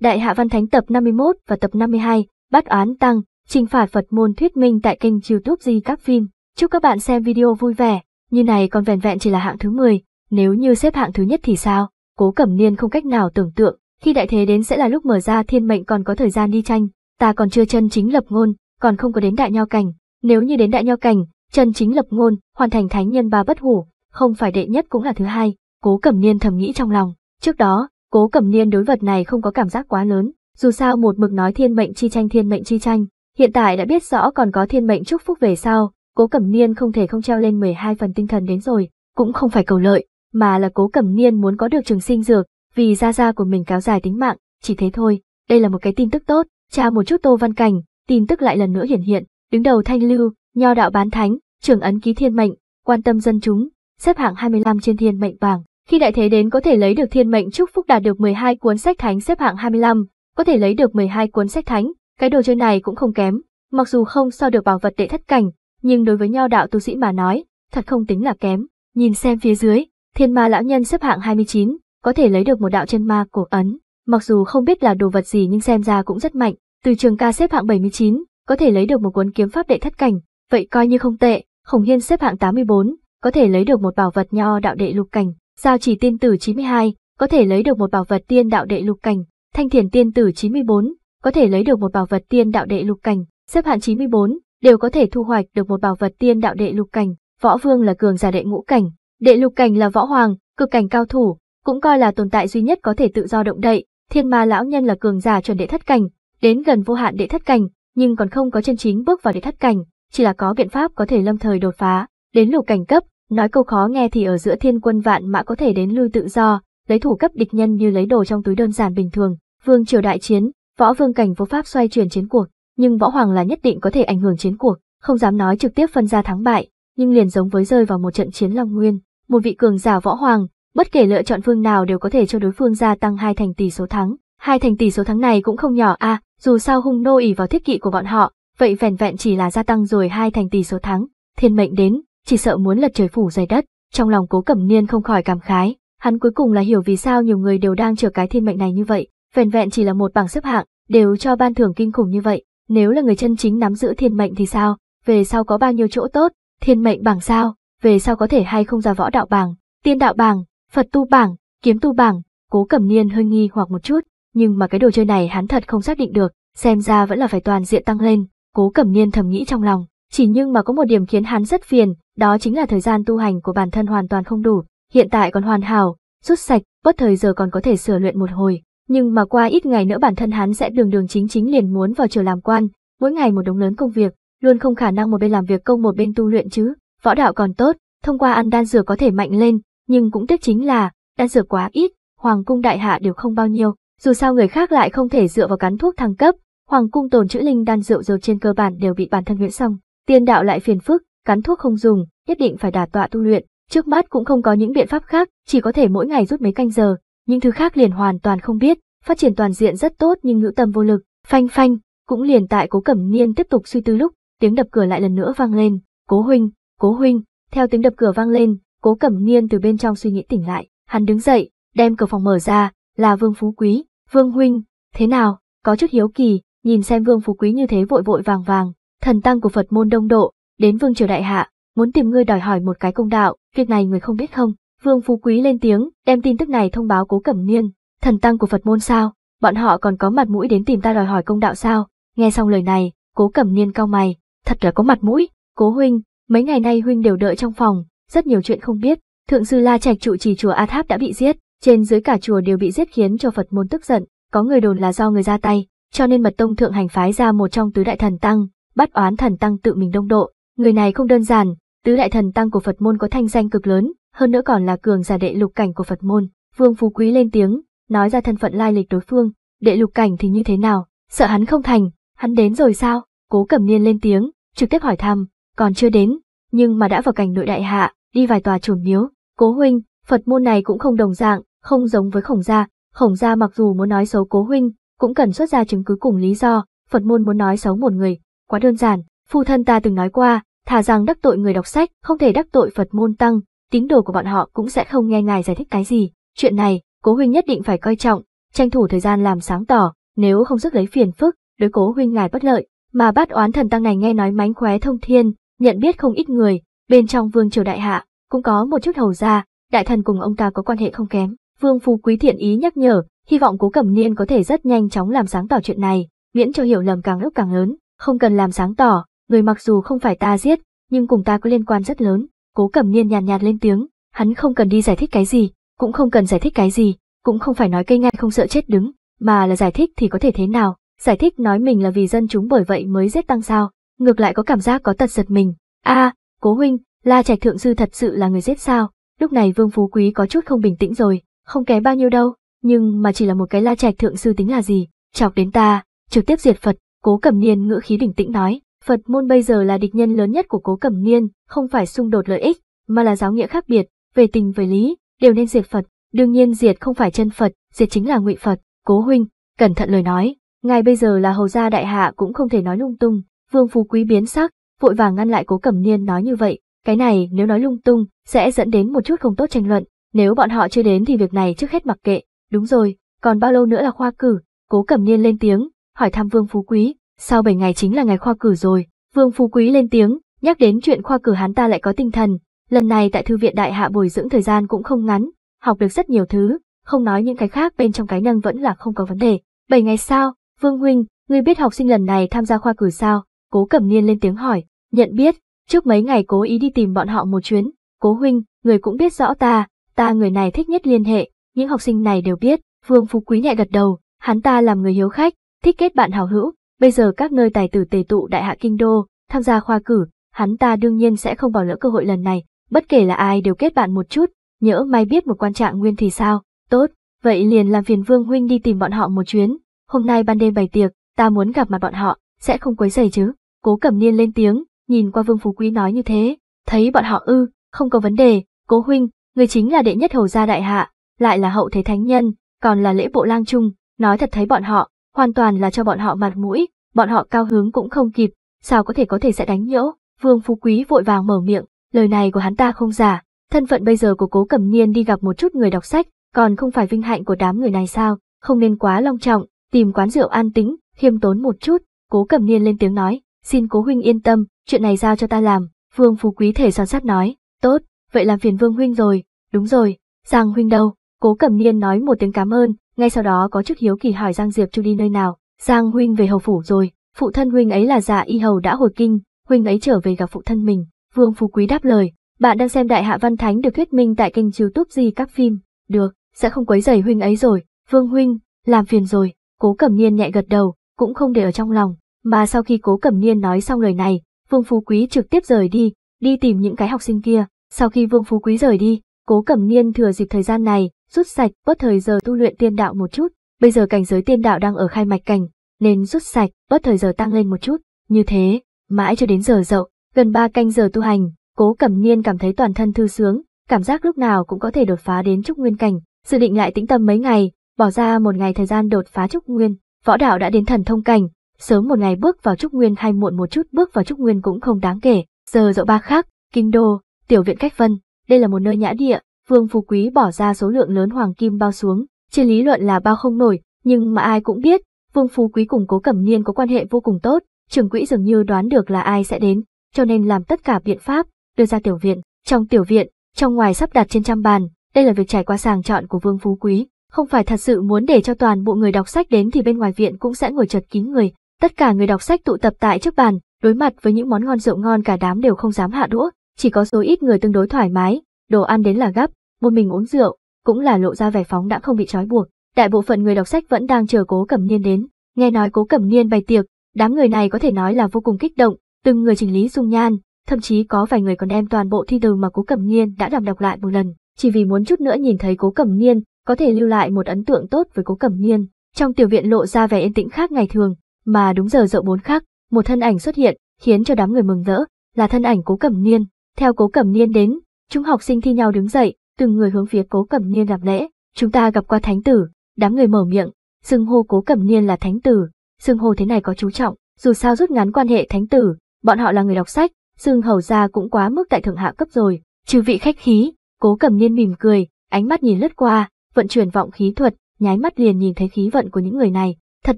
Đại Hạ Văn Thánh tập 51 và tập 52, Bắt Oán Tăng, Trình phạt Phật môn thuyết minh tại kênh youtube Di Các Phim. Chúc các bạn xem video vui vẻ, như này còn vẹn vẹn chỉ là hạng thứ 10, nếu như xếp hạng thứ nhất thì sao? Cố Cẩm Niên không cách nào tưởng tượng, khi đại thế đến sẽ là lúc mở ra thiên mệnh còn có thời gian đi tranh, ta còn chưa chân chính lập ngôn, còn không có đến đại nho cảnh, nếu như đến đại nho cảnh, chân chính lập ngôn, hoàn thành thánh nhân ba bất hủ, không phải đệ nhất cũng là thứ hai, Cố Cẩm Niên thầm nghĩ trong lòng, trước đó, Cố Cẩm Niên đối vật này không có cảm giác quá lớn, dù sao một mực nói thiên mệnh chi tranh thiên mệnh chi tranh, hiện tại đã biết rõ còn có thiên mệnh chúc phúc về sau, Cố Cẩm Niên không thể không treo lên 12 phần tinh thần đến rồi, cũng không phải cầu lợi, mà là Cố Cẩm Niên muốn có được trường sinh dược, vì gia gia của mình kéo dài tính mạng, chỉ thế thôi, đây là một cái tin tức tốt, tra một chút Tô Văn Cảnh, tin tức lại lần nữa hiển hiện, đứng đầu Thanh Lưu, nho đạo bán thánh, trưởng ấn ký thiên mệnh, quan tâm dân chúng, xếp hạng 25 trên thiên mệnh bảng. Khi đại thế đến có thể lấy được thiên mệnh chúc phúc đạt được 12 cuốn sách thánh xếp hạng 25, có thể lấy được 12 cuốn sách thánh, cái đồ chơi này cũng không kém, mặc dù không so được bảo vật đệ thất cảnh, nhưng đối với nho đạo tu sĩ mà nói, thật không tính là kém. Nhìn xem phía dưới, thiên ma lão nhân xếp hạng 29, có thể lấy được một đạo chân ma cổ ấn, mặc dù không biết là đồ vật gì nhưng xem ra cũng rất mạnh, từ trường ca xếp hạng 79, có thể lấy được một cuốn kiếm pháp đệ thất cảnh, vậy coi như không tệ, Khổng Hiên xếp hạng 84, có thể lấy được một bảo vật nho đạo đệ lục cảnh, Sao chỉ tiên tử 92, có thể lấy được một bảo vật tiên đạo đệ lục cảnh, thanh thiền tiên tử 94, có thể lấy được một bảo vật tiên đạo đệ lục cảnh, xếp hạng 94, đều có thể thu hoạch được một bảo vật tiên đạo đệ lục cảnh, võ vương là cường giả đệ ngũ cảnh, đệ lục cảnh là võ hoàng, cực cảnh cao thủ, cũng coi là tồn tại duy nhất có thể tự do động đậy, thiên ma lão nhân là cường giả chuẩn đệ thất cảnh, đến gần vô hạn đệ thất cảnh, nhưng còn không có chân chính bước vào đệ thất cảnh, chỉ là có biện pháp có thể lâm thời đột phá, đến lục cảnh cấp, Nói câu khó nghe thì ở giữa thiên quân vạn mã có thể đến lui tự do, lấy thủ cấp địch nhân như lấy đồ trong túi đơn giản bình thường, vương triều đại chiến, võ vương cảnh vô pháp xoay chuyển chiến cuộc, nhưng võ hoàng là nhất định có thể ảnh hưởng chiến cuộc, không dám nói trực tiếp phân ra thắng bại, nhưng liền giống với rơi vào một trận chiến long nguyên, một vị cường giả võ hoàng, bất kể lựa chọn phương nào đều có thể cho đối phương gia tăng hai thành tỷ số thắng, hai thành tỷ số thắng này cũng không nhỏ a, dù sao hung nô ỉ vào thiết kỵ của bọn họ, vậy vẻn vẹn chỉ là gia tăng rồi hai thành tỷ số thắng, thiên mệnh đến, chỉ sợ muốn lật trời phủ dày đất, trong lòng cố cẩm niên không khỏi cảm khái, hắn cuối cùng là hiểu vì sao nhiều người đều đang chờ cái thiên mệnh này như vậy, vẹn vẹn chỉ là một bảng xếp hạng, đều cho ban thưởng kinh khủng như vậy, nếu là người chân chính nắm giữ thiên mệnh thì sao, về sau có bao nhiêu chỗ tốt, thiên mệnh bảng sao, về sau có thể hay không ra võ đạo bảng, tiên đạo bảng, Phật tu bảng, kiếm tu bảng, cố cẩm niên hơi nghi hoặc một chút, nhưng mà cái đồ chơi này hắn thật không xác định được, xem ra vẫn là phải toàn diện tăng lên, cố cẩm niên thầm nghĩ trong lòng, chỉ nhưng mà có một điểm khiến hắn rất phiền, đó chính là thời gian tu hành của bản thân hoàn toàn không đủ, hiện tại còn hoàn hảo, rút sạch, bất thời giờ còn có thể sửa luyện một hồi. Nhưng mà qua ít ngày nữa bản thân hắn sẽ đường đường chính chính liền muốn vào trường làm quan, mỗi ngày một đống lớn công việc, luôn không khả năng một bên làm việc công một bên tu luyện chứ. Võ đạo còn tốt, thông qua ăn đan dược có thể mạnh lên, nhưng cũng tiếc chính là, đan dược quá ít, hoàng cung đại hạ đều không bao nhiêu, dù sao người khác lại không thể dựa vào cắn thuốc thăng cấp, hoàng cung tồn chữ linh đan rượu dầu trên cơ bản đều bị bản thân Nguyễn xong, tiên đạo lại phiền phức, cắn thuốc không dùng, nhất định phải đả tọa tu luyện, trước mắt cũng không có những biện pháp khác, chỉ có thể mỗi ngày rút mấy canh giờ, những thứ khác liền hoàn toàn không biết, phát triển toàn diện rất tốt nhưng ngữ tâm vô lực, phanh phanh, cũng liền tại Cố Cẩm Niên tiếp tục suy tư lúc, tiếng đập cửa lại lần nữa vang lên, "Cố huynh, Cố huynh." Theo tiếng đập cửa vang lên, Cố Cẩm Niên từ bên trong suy nghĩ tỉnh lại, hắn đứng dậy, đem cửa phòng mở ra, là Vương Phú Quý, "Vương huynh, thế nào?" Có chút hiếu kỳ, nhìn xem Vương Phú Quý như thế vội vội vàng vàng, thần tăng của Phật môn Đông Độ, đến vương triều đại hạ, muốn tìm ngươi đòi hỏi một cái công đạo, việc này người không biết không? Vương Phú Quý lên tiếng, đem tin tức này thông báo Cố Cẩm Niên, thần tăng của Phật môn sao, bọn họ còn có mặt mũi đến tìm ta đòi hỏi công đạo sao? Nghe xong lời này, Cố Cẩm Niên cau mày, thật là có mặt mũi, Cố huynh, mấy ngày nay huynh đều đợi trong phòng, rất nhiều chuyện không biết, thượng sư La Trạch trụ trì chùa A Tháp đã bị giết, trên dưới cả chùa đều bị giết khiến cho Phật môn tức giận, có người đồn là do người ra tay, cho nên mật tông thượng hành phái ra một trong tứ đại thần tăng, bắt oán thần tăng tự mình đông độ, Người này không đơn giản, tứ đại thần tăng của Phật môn có thanh danh cực lớn, hơn nữa còn là cường giả đệ lục cảnh của Phật môn. Vương Phú Quý lên tiếng, nói ra thân phận lai lịch đối phương, đệ lục cảnh thì như thế nào, sợ hắn không thành, hắn đến rồi sao? Cố Cẩm Niên lên tiếng, trực tiếp hỏi thăm, còn chưa đến, nhưng mà đã vào cảnh nội đại hạ, đi vài tòa chùa miếu, Cố huynh, Phật môn này cũng không đồng dạng, không giống với Khổng gia, Khổng gia mặc dù muốn nói xấu Cố huynh, cũng cần xuất ra chứng cứ cùng lý do, Phật môn muốn nói xấu một người, quá đơn giản, phu thân ta từng nói qua, thà rằng đắc tội người đọc sách, không thể đắc tội Phật môn tăng, tín đồ của bọn họ cũng sẽ không nghe ngài giải thích cái gì. Chuyện này, Cố huynh nhất định phải coi trọng, tranh thủ thời gian làm sáng tỏ, nếu không rước lấy phiền phức, đối Cố huynh ngài bất lợi. Mà bát oán thần tăng này nghe nói mánh khóe thông thiên, nhận biết không ít người, bên trong vương triều đại hạ, cũng có một chút hầu gia, đại thần cùng ông ta có quan hệ không kém. Vương Phú Quý thiện ý nhắc nhở, hy vọng Cố Cẩm Niên có thể rất nhanh chóng làm sáng tỏ chuyện này, miễn cho hiểu lầm càng lúc càng lớn, không cần làm sáng tỏ, người mặc dù không phải ta giết, nhưng cùng ta có liên quan rất lớn, cố cẩm niên nhàn nhạt, nhạt lên tiếng, hắn không cần đi giải thích cái gì, cũng không cần giải thích cái gì, cũng không phải nói cây ngang không sợ chết đứng, mà là giải thích thì có thể thế nào, giải thích nói mình là vì dân chúng bởi vậy mới giết tăng sao, ngược lại có cảm giác có tật giật mình, a cố huynh, la trạch thượng sư thật sự là người giết sao, lúc này vương phú quý có chút không bình tĩnh rồi, không kém bao nhiêu đâu, nhưng mà chỉ là một cái la trạch thượng sư tính là gì, chọc đến ta, trực tiếp diệt Phật, cố cẩm niên ngữ khí bình tĩnh nói, Phật môn bây giờ là địch nhân lớn nhất của cố cẩm niên, không phải xung đột lợi ích, mà là giáo nghĩa khác biệt, về tình về lý, đều nên diệt Phật. Đương nhiên diệt không phải chân Phật, diệt chính là ngụy Phật, cố huynh, cẩn thận lời nói. Ngài bây giờ là hầu gia đại hạ cũng không thể nói lung tung, vương phú quý biến sắc, vội vàng ngăn lại cố cẩm niên nói như vậy. Cái này nếu nói lung tung, sẽ dẫn đến một chút không tốt tranh luận, nếu bọn họ chưa đến thì việc này trước hết mặc kệ. Đúng rồi, còn bao lâu nữa là khoa cử, cố cẩm niên lên tiếng, hỏi thăm vương phú quý, sau 7 ngày chính là ngày khoa cử rồi, Vương Phú Quý lên tiếng, nhắc đến chuyện khoa cử hắn ta lại có tinh thần, lần này tại thư viện đại hạ bồi dưỡng thời gian cũng không ngắn, học được rất nhiều thứ, không nói những cái khác bên trong cái năng vẫn là không có vấn đề. 7 ngày sau, Vương Huynh, ngươi biết học sinh lần này tham gia khoa cử sao? Cố Cẩm Niên lên tiếng hỏi, nhận biết, trước mấy ngày cố ý đi tìm bọn họ một chuyến, cố Huynh, người cũng biết rõ ta, ta người này thích nhất liên hệ, những học sinh này đều biết, Vương Phú Quý nhẹ gật đầu, hắn ta làm người hiếu khách, thích kết bạn hào hữu, Bây giờ các nơi tài tử tề tụ đại hạ kinh đô, tham gia khoa cử, hắn ta đương nhiên sẽ không bỏ lỡ cơ hội lần này, bất kể là ai đều kết bạn một chút, nhỡ may biết một quan trạng nguyên thì sao, tốt, vậy liền làm phiền Vương Huynh đi tìm bọn họ một chuyến, hôm nay ban đêm bày tiệc, ta muốn gặp mặt bọn họ, sẽ không quấy rầy chứ, cố cẩm niên lên tiếng, nhìn qua Vương Phú Quý nói như thế, thấy bọn họ ư, không có vấn đề, cố Huynh, người chính là đệ nhất hầu gia đại hạ, lại là hậu thế thánh nhân, còn là lễ bộ lang trung, nói thật thấy bọn họ, hoàn toàn là cho bọn họ mặt mũi, bọn họ cao hứng cũng không kịp, sao có thể có thể sẽ đánh nhỡ. Vương Phú Quý vội vàng mở miệng, lời này của hắn ta không giả, thân phận bây giờ của cố cẩm niên đi gặp một chút người đọc sách, còn không phải vinh hạnh của đám người này sao, không nên quá long trọng, tìm quán rượu an tĩnh, khiêm tốn một chút, cố cẩm niên lên tiếng nói, xin cố huynh yên tâm, chuyện này giao cho ta làm, Vương Phú Quý thể son sát nói, tốt, vậy làm phiền Vương Huynh rồi, đúng rồi, Giang Huynh đâu, cố cẩm niên nói một tiếng cảm ơn, ngay sau đó có chức hiếu kỳ hỏi Giang Diệp Chu đi nơi nào, Giang huynh về hầu phủ rồi, phụ thân huynh ấy là già dạ y hầu đã hồi kinh, huynh ấy trở về gặp phụ thân mình. Vương Phú Quý đáp lời, bạn đang xem Đại Hạ Văn Thánh được thuyết minh tại kênh youtube gì các phim, được, sẽ không quấy rầy huynh ấy rồi, Vương huynh, làm phiền rồi, cố cẩm niên nhẹ gật đầu, cũng không để ở trong lòng, mà sau khi cố cẩm niên nói xong lời này, Vương Phú Quý trực tiếp rời đi, đi tìm những cái học sinh kia, sau khi Vương Phú Quý rời đi, cố cẩm niên thừa dịp thời gian này, rút sạch, bớt thời giờ tu luyện tiên đạo một chút. Bây giờ cảnh giới tiên đạo đang ở khai mạch cảnh, nên rút sạch, bớt thời giờ tăng lên một chút. Như thế, mãi cho đến giờ dậu, gần ba canh giờ tu hành, Cố Cẩm Niên cảm thấy toàn thân thư sướng, cảm giác lúc nào cũng có thể đột phá đến trúc nguyên cảnh, dự định lại tĩnh tâm mấy ngày, bỏ ra một ngày thời gian đột phá trúc nguyên, võ đạo đã đến thần thông cảnh, sớm một ngày bước vào trúc nguyên hay muộn một chút bước vào trúc nguyên cũng không đáng kể. Giờ dậu ba khác, kinh đô, tiểu viện cách vân, đây là một nơi nhã địa, Vương Phú Quý bỏ ra số lượng lớn hoàng kim bao xuống, trên lý luận là bao không nổi, nhưng mà ai cũng biết, Vương Phú Quý cùng Cố Cẩm Niên có quan hệ vô cùng tốt, trưởng quỹ dường như đoán được là ai sẽ đến, cho nên làm tất cả biện pháp, đưa ra tiểu viện, trong tiểu viện, trong ngoài sắp đặt trên trăm bàn, đây là việc trải qua sàng chọn của Vương Phú Quý, không phải thật sự muốn để cho toàn bộ người đọc sách đến thì bên ngoài viện cũng sẽ ngồi chật kín người, tất cả người đọc sách tụ tập tại trước bàn, đối mặt với những món ngon rượu ngon cả đám đều không dám hạ đũa, chỉ có số ít người tương đối thoải mái, đồ ăn đến là gấp, một mình uống rượu, cũng là lộ ra vẻ phóng đã không bị trói buộc. Đại bộ phận người đọc sách vẫn đang chờ Cố Cẩm Niên đến, nghe nói Cố Cẩm Niên bày tiệc, đám người này có thể nói là vô cùng kích động, từng người chỉnh lý dung nhan, thậm chí có vài người còn đem toàn bộ thi từ mà Cố Cẩm Niên đã đọc đọc lại một lần, chỉ vì muốn chút nữa nhìn thấy Cố Cẩm Niên, có thể lưu lại một ấn tượng tốt với Cố Cẩm Niên. Trong tiểu viện lộ ra vẻ yên tĩnh khác ngày thường, mà đúng giờ rậu bốn khác, một thân ảnh xuất hiện, khiến cho đám người mừng rỡ, là thân ảnh Cố Cẩm Niên. Theo Cố Cẩm Niên đến, chúng học sinh thi nhau đứng dậy, từng người hướng phía cố cẩm niên làm lễ, chúng ta gặp qua thánh tử, đám người mở miệng, xưng hô cố cẩm niên là thánh tử, xưng hô thế này có chú trọng, dù sao rút ngắn quan hệ thánh tử, bọn họ là người đọc sách, xưng hầu ra cũng quá mức tại thượng hạ cấp rồi, trừ vị khách khí, cố cẩm niên mỉm cười, ánh mắt nhìn lướt qua, vận chuyển vọng khí thuật, nháy mắt liền nhìn thấy khí vận của những người này, thật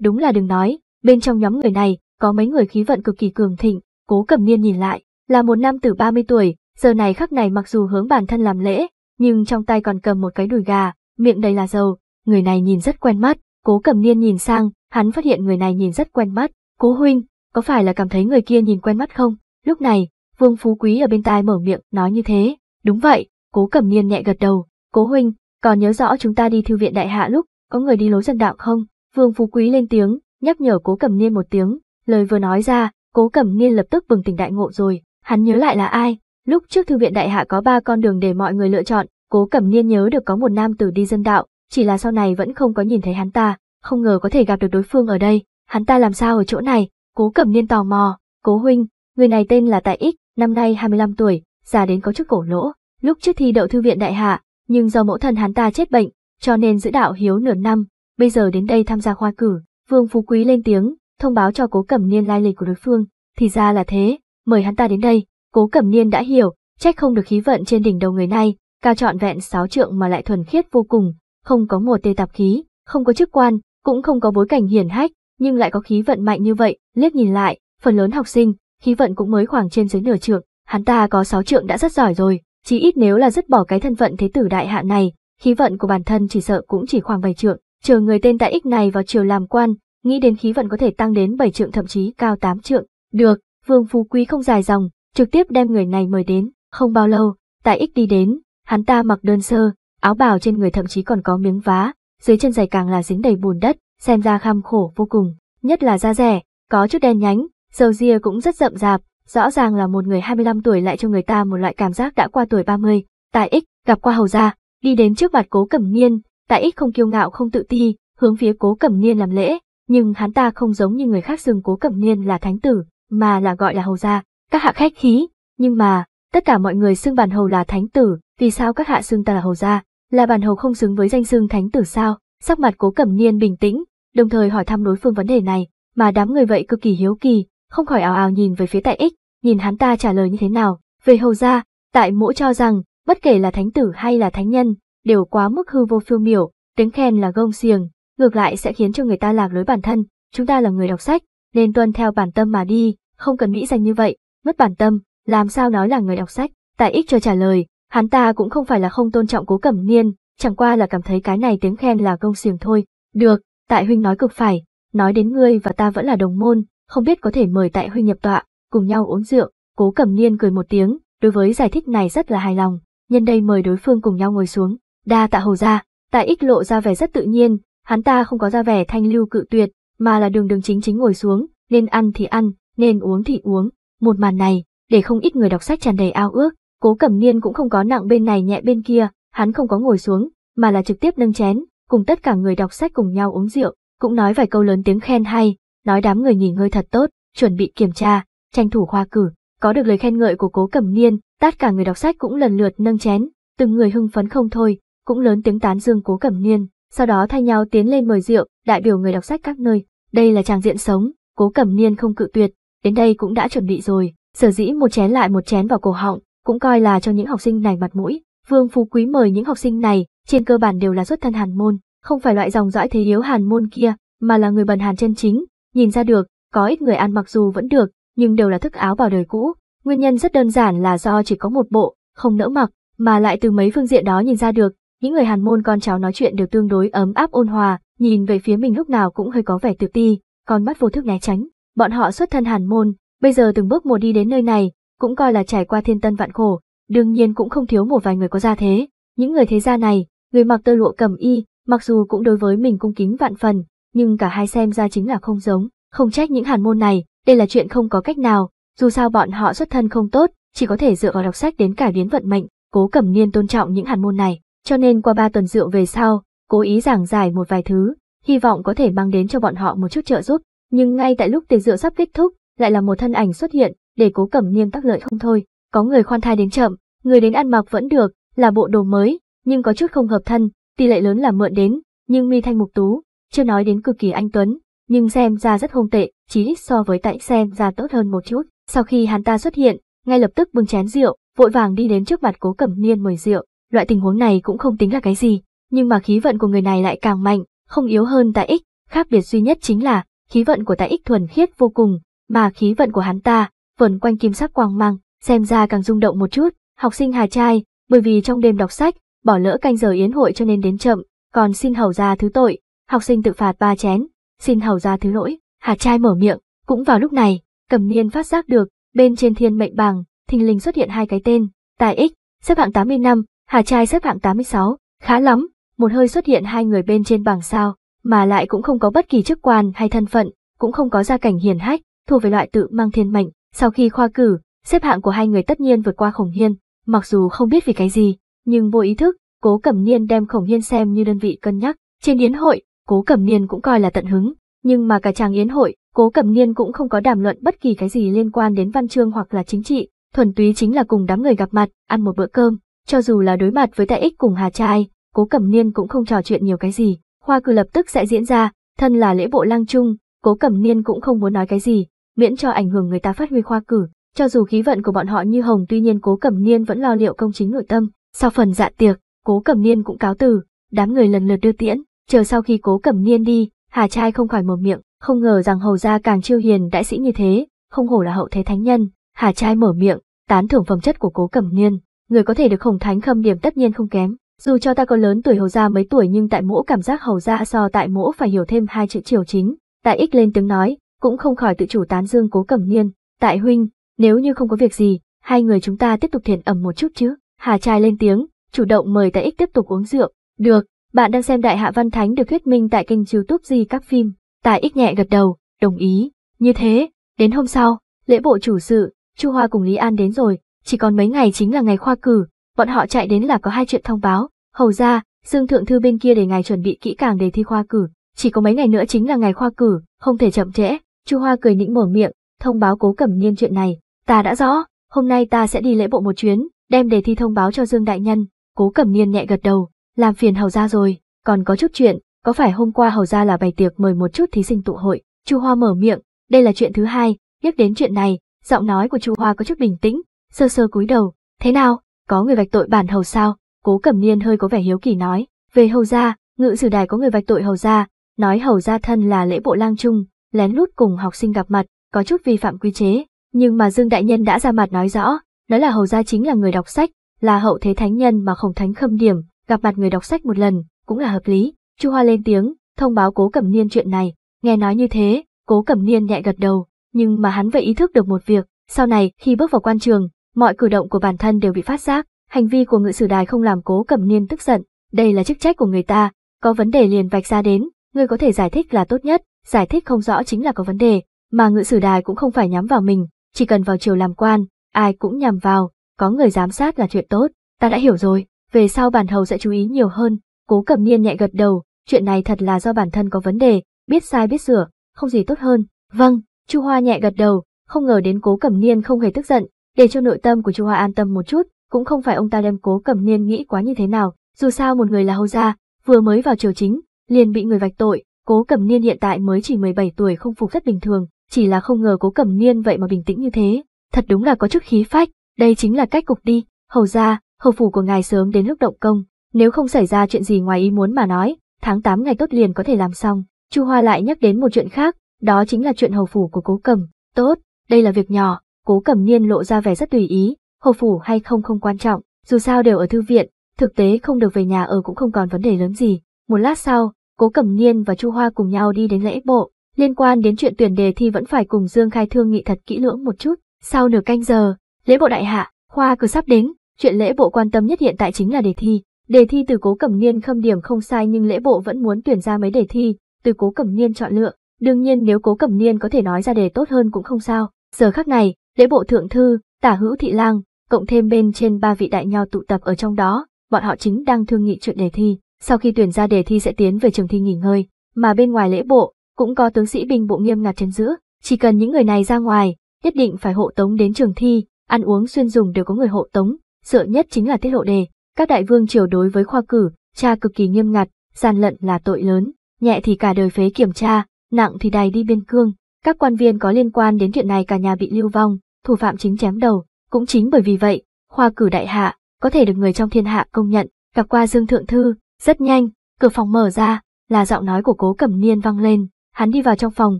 đúng là đừng nói, bên trong nhóm người này, có mấy người khí vận cực kỳ cường thịnh, cố cẩm niên nhìn lại, là một nam tử 30 tuổi, giờ này khắc này mặc dù hướng bản thân làm lễ, nhưng trong tay còn cầm một cái đùi gà, miệng đầy là dầu, người này nhìn rất quen mắt, cố cầm niên nhìn sang, hắn phát hiện người này nhìn rất quen mắt, cố huynh, có phải là cảm thấy người kia nhìn quen mắt không? Lúc này, Vương Phú Quý ở bên tai mở miệng nói như thế, đúng vậy, cố cầm niên nhẹ gật đầu, cố huynh, còn nhớ rõ chúng ta đi thư viện đại hạ lúc, có người đi lối dân đạo không? Vương Phú Quý lên tiếng, nhắc nhở cố cầm niên một tiếng, lời vừa nói ra, cố cầm niên lập tức bừng tỉnh đại ngộ rồi, hắn nhớ lại là ai, Lúc trước thư viện đại hạ có ba con đường để mọi người lựa chọn, cố cẩm niên nhớ được có một nam tử đi dân đạo, chỉ là sau này vẫn không có nhìn thấy hắn ta, không ngờ có thể gặp được đối phương ở đây, hắn ta làm sao ở chỗ này, cố cẩm niên tò mò, cố huynh, người này tên là Tại Ích, năm nay 25 tuổi, già đến có chút cổ lỗ, lúc trước thi đậu thư viện đại hạ, nhưng do mẫu thân hắn ta chết bệnh, cho nên giữ đạo hiếu nửa năm, bây giờ đến đây tham gia khoa cử, Vương Phú Quý lên tiếng, thông báo cho cố cẩm niên lai lịch của đối phương, thì ra là thế, mời hắn ta đến đây, Cố Cẩm Niên đã hiểu, trách không được khí vận trên đỉnh đầu người này, cao trọn vẹn sáu trượng mà lại thuần khiết vô cùng, không có một tê tạp khí, không có chức quan, cũng không có bối cảnh hiển hách, nhưng lại có khí vận mạnh như vậy, liếc nhìn lại, phần lớn học sinh, khí vận cũng mới khoảng trên dưới nửa trượng, hắn ta có sáu trượng đã rất giỏi rồi, chỉ ít nếu là dứt bỏ cái thân phận thế tử đại hạ này, khí vận của bản thân chỉ sợ cũng chỉ khoảng bảy trượng, chờ người tên tại ích này vào triều làm quan, nghĩ đến khí vận có thể tăng đến bảy trượng thậm chí cao tám trượng. Được, Vương Phú Quý không dài dòng, trực tiếp đem người này mời đến. Không bao lâu, tại ích đi đến, hắn ta mặc đơn sơ, áo bào trên người thậm chí còn có miếng vá, dưới chân giày càng là dính đầy bùn đất, xem ra kham khổ vô cùng, nhất là da rẻ, có chút đen nhánh, dầu ria cũng rất rậm rạp, rõ ràng là một người 25 tuổi lại cho người ta một loại cảm giác đã qua tuổi 30. Tại ích, gặp qua hầu gia, đi đến trước mặt cố cẩm niên, tại ích không kiêu ngạo không tự ti, hướng phía cố cẩm niên làm lễ, nhưng hắn ta không giống như người khác xưng cố cẩm niên là thánh tử, mà là gọi là hầu gia, các hạ khách khí, nhưng mà, tất cả mọi người xưng bản hầu là thánh tử, vì sao các hạ xưng ta là hầu gia, là bản hầu không xứng với danh xưng thánh tử sao? Sắc mặt Cố Cẩm Niên bình tĩnh, đồng thời hỏi thăm đối phương vấn đề này, mà đám người vậy cực kỳ hiếu kỳ, không khỏi ào ào nhìn về phía Tại Ích, nhìn hắn ta trả lời như thế nào. Về hầu gia, tại mỗ cho rằng, bất kể là thánh tử hay là thánh nhân, đều quá mức hư vô phiêu miểu, tiếng khen là gông xiềng, ngược lại sẽ khiến cho người ta lạc lối bản thân, chúng ta là người đọc sách, nên tuân theo bản tâm mà đi, không cần nghĩ danh như vậy, mất bản tâm, làm sao nói là người đọc sách. Tại ích cho trả lời, hắn ta cũng không phải là không tôn trọng cố cẩm niên, chẳng qua là cảm thấy cái này tiếng khen là công xiềng thôi. Được, tại huynh nói cực phải, nói đến ngươi và ta vẫn là đồng môn, không biết có thể mời tại huynh nhập tọa, cùng nhau uống rượu, cố cẩm niên cười một tiếng, đối với giải thích này rất là hài lòng, nhân đây mời đối phương cùng nhau ngồi xuống, đa tạ hầu ra, tại ích lộ ra vẻ rất tự nhiên, hắn ta không có ra vẻ thanh lưu cự tuyệt, mà là đường đường chính chính ngồi xuống, nên ăn thì ăn, nên uống thì uống, một màn này, để không ít người đọc sách tràn đầy ao ước, cố cẩm niên cũng không có nặng bên này nhẹ bên kia, hắn không có ngồi xuống, mà là trực tiếp nâng chén, cùng tất cả người đọc sách cùng nhau uống rượu, cũng nói vài câu lớn tiếng khen hay, nói đám người nghỉ ngơi thật tốt, chuẩn bị kiểm tra, tranh thủ khoa cử, có được lời khen ngợi của cố cẩm niên, tất cả người đọc sách cũng lần lượt nâng chén, từng người hưng phấn không thôi, cũng lớn tiếng tán dương cố cẩm niên, sau đó thay nhau tiến lên mời rượu, đại biểu người đọc sách các nơi, đây là tràng diện sống, cố cẩm niên không cự tuyệt, đến đây cũng đã chuẩn bị rồi, sở dĩ một chén lại một chén vào cổ họng, cũng coi là cho những học sinh này mặt mũi. Vương Phú Quý mời những học sinh này, trên cơ bản đều là xuất thân hàn môn, không phải loại dòng dõi thế yếu hàn môn kia, mà là người bần hàn chân chính, nhìn ra được, có ít người ăn mặc dù vẫn được, nhưng đều là thức áo bảo đời cũ. Nguyên nhân rất đơn giản là do chỉ có một bộ, không nỡ mặc, mà lại từ mấy phương diện đó nhìn ra được, những người hàn môn con cháu nói chuyện đều tương đối ấm áp ôn hòa, nhìn về phía mình lúc nào cũng hơi có vẻ tự ti, con mắt vô thức né tránh bọn họ xuất thân hàn môn, bây giờ từng bước một đi đến nơi này, cũng coi là trải qua thiên tân vạn khổ, đương nhiên cũng không thiếu một vài người có gia thế. Những người thế gia này, người mặc tơ lụa cầm y, mặc dù cũng đối với mình cung kính vạn phần, nhưng cả hai xem ra chính là không giống, không trách những hàn môn này, đây là chuyện không có cách nào, dù sao bọn họ xuất thân không tốt, chỉ có thể dựa vào đọc sách đến cải biến vận mệnh, cố cẩm niên tôn trọng những hàn môn này, cho nên qua ba tuần rượu về sau, cố ý giảng giải một vài thứ, hy vọng có thể mang đến cho bọn họ một chút trợ giúp, nhưng ngay tại lúc tiệc rượu sắp kết thúc, lại là một thân ảnh xuất hiện, để cố cẩm niêm tắc lợi không thôi. Có người khoan thai đến chậm, người đến ăn mặc vẫn được, là bộ đồ mới, nhưng có chút không hợp thân, tỷ lệ lớn là mượn đến, nhưng mi thanh mục tú, chưa nói đến cực kỳ anh tuấn, nhưng xem ra rất hung tệ, chỉ ít so với tại xem ra tốt hơn một chút. Sau khi hắn ta xuất hiện, ngay lập tức bưng chén rượu, vội vàng đi đến trước mặt cố cẩm niên mời rượu. Loại tình huống này cũng không tính là cái gì, nhưng mà khí vận của người này lại càng mạnh, không yếu hơn tại ích, khác biệt duy nhất chính là khí vận của tại ích thuần khiết vô cùng, mà khí vận của hắn ta, vần quanh kim sắc quang mang, xem ra càng rung động một chút, học sinh Hà Trai, bởi vì trong đêm đọc sách, bỏ lỡ canh giờ yến hội cho nên đến chậm, còn xin hầu ra thứ tội, học sinh tự phạt ba chén, xin hầu ra thứ lỗi, Hà Trai mở miệng, cũng vào lúc này, cầm niên phát giác được, bên trên thiên mệnh bằng, thình lình xuất hiện hai cái tên, Tài Ích, xếp hạng tám mươi năm, Hà Trai xếp hạng tám mươi sáu, khá lắm, một hơi xuất hiện hai người bên trên bảng sao, mà lại cũng không có bất kỳ chức quan hay thân phận, cũng không có gia cảnh hiền hách, thuộc về loại tự mang thiên mệnh. Sau khi khoa cử, xếp hạng của hai người tất nhiên vượt qua Khổng Hiên, mặc dù không biết vì cái gì, nhưng vô ý thức, Cố Cẩm Niên đem Khổng Hiên xem như đơn vị cân nhắc. Trên yến hội, Cố Cẩm Niên cũng coi là tận hứng, nhưng mà cả chàng yến hội, Cố Cẩm Niên cũng không có đàm luận bất kỳ cái gì liên quan đến văn chương hoặc là chính trị, thuần túy chính là cùng đám người gặp mặt, ăn một bữa cơm, cho dù là đối mặt với tại ích cùng Hà Trai, Cố Cẩm Niên cũng không trò chuyện nhiều cái gì, Hoa cử lập tức sẽ diễn ra, thân là lễ bộ lang trung, cố cẩm niên cũng không muốn nói cái gì, miễn cho ảnh hưởng người ta phát huy khoa cử. Cho dù khí vận của bọn họ như hồng tuy nhiên cố cẩm niên vẫn lo liệu công chính nội tâm, sau phần dạ tiệc, cố cẩm niên cũng cáo từ, đám người lần lượt đưa tiễn, chờ sau khi cố cẩm niên đi, hà trai không khỏi mở miệng, không ngờ rằng hầu gia càng chiêu hiền đại sĩ như thế, không hổ là hậu thế thánh nhân, hà trai mở miệng, tán thưởng phẩm chất của cố cẩm niên, người có thể được hồng thánh khâm điểm tất nhiên không kém, dù cho ta có lớn tuổi hầu gia mấy tuổi nhưng tại mỗ cảm giác hầu gia so tại mỗ phải hiểu thêm hai chữ triều chính. Tại ích lên tiếng nói, cũng không khỏi tự chủ tán dương cố cẩm niên. Tại huynh, nếu như không có việc gì, hai người chúng ta tiếp tục thiền ẩm một chút chứ. Hà trai lên tiếng, chủ động mời tại ích tiếp tục uống rượu. Được, bạn đang xem Đại Hạ Văn Thánh được thuyết minh tại kênh youtube gì các phim. Tại ích nhẹ gật đầu, đồng ý. Như thế, đến hôm sau, lễ bộ chủ sự, Chu Hoa cùng Lý An đến rồi, chỉ còn mấy ngày chính là ngày khoa cử, bọn họ chạy đến là có hai chuyện thông báo, hầu ra, Dương Thượng Thư bên kia để ngài chuẩn bị kỹ càng đề thi khoa cử, chỉ có mấy ngày nữa chính là ngày khoa cử, không thể chậm trễ, Chu Hoa cười nịnh mở miệng, thông báo cố cẩm niên chuyện này, ta đã rõ, hôm nay ta sẽ đi lễ bộ một chuyến, đem đề thi thông báo cho Dương Đại Nhân, cố cẩm niên nhẹ gật đầu, làm phiền hầu ra rồi, còn có chút chuyện, có phải hôm qua hầu ra là bày tiệc mời một chút thí sinh tụ hội, Chu Hoa mở miệng, đây là chuyện thứ hai, nhắc đến chuyện này, giọng nói của Chu Hoa có chút bình tĩnh, sơ sơ cúi đầu, thế nào, có người vạch tội bản hầu sao? Cố Cẩm Niên hơi có vẻ hiếu kỳ nói, về hầu gia, ngự sử đài có người vạch tội hầu gia, nói hầu gia thân là lễ bộ lang trung, lén lút cùng học sinh gặp mặt, có chút vi phạm quy chế, nhưng mà Dương đại nhân đã ra mặt nói rõ, nói là hầu gia chính là người đọc sách, là hậu thế thánh nhân mà không thánh khâm điểm, gặp mặt người đọc sách một lần, cũng là hợp lý. Chu Hoa lên tiếng, thông báo Cố Cẩm Niên chuyện này, nghe nói như thế, Cố Cẩm Niên nhẹ gật đầu, nhưng mà hắn vậy ý thức được một việc, sau này khi bước vào quan trường, mọi cử động của bản thân đều bị phát giác, hành vi của ngự sử đài không làm cố cẩm niên tức giận, đây là chức trách của người ta, có vấn đề liền vạch ra đến, ngươi có thể giải thích là tốt nhất, giải thích không rõ chính là có vấn đề, mà ngự sử đài cũng không phải nhắm vào mình, chỉ cần vào chiều làm quan, ai cũng nhằm vào, có người giám sát là chuyện tốt, ta đã hiểu rồi, về sau bản hầu sẽ chú ý nhiều hơn, cố cẩm niên nhẹ gật đầu, chuyện này thật là do bản thân có vấn đề, biết sai biết sửa, không gì tốt hơn, vâng, chu hoa nhẹ gật đầu, không ngờ đến cố cẩm niên không hề tức giận, để cho nội tâm của Chu Hoa an tâm một chút, cũng không phải ông ta đem cố cẩm niên nghĩ quá như thế nào, dù sao một người là hầu gia, vừa mới vào triều chính, liền bị người vạch tội, cố cẩm niên hiện tại mới chỉ 17 tuổi không phục rất bình thường, chỉ là không ngờ cố cẩm niên vậy mà bình tĩnh như thế, thật đúng là có chút khí phách, đây chính là cách cục đi, hầu gia, hầu phủ của ngài sớm đến lúc động công, nếu không xảy ra chuyện gì ngoài ý muốn mà nói, tháng 8 ngày tốt liền có thể làm xong. Chu Hoa lại nhắc đến một chuyện khác, đó chính là chuyện hầu phủ của cố cầm. Tốt, đây là việc nhỏ, cố cẩm niên lộ ra vẻ rất tùy ý, hầu phủ hay không không quan trọng, dù sao đều ở thư viện, thực tế không được về nhà ở cũng không còn vấn đề lớn gì. Một lát sau, cố cẩm niên và Chu Hoa cùng nhau đi đến lễ bộ, liên quan đến chuyện tuyển đề thi vẫn phải cùng Dương Khai thương nghị thật kỹ lưỡng một chút. Sau nửa canh giờ, lễ bộ đại hạ, khoa cứ sắp đến, chuyện lễ bộ quan tâm nhất hiện tại chính là đề thi. Đề thi từ cố cẩm niên khâm điểm không sai nhưng lễ bộ vẫn muốn tuyển ra mấy đề thi, từ cố cẩm niên chọn lựa. Đương nhiên nếu cố cẩm niên có thể nói ra đề tốt hơn cũng không sao. Giờ khắc này, lễ bộ thượng thư, tả hữu thị lang, cộng thêm bên trên ba vị đại nho tụ tập ở trong đó, bọn họ chính đang thương nghị chuyện đề thi, sau khi tuyển ra đề thi sẽ tiến về trường thi nghỉ ngơi, mà bên ngoài lễ bộ, cũng có tướng sĩ binh bộ nghiêm ngặt trên giữa, chỉ cần những người này ra ngoài, nhất định phải hộ tống đến trường thi, ăn uống xuyên dùng đều có người hộ tống, sợ nhất chính là tiết lộ đề, các đại vương triều đối với khoa cử, cha cực kỳ nghiêm ngặt, gian lận là tội lớn, nhẹ thì cả đời phế kiểm tra, nặng thì đày đi biên cương, các quan viên có liên quan đến chuyện này cả nhà bị lưu vong, thủ phạm chính chém đầu, cũng chính bởi vì vậy, khoa cử đại hạ, có thể được người trong thiên hạ công nhận, gặp qua Dương Thượng Thư, rất nhanh, cửa phòng mở ra, là giọng nói của cố cẩm niên vang lên, hắn đi vào trong phòng,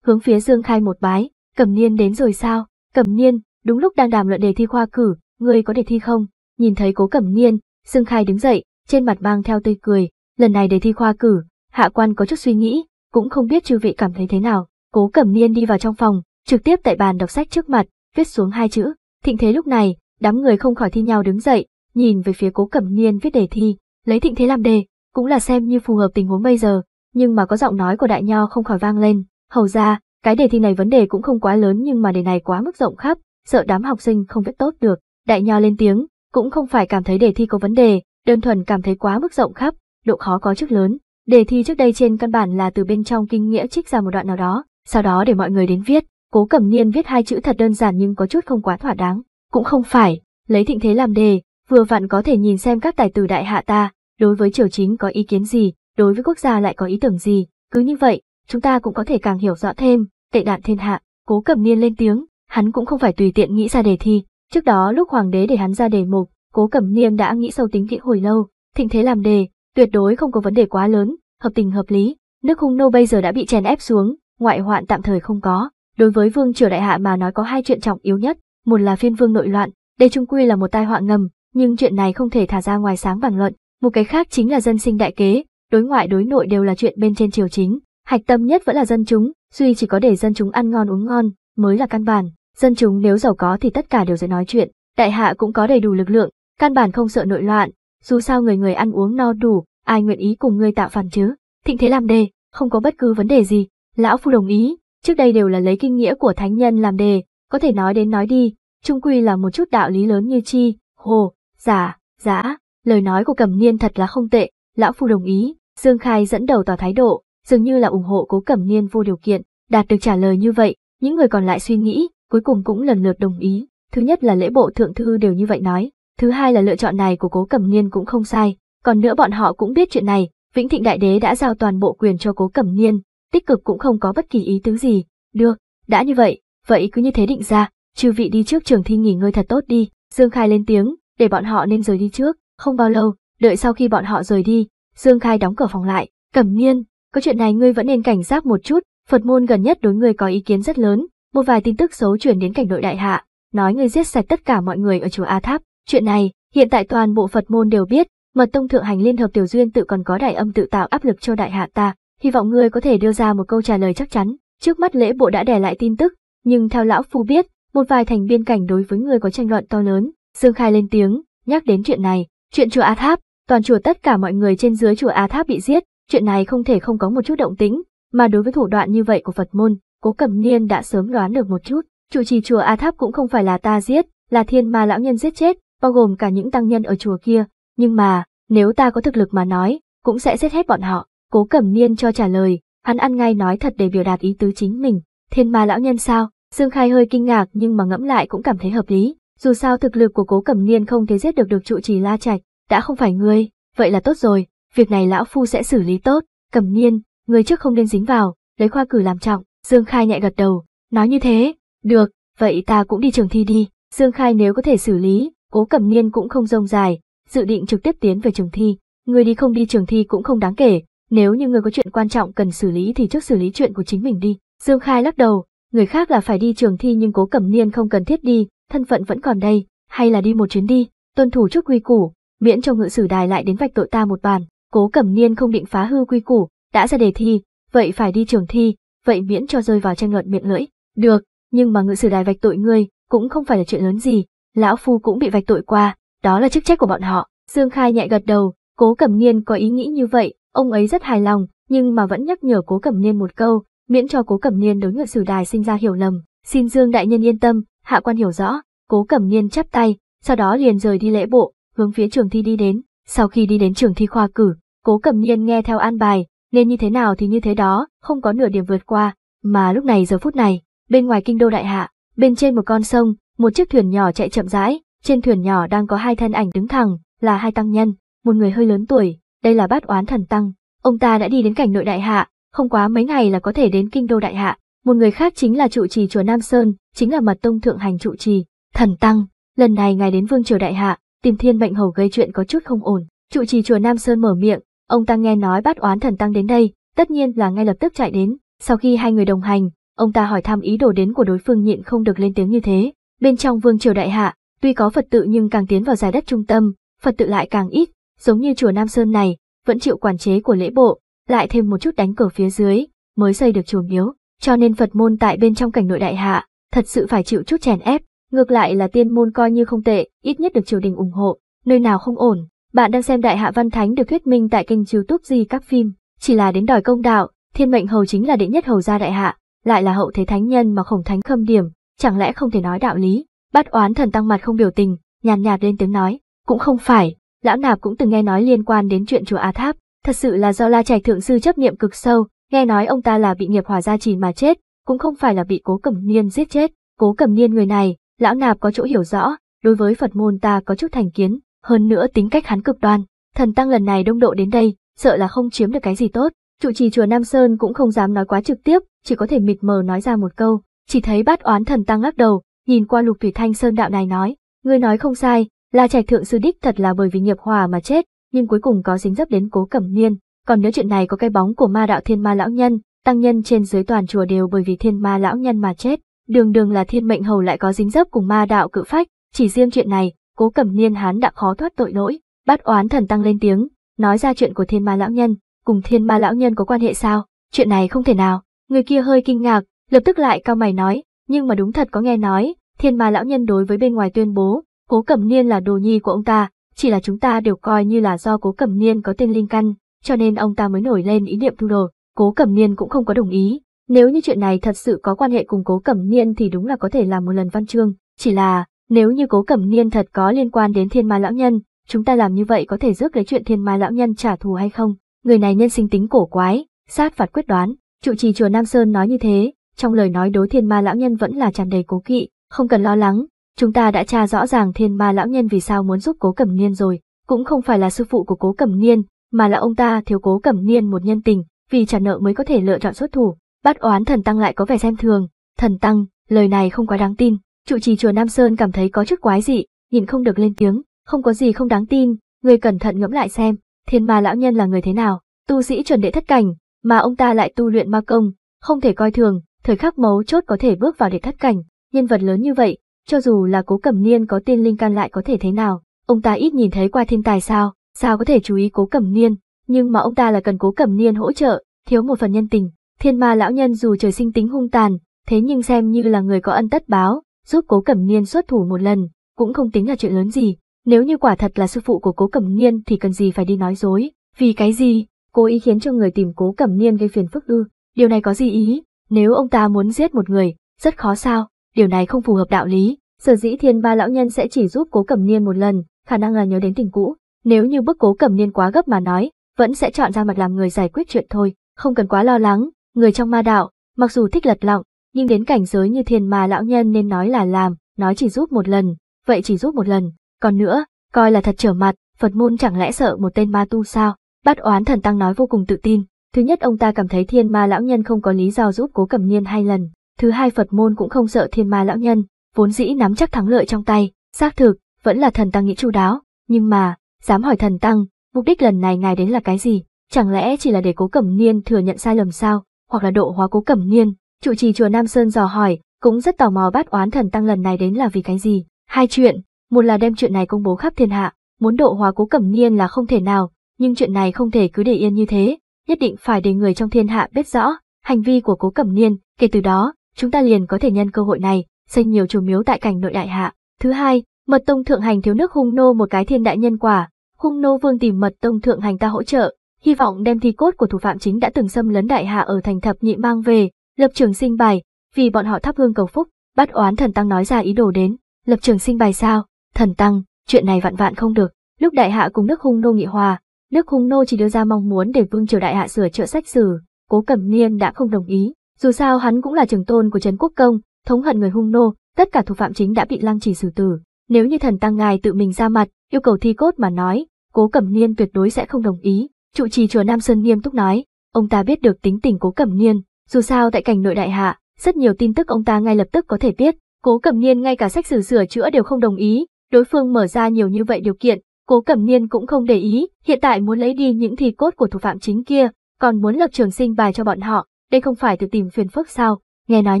hướng phía Dương Khai một bái, cẩm niên đến rồi sao, cẩm niên, đúng lúc đang đàm luận đề thi khoa cử, ngươi có đề thi không, nhìn thấy cố cẩm niên, Dương Khai đứng dậy, trên mặt mang theo tươi cười, lần này đề thi khoa cử, hạ quan có chút suy nghĩ, cũng không biết chư vị cảm thấy thế nào, cố cẩm niên đi vào trong phòng, trực tiếp tại bàn đọc sách trước mặt, viết xuống hai chữ, thịnh thế lúc này, đám người không khỏi thi nhau đứng dậy, nhìn về phía cố cẩm niên viết đề thi, lấy thịnh thế làm đề, cũng là xem như phù hợp tình huống bây giờ, nhưng mà có giọng nói của đại nho không khỏi vang lên, hầu ra, cái đề thi này vấn đề cũng không quá lớn nhưng mà đề này quá mức rộng khắp, sợ đám học sinh không viết tốt được, đại nho lên tiếng, cũng không phải cảm thấy đề thi có vấn đề, đơn thuần cảm thấy quá mức rộng khắp, độ khó có chức lớn, đề thi trước đây trên căn bản là từ bên trong kinh nghĩa trích ra một đoạn nào đó, sau đó để mọi người đến viết, Cố Cẩm Niên viết hai chữ thật đơn giản nhưng có chút không quá thỏa đáng, cũng không phải, lấy thịnh thế làm đề, vừa vặn có thể nhìn xem các tài tử đại hạ ta, đối với triều chính có ý kiến gì, đối với quốc gia lại có ý tưởng gì, cứ như vậy, chúng ta cũng có thể càng hiểu rõ thêm, tệ đạn thiên hạ, Cố Cẩm Niên lên tiếng, hắn cũng không phải tùy tiện nghĩ ra đề thi, trước đó lúc hoàng đế để hắn ra đề mục, Cố Cẩm Niên đã nghĩ sâu tính kỹ hồi lâu, thịnh thế làm đề, tuyệt đối không có vấn đề quá lớn, hợp tình hợp lý, nước hung nô bây giờ đã bị chèn ép xuống, ngoại hoạn tạm thời không có, Đối với vương triều đại hạ mà nói có hai chuyện trọng yếu nhất, một là phiên vương nội loạn, đây trung quy là một tai họa ngầm, nhưng chuyện này không thể thả ra ngoài sáng bằng luận, một cái khác chính là dân sinh đại kế, đối ngoại đối nội đều là chuyện bên trên triều chính, hạch tâm nhất vẫn là dân chúng, duy chỉ có để dân chúng ăn ngon uống ngon mới là căn bản, dân chúng nếu giàu có thì tất cả đều dễ nói chuyện, đại hạ cũng có đầy đủ lực lượng, căn bản không sợ nội loạn, dù sao người người ăn uống no đủ, ai nguyện ý cùng ngươi tạo phản chứ? Thịnh thế làm đề, không có bất cứ vấn đề gì, lão phu đồng ý, trước đây đều là lấy kinh nghĩa của thánh nhân làm đề, có thể nói đến nói đi, trung quy là một chút đạo lý lớn như chi, hồ, giả, giã, lời nói của Cẩm Niên thật là không tệ, lão phu đồng ý, Dương Khai dẫn đầu tỏ thái độ, dường như là ủng hộ Cố Cẩm Niên vô điều kiện, đạt được trả lời như vậy, những người còn lại suy nghĩ, cuối cùng cũng lần lượt đồng ý, thứ nhất là lễ bộ thượng thư đều như vậy nói, thứ hai là lựa chọn này của Cố Cẩm Niên cũng không sai, còn nữa bọn họ cũng biết chuyện này, Vĩnh Thịnh Đại Đế đã giao toàn bộ quyền cho Cố Cẩm Niên, tích cực cũng không có bất kỳ ý tứ gì. Được, đã như vậy, vậy cứ như thế định ra, chư vị đi trước trường thi nghỉ ngơi thật tốt đi. Dương Khai lên tiếng, để bọn họ nên rời đi trước, không bao lâu, đợi sau khi bọn họ rời đi, Dương Khai đóng cửa phòng lại, cẩm nghiên, có chuyện này ngươi vẫn nên cảnh giác một chút, Phật môn gần nhất đối ngươi có ý kiến rất lớn, một vài tin tức xấu truyền đến cảnh đội đại hạ, nói ngươi giết sạch tất cả mọi người ở chùa A Tháp, chuyện này, hiện tại toàn bộ Phật môn đều biết, mật tông thượng hành liên hợp tiểu duyên tự còn có đại âm tự tạo áp lực cho đại hạ ta, hy vọng ngươi có thể đưa ra một câu trả lời chắc chắn. Trước mắt lễ bộ đã để lại tin tức, nhưng theo lão phu biết, một vài thành biên cảnh đối với ngươi có tranh luận to lớn. Dương Khai lên tiếng, nhắc đến chuyện này, chuyện chùa A Tháp, toàn chùa tất cả mọi người trên dưới chùa A Tháp bị giết, chuyện này không thể không có một chút động tĩnh. mà đối với thủ đoạn như vậy của Phật môn, Cố Cẩm Niên đã sớm đoán được một chút. Chủ trì chùa A Tháp cũng không phải là ta giết, là thiên ma lão nhân giết chết, bao gồm cả những tăng nhân ở chùa kia, nhưng mà, nếu ta có thực lực mà nói, cũng sẽ giết hết bọn họ. Cố Cẩm Niên cho trả lời, hắn ăn ngay nói thật để biểu đạt ý tứ chính mình, thiên ma lão nhân sao, Dương Khai hơi kinh ngạc nhưng mà ngẫm lại cũng cảm thấy hợp lý, dù sao thực lực của Cố Cẩm Niên không thể giết được được trụ trì La Trạch, đã không phải ngươi, vậy là tốt rồi, việc này lão phu sẽ xử lý tốt, Cẩm Niên, người trước không nên dính vào, lấy khoa cử làm trọng, Dương Khai nhẹ gật đầu, nói như thế, được, vậy ta cũng đi trường thi đi, Dương Khai nếu có thể xử lý, Cố Cẩm Niên cũng không rông dài, dự định trực tiếp tiến về trường thi, người đi không đi trường thi cũng không đáng kể, nếu như người có chuyện quan trọng cần xử lý thì trước xử lý chuyện của chính mình đi. Dương Khai lắc đầu, người khác là phải đi trường thi nhưng cố cẩm niên không cần thiết đi, thân phận vẫn còn đây, hay là đi một chuyến đi, tuân thủ chút quy củ, miễn cho ngự sử đài lại đến vạch tội ta một bàn. Cố cẩm niên không định phá hư quy củ, đã ra đề thi, vậy phải đi trường thi, vậy miễn cho rơi vào tranh luận miệng lưỡi. Được, nhưng mà ngự sử đài vạch tội ngươi, cũng không phải là chuyện lớn gì, lão phu cũng bị vạch tội qua, đó là chức trách của bọn họ. Dương Khai nhẹ gật đầu, cố cẩm niên có ý nghĩ như vậy, Ông ấy rất hài lòng, nhưng mà vẫn nhắc nhở Cố Cẩm Niên một câu, miễn cho Cố Cẩm Niên đối ngược sử đài sinh ra hiểu lầm. Xin Dương đại nhân yên tâm, hạ quan hiểu rõ. Cố Cẩm Niên chắp tay, sau đó liền rời đi lễ bộ, hướng phía trường thi đi đến. Sau khi đi đến trường thi khoa cử, Cố Cẩm Niên nghe theo an bài, nên như thế nào thì như thế đó, không có nửa điểm vượt qua. Mà lúc này giờ phút này, bên ngoài kinh đô đại hạ, bên trên một con sông, một chiếc thuyền nhỏ chạy chậm rãi, trên thuyền nhỏ đang có hai thân ảnh đứng thẳng, là hai tăng nhân, một người hơi lớn tuổi, đây là bát oán thần tăng, ông ta đã đi đến cảnh nội đại hạ, không quá mấy ngày là có thể đến kinh đô đại hạ. Một người khác chính là trụ trì chùa Nam Sơn, chính là mật tông thượng hành trụ trì, thần tăng, lần này ngài đến vương triều đại hạ, tìm thiên mệnh hầu gây chuyện có chút không ổn. Trụ trì chùa Nam Sơn mở miệng, ông ta nghe nói bát oán thần tăng đến đây, tất nhiên là ngay lập tức chạy đến, sau khi hai người đồng hành, ông ta hỏi thăm ý đồ đến của đối phương nhịn không được lên tiếng như thế. Bên trong vương triều đại hạ, tuy có Phật tự nhưng càng tiến vào giải đất trung tâm, Phật tự lại càng ít, giống như chùa Nam Sơn này, vẫn chịu quản chế của lễ bộ, lại thêm một chút đánh cờ phía dưới, mới xây được chùa miếu, cho nên Phật môn tại bên trong cảnh nội đại hạ, thật sự phải chịu chút chèn ép, ngược lại là tiên môn coi như không tệ, ít nhất được triều đình ủng hộ, nơi nào không ổn. Bạn đang xem Đại Hạ Văn Thánh được thuyết minh tại kênh YouTube gì các phim, chỉ là đến đòi công đạo, Thiên Mệnh Hầu chính là đệ nhất hầu gia đại hạ, lại là hậu thế thánh nhân mà Khổng Thánh khâm điểm, chẳng lẽ không thể nói đạo lý? Bát Oán Thần tăng mặt không biểu tình, nhàn nhạt lên tiếng nói, cũng không phải, lão nạp cũng từng nghe nói liên quan đến chuyện chùa A Tháp, thật sự là do La Trạch thượng sư chấp niệm cực sâu, nghe nói ông ta là bị nghiệp hỏa gia trì mà chết, cũng không phải là bị Cố Cẩm Niên giết chết, Cố Cẩm Niên người này, lão nạp có chỗ hiểu rõ, đối với Phật môn ta có chút thành kiến, hơn nữa tính cách hắn cực đoan, thần tăng lần này đông độ đến đây, sợ là không chiếm được cái gì tốt, trụ trì chùa Nam Sơn cũng không dám nói quá trực tiếp, chỉ có thể mịt mờ nói ra một câu, chỉ thấy bát oán thần tăng lắc đầu, nhìn qua Lục Thủy Thanh Sơn đạo này nói, ngươi nói không sai, là trạch thượng sư đích thật là bởi vì nghiệp hòa mà chết, nhưng cuối cùng có dính dấp đến cố cẩm niên, còn nhớ chuyện này có cái bóng của ma đạo thiên ma lão nhân, tăng nhân trên dưới toàn chùa đều bởi vì thiên ma lão nhân mà chết, đường đường là thiên mệnh hầu lại có dính dấp cùng ma đạo cự phách, chỉ riêng chuyện này, cố cẩm niên hán đã khó thoát tội lỗi, Bát oán thần tăng lên tiếng, nói ra chuyện của thiên ma lão nhân, cùng thiên ma lão nhân có quan hệ sao, chuyện này không thể nào, người kia hơi kinh ngạc, lập tức lại cao mày nói, nhưng mà đúng thật có nghe nói, thiên ma lão nhân đối với bên ngoài tuyên bố, Cố Cẩm Niên là đồ nhi của ông ta, chỉ là chúng ta đều coi như là do Cố Cẩm Niên có tên linh căn, cho nên ông ta mới nổi lên ý niệm thu đồ. Cố Cẩm Niên cũng không có đồng ý, nếu như chuyện này thật sự có quan hệ cùng Cố Cẩm Niên thì đúng là có thể làm một lần văn chương, chỉ là nếu như Cố Cẩm Niên thật có liên quan đến Thiên Ma lão nhân, chúng ta làm như vậy có thể rước lấy chuyện Thiên Ma lão nhân trả thù hay không? Người này nhân sinh tính cổ quái, sát phạt quyết đoán, trụ trì chùa Nam Sơn nói như thế, trong lời nói đối Thiên Ma lão nhân vẫn là tràn đầy cố kỵ, không cần lo lắng, Chúng ta đã tra rõ ràng thiên ma lão nhân vì sao muốn giúp cố cẩm niên rồi, cũng không phải là sư phụ của cố cẩm niên, mà là ông ta thiếu cố cẩm niên một nhân tình, vì trả nợ mới có thể lựa chọn xuất thủ, bắt oán thần tăng lại có vẻ xem thường. Thần tăng, lời này không quá đáng tin, trụ trì chùa Nam Sơn cảm thấy có chút quái dị, nhìn không được lên tiếng, không có gì không đáng tin, người cẩn thận ngẫm lại xem, thiên ma lão nhân là người thế nào, tu sĩ chuẩn đệ thất cảnh, mà ông ta lại tu luyện ma công, không thể coi thường, thời khắc mấu chốt có thể bước vào đệ thất cảnh, nhân vật lớn như vậy, cho dù là cố cẩm niên có tiên linh can lại có thể thế nào, ông ta ít nhìn thấy qua thiên tài sao, sao có thể chú ý cố cẩm niên, nhưng mà ông ta là cần cố cẩm niên hỗ trợ, thiếu một phần nhân tình. Thiên ma lão nhân dù trời sinh tính hung tàn, thế nhưng xem như là người có ân tất báo, giúp cố cẩm niên xuất thủ một lần, cũng không tính là chuyện lớn gì. Nếu như quả thật là sư phụ của cố cẩm niên thì cần gì phải đi nói dối, vì cái gì, cố ý khiến cho người tìm cố cẩm niên gây phiền phức ư, điều này có gì ý, nếu ông ta muốn giết một người, rất khó sao, Điều này không phù hợp đạo lý, sở dĩ thiên ba lão nhân sẽ chỉ giúp cố cẩm niên một lần, khả năng là nhớ đến tình cũ. Nếu như bức cố cẩm niên quá gấp mà nói, vẫn sẽ chọn ra mặt làm người giải quyết chuyện thôi, không cần quá lo lắng, người trong ma đạo, mặc dù thích lật lọng, nhưng đến cảnh giới như thiên ma lão nhân nên nói là làm, nói chỉ giúp một lần, vậy chỉ giúp một lần, còn nữa, coi là thật trở mặt, Phật môn chẳng lẽ sợ một tên ma tu sao? Bát oán thần tăng nói vô cùng tự tin, thứ nhất ông ta cảm thấy thiên ma lão nhân không có lý do giúp cố cẩm niên hai lần, Thứ hai Phật môn cũng không sợ thiên ma lão nhân, vốn dĩ nắm chắc thắng lợi trong tay, xác thực, vẫn là thần tăng nghĩ chu đáo, nhưng mà, dám hỏi thần tăng, mục đích lần này ngài đến là cái gì? Chẳng lẽ chỉ là để cố cẩm niên thừa nhận sai lầm sao, hoặc là độ hóa cố cẩm niên? trụ trì chùa Nam Sơn dò hỏi, cũng rất tò mò bát oán thần tăng lần này đến là vì cái gì? Hai chuyện, một là đem chuyện này công bố khắp thiên hạ, muốn độ hóa cố cẩm niên là không thể nào, nhưng chuyện này không thể cứ để yên như thế, nhất định phải để người trong thiên hạ biết rõ hành vi của cố cẩm niên, kể từ đó, chúng ta liền có thể nhân cơ hội này, xây nhiều chùa miếu tại cảnh nội đại hạ. Thứ hai, Mật Tông Thượng Hành thiếu nước hung nô một cái thiên đại nhân quả, hung nô vương tìm Mật Tông Thượng Hành ta hỗ trợ, hy vọng đem thi cốt của thủ phạm chính đã từng xâm lấn đại hạ ở thành thập nhị mang về, lập trường sinh bài, vì bọn họ thắp hương cầu phúc, bắt oán thần tăng nói ra ý đồ đến, lập trường sinh bài sao, thần tăng, chuyện này vạn vạn không được, lúc đại hạ cùng nước hung nô nghị hòa, nước hung nô chỉ đưa ra mong muốn để vương triều đại hạ sửa chữa sách sử, cố cẩm niên đã không đồng ý, dù sao hắn cũng là trưởng tôn của Trấn Quốc Công, thống hận người hung nô, tất cả thủ phạm chính đã bị lăng trì xử tử. Nếu như thần tăng ngài tự mình ra mặt, yêu cầu thi cốt mà nói, cố cẩm niên tuyệt đối sẽ không đồng ý. Trụ trì chùa Nam Sơn nghiêm túc nói, ông ta biết được tính tình cố cẩm niên, dù sao tại cảnh nội đại hạ, rất nhiều tin tức ông ta ngay lập tức có thể biết. Cố cẩm niên ngay cả sách xử sửa chữa đều không đồng ý, đối phương mở ra nhiều như vậy điều kiện, cố cẩm niên cũng không để ý, hiện tại muốn lấy đi những thi cốt của thủ phạm chính kia, còn muốn lập trường sinh bài cho bọn họ, đây không phải tự tìm phiền phức sao, nghe nói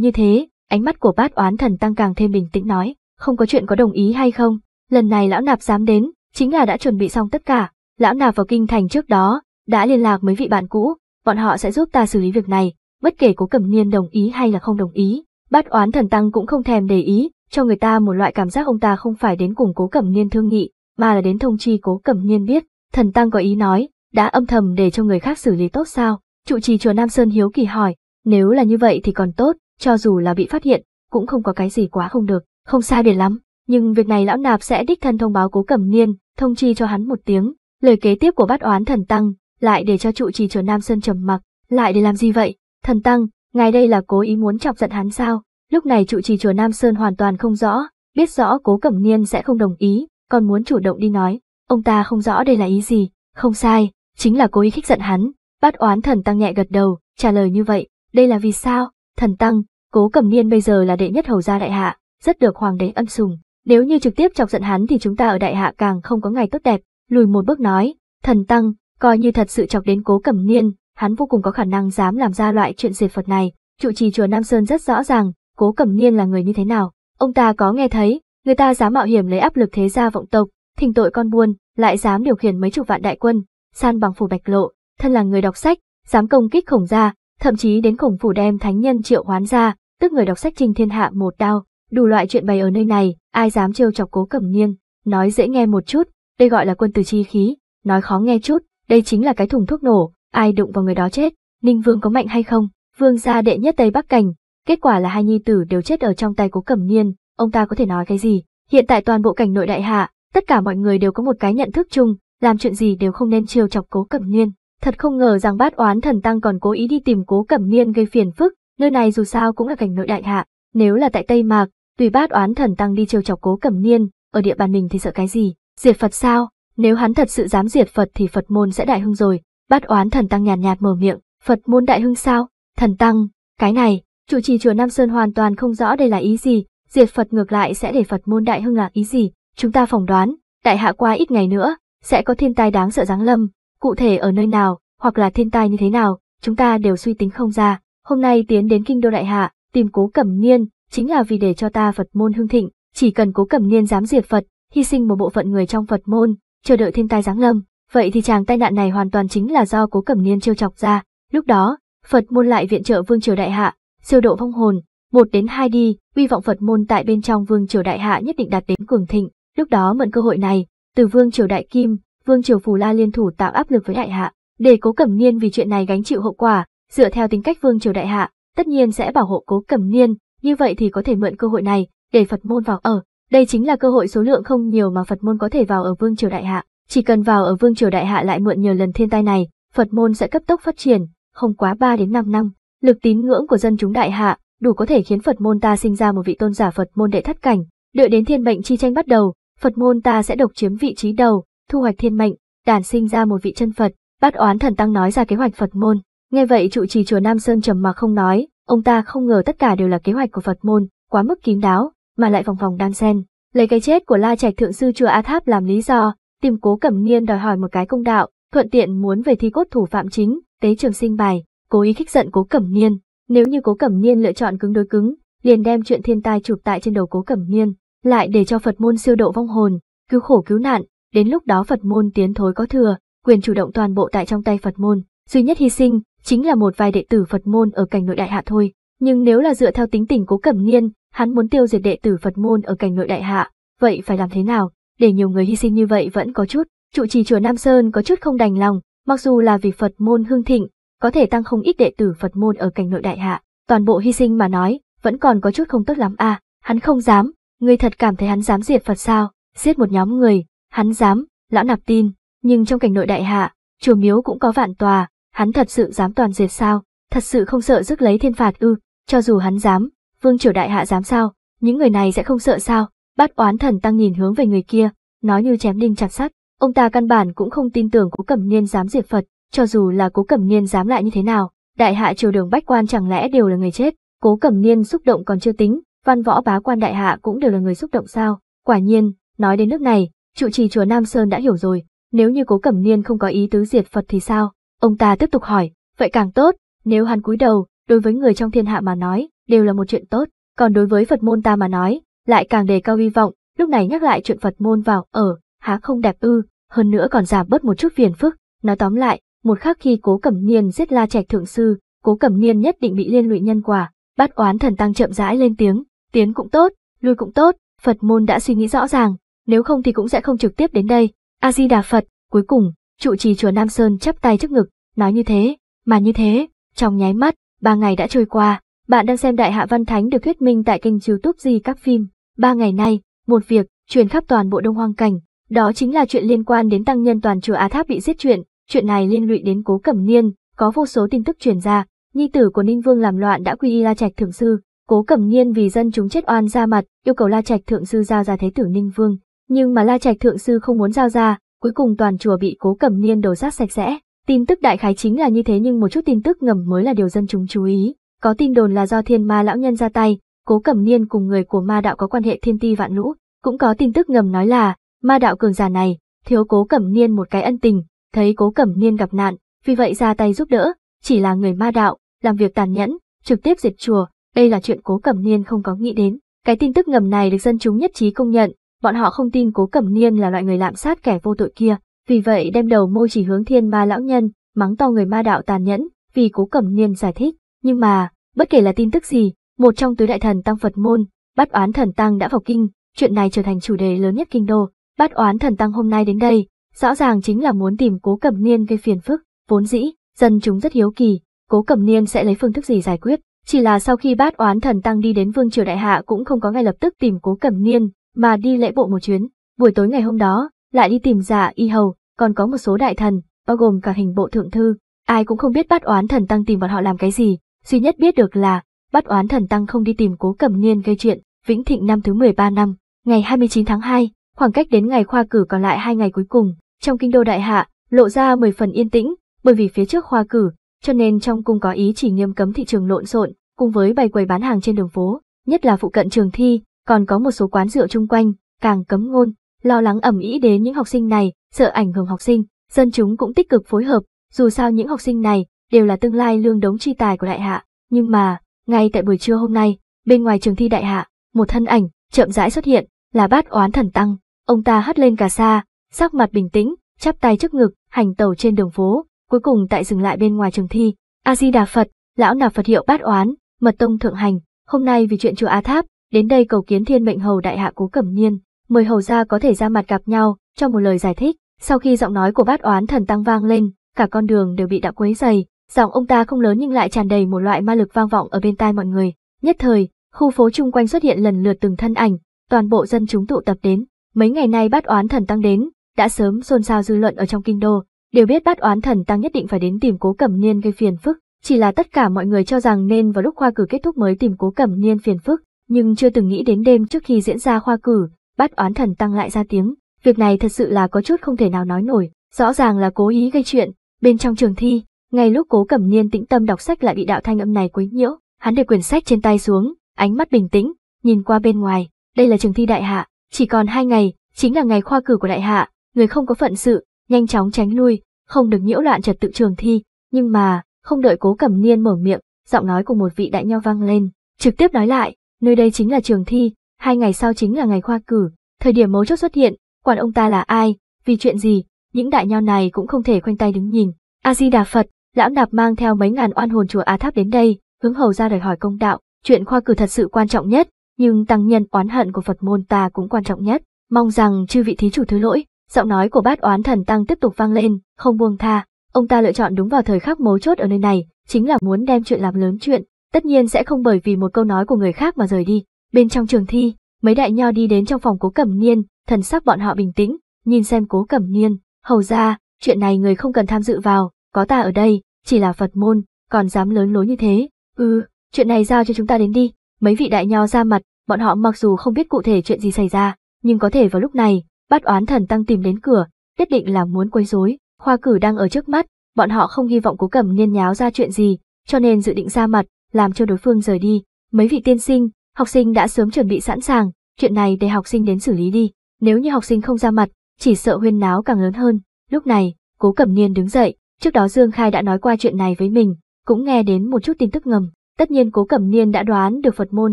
như thế, ánh mắt của bát oán thần tăng càng thêm bình tĩnh nói, không có chuyện có đồng ý hay không, lần này lão nạp dám đến, chính là đã chuẩn bị xong tất cả, lão nạp vào kinh thành trước đó, đã liên lạc mấy vị bạn cũ, bọn họ sẽ giúp ta xử lý việc này, bất kể cố cẩm niên đồng ý hay là không đồng ý, bát oán thần tăng cũng không thèm để ý, cho người ta một loại cảm giác ông ta không phải đến cùng cố cẩm niên thương nghị, mà là đến thông chi cố cẩm niên biết, thần tăng có ý nói, đã âm thầm để cho người khác xử lý tốt sao, chủ trì chùa Nam Sơn hiếu kỳ hỏi, nếu là như vậy thì còn tốt, cho dù là bị phát hiện, cũng không có cái gì quá không được, không sai biệt lắm. Nhưng việc này lão nạp sẽ đích thân thông báo cố cẩm niên, thông chi cho hắn một tiếng. Lời kế tiếp của bát oán thần tăng, lại để cho trụ trì chùa Nam Sơn trầm mặc, lại để làm gì vậy? Thần tăng, ngài đây là cố ý muốn chọc giận hắn sao? Lúc này trụ trì chùa Nam Sơn hoàn toàn không rõ, biết rõ cố cẩm niên sẽ không đồng ý, còn muốn chủ động đi nói. Ông ta không rõ đây là ý gì, không sai, chính là cố ý khích giận hắn, Bát oán thần tăng nhẹ gật đầu, trả lời như vậy, đây là vì sao, thần tăng, cố cẩm niên bây giờ là đệ nhất hầu gia đại hạ, rất được hoàng đế ân sùng, nếu như trực tiếp chọc giận hắn thì chúng ta ở đại hạ càng không có ngày tốt đẹp, lùi một bước nói, thần tăng, coi như thật sự chọc đến cố cẩm niên, hắn vô cùng có khả năng dám làm ra loại chuyện diệt Phật này, trụ trì chùa Nam Sơn rất rõ ràng, cố cẩm niên là người như thế nào, ông ta có nghe thấy, người ta dám mạo hiểm lấy áp lực thế gia vọng tộc, thình tội con buôn, lại dám điều khiển mấy chục vạn đại quân, san bằng phủ bạch lộ, thân là người đọc sách, dám công kích khổng gia, thậm chí đến khổng phủ đem thánh nhân triệu hoán ra, tức người đọc sách trình thiên hạ một đao, đủ loại chuyện bày ở nơi này, ai dám trêu chọc cố cẩm nghiêng, nói dễ nghe một chút, đây gọi là quân từ chi khí, nói khó nghe chút, đây chính là cái thùng thuốc nổ, ai đụng vào người đó chết, Ninh Vương có mạnh hay không, Vương gia đệ nhất Tây Bắc Cảnh, kết quả là hai nhi tử đều chết ở trong tay cố cẩm niên, ông ta có thể nói cái gì, hiện tại toàn bộ cảnh nội đại hạ, tất cả mọi người đều có một cái nhận thức chung, làm chuyện gì đều không nên chiều chọc cố cẩm niên. Thật không ngờ rằng bát oán thần tăng còn cố ý đi tìm cố cẩm niên gây phiền phức, nơi này dù sao cũng là cảnh nội đại hạ, nếu là tại Tây Mạc, tùy bát oán thần tăng đi trêu chọc cố cẩm niên, ở địa bàn mình thì sợ cái gì, diệt Phật sao, nếu hắn thật sự dám diệt Phật thì Phật môn sẽ đại hưng rồi, bát oán thần tăng nhàn nhạt, nhạt mở miệng, Phật môn đại hưng sao, thần tăng, cái này, chủ trì chùa Nam Sơn hoàn toàn không rõ đây là ý gì, diệt Phật ngược lại sẽ để Phật môn đại hưng là ý gì, chúng ta phỏng đoán, đại hạ qua ít ngày nữa, sẽ có thiên tai đáng sợ giáng lâm, cụ thể ở nơi nào, hoặc là thiên tai như thế nào, chúng ta đều suy tính không ra. Hôm nay tiến đến kinh đô đại hạ, tìm cố cẩm niên, chính là vì để cho ta Phật môn hương thịnh, chỉ cần cố cẩm niên dám diệt Phật, hy sinh một bộ phận người trong Phật môn, chờ đợi thiên tai giáng lâm, vậy thì chàng tai nạn này hoàn toàn chính là do cố cẩm niên trêu chọc ra. Lúc đó, Phật môn lại viện trợ vương triều đại hạ, siêu độ vong hồn, một đến hai đi, uy vọng Phật môn tại bên trong vương triều đại hạ nhất định đạt đến cường thịnh. Lúc đó mượn cơ hội này, từ vương triều đại kim, Vương Triều Phù La liên thủ tạo áp lực với đại hạ, để Cố Cẩm Niên vì chuyện này gánh chịu hậu quả, dựa theo tính cách Vương Triều đại hạ, tất nhiên sẽ bảo hộ Cố Cẩm Niên, như vậy thì có thể mượn cơ hội này để Phật môn vào ở. Đây chính là cơ hội số lượng không nhiều mà Phật môn có thể vào ở Vương Triều đại hạ, chỉ cần vào ở Vương Triều đại hạ lại mượn nhờ lần thiên tai này, Phật môn sẽ cấp tốc phát triển, không quá 3 đến 5 năm, lực tín ngưỡng của dân chúng đại hạ đủ có thể khiến Phật môn ta sinh ra một vị tôn giả Phật môn đệ thất cảnh, đợi đến thiên mệnh chi tranh bắt đầu, Phật môn ta sẽ độc chiếm vị trí đầu, thu hoạch thiên mệnh, đản sinh ra một vị chân Phật, bát oán thần tăng nói ra kế hoạch Phật môn. Nghe vậy trụ trì chùa Nam Sơn trầm mà không nói, ông ta không ngờ tất cả đều là kế hoạch của Phật môn, quá mức kín đáo, mà lại vòng vòng đan xen. Lấy cái chết của La Trạch thượng sư chùa A Tháp làm lý do, tìm Cố Cẩm Niên đòi hỏi một cái công đạo, thuận tiện muốn về thi cốt thủ phạm chính, tế trường sinh bài, cố ý khích giận Cố Cẩm Niên, nếu như Cố Cẩm Niên lựa chọn cứng đối cứng, liền đem chuyện thiên tai chụp tại trên đầu Cố Cẩm Niên, lại để cho Phật môn siêu độ vong hồn, cứu khổ cứu nạn, đến lúc đó Phật môn tiến thối có thừa, quyền chủ động toàn bộ tại trong tay Phật môn, duy nhất hy sinh chính là một vài đệ tử Phật môn ở cảnh nội đại hạ thôi. Nhưng nếu là dựa theo tính tình cố cẩm niên, hắn muốn tiêu diệt đệ tử Phật môn ở cảnh nội đại hạ, vậy phải làm thế nào? Để nhiều người hy sinh như vậy vẫn có chút, trụ trì chùa Nam Sơn có chút không đành lòng, mặc dù là vì Phật môn hương thịnh, có thể tăng không ít đệ tử Phật môn ở cảnh nội đại hạ, toàn bộ hy sinh mà nói, vẫn còn có chút không tốt lắm a à, hắn không dám, ngươi thật cảm thấy hắn dám diệt Phật sao, giết một nhóm người, Hắn dám, lão nạp tin, nhưng trong cảnh nội đại hạ, chùa miếu cũng có vạn tòa, hắn thật sự dám toàn dệt sao, thật sự không sợ rước lấy thiên phạt ư, cho dù hắn dám, vương triều đại hạ dám sao, những người này sẽ không sợ sao, bát oán thần tăng nhìn hướng về người kia, nói như chém đinh chặt sắt, ông ta căn bản cũng không tin tưởng cố cẩm niên dám diệt Phật, cho dù là cố cẩm niên dám lại như thế nào, đại hạ triều đường bách quan chẳng lẽ đều là người chết, cố cẩm niên xúc động còn chưa tính, văn võ bá quan đại hạ cũng đều là người xúc động sao, quả nhiên, nói đến nước này, Trụ trì chùa Nam Sơn đã hiểu rồi, nếu như cố cẩm niên không có ý tứ diệt Phật thì sao? Ông ta tiếp tục hỏi, vậy càng tốt, nếu hắn cúi đầu, đối với người trong thiên hạ mà nói, đều là một chuyện tốt, còn đối với Phật môn ta mà nói, lại càng đề cao hy vọng, lúc này nhắc lại chuyện Phật môn vào, ở, há không đẹp ư, hơn nữa còn giảm bớt một chút phiền phức, nói tóm lại, một khắc khi cố cẩm niên giết la trạch thượng sư, cố cẩm niên nhất định bị liên lụy nhân quả, bát oán thần tăng chậm rãi lên tiếng, tiến cũng tốt, lui cũng tốt, Phật môn đã suy nghĩ rõ ràng, nếu không thì cũng sẽ không trực tiếp đến đây. A Di Đà Phật, cuối cùng, trụ trì chùa Nam Sơn chắp tay trước ngực, nói như thế, mà như thế, trong nháy mắt, ba ngày đã trôi qua, bạn đang xem Đại Hạ Văn Thánh được thuyết minh tại kênh YouTube di các phim. Ba ngày nay, một việc truyền khắp toàn bộ Đông Hoang Cảnh, đó chính là chuyện liên quan đến tăng nhân toàn chùa Á Tháp bị giết chuyện, chuyện này liên lụy đến Cố Cẩm Niên, có vô số tin tức truyền ra, nhi tử của Ninh Vương làm loạn đã quy y La Trạch thượng sư, Cố Cẩm Niên vì dân chúng chết oan ra mặt, yêu cầu La Trạch thượng sư giao ra thế tử Ninh Vương, nhưng mà La Trạch Thượng Sư không muốn giao ra, cuối cùng toàn chùa bị cố cẩm niên đổ rác sạch sẽ. Tin tức đại khái chính là như thế nhưng một chút tin tức ngầm mới là điều dân chúng chú ý. Có tin đồn là do thiên ma lão nhân ra tay, cố cẩm niên cùng người của ma đạo có quan hệ thiên ti vạn lũ. Cũng có tin tức ngầm nói là, ma đạo cường giả này, thiếu cố cẩm niên một cái ân tình, thấy cố cẩm niên gặp nạn, vì vậy ra tay giúp đỡ, chỉ là người ma đạo, làm việc tàn nhẫn, trực tiếp diệt chùa, đây là chuyện cố cẩm niên không có nghĩ đến. Cái tin tức ngầm này được dân chúng nhất trí công nhận, Bọn họ không tin cố cẩm niên là loại người lạm sát kẻ vô tội kia, vì vậy đem đầu môi chỉ hướng thiên ma lão nhân, mắng to người ma đạo tàn nhẫn, vì cố cẩm niên giải thích. Nhưng mà, bất kể là tin tức gì, một trong tứ đại thần tăng Phật môn, bắt oán thần tăng đã vào kinh, chuyện này trở thành chủ đề lớn nhất kinh đô. Bát oán thần tăng hôm nay đến đây, rõ ràng chính là muốn tìm cố cẩm niên gây phiền phức, vốn dĩ, dân chúng rất hiếu kỳ, cố cẩm niên sẽ lấy phương thức gì giải quyết. Chỉ là sau khi bát oán thần tăng đi đến vương triều đại hạ cũng không có ngay lập tức tìm cố cẩm niên, mà đi lễ bộ một chuyến. Buổi tối ngày hôm đó, lại đi tìm giả y hầu, còn có một số đại thần, bao gồm cả hình bộ thượng thư. Ai cũng không biết bắt oán thần tăng tìm bọn họ làm cái gì, duy nhất biết được là bắt oán thần tăng không đi tìm cố cẩm niên gây chuyện, vĩnh thịnh năm thứ 13 năm, ngày 29 tháng 2, khoảng cách đến ngày khoa cử còn lại hai ngày cuối cùng, trong kinh đô đại hạ, lộ ra 10 phần yên tĩnh, bởi vì phía trước khoa cử, cho nên trong cung có ý chỉ nghiêm cấm thị trường lộn xộn, cùng với bày quầy bán hàng trên đường phố, nhất là phụ cận trường thi, còn có một số quán rượu chung quanh, càng cấm ngôn, lo lắng ẩm ý đến những học sinh này, sợ ảnh hưởng học sinh, dân chúng cũng tích cực phối hợp, dù sao những học sinh này đều là tương lai lương đống chi tài của đại hạ, nhưng mà, ngay tại buổi trưa hôm nay, bên ngoài trường thi đại hạ, một thân ảnh chậm rãi xuất hiện, là Bát Oán Thần Tăng, ông ta hất lên cà sa, sắc mặt bình tĩnh, chắp tay trước ngực, hành tẩu trên đường phố, cuối cùng tại dừng lại bên ngoài trường thi. A Di Đà Phật, lão nạp Phật hiệu Bát Oán, mật tông thượng hành, hôm nay vì chuyện chùa A Tháp, đến đây cầu kiến thiên mệnh hầu đại hạ cố cẩm niên, mời hầu gia có thể ra mặt gặp nhau, cho một lời giải thích. Sau khi giọng nói của bát oán thần tăng vang lên, cả con đường đều bị đã quấy dày, giọng ông ta không lớn nhưng lại tràn đầy một loại ma lực vang vọng ở bên tai mọi người. Nhất thời, khu phố chung quanh xuất hiện lần lượt từng thân ảnh, toàn bộ dân chúng tụ tập đến. Mấy ngày nay bát oán thần tăng đến, đã sớm xôn xao dư luận ở trong kinh đô, đều biết bát oán thần tăng nhất định phải đến tìm cố cẩm niên gây phiền phức. Chỉ là tất cả mọi người cho rằng nên vào lúc khoa cử kết thúc mới tìm cố cẩm niên phiền phức, nhưng chưa từng nghĩ đến đêm trước khi diễn ra khoa cử, bắt oán thần tăng lại ra tiếng, việc này thật sự là có chút không thể nào nói nổi, rõ ràng là cố ý gây chuyện, bên trong trường thi, ngay lúc cố cẩm niên tĩnh tâm đọc sách lại bị đạo thanh âm này quấy nhiễu, hắn để quyển sách trên tay xuống, ánh mắt bình tĩnh, nhìn qua bên ngoài, đây là trường thi đại hạ, chỉ còn hai ngày, chính là ngày khoa cử của đại hạ, người không có phận sự, nhanh chóng tránh lui, không được nhiễu loạn trật tự trường thi, nhưng mà, không đợi cố cẩm niên mở miệng, giọng nói của một vị đại nho vang lên, trực tiếp nói lại, nơi đây chính là trường thi, hai ngày sau chính là ngày khoa cử, thời điểm mấu chốt xuất hiện, quản ông ta là ai, vì chuyện gì, những đại nho này cũng không thể khoanh tay đứng nhìn. A-di-đà Phật, lão nạp mang theo mấy ngàn oan hồn chùa Á Tháp đến đây, hướng hầu ra đòi hỏi công đạo, chuyện khoa cử thật sự quan trọng nhất, nhưng tăng nhân oán hận của Phật môn ta cũng quan trọng nhất, mong rằng chư vị thí chủ thứ lỗi, giọng nói của bát oán thần tăng tiếp tục vang lên, không buông tha, ông ta lựa chọn đúng vào thời khắc mấu chốt ở nơi này, chính là muốn đem chuyện làm lớn chuyện, tất nhiên sẽ không bởi vì một câu nói của người khác mà rời đi. Bên trong trường thi, mấy đại nho đi đến trong phòng cố cẩm niên, thần sắc bọn họ bình tĩnh, nhìn xem cố cẩm niên, hầu ra, chuyện này người không cần tham dự vào, có ta ở đây, chỉ là Phật môn, còn dám lớn lối như thế, ừ, chuyện này giao cho chúng ta đến đi, mấy vị đại nho ra mặt, bọn họ mặc dù không biết cụ thể chuyện gì xảy ra, nhưng có thể vào lúc này, bắt oán thần tăng tìm đến cửa, quyết định là muốn quấy rối, khoa cử đang ở trước mắt, bọn họ không hy vọng cố cẩm niên nháo ra chuyện gì, cho nên dự định ra mặt, làm cho đối phương rời đi. Mấy vị tiên sinh, học sinh đã sớm chuẩn bị sẵn sàng, chuyện này để học sinh đến xử lý đi. Nếu như học sinh không ra mặt, chỉ sợ huyên náo càng lớn hơn. Lúc này, cố cẩm niên đứng dậy, trước đó Dương Khai đã nói qua chuyện này với mình, cũng nghe đến một chút tin tức ngầm. Tất nhiên cố cẩm niên đã đoán được Phật môn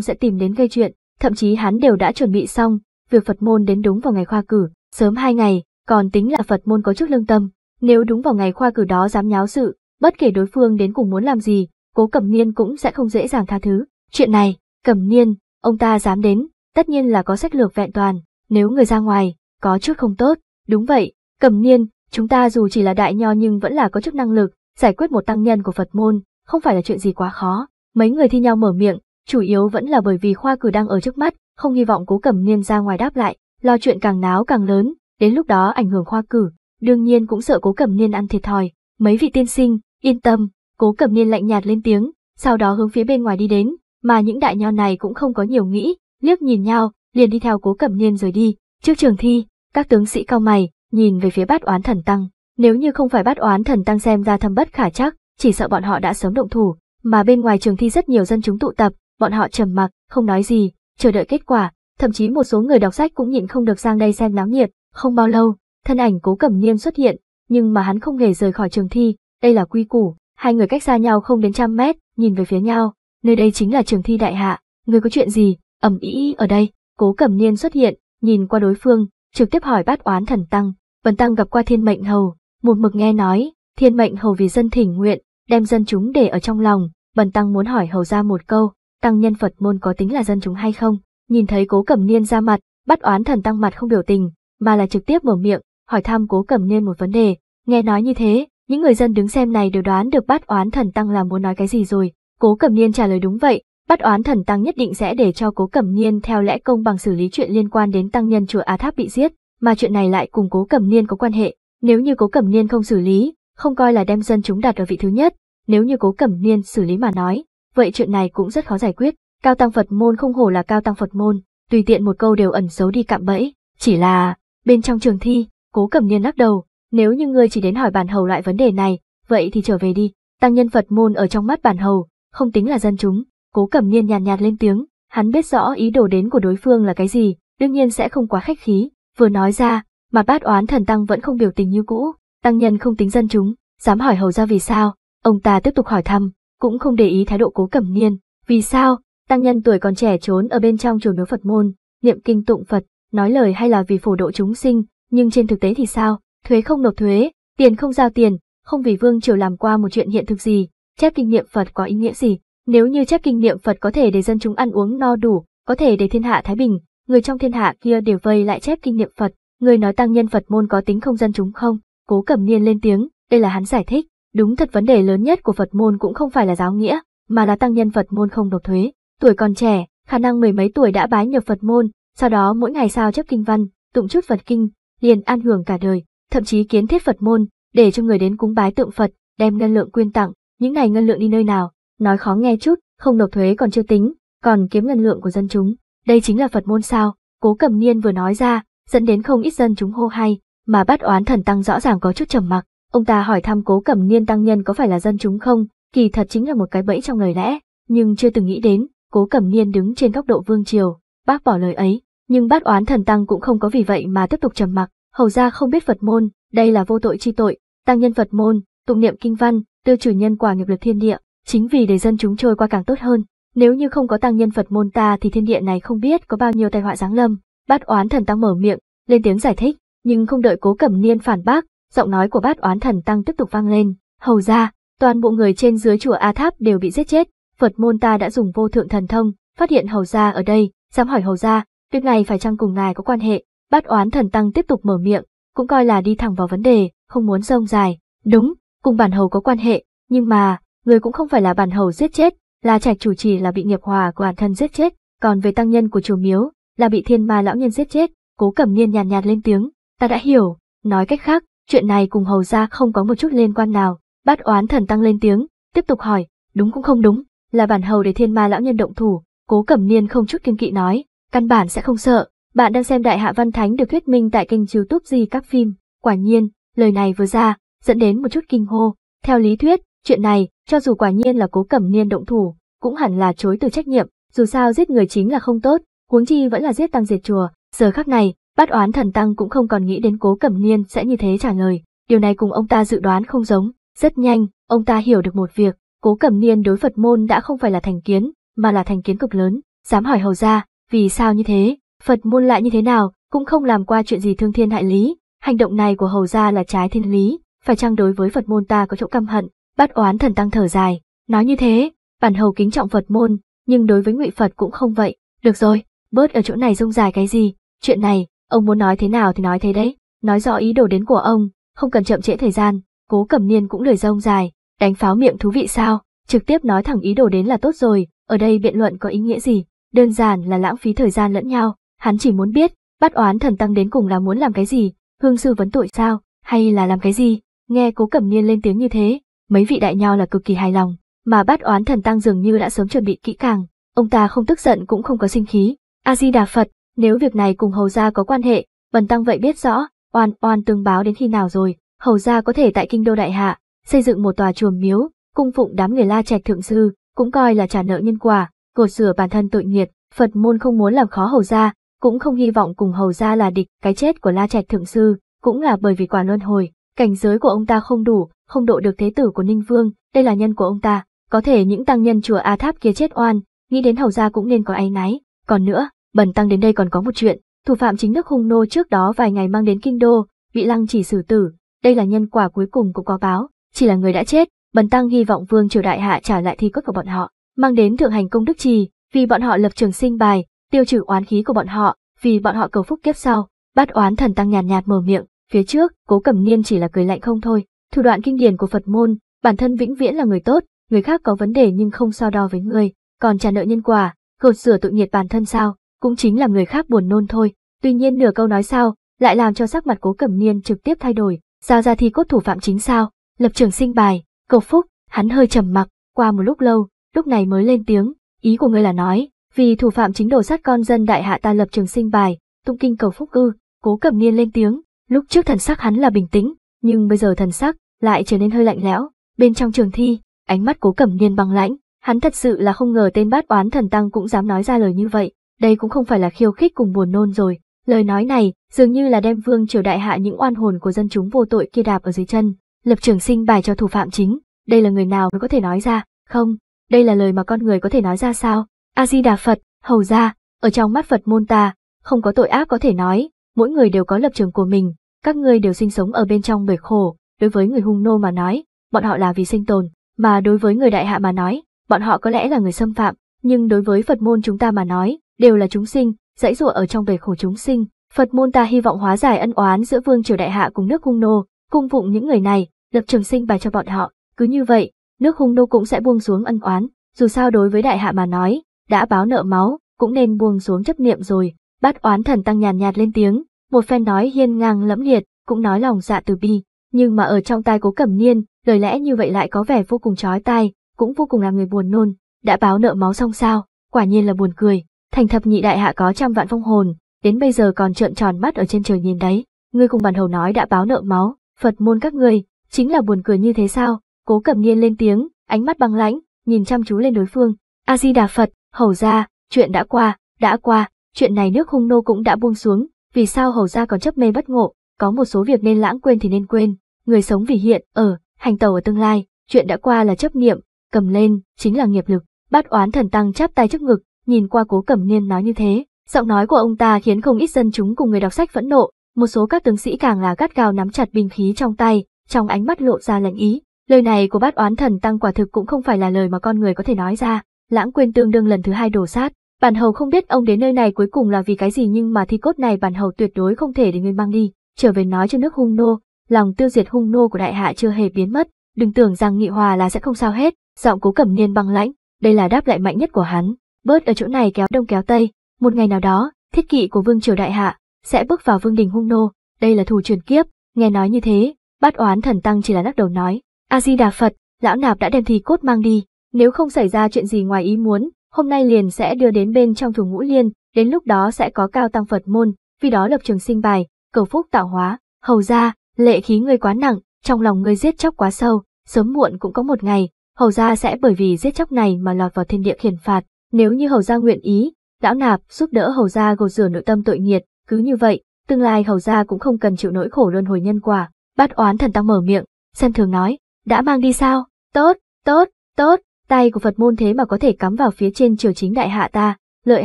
sẽ tìm đến gây chuyện, thậm chí hắn đều đã chuẩn bị xong, việc Phật môn đến đúng vào ngày khoa cử, sớm hai ngày, còn tính là Phật môn có chút lương tâm. Nếu đúng vào ngày khoa cử đó dám nháo sự, bất kể đối phương đến cùng muốn làm gì, cố cẩm niên cũng sẽ không dễ dàng tha thứ. Chuyện này, cẩm niên, ông ta dám đến, tất nhiên là có sách lược vẹn toàn, nếu người ra ngoài, có chút không tốt, đúng vậy, cẩm niên, chúng ta dù chỉ là đại nho nhưng vẫn là có chút năng lực, giải quyết một tăng nhân của Phật môn, không phải là chuyện gì quá khó. Mấy người thi nhau mở miệng, chủ yếu vẫn là bởi vì khoa cử đang ở trước mắt, không hy vọng cố cẩm niên ra ngoài đáp lại, lo chuyện càng náo càng lớn, đến lúc đó ảnh hưởng khoa cử, đương nhiên cũng sợ cố cẩm niên ăn thiệt thòi. Mấy vị tiên sinh, yên tâm, Cố Cẩm Niên lạnh nhạt lên tiếng, sau đó hướng phía bên ngoài đi đến, mà những đại nho này cũng không có nhiều nghĩ, liếc nhìn nhau, liền đi theo Cố Cẩm Niên rời đi. Trước trường thi, các tướng sĩ cao mày, nhìn về phía Bát Oán Thần Tăng, nếu như không phải Bát Oán Thần Tăng xem ra thâm bất khả chắc, chỉ sợ bọn họ đã sớm động thủ, mà bên ngoài trường thi rất nhiều dân chúng tụ tập, bọn họ trầm mặc, không nói gì, chờ đợi kết quả, thậm chí một số người đọc sách cũng nhịn không được sang đây xem náo nhiệt, không bao lâu, thân ảnh Cố Cẩm Niên xuất hiện, nhưng mà hắn không hề rời khỏi trường thi, đây là quy củ, Hai người cách xa nhau không đến trăm mét, nhìn về phía nhau, nơi đây chính là trường thi đại hạ, người có chuyện gì, ẩm ý ở đây, cố cẩm niên xuất hiện, nhìn qua đối phương, trực tiếp hỏi bát oán thần tăng, vần tăng gặp qua thiên mệnh hầu, một mực nghe nói, thiên mệnh hầu vì dân thỉnh nguyện, đem dân chúng để ở trong lòng, bần tăng muốn hỏi hầu ra một câu, tăng nhân Phật môn có tính là dân chúng hay không, nhìn thấy cố cẩm niên ra mặt, bắt oán thần tăng mặt không biểu tình, mà là trực tiếp mở miệng, hỏi thăm cố cẩm niên một vấn đề, nghe nói như thế, những người dân đứng xem này đều đoán được bát oán thần tăng là muốn nói cái gì rồi. Cố Cẩm Niên trả lời đúng vậy, bát oán thần tăng nhất định sẽ để cho Cố Cẩm Niên theo lẽ công bằng xử lý chuyện liên quan đến tăng nhân chùa Á Tháp bị giết, mà chuyện này lại cùng Cố Cẩm Niên có quan hệ. Nếu như Cố Cẩm Niên không xử lý, không coi là đem dân chúng đặt ở vị thứ nhất, nếu như Cố Cẩm Niên xử lý mà nói, vậy chuyện này cũng rất khó giải quyết. Cao tăng Phật môn không hổ là cao tăng Phật môn, tùy tiện một câu đều ẩn giấu đi cạm bẫy, chỉ là bên trong trường thi, Cố Cẩm Niên lắc đầu, nếu như ngươi chỉ đến hỏi bản hầu loại vấn đề này, vậy thì trở về đi, tăng nhân Phật môn ở trong mắt bản hầu, không tính là dân chúng, cố cẩm niên nhàn nhạt, nhạt lên tiếng, hắn biết rõ ý đồ đến của đối phương là cái gì, đương nhiên sẽ không quá khách khí, vừa nói ra, mà bát oán thần tăng vẫn không biểu tình như cũ, tăng nhân không tính dân chúng, dám hỏi hầu ra vì sao, ông ta tiếp tục hỏi thăm, cũng không để ý thái độ cố cẩm niên, vì sao, tăng nhân tuổi còn trẻ trốn ở bên trong chùa miếu Phật môn, niệm kinh tụng Phật, nói lời hay là vì phổ độ chúng sinh, nhưng trên thực tế thì sao, thuế không nộp thuế, tiền không giao tiền, không vì vương triều làm qua một chuyện hiện thực gì, chép kinh niệm Phật có ý nghĩa gì. Nếu như chép kinh niệm Phật có thể để dân chúng ăn uống no đủ, có thể để thiên hạ thái bình, người trong thiên hạ kia đều vây lại chép kinh niệm Phật, người nói tăng nhân Phật môn có tính không dân chúng không? Cố Cẩm Niên lên tiếng, đây là hắn giải thích, đúng thật vấn đề lớn nhất của Phật môn cũng không phải là giáo nghĩa, mà là tăng nhân Phật môn không nộp thuế. Tuổi còn trẻ, khả năng mười mấy tuổi đã bái nhập Phật môn, sau đó mỗi ngày sao chép kinh văn, tụng chút Phật kinh, liền an hưởng cả đời thậm chí kiến thiết Phật môn, để cho người đến cúng bái tượng Phật, đem ngân lượng quyên tặng, những này ngân lượng đi nơi nào, nói khó nghe chút, không nộp thuế còn chưa tính, còn kiếm ngân lượng của dân chúng, đây chính là Phật môn sao, cố cầm niên vừa nói ra, dẫn đến không ít dân chúng hô hay, mà bắt oán thần tăng rõ ràng có chút trầm mặc, ông ta hỏi thăm cố cầm niên tăng nhân có phải là dân chúng không, kỳ thật chính là một cái bẫy trong lời lẽ, nhưng chưa từng nghĩ đến, cố cầm niên đứng trên góc độ vương triều, bác bỏ lời ấy, nhưng bát oán thần tăng cũng không có vì vậy mà tiếp tục trầm mặc, hầu gia không biết Phật môn, đây là vô tội chi tội, tăng nhân Phật môn, tụng niệm kinh văn, tiêu trừ nhân quả nghiệp lực thiên địa, chính vì để dân chúng trôi qua càng tốt hơn. Nếu như không có tăng nhân Phật môn ta thì thiên địa này không biết có bao nhiêu tai họa giáng lâm. Bát Oán Thần Tăng mở miệng, lên tiếng giải thích, nhưng không đợi Cố Cẩm Niên phản bác, giọng nói của Bát Oán Thần Tăng tiếp tục vang lên, "Hầu gia, toàn bộ người trên dưới chùa A Tháp đều bị giết chết, Phật môn ta đã dùng vô thượng thần thông, phát hiện hầu gia ở đây, dám hỏi hầu gia, việc này phải chăng cùng ngài có quan hệ?" Bát oán thần tăng tiếp tục mở miệng, cũng coi là đi thẳng vào vấn đề, không muốn rông dài. Đúng, cùng bản hầu có quan hệ, nhưng mà, người cũng không phải là bản hầu giết chết, là trạch chủ chỉ là bị nghiệp hòa của bản thân giết chết, còn về tăng nhân của chùa miếu, là bị thiên ma lão nhân giết chết, cố cẩm niên nhàn nhạt, nhạt lên tiếng, ta đã hiểu, nói cách khác, chuyện này cùng hầu ra không có một chút liên quan nào, bát oán thần tăng lên tiếng, tiếp tục hỏi, đúng cũng không đúng, là bản hầu để thiên ma lão nhân động thủ, cố cẩm niên không chút kiên kỵ nói, căn bản sẽ không sợ, bạn đang xem Đại Hạ Văn Thánh được thuyết minh tại kênh youtube gì các phim. Quả nhiên, lời này vừa ra, dẫn đến một chút kinh hô. Theo lý thuyết, chuyện này, cho dù quả nhiên là cố cẩm niên động thủ, cũng hẳn là chối từ trách nhiệm, dù sao giết người chính là không tốt, huống chi vẫn là giết tăng diệt chùa. Giờ khắc này, bát oán thần tăng cũng không còn nghĩ đến cố cẩm niên sẽ như thế trả lời. Điều này cùng ông ta dự đoán không giống. Rất nhanh, ông ta hiểu được một việc, cố cẩm niên đối Phật môn đã không phải là thành kiến, mà là thành kiến cực lớn. Dám hỏi hầu gia vì sao như thế, Phật môn lại như thế nào, cũng không làm qua chuyện gì thương thiên hại lý, hành động này của hầu gia là trái thiên lý, phải chăng đối với Phật môn ta có chỗ căm hận, bắt oán thần tăng thở dài, nói như thế, bản hầu kính trọng Phật môn, nhưng đối với ngụy Phật cũng không vậy, được rồi, bớt ở chỗ này rông dài cái gì, chuyện này, ông muốn nói thế nào thì nói thế đấy, nói rõ ý đồ đến của ông, không cần chậm trễ thời gian, cố cẩm niên cũng lười rông dài, đánh pháo miệng thú vị sao, trực tiếp nói thẳng ý đồ đến là tốt rồi, ở đây biện luận có ý nghĩa gì, đơn giản là lãng phí thời gian lẫn nhau, Hắn chỉ muốn biết, bắt oán thần tăng đến cùng là muốn làm cái gì, hương sư vấn tội sao, hay là làm cái gì, nghe cố cẩm niên lên tiếng như thế, mấy vị đại nho là cực kỳ hài lòng, mà bắt oán thần tăng dường như đã sớm chuẩn bị kỹ càng, ông ta không tức giận cũng không có sinh khí, A-di-đà Phật, nếu việc này cùng hầu gia có quan hệ, bần tăng vậy biết rõ, oan oan tương báo đến khi nào rồi, hầu gia có thể tại kinh đô đại hạ, xây dựng một tòa chùa miếu, cung phụng đám người la trạch thượng sư, cũng coi là trả nợ nhân quả, cột sửa bản thân tội nghiệt, Phật môn không muốn làm khó hầu gia, cũng không hy vọng cùng hầu gia là địch, cái chết của La Trạch Thượng Sư, cũng là bởi vì quả luân hồi, cảnh giới của ông ta không đủ, không độ được thế tử của Ninh Vương, đây là nhân của ông ta, có thể những tăng nhân chùa A Tháp kia chết oan, nghĩ đến hầu gia cũng nên có áy náy, còn nữa, bần tăng đến đây còn có một chuyện, thủ phạm chính nước hung nô trước đó vài ngày mang đến kinh đô, bị lăng chỉ xử tử, đây là nhân quả cuối cùng cũng có báo, chỉ là người đã chết, bần tăng hy vọng vương triều đại hạ trả lại thi cốt của bọn họ, mang đến thượng hành công đức trì, vì bọn họ lập trường sinh bài, tiêu trừ oán khí của bọn họ, vì bọn họ cầu phúc kiếp sau. Bát oán thần tăng nhàn nhạt, nhạt mở miệng, phía trước, Cố Cẩm Niên chỉ là cười lạnh không thôi. Thủ đoạn kinh điển của Phật môn, bản thân vĩnh viễn là người tốt, người khác có vấn đề nhưng không so đo với người, còn trả nợ nhân quả, gột sửa tội nghiệp bản thân sao, cũng chính là người khác buồn nôn thôi. Tuy nhiên nửa câu nói sao, lại làm cho sắc mặt Cố Cẩm Niên trực tiếp thay đổi, giao ra thi cốt thủ phạm chính sao, lập trường sinh bài, cầu phúc, hắn hơi trầm mặc, qua một lúc lâu, lúc này mới lên tiếng, ý của ngươi là nói, vì thủ phạm chính đổ sát con dân đại hạ ta lập trường sinh bài, tung kinh cầu phúc ư, cố cẩm niên lên tiếng, lúc trước thần sắc hắn là bình tĩnh, nhưng bây giờ thần sắc lại trở nên hơi lạnh lẽo, bên trong trường thi, ánh mắt cố cẩm niên băng lãnh, hắn thật sự là không ngờ tên bát oán thần tăng cũng dám nói ra lời như vậy, đây cũng không phải là khiêu khích cùng buồn nôn rồi, lời nói này dường như là đem vương triều đại hạ những oan hồn của dân chúng vô tội kia đạp ở dưới chân, lập trường sinh bài cho thủ phạm chính, đây là người nào mới có thể nói ra, không, đây là lời mà con người có thể nói ra sao, A-di-đà Phật, hầu ra, ở trong mắt Phật môn ta, không có tội ác có thể nói, mỗi người đều có lập trường của mình, các ngươi đều sinh sống ở bên trong bể khổ, đối với người hung nô mà nói, bọn họ là vì sinh tồn, mà đối với người đại hạ mà nói, bọn họ có lẽ là người xâm phạm, nhưng đối với Phật môn chúng ta mà nói, đều là chúng sinh, dãy dụa ở trong bể khổ chúng sinh. Phật môn ta hy vọng hóa giải ân oán giữa vương triều đại hạ cùng nước hung nô, cung phụng những người này, lập trường sinh bài cho bọn họ, cứ như vậy, nước hung nô cũng sẽ buông xuống ân oán, dù sao đối với đại hạ mà nói, đã báo nợ máu, cũng nên buông xuống chấp niệm rồi, bát oán thần tăng nhàn nhạt, lên tiếng, một phen nói hiên ngang lẫm liệt, cũng nói lòng dạ từ bi, nhưng mà ở trong tai cố cẩm niên, lời lẽ như vậy lại có vẻ vô cùng chói tai, cũng vô cùng làm người buồn nôn, đã báo nợ máu xong sao, quả nhiên là buồn cười, thành thập nhị đại hạ có trăm vạn phong hồn, đến bây giờ còn trợn tròn mắt ở trên trời nhìn đấy, ngươi cùng bản hầu nói đã báo nợ máu, Phật môn các ngươi, chính là buồn cười như thế sao, cố cẩm niên lên tiếng, ánh mắt băng lãnh, nhìn chăm chú lên đối phương, A-di-đà Phật, Hầu ra, chuyện đã qua, đã qua, chuyện này nước hung nô cũng đã buông xuống, vì sao hầu ra còn chấp mê bất ngộ, có một số việc nên lãng quên thì nên quên, người sống vì hiện, ở, hành tàu ở tương lai, chuyện đã qua là chấp niệm, cầm lên, chính là nghiệp lực, bát oán thần tăng chắp tay trước ngực, nhìn qua cố cầm niên nói như thế, giọng nói của ông ta khiến không ít dân chúng cùng người đọc sách phẫn nộ, một số các tướng sĩ càng là gắt gao nắm chặt binh khí trong tay, trong ánh mắt lộ ra lệnh ý, lời này của bát oán thần tăng quả thực cũng không phải là lời mà con người có thể nói ra, lãng quên tương đương lần thứ hai đổ sát. Bản hầu không biết ông đến nơi này cuối cùng là vì cái gì nhưng mà thi cốt này bản hầu tuyệt đối không thể để ngươi mang đi. Trở về nói cho nước hung nô, lòng tiêu diệt hung nô của đại hạ chưa hề biến mất, đừng tưởng rằng nghị hòa là sẽ không sao hết. Giọng cố cẩm niên băng lãnh, đây là đáp lại mạnh nhất của hắn. Bớt ở chỗ này kéo đông kéo tây, một ngày nào đó, thiết kỵ của vương triều đại hạ sẽ bước vào vương đình hung nô, đây là thù truyền kiếp. Nghe nói như thế, bát oán thần tăng chỉ là lắc đầu nói, A Di Đà Phật, lão nạp đã đem thi cốt mang đi, nếu không xảy ra chuyện gì ngoài ý muốn, hôm nay liền sẽ đưa đến bên trong thủ ngũ liên, đến lúc đó sẽ có cao tăng Phật môn, vì đó lập trường sinh bài, cầu phúc tạo hóa, hầu ra, lệ khí ngươi quá nặng, trong lòng ngươi giết chóc quá sâu, sớm muộn cũng có một ngày, hầu ra sẽ bởi vì giết chóc này mà lọt vào thiên địa khiển phạt, nếu như hầu ra nguyện ý, lão nạp giúp đỡ hầu ra gột rửa nội tâm tội nghiệt, cứ như vậy, tương lai hầu ra cũng không cần chịu nỗi khổ luân hồi nhân quả. Bát oán thần tăng mở miệng, xem thường nói, đã mang đi sao? Tốt, tốt, tốt, tay của Phật môn thế mà có thể cắm vào phía trên triều chính đại hạ ta, lợi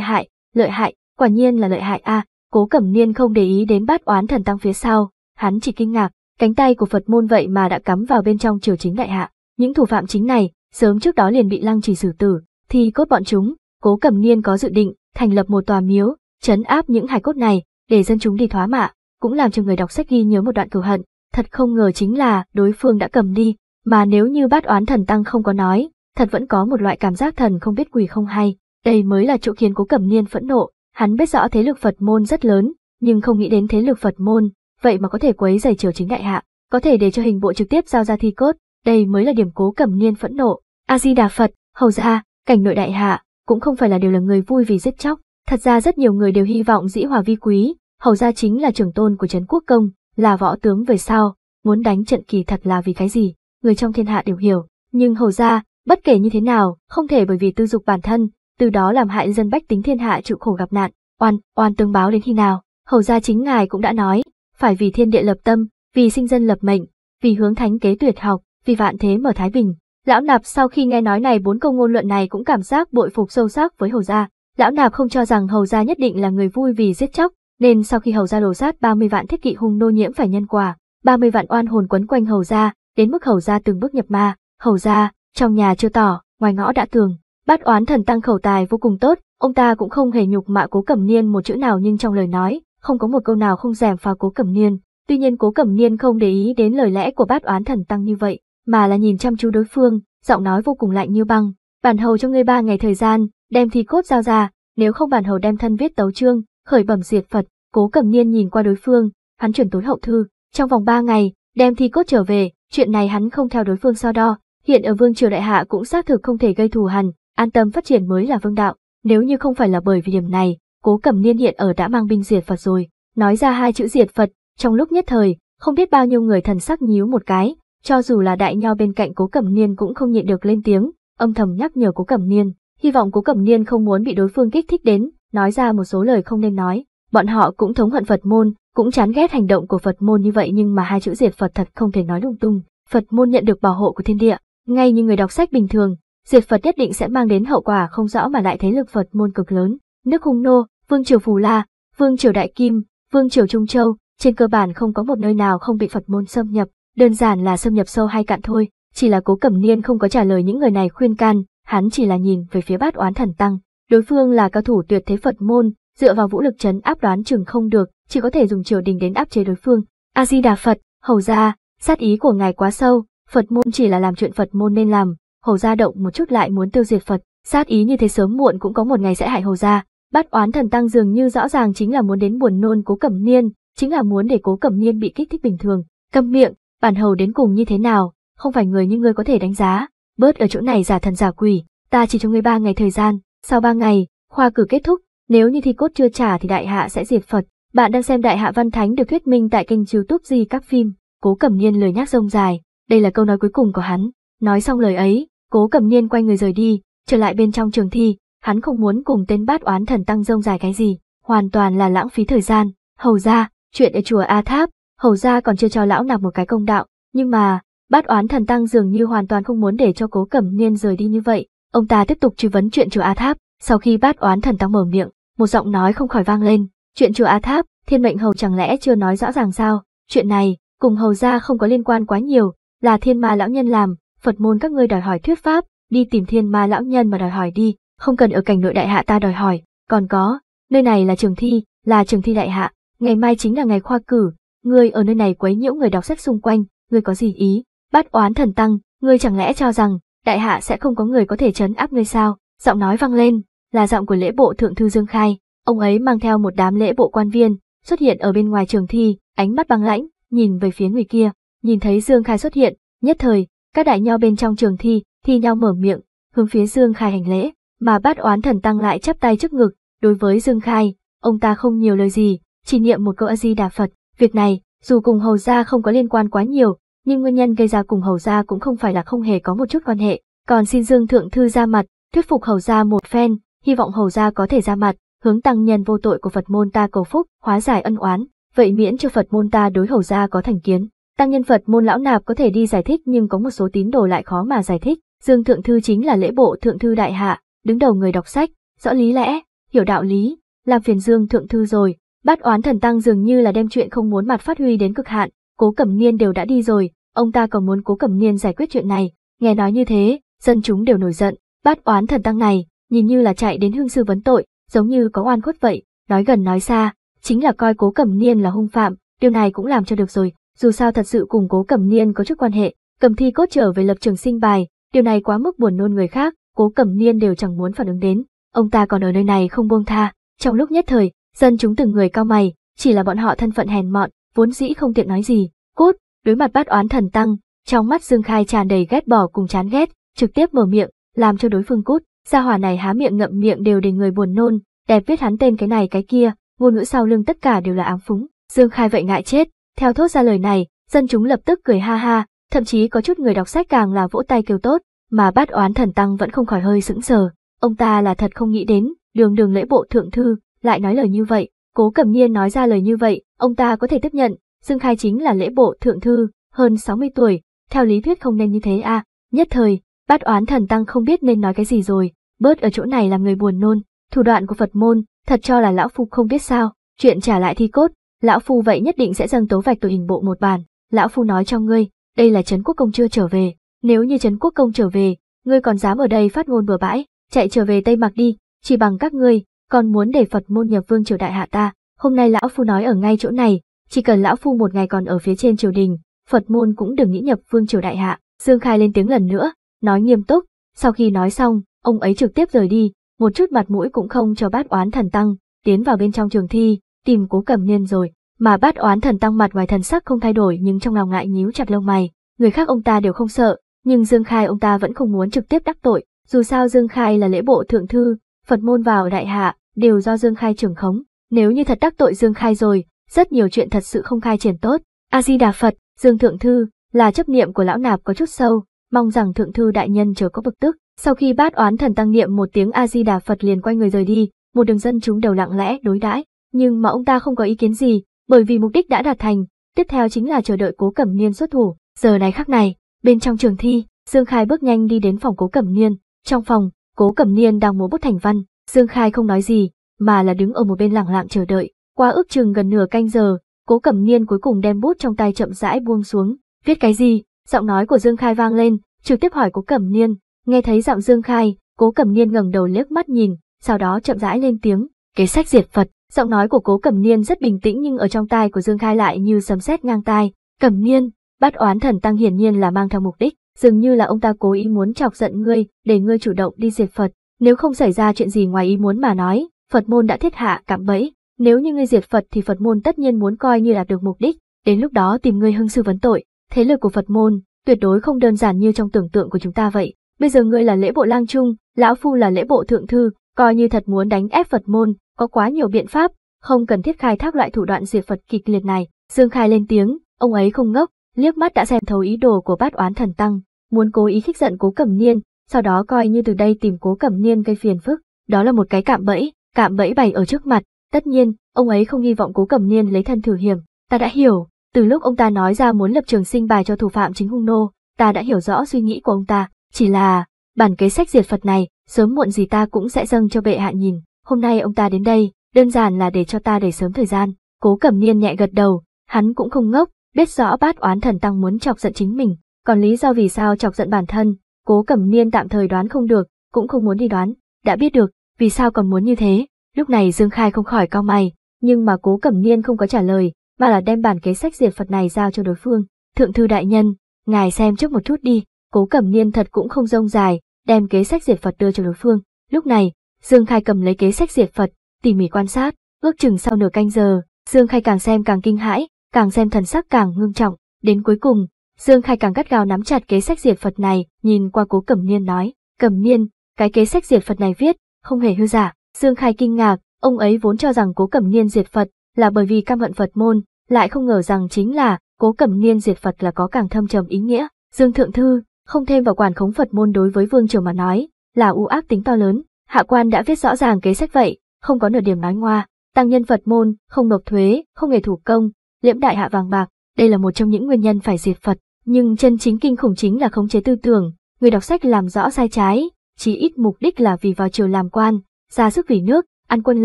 hại, lợi hại, quả nhiên là lợi hại a. cố Cẩm Niên không để ý đến bát oán thần tăng phía sau, hắn chỉ kinh ngạc, cánh tay của Phật môn vậy mà đã cắm vào bên trong triều chính đại hạ. Những thủ phạm chính này, sớm trước đó liền bị lăng trì xử tử, thì cốt bọn chúng, Cố Cẩm Niên có dự định thành lập một tòa miếu, trấn áp những hài cốt này, để dân chúng đi thoá mạ, cũng làm cho người đọc sách ghi nhớ một đoạn cửu hận, thật không ngờ chính là đối phương đã cầm đi, mà nếu như bát oán thần tăng không có nói, thật vẫn có một loại cảm giác thần không biết quỷ không hay, đây mới là chỗ khiến cố cẩm niên phẫn nộ, hắn biết rõ thế lực Phật môn rất lớn, nhưng không nghĩ đến thế lực Phật môn, vậy mà có thể quấy giày triều chính đại hạ, có thể để cho hình bộ trực tiếp giao ra thi cốt, đây mới là điểm cố cẩm niên phẫn nộ. A Di Đà Phật, hầu ra, cảnh nội đại hạ, cũng không phải là đều là người vui vì giết chóc, thật ra rất nhiều người đều hy vọng dĩ hòa vi quý, hầu ra chính là trưởng tôn của trấn quốc công, là võ tướng về sau, muốn đánh trận kỳ thật là vì cái gì, người trong thiên hạ đều hiểu, nhưng hầu ra, Bất kể như thế nào, không thể bởi vì tư dục bản thân, từ đó làm hại dân bách tính thiên hạ chịu khổ gặp nạn, oan, oan tương báo đến khi nào. Hầu gia chính ngài cũng đã nói, phải vì thiên địa lập tâm, vì sinh dân lập mệnh, vì hướng thánh kế tuyệt học, vì vạn thế mở thái bình. Lão Nạp sau khi nghe nói này bốn câu ngôn luận này cũng cảm giác bội phục sâu sắc với Hầu gia. Lão Nạp không cho rằng Hầu gia nhất định là người vui vì giết chóc, nên sau khi Hầu gia đổ sát 30 vạn thiết kỵ hung nô nhiễm phải nhân quả, 30 vạn oan hồn quấn quanh Hầu gia, đến mức Hầu gia từng bước nhập ma, Hầu gia, trong nhà chưa tỏ, ngoài ngõ đã tường, bát oán thần tăng khẩu tài vô cùng tốt, ông ta cũng không hề nhục mạ cố cẩm niên một chữ nào nhưng trong lời nói, không có một câu nào không rèm phá cố cẩm niên. Tuy nhiên cố cẩm niên không để ý đến lời lẽ của bát oán thần tăng như vậy, mà là nhìn chăm chú đối phương, giọng nói vô cùng lạnh như băng. Bản hầu cho ngươi ba ngày thời gian, đem thi cốt giao ra, nếu không bản hầu đem thân viết tấu chương, khởi bẩm diệt Phật, cố cẩm niên nhìn qua đối phương, hắn chuyển tối hậu thư, trong vòng ba ngày, đem thi cốt trở về, chuyện này hắn không theo đối phương so đo, Hiện ở vương triều đại hạ cũng xác thực không thể gây thù hằn, an tâm phát triển mới là vương đạo. Nếu như không phải là bởi vì điểm này, cố cẩm niên hiện ở đã mang binh diệt Phật rồi. Nói ra hai chữ diệt Phật, trong lúc nhất thời, không biết bao nhiêu người thần sắc nhíu một cái, cho dù là đại nho bên cạnh cố cẩm niên cũng không nhịn được lên tiếng, âm thầm nhắc nhở cố cẩm niên, hy vọng cố cẩm niên không muốn bị đối phương kích thích đến, nói ra một số lời không nên nói. Bọn họ cũng thống hận Phật môn, cũng chán ghét hành động của Phật môn như vậy nhưng mà hai chữ diệt Phật thật không thể nói lung tung. Phật môn nhận được bảo hộ của thiên địa, ngay như người đọc sách bình thường, diệt Phật nhất định sẽ mang đến hậu quả không rõ mà lại thế lực Phật môn cực lớn. Nước Hung Nô, Vương Triều Phù La, Vương Triều Đại Kim, Vương Triều Trung Châu, trên cơ bản không có một nơi nào không bị Phật môn xâm nhập, đơn giản là xâm nhập sâu hay cạn thôi. Chỉ là cố cẩm niên không có trả lời những người này khuyên can, hắn chỉ là nhìn về phía bát oán thần tăng. Đối phương là cao thủ tuyệt thế Phật môn, dựa vào vũ lực chấn áp đoán chừng không được, chỉ có thể dùng triều đình đến áp chế đối phương. A Di Đà Phật, hầu ra, sát ý của ngài quá sâu, Phật môn chỉ là làm chuyện Phật môn nên làm, Hầu gia động một chút lại muốn tiêu diệt Phật, sát ý như thế sớm muộn cũng có một ngày sẽ hại Hầu gia. Bắt oán thần tăng dường như rõ ràng chính là muốn đến buồn nôn Cố Cẩm Niên, chính là muốn để Cố Cẩm Niên bị kích thích bình thường. Câm miệng, bản hầu đến cùng như thế nào, không phải người như ngươi có thể đánh giá. Bớt ở chỗ này giả thần giả quỷ, ta chỉ cho ngươi ba ngày thời gian, sau ba ngày, khoa cử kết thúc, nếu như thi cốt chưa trả thì đại hạ sẽ diệt Phật. Bạn đang xem Đại Hạ Văn Thánh được thuyết minh tại kênh YouTube gì các phim, Cố Cẩm Niên lời nhắc rông dài, đây là câu nói cuối cùng của hắn. Nói xong lời ấy, cố cầm niên quay người rời đi, trở lại bên trong trường thi, hắn không muốn cùng tên bát oán thần tăng rông dài cái gì, hoàn toàn là lãng phí thời gian. Hầu ra, chuyện ở chùa A Tháp, hầu ra còn chưa cho lão nạp một cái công đạo, nhưng mà, bát oán thần tăng dường như hoàn toàn không muốn để cho cố cẩm niên rời đi như vậy. Ông ta tiếp tục truy vấn chuyện chùa A Tháp, sau khi bát oán thần tăng mở miệng, một giọng nói không khỏi vang lên, chuyện chùa A Tháp, thiên mệnh hầu chẳng lẽ chưa nói rõ ràng sao, chuyện này, cùng hầu ra không có liên quan quá nhiều, là thiên ma lão nhân làm, Phật môn các ngươi đòi hỏi thuyết pháp, đi tìm thiên ma lão nhân mà đòi hỏi đi, không cần ở cảnh nội đại hạ ta đòi hỏi, còn có, nơi này là trường thi, là trường thi đại hạ, ngày mai chính là ngày khoa cử, ngươi ở nơi này quấy nhiễu người đọc sách xung quanh, ngươi có gì ý, bắt oán thần tăng, ngươi chẳng lẽ cho rằng, đại hạ sẽ không có người có thể chấn áp ngươi sao, giọng nói vang lên, là giọng của lễ bộ thượng thư Dương Khai, ông ấy mang theo một đám lễ bộ quan viên, xuất hiện ở bên ngoài trường thi, ánh mắt băng lãnh, nhìn về phía người kia, Nhìn thấy Dương Khai xuất hiện, nhất thời, các đại nho bên trong trường thi, thi nhau mở miệng, hướng phía Dương Khai hành lễ, mà bát oán thần tăng lại chắp tay trước ngực, đối với Dương Khai, ông ta không nhiều lời gì, chỉ niệm một câu A-di Đà Phật, việc này, dù cùng hầu gia không có liên quan quá nhiều, nhưng nguyên nhân gây ra cùng hầu gia cũng không phải là không hề có một chút quan hệ, còn xin Dương Thượng Thư ra mặt, thuyết phục hầu gia một phen, hy vọng hầu gia có thể ra mặt, hướng tăng nhân vô tội của Phật môn ta cầu phúc, hóa giải ân oán, vậy miễn cho Phật môn ta đối hầu gia có thành kiến. Tăng nhân Phật môn lão nạp có thể đi giải thích nhưng có một số tín đồ lại khó mà giải thích. Dương Thượng Thư chính là lễ bộ Thượng Thư Đại Hạ, đứng đầu người đọc sách, rõ lý lẽ, hiểu đạo lý, làm phiền Dương Thượng Thư rồi. Bát oán thần tăng dường như là đem chuyện không muốn mặt phát huy đến cực hạn, cố cẩm niên đều đã đi rồi, ông ta còn muốn cố cẩm niên giải quyết chuyện này. Nghe nói như thế, dân chúng đều nổi giận, bát oán thần tăng này, nhìn như là chạy đến hương sư vấn tội, giống như có oan khuất vậy, nói gần nói xa, chính là coi cố cẩm niên là hung phạm, điều này cũng làm cho được rồi, dù sao thật sự cùng cố cẩm niên có chút quan hệ, cầm thi cốt trở về lập trường sinh bài, điều này quá mức buồn nôn người khác, cố cẩm niên đều chẳng muốn phản ứng đến, ông ta còn ở nơi này không buông tha, trong lúc nhất thời, dân chúng từng người cao mày, chỉ là bọn họ thân phận hèn mọn, vốn dĩ không tiện nói gì, cốt, đối mặt bát oán thần tăng, trong mắt Dương Khai tràn đầy ghét bỏ cùng chán ghét, trực tiếp mở miệng, làm cho đối phương cút, gia hỏa này há miệng ngậm miệng đều để người buồn nôn, đẹp viết hắn tên cái này cái kia, ngôn ngữ sau lưng tất cả đều là ám phúng, Dương Khai vậy ngại chết, theo thốt ra lời này, dân chúng lập tức cười ha ha, thậm chí có chút người đọc sách càng là vỗ tay kêu tốt, mà bát oán thần tăng vẫn không khỏi hơi sững sờ. Ông ta là thật không nghĩ đến, đường đường lễ bộ thượng thư, lại nói lời như vậy, cố cẩm niên nói ra lời như vậy, ông ta có thể tiếp nhận, Dương Khai chính là lễ bộ thượng thư, hơn 60 tuổi, theo lý thuyết không nên như thế à, nhất thời, bát oán thần tăng không biết nên nói cái gì rồi, bớt ở chỗ này làm người buồn nôn, thủ đoạn của Phật môn, thật cho là lão phu không biết sao, chuyện trả lại thi cốt, lão phu vậy nhất định sẽ dâng tố vạch tội hình bộ một bàn, lão phu nói cho ngươi, đây là Trấn Quốc Công chưa trở về, nếu như Trấn Quốc Công trở về, ngươi còn dám ở đây phát ngôn bừa bãi, chạy trở về Tây Mạc đi, chỉ bằng các ngươi, còn muốn để Phật môn nhập vương triều đại hạ ta, hôm nay lão phu nói ở ngay chỗ này, chỉ cần lão phu một ngày còn ở phía trên triều đình, Phật môn cũng đừng nghĩ nhập vương triều đại hạ, Dương Khai lên tiếng lần nữa, nói nghiêm túc, sau khi nói xong, ông ấy trực tiếp rời đi, một chút mặt mũi cũng không cho bát oán thần tăng, tiến vào bên trong trường thi, tìm cố cẩm niên rồi, mà bát oán thần tăng mặt ngoài thần sắc không thay đổi nhưng trong lòng ngại nhíu chặt lông mày, người khác ông ta đều không sợ, nhưng Dương Khai ông ta vẫn không muốn trực tiếp đắc tội, dù sao Dương Khai là lễ bộ thượng thư, Phật môn vào đại hạ, đều do Dương Khai trưởng khống, nếu như thật đắc tội Dương Khai rồi, rất nhiều chuyện thật sự không khai triển tốt. A Di Đà Phật, Dương thượng thư, là chấp niệm của lão nạp có chút sâu, mong rằng thượng thư đại nhân chờ có bực tức. Sau khi bát oán thần tăng niệm một tiếng A Di Đà Phật liền quay người rời đi, một đường dân chúng đều lặng lẽ đối đãi nhưng mà ông ta không có ý kiến gì, bởi vì mục đích đã đạt thành, tiếp theo chính là chờ đợi Cố Cẩm Niên xuất thủ. Giờ này khắc này, bên trong trường thi, Dương Khai bước nhanh đi đến phòng Cố Cẩm Niên, trong phòng, Cố Cẩm Niên đang múa bút thành văn, Dương Khai không nói gì, mà là đứng ở một bên lặng lặng chờ đợi. Qua ước chừng gần nửa canh giờ, Cố Cẩm Niên cuối cùng đem bút trong tay chậm rãi buông xuống, viết cái gì? Giọng nói của Dương Khai vang lên, trực tiếp hỏi Cố Cẩm Niên, nghe thấy giọng Dương Khai, Cố Cẩm Niên ngẩng đầu liếc mắt nhìn, sau đó chậm rãi lên tiếng, kế sách diệt Phật. Giọng nói của cố Cẩm Niên rất bình tĩnh nhưng ở trong tai của Dương Khai lại như sấm sét ngang tai. Cẩm Niên, bắt oán thần tăng hiển nhiên là mang theo mục đích, dường như là ông ta cố ý muốn chọc giận ngươi, để ngươi chủ động đi diệt Phật. Nếu không xảy ra chuyện gì ngoài ý muốn mà nói, Phật môn đã thiết hạ cạm bẫy. Nếu như ngươi diệt Phật thì Phật môn tất nhiên muốn coi như đạt được mục đích, đến lúc đó tìm ngươi hưng sư vấn tội. Thế lực của Phật môn tuyệt đối không đơn giản như trong tưởng tượng của chúng ta vậy. Bây giờ ngươi là lễ bộ lang trung, lão phu là lễ bộ thượng thư, coi như thật muốn đánh ép Phật môn, có quá nhiều biện pháp, không cần thiết khai thác loại thủ đoạn diệt Phật kịch liệt này. Dương Khai lên tiếng, ông ấy không ngốc, liếc mắt đã xem thấu ý đồ của bát oán thần tăng, muốn cố ý khích giận cố cẩm niên, sau đó coi như từ đây tìm cố cẩm niên gây phiền phức. Đó là một cái cạm bẫy, cạm bẫy bày ở trước mặt. Tất nhiên, ông ấy không hy vọng cố cẩm niên lấy thân thử hiểm. Ta đã hiểu, từ lúc ông ta nói ra muốn lập trường sinh bài cho thủ phạm chính hung nô, ta đã hiểu rõ suy nghĩ của ông ta. Chỉ là, bản kế sách diệt Phật này, sớm muộn gì ta cũng sẽ dâng cho bệ hạ nhìn hôm nay ông ta đến đây, đơn giản là để cho ta để sớm thời gian. Cố Cẩm Niên nhẹ gật đầu, hắn cũng không ngốc, biết rõ bát oán thần tăng muốn chọc giận chính mình, còn lý do vì sao chọc giận bản thân, Cố Cẩm Niên tạm thời đoán không được, cũng không muốn đi đoán, đã biết được, vì sao còn muốn như thế. Lúc này Dương Khai không khỏi cau mày, nhưng mà Cố Cẩm Niên không có trả lời, mà là đem bản kế sách diệt Phật này giao cho đối phương. Thượng thư đại nhân, ngài xem trước một chút đi, Cố Cẩm Niên thật cũng không rông dài, đem kế sách diệt Phật đưa cho đối phương. Lúc này, Dương Khai cầm lấy kế sách diệt Phật, tỉ mỉ quan sát, ước chừng sau nửa canh giờ, Dương Khai càng xem càng kinh hãi, càng xem thần sắc càng ngưng trọng, đến cuối cùng, Dương Khai càng gắt gao nắm chặt kế sách diệt Phật này, nhìn qua Cố Cẩm Niên nói, "Cẩm Niên, cái kế sách diệt Phật này viết, không hề hư giả." Dương Khai kinh ngạc, ông ấy vốn cho rằng Cố Cẩm Niên diệt Phật là bởi vì căm hận Phật môn, lại không ngờ rằng chính là Cố Cẩm Niên diệt Phật là có càng thâm trầm ý nghĩa. Dương Thượng thư, không thêm vào quản khống Phật môn đối với vương triều mà nói, là u ác tính to lớn, Hạ quan đã viết rõ ràng kế sách vậy, không có nửa điểm nói ngoa, tăng nhân vật môn, không nộp thuế, không nghề thủ công, liễm đại hạ vàng bạc, đây là một trong những nguyên nhân phải diệt Phật. Nhưng chân chính kinh khủng chính là khống chế tư tưởng, người đọc sách làm rõ sai trái, chỉ ít mục đích là vì vào triều làm quan, ra sức vì nước, ăn quân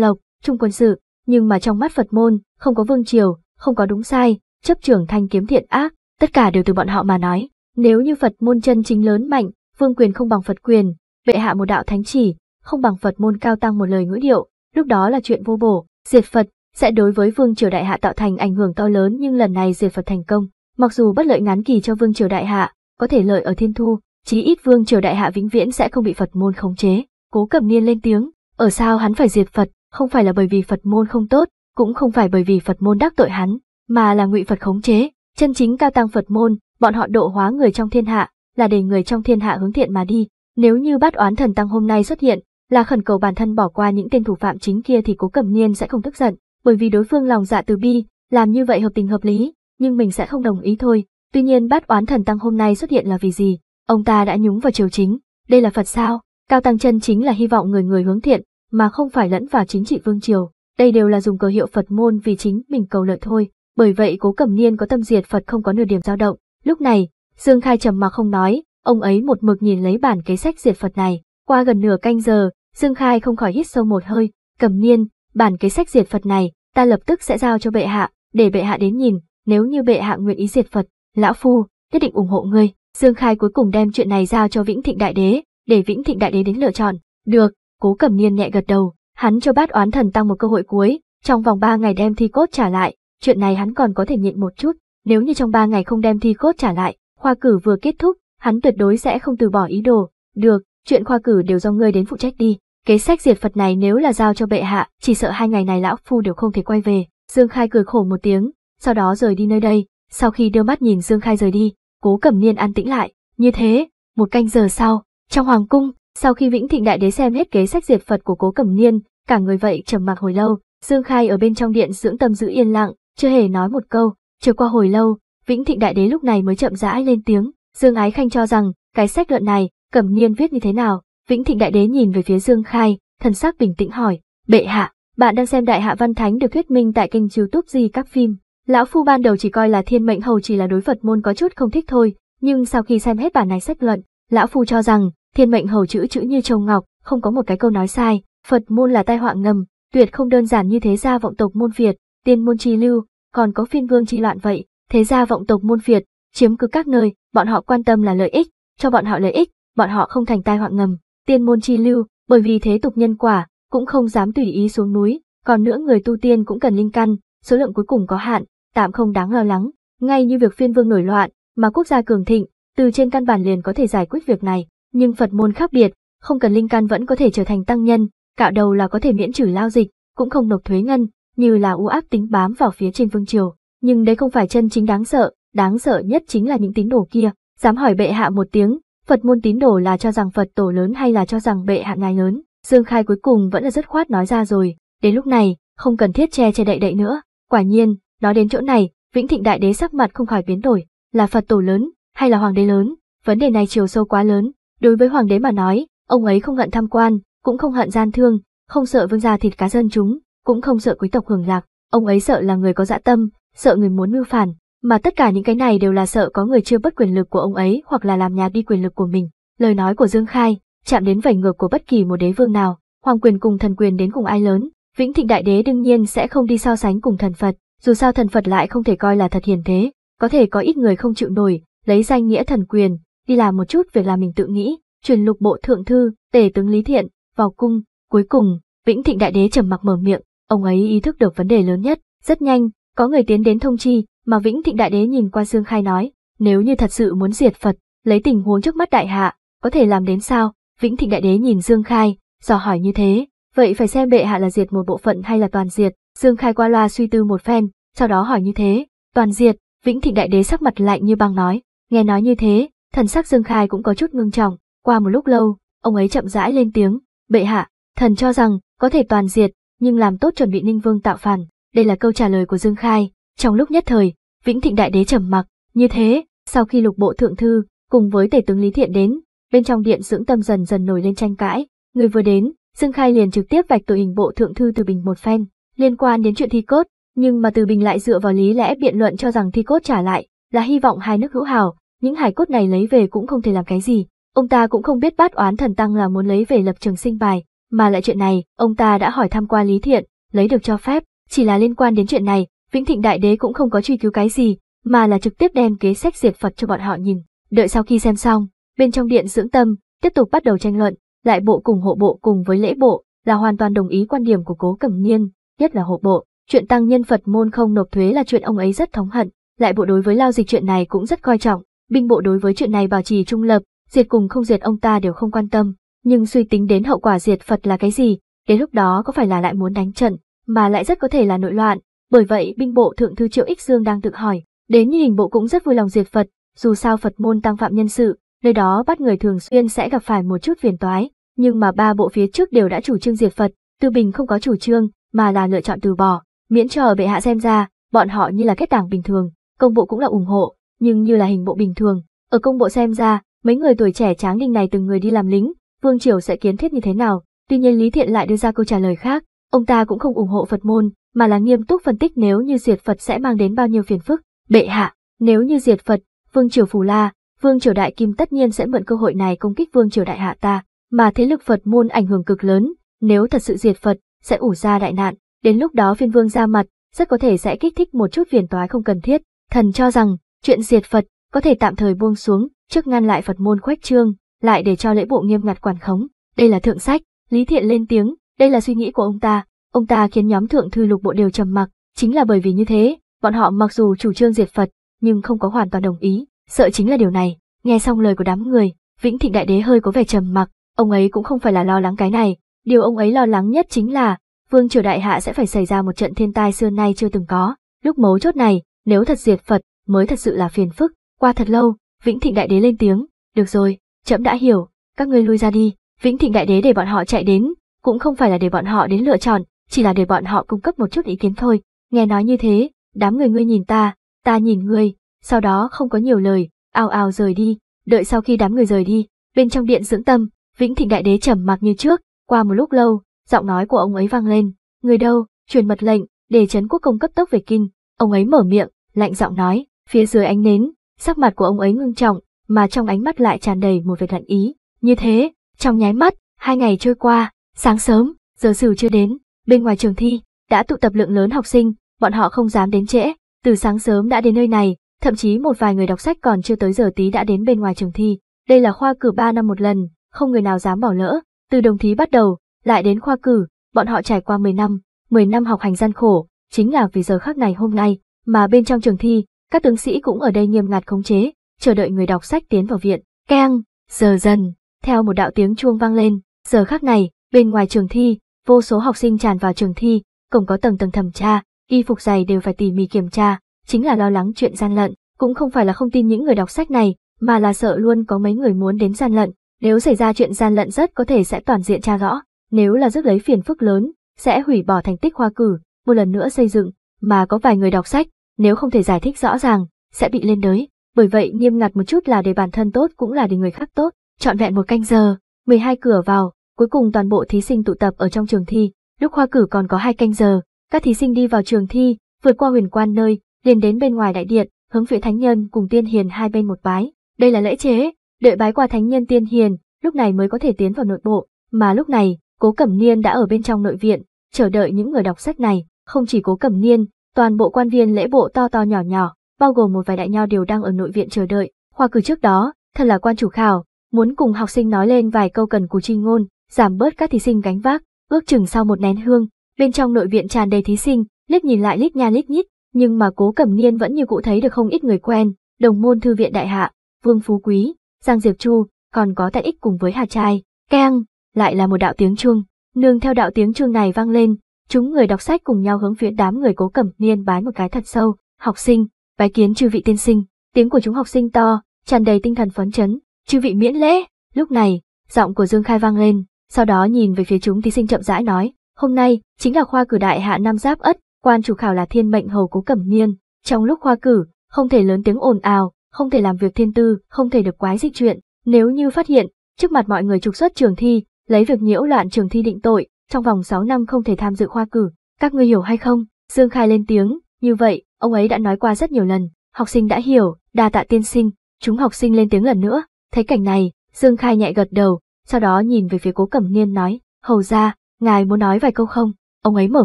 lộc, trung quân sự, nhưng mà trong mắt Phật môn, không có vương triều, không có đúng sai, chấp trưởng thanh kiếm thiện ác, tất cả đều từ bọn họ mà nói. Nếu như Phật môn chân chính lớn mạnh, vương quyền không bằng Phật quyền, bệ hạ một đạo thánh chỉ, không bằng Phật môn cao tăng một lời ngữ điệu, lúc đó là chuyện vô bổ, diệt Phật sẽ đối với vương triều đại hạ tạo thành ảnh hưởng to lớn nhưng lần này diệt Phật thành công, mặc dù bất lợi ngắn kỳ cho vương triều đại hạ, có thể lợi ở thiên thu, chí ít vương triều đại hạ vĩnh viễn sẽ không bị Phật môn khống chế. Cố Cẩm Niên lên tiếng, ở sao hắn phải diệt Phật, không phải là bởi vì Phật môn không tốt, cũng không phải bởi vì Phật môn đắc tội hắn, mà là ngụy Phật khống chế, chân chính cao tăng Phật môn, bọn họ độ hóa người trong thiên hạ, là để người trong thiên hạ hướng thiện mà đi, nếu như bát oán thần tăng hôm nay xuất hiện, là khẩn cầu bản thân bỏ qua những tên thủ phạm chính kia thì cố cẩm niên sẽ không tức giận, bởi vì đối phương lòng dạ từ bi, làm như vậy hợp tình hợp lý, nhưng mình sẽ không đồng ý thôi. Tuy nhiên bát oán thần tăng hôm nay xuất hiện là vì gì? Ông ta đã nhúng vào triều chính, đây là Phật sao? Cao tăng chân chính là hy vọng người người hướng thiện, mà không phải lẫn vào chính trị vương triều. Đây đều là dùng cờ hiệu Phật môn vì chính mình cầu lợi thôi, bởi vậy cố cẩm niên có tâm diệt Phật không có nửa điểm dao động. Lúc này, Dương Khai trầm mà không nói, ông ấy một mực nhìn lấy bản kế sách diệt Phật này. Qua gần nửa canh giờ, Dương Khai không khỏi hít sâu một hơi, cầm niên, bản kế sách diệt Phật này, ta lập tức sẽ giao cho bệ hạ, để bệ hạ đến nhìn, nếu như bệ hạ nguyện ý diệt Phật, lão phu, nhất định ủng hộ ngươi. Dương Khai cuối cùng đem chuyện này giao cho Vĩnh Thịnh Đại Đế, để Vĩnh Thịnh Đại Đế đến lựa chọn. Được, cố cầm niên nhẹ gật đầu, hắn cho bát oán thần tăng một cơ hội cuối, trong vòng 3 ngày đem thi cốt trả lại, chuyện này hắn còn có thể nhịn một chút, nếu như trong 3 ngày không đem thi cốt trả lại, khoa cử vừa kết thúc, hắn tuyệt đối sẽ không từ bỏ ý đồ. Được, chuyện khoa cử đều do ngươi đến phụ trách đi, kế sách diệt Phật này nếu là giao cho bệ hạ, chỉ sợ hai ngày này lão phu đều không thể quay về. Dương Khai cười khổ một tiếng, sau đó rời đi nơi đây, sau khi đưa mắt nhìn Dương Khai rời đi, cố cẩm niên an tĩnh lại, như thế, một canh giờ sau, trong hoàng cung, sau khi Vĩnh Thịnh Đại Đế xem hết kế sách diệt Phật của cố cẩm niên, cả người vậy trầm mặc hồi lâu, Dương Khai ở bên trong điện dưỡng tâm giữ yên lặng, chưa hề nói một câu, trôi qua hồi lâu, Vĩnh Thịnh Đại Đế lúc này mới chậm rãi lên tiếng, Dương Ái Khanh cho rằng, cái sách luận này, Cẩm niên viết như thế nào? Vĩnh Thịnh Đại Đế nhìn về phía Dương Khai, thần sắc bình tĩnh hỏi, bệ hạ, bạn đang xem Đại Hạ Văn Thánh được thuyết minh tại kênh youtube gì các phim. Lão Phu ban đầu chỉ coi là thiên mệnh hầu chỉ là đối vật môn có chút không thích thôi, nhưng sau khi xem hết bản này sách luận, Lão Phu cho rằng, thiên mệnh hầu chữ chữ như châu ngọc, không có một cái câu nói sai, Phật môn là tai họa ngầm, tuyệt không đơn giản như thế gia vọng tộc môn Việt, tiên môn chi lưu, còn có phiên vương chi loạn vậy, thế gia vọng tộc môn Việt, chiếm cứ các nơi, bọn họ quan tâm là lợi ích, cho bọn họ lợi ích, bọn họ không thành tai họa ngầm, tiên môn chi lưu, bởi vì thế tục nhân quả, cũng không dám tùy ý xuống núi, còn nữa người tu tiên cũng cần linh căn, số lượng cuối cùng có hạn, tạm không đáng lo lắng, ngay như việc phiên vương nổi loạn, mà quốc gia cường thịnh, từ trên căn bản liền có thể giải quyết việc này, nhưng Phật môn khác biệt, không cần linh căn vẫn có thể trở thành tăng nhân, cạo đầu là có thể miễn trừ lao dịch, cũng không nộp thuế ngân, như là u áp tính bám vào phía trên vương triều, nhưng đấy không phải chân chính đáng sợ, đáng sợ nhất chính là những tín đồ kia, dám hỏi bệ hạ một tiếng, Phật môn tín đồ là cho rằng Phật tổ lớn hay là cho rằng bệ hạ ngài lớn, Dương Khai cuối cùng vẫn là dứt khoát nói ra rồi, đến lúc này, không cần thiết che che đậy đậy nữa. Quả nhiên, nói đến chỗ này, Vĩnh Thịnh Đại Đế sắc mặt không khỏi biến đổi, là Phật tổ lớn, hay là Hoàng đế lớn, vấn đề này chiều sâu quá lớn, đối với Hoàng đế mà nói, ông ấy không hận tham quan, cũng không hận gian thương, không sợ vương gia thịt cá dân chúng, cũng không sợ quý tộc hưởng lạc, ông ấy sợ là người có dạ tâm, sợ người muốn mưu phản, mà tất cả những cái này đều là sợ có người chưa bất quyền lực của ông ấy hoặc là làm nhạt đi quyền lực của mình. Lời nói của Dương Khai, chạm đến vảy ngược của bất kỳ một đế vương nào, hoàng quyền cùng thần quyền đến cùng ai lớn, Vĩnh Thịnh Đại Đế đương nhiên sẽ không đi so sánh cùng thần Phật, dù sao thần Phật lại không thể coi là thật hiền thế, có thể có ít người không chịu nổi, lấy danh nghĩa thần quyền, đi làm một chút việc làm mình tự nghĩ, truyền lục bộ thượng thư, tể tướng Lý Thiện, vào cung, cuối cùng, Vĩnh Thịnh Đại Đế trầm mặc mở miệng, ông ấy ý thức được vấn đề lớn nhất, rất nhanh, có người tiến đến thông chi, mà Vĩnh Thịnh Đại Đế nhìn qua Dương Khai nói, nếu như thật sự muốn diệt Phật, lấy tình huống trước mắt đại hạ, có thể làm đến sao? Vĩnh Thịnh Đại Đế nhìn Dương Khai, dò hỏi như thế, vậy phải xem bệ hạ là diệt một bộ phận hay là toàn diệt? Dương Khai qua loa suy tư một phen, sau đó hỏi như thế, toàn diệt, Vĩnh Thịnh Đại Đế sắc mặt lạnh như băng nói, nghe nói như thế, thần sắc Dương Khai cũng có chút ngưng trọng, qua một lúc lâu, ông ấy chậm rãi lên tiếng, bệ hạ, thần cho rằng, có thể toàn diệt, nhưng làm tốt chuẩn bị Ninh Vương tạo phản, đây là câu trả lời của Dương Khai, trong lúc nhất thời, Vĩnh Thịnh Đại Đế trầm mặc, như thế, sau khi lục bộ thượng thư, cùng với tể tướng Lý Thiện đến, bên trong điện dưỡng tâm dần dần nổi lên tranh cãi, người vừa đến, Dương Khai liền trực tiếp vạch tội hình bộ thượng thư Từ Bình một phen, liên quan đến chuyện thi cốt, nhưng mà Từ Bình lại dựa vào lý lẽ biện luận cho rằng thi cốt trả lại, là hy vọng hai nước hữu hảo, những hải cốt này lấy về cũng không thể làm cái gì, ông ta cũng không biết bát oán thần tăng là muốn lấy về lập trường sinh bài, mà lại chuyện này, ông ta đã hỏi thăm qua Lý Thiện, lấy được cho phép, chỉ là liên quan đến chuyện này, Vĩnh Thịnh Đại Đế cũng không có truy cứu cái gì, mà là trực tiếp đem kế sách diệt Phật cho bọn họ nhìn. Đợi sau khi xem xong, bên trong điện dưỡng tâm, tiếp tục bắt đầu tranh luận, lại bộ cùng hộ bộ cùng với lễ bộ, là hoàn toàn đồng ý quan điểm của cố cẩm niên, nhất là hộ bộ. Chuyện tăng nhân Phật môn không nộp thuế là chuyện ông ấy rất thống hận, lại bộ đối với lao dịch chuyện này cũng rất coi trọng, binh bộ đối với chuyện này bảo trì trung lập, diệt cùng không diệt ông ta đều không quan tâm, nhưng suy tính đến hậu quả diệt Phật là cái gì, đến lúc đó có phải là lại muốn đánh trận, mà lại rất có thể là nội loạn, bởi vậy binh bộ thượng thư triệu ích dương đang tự hỏi, đến như hình bộ cũng rất vui lòng diệt Phật, dù sao Phật môn tăng phạm nhân sự, nơi đó bắt người thường xuyên sẽ gặp phải một chút phiền toái, nhưng mà ba bộ phía trước đều đã chủ trương diệt Phật, Tư Bình không có chủ trương, mà là lựa chọn từ bỏ, miễn chờ bệ hạ xem ra, bọn họ như là kết đảng bình thường, công bộ cũng là ủng hộ, nhưng như là hình bộ bình thường, ở công bộ xem ra, mấy người tuổi trẻ tráng đinh này từng người đi làm lính, vương triều sẽ kiến thiết như thế nào, tuy nhiên Lý Thiện lại đưa ra câu trả lời khác, ông ta cũng không ủng hộ Phật môn, mà là nghiêm túc phân tích nếu như diệt Phật sẽ mang đến bao nhiêu phiền phức. Bệ hạ, nếu như diệt Phật, Vương Triều Phù La, Vương Triều Đại Kim tất nhiên sẽ mượn cơ hội này công kích Vương Triều Đại Hạ ta, mà thế lực Phật môn ảnh hưởng cực lớn, nếu thật sự diệt Phật, sẽ ủ ra đại nạn, đến lúc đó phiên vương ra mặt, rất có thể sẽ kích thích một chút phiền toái không cần thiết. Thần cho rằng, chuyện diệt Phật có thể tạm thời buông xuống, trước ngăn lại Phật môn khoách trương, lại để cho lễ bộ nghiêm ngặt quản khống. Đây là thượng sách, Lý Thiện lên tiếng, đây là suy nghĩ của ông ta, Ông ta khiến nhóm thượng thư lục bộ đều trầm mặc, chính là bởi vì như thế, bọn họ mặc dù chủ trương diệt Phật, nhưng không có hoàn toàn đồng ý, sợ chính là điều này. Nghe xong lời của đám người, Vĩnh Thịnh Đại Đế hơi có vẻ trầm mặc, ông ấy cũng không phải là lo lắng cái này, điều ông ấy lo lắng nhất chính là vương triều đại hạ sẽ phải xảy ra một trận thiên tai xưa nay chưa từng có, lúc mấu chốt này, nếu thật diệt Phật, mới thật sự là phiền phức. Qua thật lâu, Vĩnh Thịnh Đại Đế lên tiếng, "Được rồi, trẫm đã hiểu, các ngươi lui ra đi." Vĩnh Thịnh Đại Đế để bọn họ chạy đến, cũng không phải là để bọn họ đến lựa chọn, chỉ là để bọn họ cung cấp một chút ý kiến thôi. Nghe nói như thế, đám người ngươi nhìn ta, ta nhìn ngươi, sau đó không có nhiều lời, ào ào rời đi, đợi sau khi đám người rời đi, bên trong điện dưỡng tâm, Vĩnh Thịnh Đại Đế trầm mặc như trước, qua một lúc lâu, giọng nói của ông ấy vang lên, người đâu, truyền mật lệnh, để chấn quốc công cấp tốc về kinh, ông ấy mở miệng, lạnh giọng nói, phía dưới ánh nến, sắc mặt của ông ấy ngưng trọng, mà trong ánh mắt lại tràn đầy một vẻ thận ý, như thế, trong nháy mắt, hai ngày trôi qua, sáng sớm, giờ sửu chưa đến, Bên ngoài trường thi, đã tụ tập lượng lớn học sinh, bọn họ không dám đến trễ, từ sáng sớm đã đến nơi này, thậm chí một vài người đọc sách còn chưa tới giờ tí đã đến bên ngoài trường thi. Đây là khoa cử 3 năm một lần, không người nào dám bỏ lỡ, từ đồng thí bắt đầu, lại đến khoa cử, bọn họ trải qua 10 năm, 10 năm học hành gian khổ, chính là vì giờ khắc này hôm nay, mà bên trong trường thi, các tướng sĩ cũng ở đây nghiêm ngặt khống chế, chờ đợi người đọc sách tiến vào viện. Keng, giờ dần, theo một đạo tiếng chuông vang lên, giờ khắc này, bên ngoài trường thi, vô số học sinh tràn vào trường thi, cổng có tầng tầng thẩm tra, y phục giày đều phải tỉ mỉ kiểm tra, chính là lo lắng chuyện gian lận, cũng không phải là không tin những người đọc sách này, mà là sợ luôn có mấy người muốn đến gian lận, nếu xảy ra chuyện gian lận rất có thể sẽ toàn diện tra rõ, nếu là rước lấy phiền phức lớn, sẽ hủy bỏ thành tích khoa cử, một lần nữa xây dựng, mà có vài người đọc sách, nếu không thể giải thích rõ ràng, sẽ bị lên đới, bởi vậy nghiêm ngặt một chút là để bản thân tốt cũng là để người khác tốt, chọn vẹn một canh giờ, 12 cửa vào, Cuối cùng toàn bộ thí sinh tụ tập ở trong trường thi, lúc khoa cử còn có hai canh giờ, các thí sinh đi vào trường thi, vượt qua huyền quan nơi, liền đến bên ngoài đại điện, hướng phía thánh nhân cùng tiên hiền hai bên một bái. Đây là lễ chế, đợi bái qua thánh nhân tiên hiền, lúc này mới có thể tiến vào nội bộ, mà lúc này, Cố Cẩm Niên đã ở bên trong nội viện, chờ đợi những người đọc sách này, không chỉ Cố Cẩm Niên, toàn bộ quan viên lễ bộ to to nhỏ nhỏ, bao gồm một vài đại nho đều đang ở nội viện chờ đợi. Khoa cử trước đó, thật là quan chủ khảo, muốn cùng học sinh nói lên vài câu cần cù chi ngôn, giảm bớt các thí sinh gánh vác, ước chừng sau một nén hương, bên trong nội viện tràn đầy thí sinh, liếc nhìn lại lít nha lít nhít, nhưng mà Cố Cẩm Niên vẫn như cũ thấy được không ít người quen, đồng môn thư viện đại hạ, Vương Phú Quý, Giang Diệp Chu, còn có tại ích cùng với Hà Trai, keng, lại là một đạo tiếng chuông, nương theo đạo tiếng chuông này vang lên, chúng người đọc sách cùng nhau hướng phía đám người Cố Cẩm Niên bái một cái thật sâu, học sinh, bái kiến chư vị tiên sinh, tiếng của chúng học sinh to, tràn đầy tinh thần phấn chấn, chư vị miễn lễ, lúc này, giọng của Dương Khai vang lên, sau đó nhìn về phía chúng thí sinh chậm rãi nói, hôm nay chính là khoa cử đại hạ Nam Giáp Ất, quan chủ khảo là thiên mệnh hầu cố cẩm niên, trong lúc khoa cử, không thể lớn tiếng ồn ào, không thể làm việc thiên tư, không thể được quái dịch chuyện, nếu như phát hiện, trước mặt mọi người trục xuất trường thi, lấy việc nhiễu loạn trường thi định tội, trong vòng 6 năm không thể tham dự khoa cử, các ngươi hiểu hay không? Dương Khai lên tiếng, như vậy, ông ấy đã nói qua rất nhiều lần, học sinh đã hiểu, đa tạ tiên sinh, chúng học sinh lên tiếng lần nữa, thấy cảnh này, Dương Khai nhẹ gật đầu, sau đó nhìn về phía cố cẩm niên nói, hầu ra, ngài muốn nói vài câu không? Ông ấy mở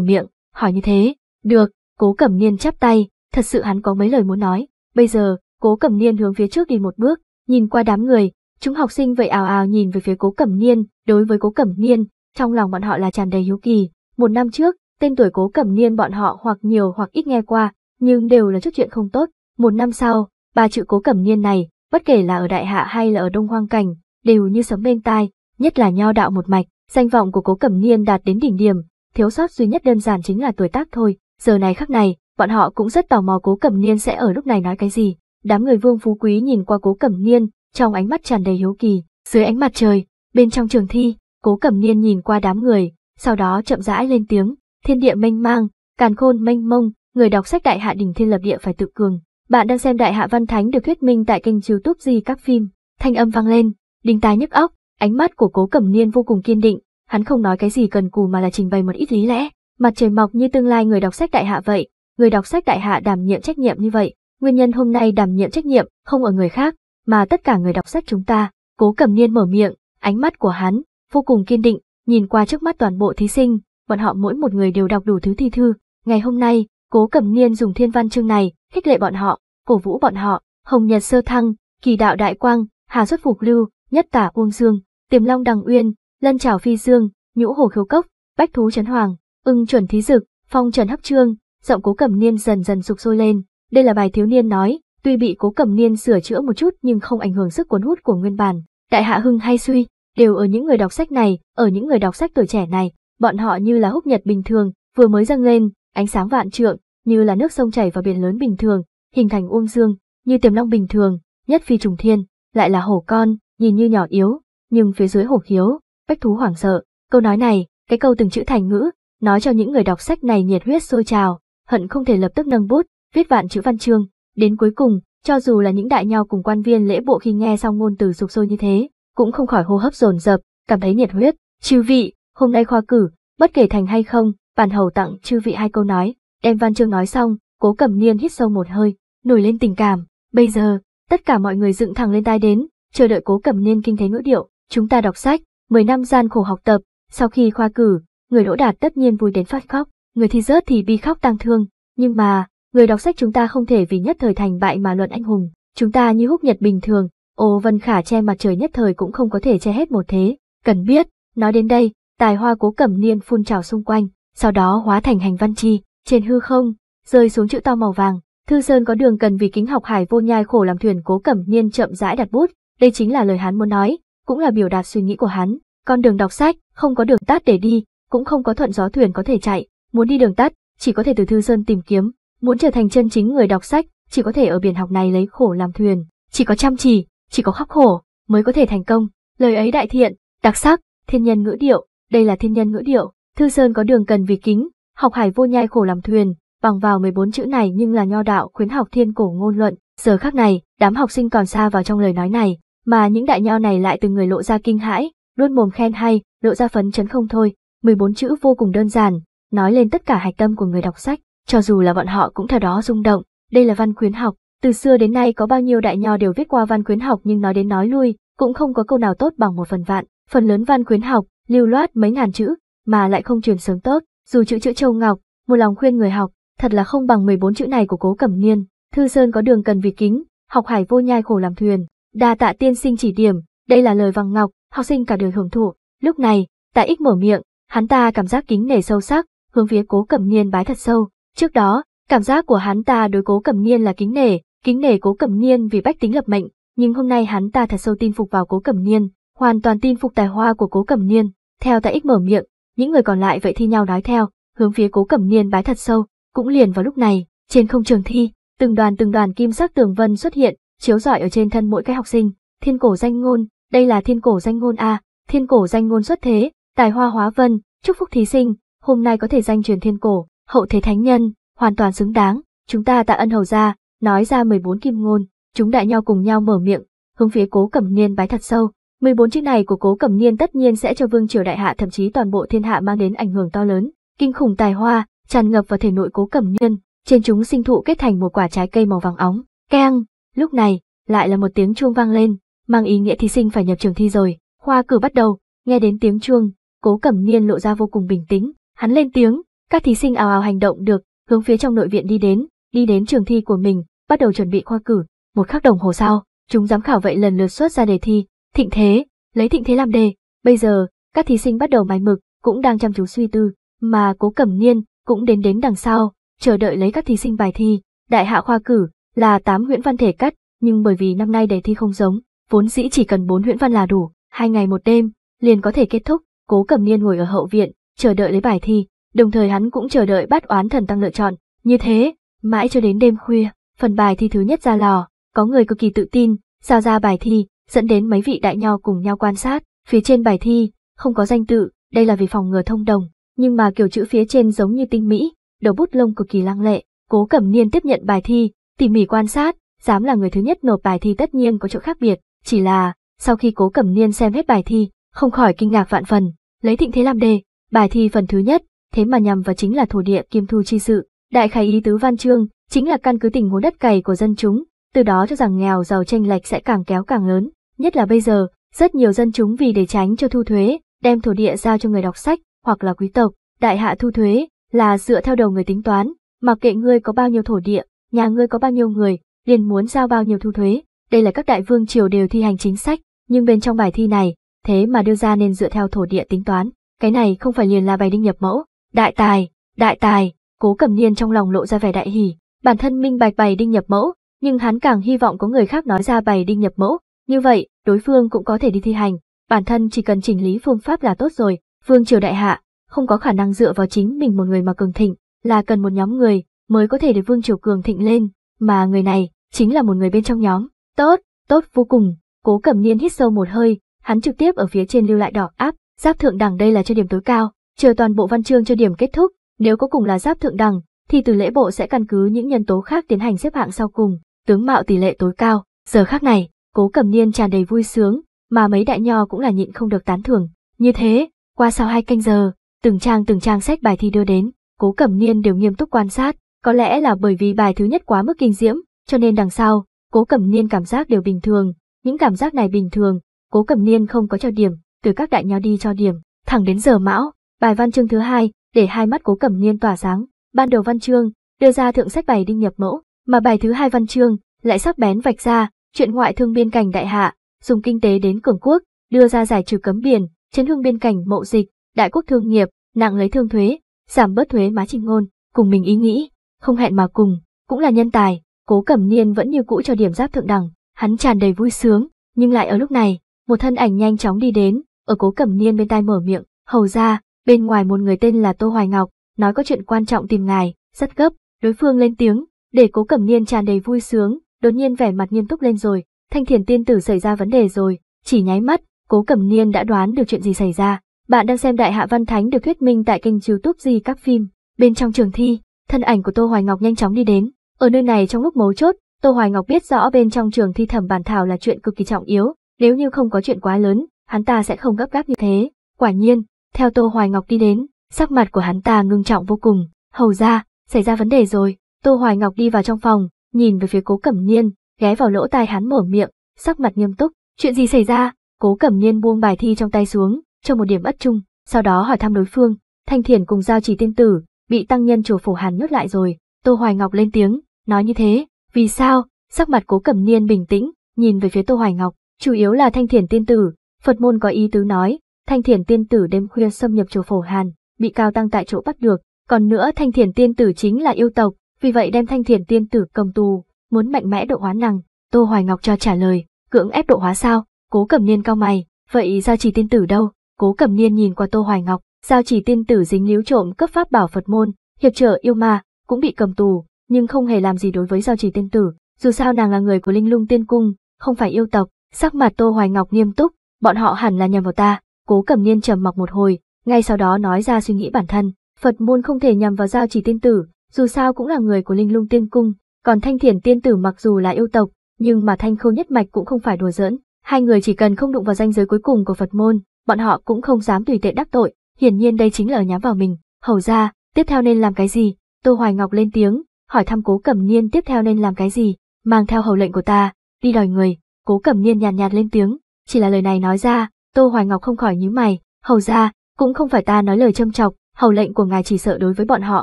miệng, hỏi như thế, được, cố cẩm niên chắp tay, thật sự hắn có mấy lời muốn nói, bây giờ, cố cẩm niên hướng phía trước đi một bước, nhìn qua đám người, chúng học sinh vậy ào ào nhìn về phía cố cẩm niên, đối với cố cẩm niên, trong lòng bọn họ là tràn đầy hiếu kỳ, một năm trước, tên tuổi cố cẩm niên bọn họ hoặc nhiều hoặc ít nghe qua, nhưng đều là chút chuyện không tốt, một năm sau, ba chữ cố cẩm niên này, bất kể là ở đại hạ hay là ở đông hoang cảnh, đều như sấm bên tai, nhất là nho đạo một mạch, danh vọng của cố cẩm niên đạt đến đỉnh điểm, thiếu sót duy nhất đơn giản chính là tuổi tác thôi. Giờ này khắc này, bọn họ cũng rất tò mò cố cẩm niên sẽ ở lúc này nói cái gì. Đám người vương phú quý nhìn qua cố cẩm niên, trong ánh mắt tràn đầy hiếu kỳ, dưới ánh mặt trời, bên trong trường thi, cố cẩm niên nhìn qua đám người, sau đó chậm rãi lên tiếng, thiên địa mênh mang, càn khôn mênh mông, người đọc sách đại hạ đỉnh thiên lập địa phải tự cường. Bạn đang xem đại hạ văn thánh được thuyết minh tại kênh youtube gì các phim, thanh âm vang lên, đinh tai nhức óc, Ánh mắt của cố cẩm niên vô cùng kiên định, hắn không nói cái gì cần cù mà là trình bày một ít lý lẽ. Mặt trời mọc như tương lai người đọc sách đại hạ vậy, người đọc sách đại hạ đảm nhiệm trách nhiệm như vậy. Nguyên nhân hôm nay đảm nhiệm trách nhiệm không ở người khác, mà tất cả người đọc sách chúng ta. Cố cẩm niên mở miệng, ánh mắt của hắn vô cùng kiên định, nhìn qua trước mắt toàn bộ thí sinh, bọn họ mỗi một người đều đọc đủ thứ thi thư. Ngày hôm nay, cố cẩm niên dùng thiên văn chương này khích lệ bọn họ, cổ vũ bọn họ. Hồng Nhật Sơ Thăng, Kỳ Đạo Đại Quang, Hà Xuất Phục Lưu, Nhất Tả Uông Dương, tiềm long đằng uyên, lân trảo phi dương, nhũ hổ khiếu cốc, bách thú trấn hoàng, ưng chuẩn thí dực, phong trần hấp trương, giọng cố cẩm niên dần dần sục sôi lên. Đây là bài thiếu niên nói, tuy bị cố cẩm niên sửa chữa một chút nhưng không ảnh hưởng sức cuốn hút của nguyên bản. Đại hạ hưng hay suy, đều ở những người đọc sách này, ở những người đọc sách tuổi trẻ này, bọn họ như là húc nhật bình thường, vừa mới dâng lên, ánh sáng vạn trượng, như là nước sông chảy vào biển lớn bình thường, hình thành uông dương, như tiềm long bình thường, nhất phi trùng thiên, lại là hổ con, nhìn như nhỏ yếu, nhưng phía dưới hổ khiếu, bách thú hoảng sợ. Câu nói này, cái câu từng chữ thành ngữ, nói cho những người đọc sách này nhiệt huyết sôi trào, hận không thể lập tức nâng bút, viết vạn chữ văn chương. Đến cuối cùng, cho dù là những đại nhau cùng quan viên lễ bộ khi nghe xong ngôn từ sục sôi như thế, cũng không khỏi hô hấp dồn dập, cảm thấy nhiệt huyết. Chư vị, hôm nay khoa cử, bất kể thành hay không, bản hầu tặng chư vị hai câu nói. Đem văn chương nói xong, cố cẩm niên hít sâu một hơi, nổi lên tình cảm. Bây giờ, tất cả mọi người dựng thẳng lên tai đến, chờ đợi cố cẩm niên kinh thế ngữ điệu. Chúng ta đọc sách, 10 năm gian khổ học tập, sau khi khoa cử, người đỗ đạt tất nhiên vui đến phát khóc, người thi rớt thì bi khóc tang thương, nhưng mà, người đọc sách chúng ta không thể vì nhất thời thành bại mà luận anh hùng, chúng ta như húc nhật bình thường, ô vân khả che mặt trời nhất thời cũng không có thể che hết một thế, cần biết, nói đến đây, tài hoa cố cẩm niên phun trào xung quanh, sau đó hóa thành hành văn chi, trên hư không, rơi xuống chữ to màu vàng. Thư Sơn có đường cần vì kính học hải vô nhai khổ làm thuyền cố cẩm niên chậm rãi đặt bút, đây chính là lời hắn muốn nói, cũng là biểu đạt suy nghĩ của hắn. Con đường đọc sách, không có đường tắt để đi, cũng không có thuận gió thuyền có thể chạy, muốn đi đường tắt, chỉ có thể từ thư sơn tìm kiếm, muốn trở thành chân chính người đọc sách, chỉ có thể ở biển học này lấy khổ làm thuyền, chỉ có chăm chỉ, chỉ có khắc khổ, mới có thể thành công. Lời ấy đại thiện, đặc sắc, thiên nhân ngữ điệu, đây là thiên nhân ngữ điệu, thư sơn có đường cần vì kính, học hải vô nhai khổ làm thuyền, bằng vào 14 chữ này nhưng là nho đạo khuyến học thiên cổ ngôn luận, giờ khác này, đám học sinh còn xa vào trong lời nói này, mà những đại nho này lại từng người lộ ra kinh hãi, luôn mồm khen hay, lộ ra phấn chấn không thôi, 14 chữ vô cùng đơn giản, nói lên tất cả hạch tâm của người đọc sách, cho dù là bọn họ cũng theo đó rung động, đây là văn khuyến học, từ xưa đến nay có bao nhiêu đại nho đều viết qua văn khuyến học nhưng nói đến nói lui, cũng không có câu nào tốt bằng một phần vạn, phần lớn văn khuyến học, lưu loát mấy ngàn chữ, mà lại không truyền sớm tốt, dù chữ chữ châu ngọc, một lòng khuyên người học, thật là không bằng 14 chữ này của cố cẩm niên, thư sơn có đường cần vì kính, học hải vô nhai khổ làm thuyền. Đa tạ tiên sinh chỉ điểm, đây là lời vàng ngọc, học sinh cả đời hưởng thụ. Lúc này, tạ ích mở miệng, hắn ta cảm giác kính nể sâu sắc, hướng phía cố cẩm niên bái thật sâu. Trước đó, cảm giác của hắn ta đối cố cẩm niên là kính nể, kính nể cố cẩm niên vì bách tính lập mệnh, nhưng hôm nay hắn ta thật sâu tin phục vào cố cẩm niên, hoàn toàn tin phục tài hoa của cố cẩm niên. Theo tạ ích mở miệng, những người còn lại vậy thi nhau nói theo, hướng phía cố cẩm niên bái thật sâu. Cũng liền vào lúc này, trên không trường thi, từng đoàn từng đoàn kim sắc tường vân xuất hiện, chiếu rọi ở trên thân mỗi cái học sinh, thiên cổ danh ngôn, đây là thiên cổ danh ngôn a, thiên cổ danh ngôn xuất thế, tài hoa hóa vân, chúc phúc thí sinh, hôm nay có thể danh truyền thiên cổ, hậu thế thánh nhân, hoàn toàn xứng đáng, chúng ta tạ ân hầu ra, nói ra 14 kim ngôn, chúng đại nhau cùng nhau mở miệng, hướng phía Cố Cẩm Niên bái thật sâu. 14 chữ này của Cố Cẩm Niên tất nhiên sẽ cho vương triều đại hạ thậm chí toàn bộ thiên hạ mang đến ảnh hưởng to lớn, kinh khủng tài hoa tràn ngập vào thể nội Cố Cẩm Niên, trên chúng sinh thụ kết thành một quả trái cây màu vàng óng. Keng, Lúc này, lại là một tiếng chuông vang lên, mang ý nghĩa thí sinh phải nhập trường thi rồi. Khoa cử bắt đầu, nghe đến tiếng chuông, Cố Cẩm Niên lộ ra vô cùng bình tĩnh, hắn lên tiếng, các thí sinh ào ào hành động được, hướng phía trong nội viện đi đến, đi đến trường thi của mình, bắt đầu chuẩn bị khoa cử. Một khắc đồng hồ sau, chúng giám khảo vậy lần lượt xuất ra đề thi, thịnh thế, lấy thịnh thế làm đề. Bây giờ, các thí sinh bắt đầu mài mực, cũng đang chăm chú suy tư, mà Cố Cẩm Niên cũng đến đến đằng sau, chờ đợi lấy các thí sinh bài thi. Đại hạ khoa cử, là 8 huyễn văn thể cắt, nhưng bởi vì năm nay đề thi không giống, vốn dĩ chỉ cần 4 huyễn văn là đủ, hai ngày một đêm, liền có thể kết thúc, cố cẩm niên ngồi ở hậu viện, chờ đợi lấy bài thi, đồng thời hắn cũng chờ đợi bắt oán thần tăng lựa chọn, như thế, mãi cho đến đêm khuya, phần bài thi thứ nhất ra lò, có người cực kỳ tự tin, sao ra bài thi, dẫn đến mấy vị đại nho cùng nhau quan sát, phía trên bài thi, không có danh tự, đây là vì phòng ngừa thông đồng, nhưng mà kiểu chữ phía trên giống như tinh mỹ, đầu bút lông cực kỳ lăng lệ, cố cẩm niên tiếp nhận bài thi, Tỉ mỉ quan sát, dám là người thứ nhất nộp bài thi tất nhiên có chỗ khác biệt, chỉ là, sau khi cố cẩm niên xem hết bài thi, không khỏi kinh ngạc vạn phần, lấy thịnh thế làm đề, bài thi phần thứ nhất, thế mà nhằm vào chính là thổ địa kiêm thu chi sự, đại khái ý tứ văn chương, chính là căn cứ tình huống đất cày của dân chúng, từ đó cho rằng nghèo giàu tranh lệch sẽ càng kéo càng lớn, nhất là bây giờ, rất nhiều dân chúng vì để tránh cho thu thuế, đem thổ địa giao cho người đọc sách, hoặc là quý tộc, đại hạ thu thuế, là dựa theo đầu người tính toán, mặc kệ ngươi có bao nhiêu thổ địa, nhà ngươi có bao nhiêu người, liền muốn giao bao nhiêu thu thuế. Đây là các đại vương triều đều thi hành chính sách, nhưng bên trong bài thi này, thế mà đưa ra nên dựa theo thổ địa tính toán. Cái này không phải liền là bài đinh nhập mẫu. Đại tài, đại tài, cố cầm niên trong lòng lộ ra vẻ đại hỉ. Bản thân minh bạch bài đinh nhập mẫu, nhưng hắn càng hy vọng có người khác nói ra bài đinh nhập mẫu. Như vậy, đối phương cũng có thể đi thi hành. Bản thân chỉ cần chỉnh lý phương pháp là tốt rồi. Vương triều đại hạ, không có khả năng dựa vào chính mình một người mà cường thịnh, là cần một nhóm người, mới có thể để Vương Triều Cường thịnh lên, mà người này chính là một người bên trong nhóm. Tốt, tốt vô cùng, cố cẩm niên hít sâu một hơi, hắn trực tiếp ở phía trên lưu lại đỏ áp, giáp thượng đẳng đây là cho điểm tối cao, chờ toàn bộ văn chương cho điểm kết thúc, nếu có cùng là giáp thượng đẳng, thì từ lễ bộ sẽ căn cứ những nhân tố khác tiến hành xếp hạng sau cùng, tướng mạo tỷ lệ tối cao, giờ khác này, cố cẩm niên tràn đầy vui sướng, mà mấy đại nho cũng là nhịn không được tán thưởng, như thế, qua sau hai canh giờ, từng trang từng trang sách bài thi đưa đến, cố cẩm niên đều nghiêm túc quan sát, có lẽ là bởi vì bài thứ nhất quá mức kinh diễm, cho nên đằng sau, cố cẩm niên cảm giác đều bình thường, những cảm giác này bình thường, cố cẩm niên không có cho điểm, từ các đại nho đi cho điểm, thẳng đến giờ mão, bài văn chương thứ hai, để hai mắt cố cẩm niên tỏa sáng, ban đầu văn chương, đưa ra thượng sách bài đinh nhập mẫu, mà bài thứ hai văn chương, lại sắc bén vạch ra, chuyện ngoại thương biên cảnh đại hạ, dùng kinh tế đến cường quốc, đưa ra giải trừ cấm biển, chấn hương biên cảnh mậu dịch, đại quốc thương nghiệp, nặng lấy thương thuế, giảm bớt thuế má trình ngôn, cùng mình ý nghĩ, không hẹn mà cùng, cũng là nhân tài, cố cẩm niên vẫn như cũ cho điểm giáp thượng đẳng, hắn tràn đầy vui sướng, nhưng lại ở lúc này, một thân ảnh nhanh chóng đi đến, ở cố cẩm niên bên tai mở miệng, hầu ra, bên ngoài một người tên là Tô Hoài Ngọc, nói có chuyện quan trọng tìm ngài, rất gấp, đối phương lên tiếng, để cố cẩm niên tràn đầy vui sướng, đột nhiên vẻ mặt nghiêm túc lên rồi, thanh thiền tiên tử xảy ra vấn đề rồi, chỉ nháy mắt, cố cẩm niên đã đoán được chuyện gì xảy ra. Bạn đang xem Đại Hạ Văn Thánh được thuyết minh tại kênh youtube gì các phim, bên trong trường thi thân ảnh của Tô Hoài Ngọc nhanh chóng đi đến. Ở nơi này trong lúc mấu chốt, Tô Hoài Ngọc biết rõ bên trong trường thi thẩm bản thảo là chuyện cực kỳ trọng yếu, nếu như không có chuyện quá lớn, hắn ta sẽ không gấp gáp như thế. Quả nhiên, theo Tô Hoài Ngọc đi đến, sắc mặt của hắn ta ngưng trọng vô cùng, hầu ra, xảy ra vấn đề rồi. Tô Hoài Ngọc đi vào trong phòng, nhìn về phía Cố Cẩm Niên, ghé vào lỗ tai hắn mở miệng, sắc mặt nghiêm túc, chuyện gì xảy ra? Cố Cẩm Niên buông bài thi trong tay xuống, trong một điểm bất chung, sau đó hỏi thăm đối phương, Thanh Thiển cùng giao chỉ tiên tử, bị tăng nhân chùa phổ hàn nhốt lại rồi, Tô Hoài Ngọc lên tiếng, nói như thế, vì sao, sắc mặt cố cẩm niên bình tĩnh, nhìn về phía Tô Hoài Ngọc, chủ yếu là thanh thiền tiên tử, Phật môn có ý tứ nói, thanh thiền tiên tử đêm khuya xâm nhập chùa phổ hàn, bị cao tăng tại chỗ bắt được, còn nữa thanh thiền tiên tử chính là yêu tộc, vì vậy đem thanh thiền tiên tử cầm tù, muốn mạnh mẽ độ hóa nàng, Tô Hoài Ngọc cho trả lời, cưỡng ép độ hóa sao, cố cẩm niên cao mày, vậy giao chỉ tiên tử đâu, cố cẩm niên nhìn qua Tô Hoài Ngọc, Giao chỉ tiên tử dính líu trộm cấp pháp bảo Phật môn, hiệp trợ yêu ma, cũng bị cầm tù, nhưng không hề làm gì đối với giao chỉ tiên tử, dù sao nàng là người của linh lung tiên cung, không phải yêu tộc, sắc mặt Tô Hoài Ngọc nghiêm túc, bọn họ hẳn là nhầm vào ta, cố cầm niên trầm mặc một hồi, ngay sau đó nói ra suy nghĩ bản thân, Phật môn không thể nhầm vào giao chỉ tiên tử, dù sao cũng là người của linh lung tiên cung, còn thanh Thiển tiên tử mặc dù là yêu tộc, nhưng mà thanh khâu nhất mạch cũng không phải đùa giỡn, hai người chỉ cần không đụng vào danh giới cuối cùng của Phật môn, bọn họ cũng không dám tùy tiện đắc tội, Hiển nhiên đây chính là nhắm vào mình, hầu ra, tiếp theo nên làm cái gì? Tô Hoài Ngọc lên tiếng, hỏi thăm cố cẩm niên tiếp theo nên làm cái gì, mang theo hầu lệnh của ta, đi đòi người, cố cẩm niên nhàn nhạt, nhạt lên tiếng, chỉ là lời này nói ra, Tô Hoài Ngọc không khỏi nhíu mày, hầu ra, cũng không phải ta nói lời châm chọc, hầu lệnh của ngài chỉ sợ đối với bọn họ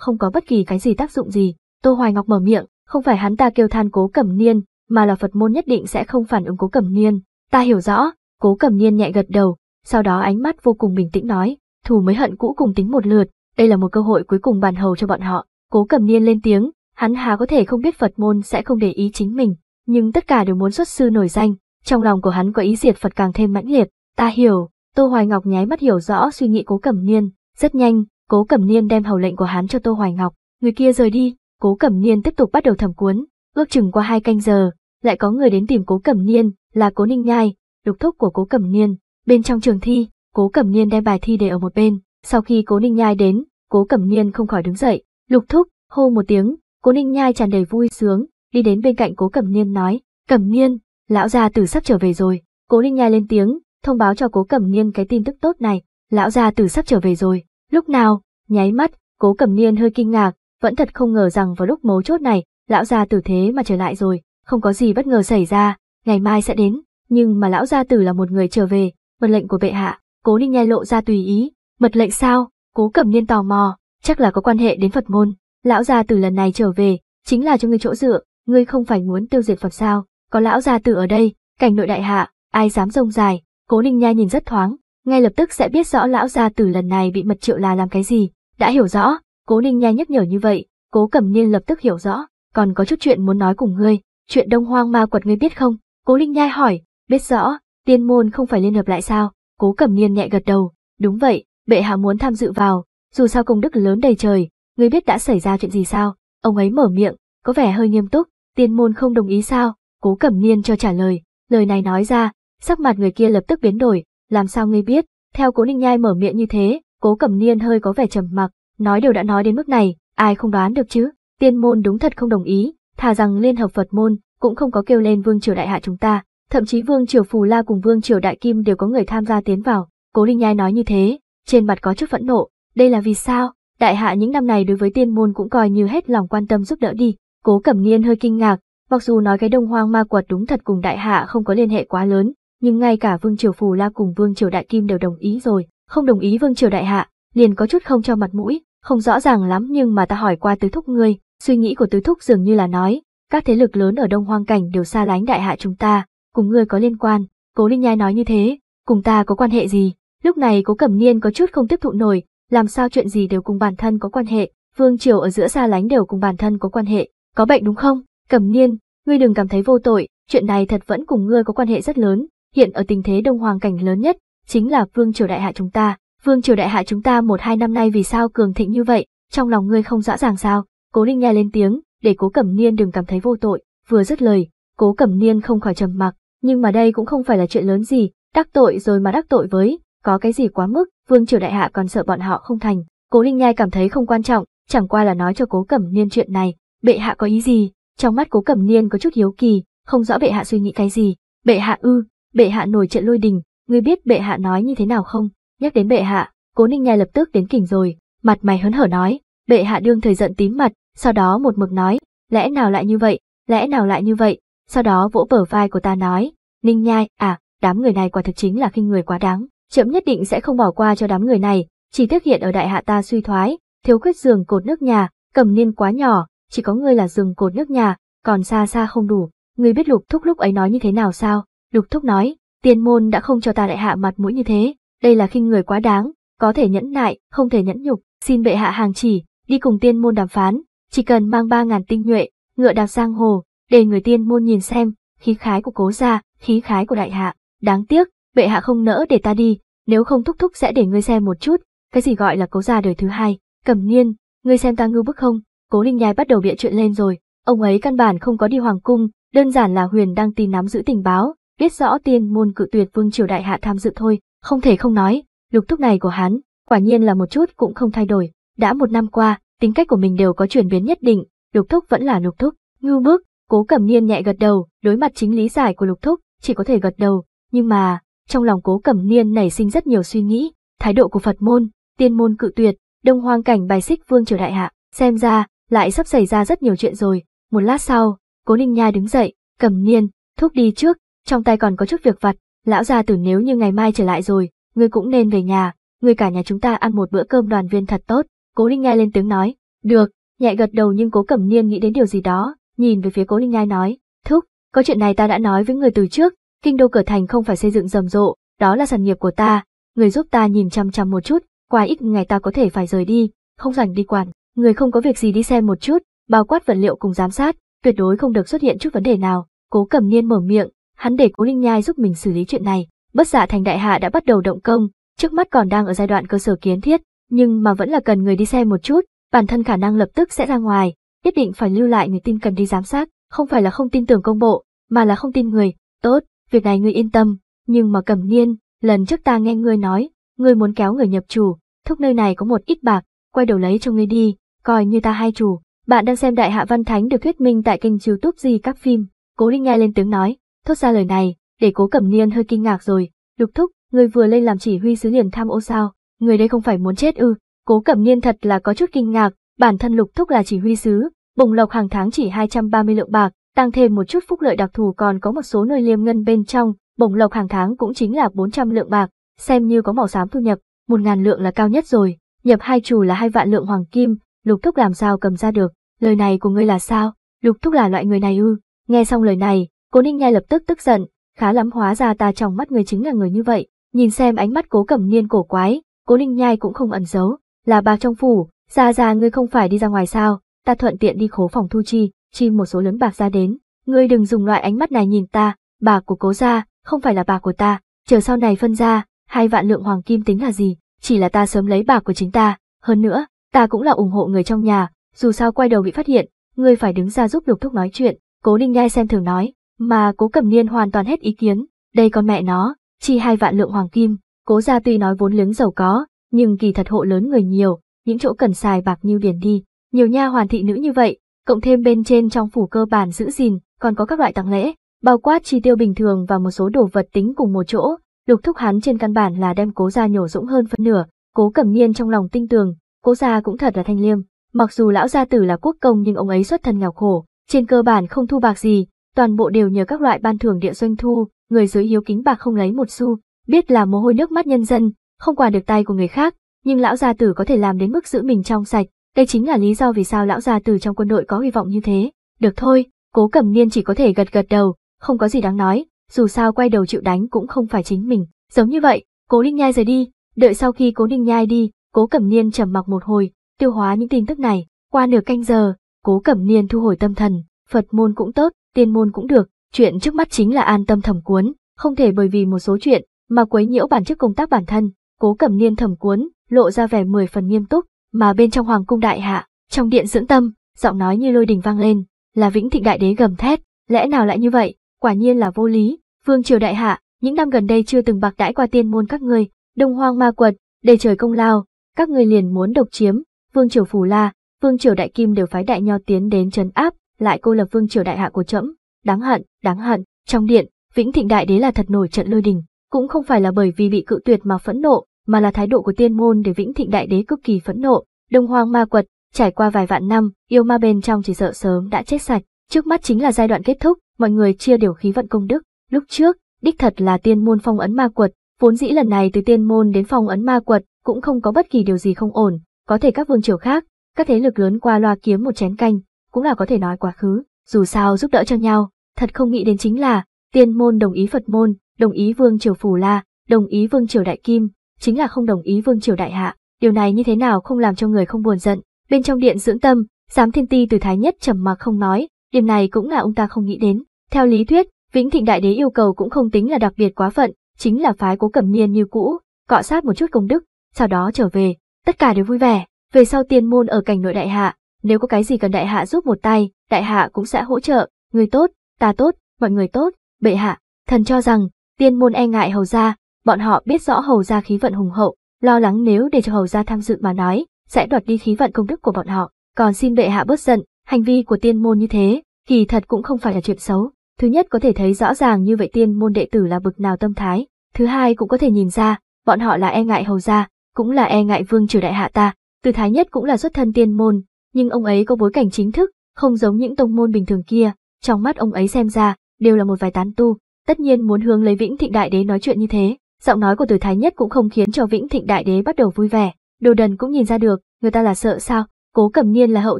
không có bất kỳ cái gì tác dụng gì, Tô Hoài Ngọc mở miệng, không phải hắn ta kêu than cố cẩm niên, mà là Phật môn nhất định sẽ không phản ứng cố cẩm niên, ta hiểu rõ, cố cẩm niên nhẹ gật đầu, sau đó ánh mắt vô cùng bình tĩnh nói, thù mới hận cũ cùng tính một lượt, đây là một cơ hội cuối cùng bàn hầu cho bọn họ. Cố Cẩm Niên lên tiếng, hắn há có thể không biết Phật môn sẽ không để ý chính mình, nhưng tất cả đều muốn xuất sư nổi danh, trong lòng của hắn có ý diệt Phật càng thêm mãnh liệt. Ta hiểu, Tô Hoài Ngọc nháy mắt hiểu rõ suy nghĩ Cố Cẩm Niên, rất nhanh, Cố Cẩm Niên đem hầu lệnh của hắn cho Tô Hoài Ngọc, người kia rời đi, Cố Cẩm Niên tiếp tục bắt đầu thẩm cuốn, ước chừng qua hai canh giờ, lại có người đến tìm Cố Cẩm Niên, là Cố Ninh Nhai, đục thúc của Cố Cẩm Niên, bên trong trường thi, Cố Cẩm Niên đem bài thi để ở một bên, sau khi Cố Ninh Nhai đến, Cố Cẩm Niên không khỏi đứng dậy, lục thúc, hô một tiếng, Cố Ninh Nhai tràn đầy vui sướng, đi đến bên cạnh Cố Cẩm Niên nói, Cẩm Niên, lão gia tử sắp trở về rồi. Cố Ninh Nhai lên tiếng, thông báo cho Cố Cẩm Niên cái tin tức tốt này, lão gia tử sắp trở về rồi. Lúc nào? Nháy mắt, Cố Cẩm Niên hơi kinh ngạc, vẫn thật không ngờ rằng vào lúc mấu chốt này, lão gia tử thế mà trở lại rồi, không có gì bất ngờ xảy ra, ngày mai sẽ đến, nhưng mà lão gia tử là một người trở về, mật lệnh của bệ hạ, cố ninh nghe lộ ra tùy ý, mật lệnh sao, cố cẩm niên tò mò, chắc là có quan hệ đến Phật môn, lão gia tử lần này trở về, chính là cho ngươi chỗ dựa, ngươi không phải muốn tiêu diệt Phật sao, có lão gia tử ở đây, cảnh nội đại hạ, ai dám rông dài, cố ninh nha nhìn rất thoáng, ngay lập tức sẽ biết rõ lão gia tử lần này bị mật triệu là làm cái gì, đã hiểu rõ, cố ninh nha nhắc nhở như vậy, cố cẩm niên lập tức hiểu rõ, còn có chút chuyện muốn nói cùng ngươi, chuyện đông hoang ma quật ngươi biết không, cố ninh nhai hỏi, biết rõ, tiên môn không phải liên hợp lại sao, Cố Cẩm Niên nhẹ gật đầu, đúng vậy, bệ hạ muốn tham dự vào, dù sao công đức lớn đầy trời, ngươi biết đã xảy ra chuyện gì sao? Ông ấy mở miệng, có vẻ hơi nghiêm túc, tiên môn không đồng ý sao? Cố Cẩm Niên cho trả lời, lời này nói ra, sắc mặt người kia lập tức biến đổi, làm sao ngươi biết? Theo Cố Ninh Nhai mở miệng như thế, Cố Cẩm Niên hơi có vẻ trầm mặc, nói đều đã nói đến mức này, ai không đoán được chứ? Tiên môn đúng thật không đồng ý, thà rằng liên hợp Phật môn cũng không có kêu lên vương triều đại hạ chúng ta, Thậm chí Vương Triều Phù La cùng Vương Triều Đại Kim đều có người tham gia tiến vào, Cố Linh Nhai nói như thế, trên mặt có chút phẫn nộ, đây là vì sao, đại hạ những năm này đối với tiên môn cũng coi như hết lòng quan tâm giúp đỡ đi, Cố Cẩm Niên hơi kinh ngạc, mặc dù nói cái đông hoang ma quật đúng thật cùng đại hạ không có liên hệ quá lớn, nhưng ngay cả Vương Triều Phù La cùng Vương Triều Đại Kim đều đồng ý rồi, không đồng ý Vương Triều Đại Hạ, liền có chút không cho mặt mũi, không rõ ràng lắm nhưng mà ta hỏi qua tứ thúc ngươi, suy nghĩ của tứ thúc dường như là nói, các thế lực lớn ở đông hoang cảnh đều xa lánh đại hạ chúng ta, cùng ngươi có liên quan, cố linh Nhai nói như thế, cùng ta có quan hệ gì, lúc này cố Cẩm Niên có chút không tiếp thụ nổi, làm sao chuyện gì đều cùng bản thân có quan hệ, vương triều ở giữa xa lánh đều cùng bản thân có quan hệ, có bệnh đúng không, Cẩm Niên, ngươi đừng cảm thấy vô tội, chuyện này thật vẫn cùng ngươi có quan hệ rất lớn, hiện ở tình thế đông hoàng cảnh lớn nhất, chính là vương triều đại hạ chúng ta, vương triều đại hạ chúng ta một hai năm nay vì sao cường thịnh như vậy, trong lòng ngươi không rõ ràng sao, cố linh Nhai lên tiếng, để cố Cẩm Niên đừng cảm thấy vô tội, vừa dứt lời, Cố Cẩm Niên không khỏi trầm mặc, nhưng mà đây cũng không phải là chuyện lớn gì, đắc tội rồi mà đắc tội với, có cái gì quá mức, vương triều đại hạ còn sợ bọn họ không thành. Cố Linh Nhai cảm thấy không quan trọng, chẳng qua là nói cho Cố Cẩm Niên chuyện này, bệ hạ có ý gì? Trong mắt Cố Cẩm Niên có chút hiếu kỳ, không rõ bệ hạ suy nghĩ cái gì. Bệ hạ ư? Bệ hạ nổi trận lôi đình, ngươi biết bệ hạ nói như thế nào không? Nhắc đến bệ hạ, Cố Ninh Nhai lập tức đến kỉnh rồi, mặt mày hớn hở nói, bệ hạ đương thời giận tím mặt, sau đó một mực nói, lẽ nào lại như vậy, lẽ nào lại như vậy, sau đó vỗ bờ vai của ta nói, Ninh Nhai, à, đám người này quả thực chính là khinh người quá đáng, chậm nhất định sẽ không bỏ qua cho đám người này, chỉ tiếc hiện ở đại hạ ta suy thoái, thiếu khuyết giường cột nước nhà, cầm niên quá nhỏ, chỉ có ngươi là giường cột nước nhà, còn xa xa không đủ, ngươi biết lục thúc lúc ấy nói như thế nào sao? Lục thúc nói, tiên môn đã không cho ta đại hạ mặt mũi như thế, đây là khinh người quá đáng, có thể nhẫn nại, không thể nhẫn nhục, xin bệ hạ hàng chỉ, đi cùng tiên môn đàm phán, chỉ cần mang ba ngàn tinh nhuệ, ngựa đạp sang hồ, để người tiên môn nhìn xem, khí khái của cố gia, khí khái của đại hạ. Đáng tiếc, bệ hạ không nỡ để ta đi, nếu không thúc thúc sẽ để ngươi xem một chút, cái gì gọi là cố gia đời thứ hai. Cẩm nghiên, ngươi xem ta ngưu bức không? Cố Linh Nhai bắt đầu bịa chuyện lên rồi, ông ấy căn bản không có đi hoàng cung, đơn giản là Huyền đang tìm nắm giữ tình báo, biết rõ tiên môn cự tuyệt vương triều đại hạ tham dự thôi, không thể không nói, lục thúc này của hắn, quả nhiên là một chút cũng không thay đổi, đã một năm qua, tính cách của mình đều có chuyển biến nhất định, lục thúc vẫn là lục thúc, ngưu bức, Cố Cẩm Niên nhẹ gật đầu, đối mặt chính lý giải của Lục Thúc, chỉ có thể gật đầu, nhưng mà, trong lòng Cố Cẩm Niên nảy sinh rất nhiều suy nghĩ, thái độ của Phật môn, tiên môn cự tuyệt, đông hoang cảnh bài xích vương triều đại hạ, xem ra, lại sắp xảy ra rất nhiều chuyện rồi. Một lát sau, Cố Ninh Nha đứng dậy, Cẩm Niên, Thúc đi trước, trong tay còn có chút việc vặt, lão gia tử nếu như ngày mai trở lại rồi, ngươi cũng nên về nhà, ngươi cả nhà chúng ta ăn một bữa cơm đoàn viên thật tốt. Cố Ninh nha lên tiếng nói, được, nhẹ gật đầu nhưng Cố Cẩm Niên nghĩ đến điều gì đó, nhìn về phía Cố Linh Nhai nói, thúc, có chuyện này ta đã nói với người từ trước, kinh đô cửa thành không phải xây dựng rầm rộ, đó là sản nghiệp của ta, người giúp ta nhìn chăm chăm một chút, qua ít ngày ta có thể phải rời đi, không rảnh đi quản, người không có việc gì đi xem một chút, bao quát vật liệu cùng giám sát, tuyệt đối không được xuất hiện chút vấn đề nào, cố cầm niên mở miệng, hắn để cố linh nhai giúp mình xử lý chuyện này, bất giả dạ thành đại hạ đã bắt đầu động công, trước mắt còn đang ở giai đoạn cơ sở kiến thiết, nhưng mà vẫn là cần người đi xem một chút, bản thân khả năng lập tức sẽ ra ngoài, nhất định phải lưu lại người tin cần đi giám sát, không phải là không tin tưởng công bộ, mà là không tin người. Tốt, việc này ngươi yên tâm, nhưng mà cầm niên, lần trước ta nghe ngươi nói, ngươi muốn kéo người nhập chủ, thúc nơi này có một ít bạc, quay đầu lấy cho ngươi đi, coi như ta hai chủ. Bạn đang xem Đại Hạ Văn Thánh được thuyết minh tại kênh youtube gì các phim, cố linh nghe lên tiếng nói, thốt ra lời này, để cố cẩm niên hơi kinh ngạc rồi, lục thúc, ngươi vừa lên làm chỉ huy sứ liền tham ô sao, người đây không phải muốn chết ư, cố cẩm niên thật là có chút kinh ngạc, Bản thân Lục Thúc là chỉ huy sứ, bùng lộc hàng tháng chỉ 230 lượng bạc, tăng thêm một chút phúc lợi đặc thù còn có một số nơi liêm ngân bên trong, bổng lộc hàng tháng cũng chính là 400 lượng bạc, xem như có màu xám thu nhập, một ngàn lượng là cao nhất rồi, nhập hai chủ là hai vạn lượng hoàng kim, Lục Thúc làm sao cầm ra được, lời này của ngươi là sao? Lục Thúc là loại người này ư? Nghe xong lời này, Cố Ninh ngay lập tức tức giận, khá lắm hóa ra ta trong mắt người chính là người như vậy, nhìn xem ánh mắt Cố Cẩm Niên cổ quái, Cố Ninh Nhai cũng không ẩn giấu, là bà trong phủ, gia ra ngươi không phải đi ra ngoài sao, ta thuận tiện đi khố phòng thu chi, chi một số lớn bạc ra đến. Ngươi đừng dùng loại ánh mắt này nhìn ta, bạc của cố gia, không phải là bạc của ta, chờ sau này phân ra, hai vạn lượng hoàng kim tính là gì, chỉ là ta sớm lấy bạc của chính ta. Hơn nữa, ta cũng là ủng hộ người trong nhà, dù sao quay đầu bị phát hiện, ngươi phải đứng ra giúp lục thúc nói chuyện, cố ninh nhai xem thường nói, mà cố cẩm niên hoàn toàn hết ý kiến, đây con mẹ nó, chi hai vạn lượng hoàng kim, cố gia tuy nói vốn liếng giàu có, nhưng kỳ thật hộ lớn người nhiều, những chỗ cần xài bạc như biển đi, nhiều nha hoàn thị nữ như vậy, cộng thêm bên trên trong phủ cơ bản giữ gìn, còn có các loại tặng lễ, bao quát chi tiêu bình thường và một số đồ vật tính cùng một chỗ, lục thúc hắn trên căn bản là đem cố gia nhổ dũng hơn phân nửa, cố cẩm niên trong lòng tinh tường, cố gia cũng thật là thanh liêm, mặc dù lão gia tử là quốc công nhưng ông ấy xuất thân nghèo khổ, trên cơ bản không thu bạc gì, toàn bộ đều nhờ các loại ban thưởng địa doanh thu, người dưới hiếu kính bạc không lấy một xu, biết là mồ hôi nước mắt nhân dân, không quản được tay của người khác, nhưng lão gia tử có thể làm đến mức giữ mình trong sạch, đây chính là lý do vì sao lão gia tử trong quân đội có hy vọng như thế. Được thôi, cố cẩm niên chỉ có thể gật gật đầu, không có gì đáng nói, dù sao quay đầu chịu đánh cũng không phải chính mình. Giống như vậy, cố linh nhai rời đi, đợi sau khi cố ninh nhai đi, cố cẩm niên trầm mặc một hồi, tiêu hóa những tin tức này, qua nửa canh giờ, cố cẩm niên thu hồi tâm thần, Phật môn cũng tốt, tiên môn cũng được, chuyện trước mắt chính là an tâm thẩm cuốn, không thể bởi vì một số chuyện mà quấy nhiễu bản chức công tác bản thân cố cẩm niên thẩm cuốn, lộ ra vẻ mười phần nghiêm túc, mà bên trong hoàng cung đại hạ, trong điện dưỡng tâm, giọng nói như lôi đình vang lên, là vĩnh thịnh đại đế gầm thét, lẽ nào lại như vậy, quả nhiên là vô lý, vương triều đại hạ, những năm gần đây chưa từng bạc đãi qua tiên môn các ngươi, đông hoang ma quật, đầy trời công lao, các ngươi liền muốn độc chiếm, vương triều phù la, vương triều đại kim đều phái đại nho tiến đến trấn áp, lại cô lập vương triều đại hạ của trẫm, đáng hận, đáng hận, trong điện, vĩnh thịnh đại đế là thật nổi trận lôi đình, cũng không phải là bởi vì bị cự tuyệt mà phẫn nộ, mà là thái độ của tiên môn để Vĩnh Thịnh Đại Đế cực kỳ phẫn nộ. Đông Hoang Ma Quật, trải qua vài vạn năm, yêu ma bên trong chỉ sợ sớm đã chết sạch, trước mắt chính là giai đoạn kết thúc, mọi người chia điều khí vận công đức. Lúc trước, đích thật là tiên môn phong ấn ma quật, vốn dĩ lần này từ tiên môn đến phong ấn ma quật cũng không có bất kỳ điều gì không ổn, có thể các vương triều khác, các thế lực lớn qua loa kiếm một chén canh, cũng là có thể nói quá khứ, dù sao giúp đỡ cho nhau, thật không nghĩ đến chính là, tiên môn đồng ý Phật môn, đồng ý vương triều Phù La, đồng ý vương triều Đại Kim, chính là không đồng ý vương triều đại hạ, điều này như thế nào không làm cho người không buồn giận. Bên trong điện dưỡng tâm, giám thiên ti từ thái nhất trầm mặc không nói, điểm này cũng là ông ta không nghĩ đến. Theo lý thuyết, Vĩnh Thịnh Đại Đế yêu cầu cũng không tính là đặc biệt quá phận, chính là phái cố cẩm niên như cũ, cọ sát một chút công đức, sau đó trở về, tất cả đều vui vẻ, về sau tiên môn ở cảnh nội đại hạ, nếu có cái gì cần đại hạ giúp một tay, đại hạ cũng sẽ hỗ trợ, người tốt, ta tốt, mọi người tốt, bệ hạ, thần cho rằng, tiên môn e ngại hầu ra, Bọn họ biết rõ hầu gia khí vận hùng hậu, lo lắng nếu để cho hầu gia tham dự mà nói, sẽ đoạt đi khí vận công đức của bọn họ. Còn xin bệ hạ bớt giận, hành vi của tiên môn như thế, kỳ thật cũng không phải là chuyện xấu. Thứ nhất có thể thấy rõ ràng như vậy tiên môn đệ tử là bực nào tâm thái. Thứ hai cũng có thể nhìn ra, bọn họ là e ngại hầu gia, cũng là e ngại vương triều đại hạ ta. Từ thái nhất cũng là xuất thân tiên môn, nhưng ông ấy có bối cảnh chính thức, không giống những tông môn bình thường kia. Trong mắt ông ấy xem ra, đều là một vài tán tu, tất nhiên muốn hướng lấy vĩnh thịnh đại đế nói chuyện như thế Giọng nói của Từ Thái Nhất cũng không khiến cho Vĩnh Thịnh Đại Đế bắt đầu vui vẻ, đồ đần cũng nhìn ra được, người ta là sợ sao, cố cẩm niên là hậu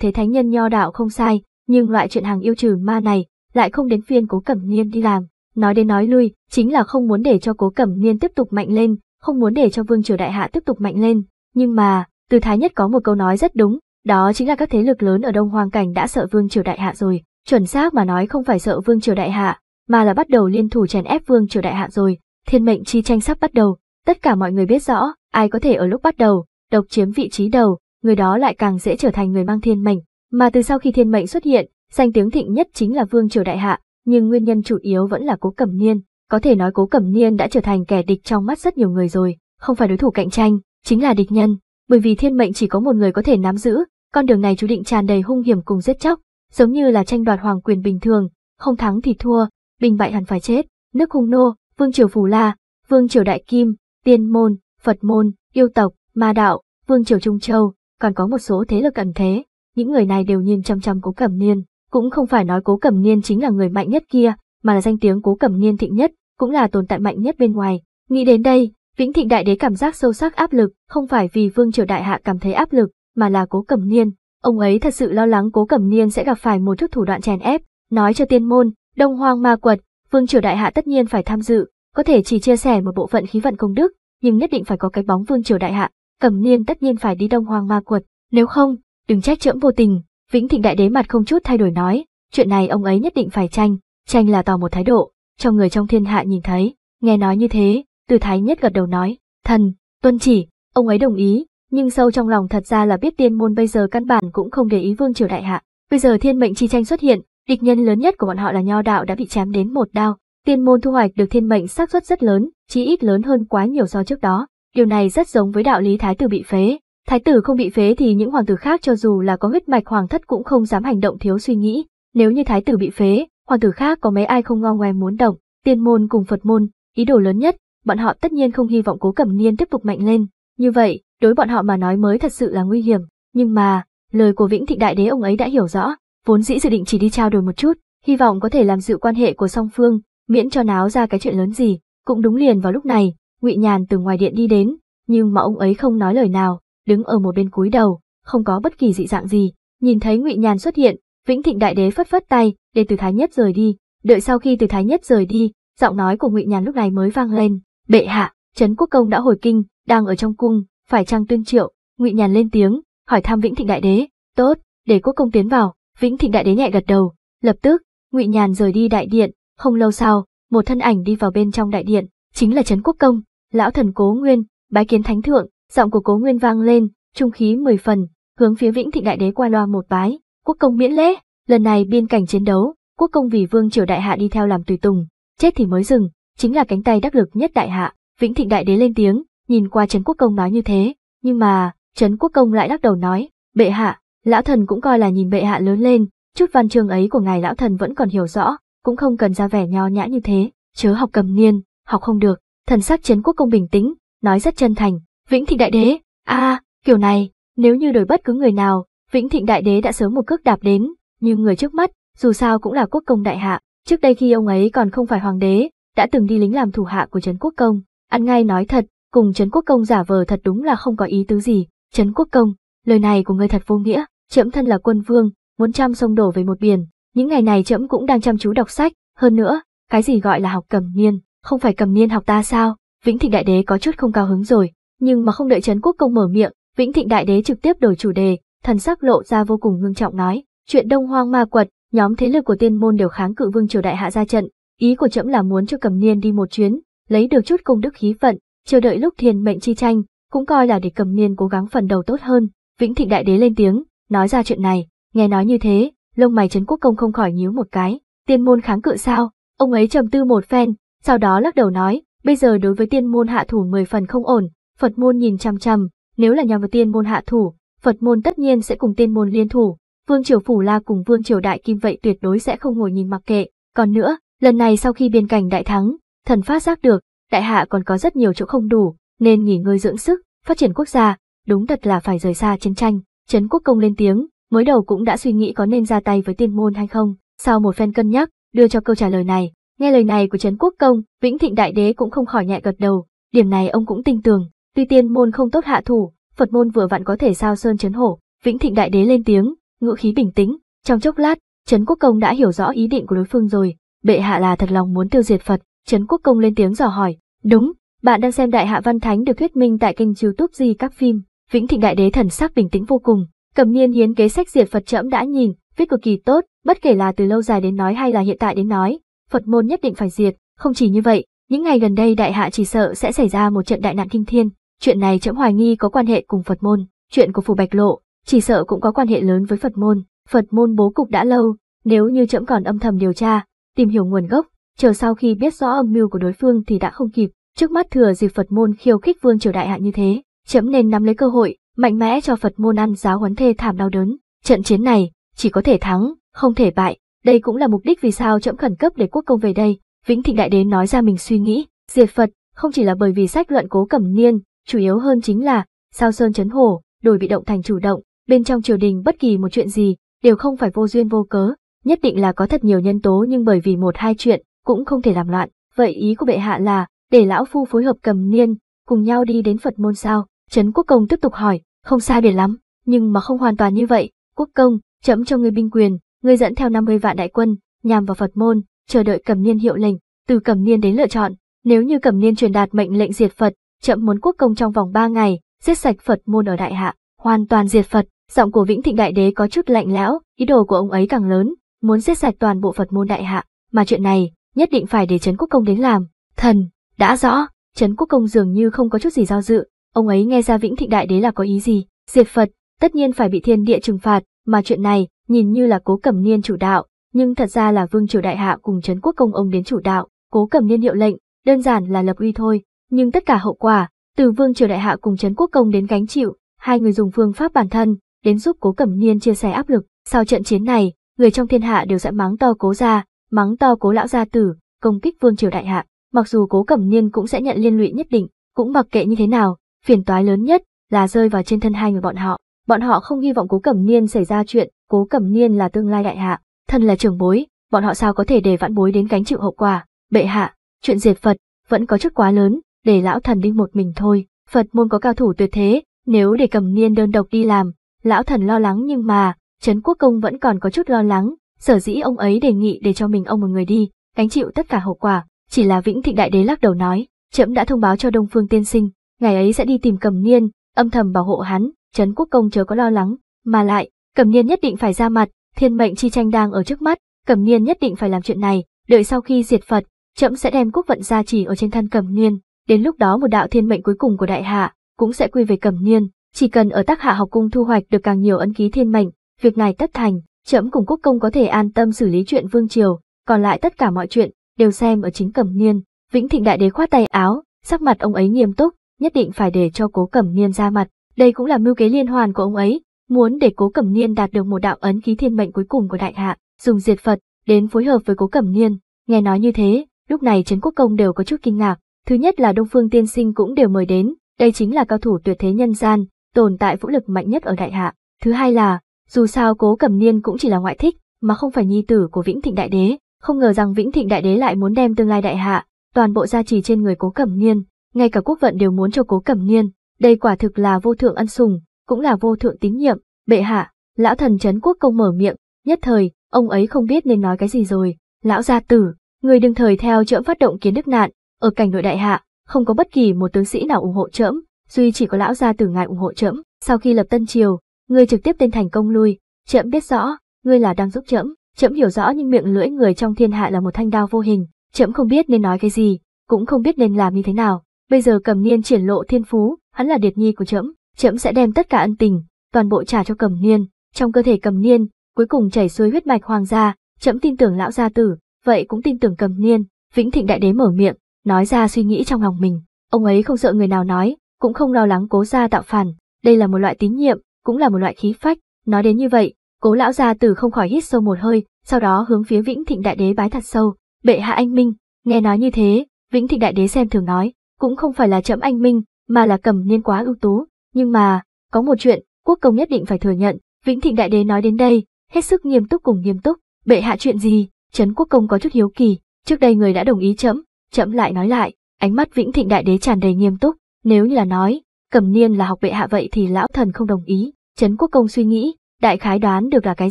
thế thánh nhân nho đạo không sai, nhưng loại chuyện hàng yêu trừ ma này, lại không đến phiên cố cẩm niên đi làm. Nói đến nói lui, chính là không muốn để cho cố cẩm niên tiếp tục mạnh lên, không muốn để cho vương triều đại hạ tiếp tục mạnh lên. Nhưng mà, Từ Thái Nhất có một câu nói rất đúng, đó chính là các thế lực lớn ở Đông Hoàng Cảnh đã sợ vương triều đại hạ rồi. Chuẩn xác mà nói không phải sợ vương triều đại hạ, mà là bắt đầu liên thủ chèn ép vương triều đại hạ rồi. Thiên mệnh chi tranh sắp bắt đầu, tất cả mọi người biết rõ, ai có thể ở lúc bắt đầu, độc chiếm vị trí đầu, người đó lại càng dễ trở thành người mang thiên mệnh. Mà từ sau khi thiên mệnh xuất hiện, danh tiếng thịnh nhất chính là vương triều đại hạ, nhưng nguyên nhân chủ yếu vẫn là cố cẩm niên. Có thể nói cố cẩm niên đã trở thành kẻ địch trong mắt rất nhiều người rồi, không phải đối thủ cạnh tranh, chính là địch nhân. Bởi vì thiên mệnh chỉ có một người có thể nắm giữ, con đường này chú định tràn đầy hung hiểm cùng giết chóc, giống như là tranh đoạt hoàng quyền bình thường, không thắng thì thua, bình bại hẳn phải chết. Nước hung nô, vương triều Phù La, vương triều Đại Kim, Tiên Môn, Phật Môn, Yêu Tộc, Ma Đạo, vương triều Trung Châu, còn có một số thế lực ẩn thế. Những người này đều nhìn chăm chăm cố cẩm niên, cũng không phải nói cố cẩm niên chính là người mạnh nhất kia, mà là danh tiếng cố cẩm niên thịnh nhất, cũng là tồn tại mạnh nhất bên ngoài. Nghĩ đến đây, Vĩnh Thịnh Đại Đế cảm giác sâu sắc áp lực, không phải vì Vương Triều Đại Hạ cảm thấy áp lực, mà là Cố Cẩm Niên. Ông ấy thật sự lo lắng Cố Cẩm Niên sẽ gặp phải một chút thủ đoạn chèn ép, nói cho tiên môn, Đông Hoang Ma Quật, Vương triều đại hạ tất nhiên phải tham dự, có thể chỉ chia sẻ một bộ phận khí vận công đức, nhưng nhất định phải có cái bóng vương triều đại hạ, Cẩm Niên tất nhiên phải đi Đông Hoàng Ma Quật, nếu không, đừng trách trẫm vô tình. Vĩnh Thịnh đại đế mặt không chút thay đổi nói, chuyện này ông ấy nhất định phải tranh, tranh là tỏ một thái độ, cho người trong thiên hạ nhìn thấy. Nghe nói như thế, Từ Thái nhất gật đầu nói, "Thần, tuân chỉ." Ông ấy đồng ý, nhưng sâu trong lòng thật ra là biết tiên môn bây giờ căn bản cũng không để ý vương triều đại hạ. Bây giờ thiên mệnh chi tranh xuất hiện, Địch nhân lớn nhất của bọn họ là nho đạo đã bị chém đến một đao, tiên môn thu hoạch được thiên mệnh xác suất rất lớn, chí ít lớn hơn quá nhiều so trước đó. Điều này rất giống với đạo lý thái tử bị phế. Thái tử không bị phế thì những hoàng tử khác cho dù là có huyết mạch hoàng thất cũng không dám hành động thiếu suy nghĩ. Nếu như thái tử bị phế, hoàng tử khác có mấy ai không ngo ngoe muốn động, tiên môn cùng Phật môn, ý đồ lớn nhất, bọn họ tất nhiên không hy vọng cố cẩm niên tiếp tục mạnh lên. Như vậy, đối bọn họ mà nói mới thật sự là nguy hiểm. Nhưng mà, lời của Vĩnh Thịnh Đại Đế ông ấy đã hiểu rõ, vốn dĩ dự định chỉ đi trao đổi một chút, hy vọng có thể làm dịu quan hệ của song phương, miễn cho náo ra cái chuyện lớn gì, cũng đúng liền vào lúc này, Ngụy Nhàn từ ngoài điện đi đến, nhưng mà ông ấy không nói lời nào, đứng ở một bên cúi đầu, không có bất kỳ dị dạng gì, nhìn thấy Ngụy Nhàn xuất hiện, Vĩnh Thịnh đại đế phất phất tay, để Từ Thái Nhất rời đi, đợi sau khi Từ Thái Nhất rời đi, giọng nói của Ngụy Nhàn lúc này mới vang lên, "Bệ hạ, trấn quốc công đã hồi kinh, đang ở trong cung, phải chăng tuyên triệu?" Ngụy Nhàn lên tiếng, hỏi thăm Vĩnh Thịnh đại đế, "Tốt, để quốc công tiến vào." Vĩnh Thịnh đại đế nhẹ gật đầu, lập tức, Ngụy Nhàn rời đi đại điện, không lâu sau, một thân ảnh đi vào bên trong đại điện, chính là Trấn Quốc Công, lão thần Cố Nguyên, bái kiến thánh thượng, giọng của Cố Nguyên vang lên, trung khí mười phần, hướng phía Vĩnh Thịnh đại đế qua loa một bái, Quốc Công miễn lễ, lần này biên cảnh chiến đấu, Quốc Công vì vương triều đại hạ đi theo làm tùy tùng, chết thì mới dừng, chính là cánh tay đắc lực nhất đại hạ, Vĩnh Thịnh đại đế lên tiếng, nhìn qua Trấn Quốc Công nói như thế, nhưng mà, Trấn Quốc Công lại lắc đầu nói, bệ hạ, Lão thần cũng coi là nhìn bệ hạ lớn lên, chút văn chương ấy của ngài lão thần vẫn còn hiểu rõ, cũng không cần ra vẻ nho nhã như thế, chớ học cầm niên, học không được. Thần sắc chiến quốc công bình tĩnh, nói rất chân thành, Vĩnh Thịnh Đại Đế, a kiểu này, nếu như đổi bất cứ người nào, Vĩnh Thịnh Đại Đế đã sớm một cước đạp đến, như người trước mắt, dù sao cũng là quốc công đại hạ, trước đây khi ông ấy còn không phải hoàng đế, đã từng đi lính làm thủ hạ của Trấn Quốc Công, ăn ngay nói thật, cùng Trấn Quốc Công giả vờ thật đúng là không có ý tứ gì, Trấn Quốc Công, lời này của ngươi thật vô nghĩa, Trẫm thân là quân vương, muốn trăm sông đổ về một biển, những ngày này trẫm cũng đang chăm chú đọc sách, hơn nữa, cái gì gọi là học cầm niên, không phải cầm niên học ta sao? Vĩnh Thịnh Đại Đế có chút không cao hứng rồi, nhưng mà không đợi Trấn Quốc Công mở miệng, Vĩnh Thịnh Đại Đế trực tiếp đổi chủ đề, thần sắc lộ ra vô cùng ngưng trọng nói, chuyện Đông Hoang Ma Quật, nhóm thế lực của tiên môn đều kháng cự vương triều đại hạ ra trận, ý của trẫm là muốn cho Cầm Niên đi một chuyến, lấy được chút công đức khí vận, chờ đợi lúc thiên mệnh chi tranh, cũng coi là để Cầm Niên cố gắng phần đầu tốt hơn. Vĩnh Thịnh Đại Đế lên tiếng, Nói ra chuyện này, nghe nói như thế, lông mày Trấn Quốc Công không khỏi nhíu một cái, tiên môn kháng cự sao? Ông ấy trầm tư một phen, sau đó lắc đầu nói, bây giờ đối với tiên môn hạ thủ mười phần không ổn, Phật môn nhìn chằm chằm, nếu là nhằm vào tiên môn hạ thủ, Phật môn tất nhiên sẽ cùng tiên môn liên thủ, Vương Triều Phủ La cùng Vương Triều Đại Kim vậy tuyệt đối sẽ không ngồi nhìn mặc kệ, còn nữa, lần này sau khi biên cảnh đại thắng, thần phát giác được, đại hạ còn có rất nhiều chỗ không đủ, nên nghỉ ngơi dưỡng sức, phát triển quốc gia, đúng thật là phải rời xa chiến tranh. Trấn Quốc Công lên tiếng, mới đầu cũng đã suy nghĩ có nên ra tay với tiên môn hay không, sau một phen cân nhắc, đưa cho câu trả lời này. Nghe lời này của Trấn Quốc Công, Vĩnh Thịnh Đại Đế cũng không khỏi nhẹ gật đầu, điểm này ông cũng tin tưởng, tuy tiên môn không tốt hạ thủ, Phật môn vừa vặn có thể sao sơn chấn hổ. Vĩnh Thịnh Đại Đế lên tiếng, ngữ khí bình tĩnh, trong chốc lát, Trấn Quốc Công đã hiểu rõ ý định của đối phương rồi, bệ hạ là thật lòng muốn tiêu diệt Phật, Trấn Quốc Công lên tiếng dò hỏi, đúng, bạn đang xem Đại Hạ Văn Thánh được thuyết minh tại kênh youtube gì các phim. Vĩnh Thịnh Đại Đế thần sắc bình tĩnh vô cùng, Cẩm Niên hiến kế sách diệt Phật trẫm đã nhìn, viết cực kỳ tốt, bất kể là từ lâu dài đến nói hay là hiện tại đến nói, Phật môn nhất định phải diệt, không chỉ như vậy, những ngày gần đây đại hạ chỉ sợ sẽ xảy ra một trận đại nạn kinh thiên, chuyện này trẫm hoài nghi có quan hệ cùng Phật môn, chuyện của phủ Bạch Lộ, chỉ sợ cũng có quan hệ lớn với Phật môn, Phật môn bố cục đã lâu, nếu như trẫm còn âm thầm điều tra, tìm hiểu nguồn gốc, chờ sau khi biết rõ âm mưu của đối phương thì đã không kịp, trước mắt thừa dịp Phật môn khiêu khích vương triều đại hạ như thế, chấm nên nắm lấy cơ hội, mạnh mẽ cho Phật môn ăn giáo huấn thê thảm đau đớn. Trận chiến này, chỉ có thể thắng, không thể bại, đây cũng là mục đích vì sao chấm khẩn cấp để quốc công về đây. Vĩnh Thịnh Đại Đế nói ra mình suy nghĩ, diệt Phật, không chỉ là bởi vì sách luận cố cẩm niên, chủ yếu hơn chính là, sao sơn chấn hổ, đổi bị động thành chủ động, bên trong triều đình bất kỳ một chuyện gì, đều không phải vô duyên vô cớ, nhất định là có thật nhiều nhân tố nhưng bởi vì một hai chuyện, cũng không thể làm loạn. Vậy ý của bệ hạ là, để lão phu phối hợp cầm niên, cùng nhau đi đến Phật môn sao? Trấn Quốc Công tiếp tục hỏi, không sai biệt lắm, nhưng mà không hoàn toàn như vậy, Quốc Công, chấm cho ngươi binh quyền, ngươi dẫn theo 50 vạn đại quân, nhằm vào Phật môn, chờ đợi Cẩm Niên hiệu lệnh, từ Cẩm Niên đến lựa chọn, nếu như Cẩm Niên truyền đạt mệnh lệnh diệt Phật, chậm muốn Quốc Công trong vòng 3 ngày, giết sạch Phật môn ở đại hạ, hoàn toàn diệt Phật, giọng của Vĩnh Thịnh Đại Đế có chút lạnh lẽo, ý đồ của ông ấy càng lớn, muốn giết sạch toàn bộ Phật môn đại hạ, mà chuyện này, nhất định phải để Trấn Quốc Công đến làm. Thần, đã rõ, Trấn Quốc Công dường như không có chút gì do dự, Ông ấy nghe ra Vĩnh Thịnh Đại Đế là có ý gì, diệt Phật, tất nhiên phải bị thiên địa trừng phạt, mà chuyện này, nhìn như là cố cẩm niên chủ đạo, nhưng thật ra là vương triều đại hạ cùng trấn quốc công ông đến chủ đạo, cố cẩm niên hiệu lệnh, đơn giản là lập uy thôi, nhưng tất cả hậu quả, từ vương triều đại hạ cùng trấn quốc công đến gánh chịu, hai người dùng phương pháp bản thân, đến giúp cố cẩm niên chia sẻ áp lực, sau trận chiến này, người trong thiên hạ đều sẽ mắng to cố gia, mắng to cố lão gia tử, công kích vương triều đại hạ, mặc dù cố cẩm niên cũng sẽ nhận liên lụy nhất định, cũng mặc kệ như thế nào, Phiền toái lớn nhất là rơi vào trên thân hai người bọn họ. Bọn họ không hy vọng Cố Cẩm Niên xảy ra chuyện, Cố Cẩm Niên là tương lai đại hạ, thân là trưởng bối, bọn họ sao có thể để vãn bối đến gánh chịu hậu quả. Bệ hạ, chuyện diệt Phật vẫn có chức quá lớn, để lão thần đi một mình thôi. Phật môn có cao thủ tuyệt thế, nếu để Cẩm Niên đơn độc đi làm, lão thần lo lắng nhưng mà, Trấn Quốc Công vẫn còn có chút lo lắng, sở dĩ ông ấy đề nghị để cho mình ông một người đi, gánh chịu tất cả hậu quả, chỉ là Vĩnh Thịnh Đại Đế lắc đầu nói, trẫm đã thông báo cho Đông Phương Tiên Sinh, ngày ấy sẽ đi tìm Cẩm Niên, âm thầm bảo hộ hắn, Trấn Quốc Công chớ có lo lắng, mà lại, Cẩm Niên nhất định phải ra mặt, thiên mệnh chi tranh đang ở trước mắt, Cẩm Niên nhất định phải làm chuyện này, đợi sau khi diệt Phật, chậm sẽ đem quốc vận gia trì ở trên thân Cẩm Niên, đến lúc đó một đạo thiên mệnh cuối cùng của đại hạ cũng sẽ quy về Cẩm Niên, chỉ cần ở Tác Hạ học cung thu hoạch được càng nhiều ấn ký thiên mệnh, việc này tất thành, chậm cùng Quốc Công có thể an tâm xử lý chuyện vương triều, còn lại tất cả mọi chuyện đều xem ở chính Cẩm Niên. Vĩnh Thịnh đại đế khoát tay áo, sắc mặt ông ấy nghiêm túc, nhất định phải để cho cố cẩm niên ra mặt. Đây cũng là mưu kế liên hoàn của ông ấy, muốn để cố cẩm niên đạt được một đạo ấn khí thiên mệnh cuối cùng của đại hạ, dùng diệt Phật, đến phối hợp với cố cẩm niên. Nghe nói như thế, lúc này Trấn Quốc Công đều có chút kinh ngạc, thứ nhất là Đông Phương Tiên Sinh cũng đều mời đến, đây chính là cao thủ tuyệt thế nhân gian, tồn tại vũ lực mạnh nhất ở đại hạ. Thứ hai là, dù sao cố cẩm niên cũng chỉ là ngoại thích, mà không phải nhi tử của Vĩnh Thịnh Đại Đế, không ngờ rằng Vĩnh Thịnh Đại Đế lại muốn đem tương lai đại hạ, toàn bộ gia trì trên người cố cẩm niên, ngay cả quốc vận đều muốn cho cố cẩm niên, đây quả thực là vô thượng ân sủng, cũng là vô thượng tín nhiệm, bệ hạ, lão thần chấn quốc công mở miệng, nhất thời, ông ấy không biết nên nói cái gì rồi, lão gia tử, người đừng thời theo trẫm phát động kiến đức nạn, ở cảnh nội đại hạ, không có bất kỳ một tướng sĩ nào ủng hộ trẫm, duy chỉ có lão gia tử ngài ủng hộ trẫm, sau khi lập tân triều, người trực tiếp tên thành công lui, trẫm biết rõ, ngươi là đang giúp trẫm, trẫm hiểu rõ nhưng miệng lưỡi người trong thiên hạ là một thanh đao vô hình, trẫm không biết nên nói cái gì, cũng không biết nên làm như thế nào. Bây giờ cầm Niên triển lộ thiên phú, hắn là điệt nhi của trẫm, trẫm sẽ đem tất cả ân tình, toàn bộ trả cho cầm Niên, trong cơ thể cầm Niên, cuối cùng chảy xuôi huyết mạch hoàng gia, trẫm tin tưởng lão gia tử, vậy cũng tin tưởng cầm Niên, Vĩnh Thịnh đại đế mở miệng, nói ra suy nghĩ trong lòng mình, ông ấy không sợ người nào nói, cũng không lo lắng cố gia tạo phản, đây là một loại tín nhiệm, cũng là một loại khí phách, nói đến như vậy, Cố lão gia tử không khỏi hít sâu một hơi, sau đó hướng phía Vĩnh Thịnh đại đế bái thật sâu, "Bệ hạ anh minh." Nghe nói như thế, Vĩnh Thịnh đại đế xem thường nói, cũng không phải là chậm anh minh, mà là cầm niên quá ưu tú. Nhưng mà, có một chuyện, quốc công nhất định phải thừa nhận, Vĩnh Thịnh Đại Đế nói đến đây, hết sức nghiêm túc cùng nghiêm túc, bệ hạ chuyện gì, Trấn quốc công có chút hiếu kỳ, trước đây người đã đồng ý chậm, chậm lại nói lại, ánh mắt Vĩnh Thịnh Đại Đế tràn đầy nghiêm túc, nếu như là nói, cầm niên là học bệ hạ vậy thì lão thần không đồng ý, Trấn quốc công suy nghĩ, đại khái đoán được là cái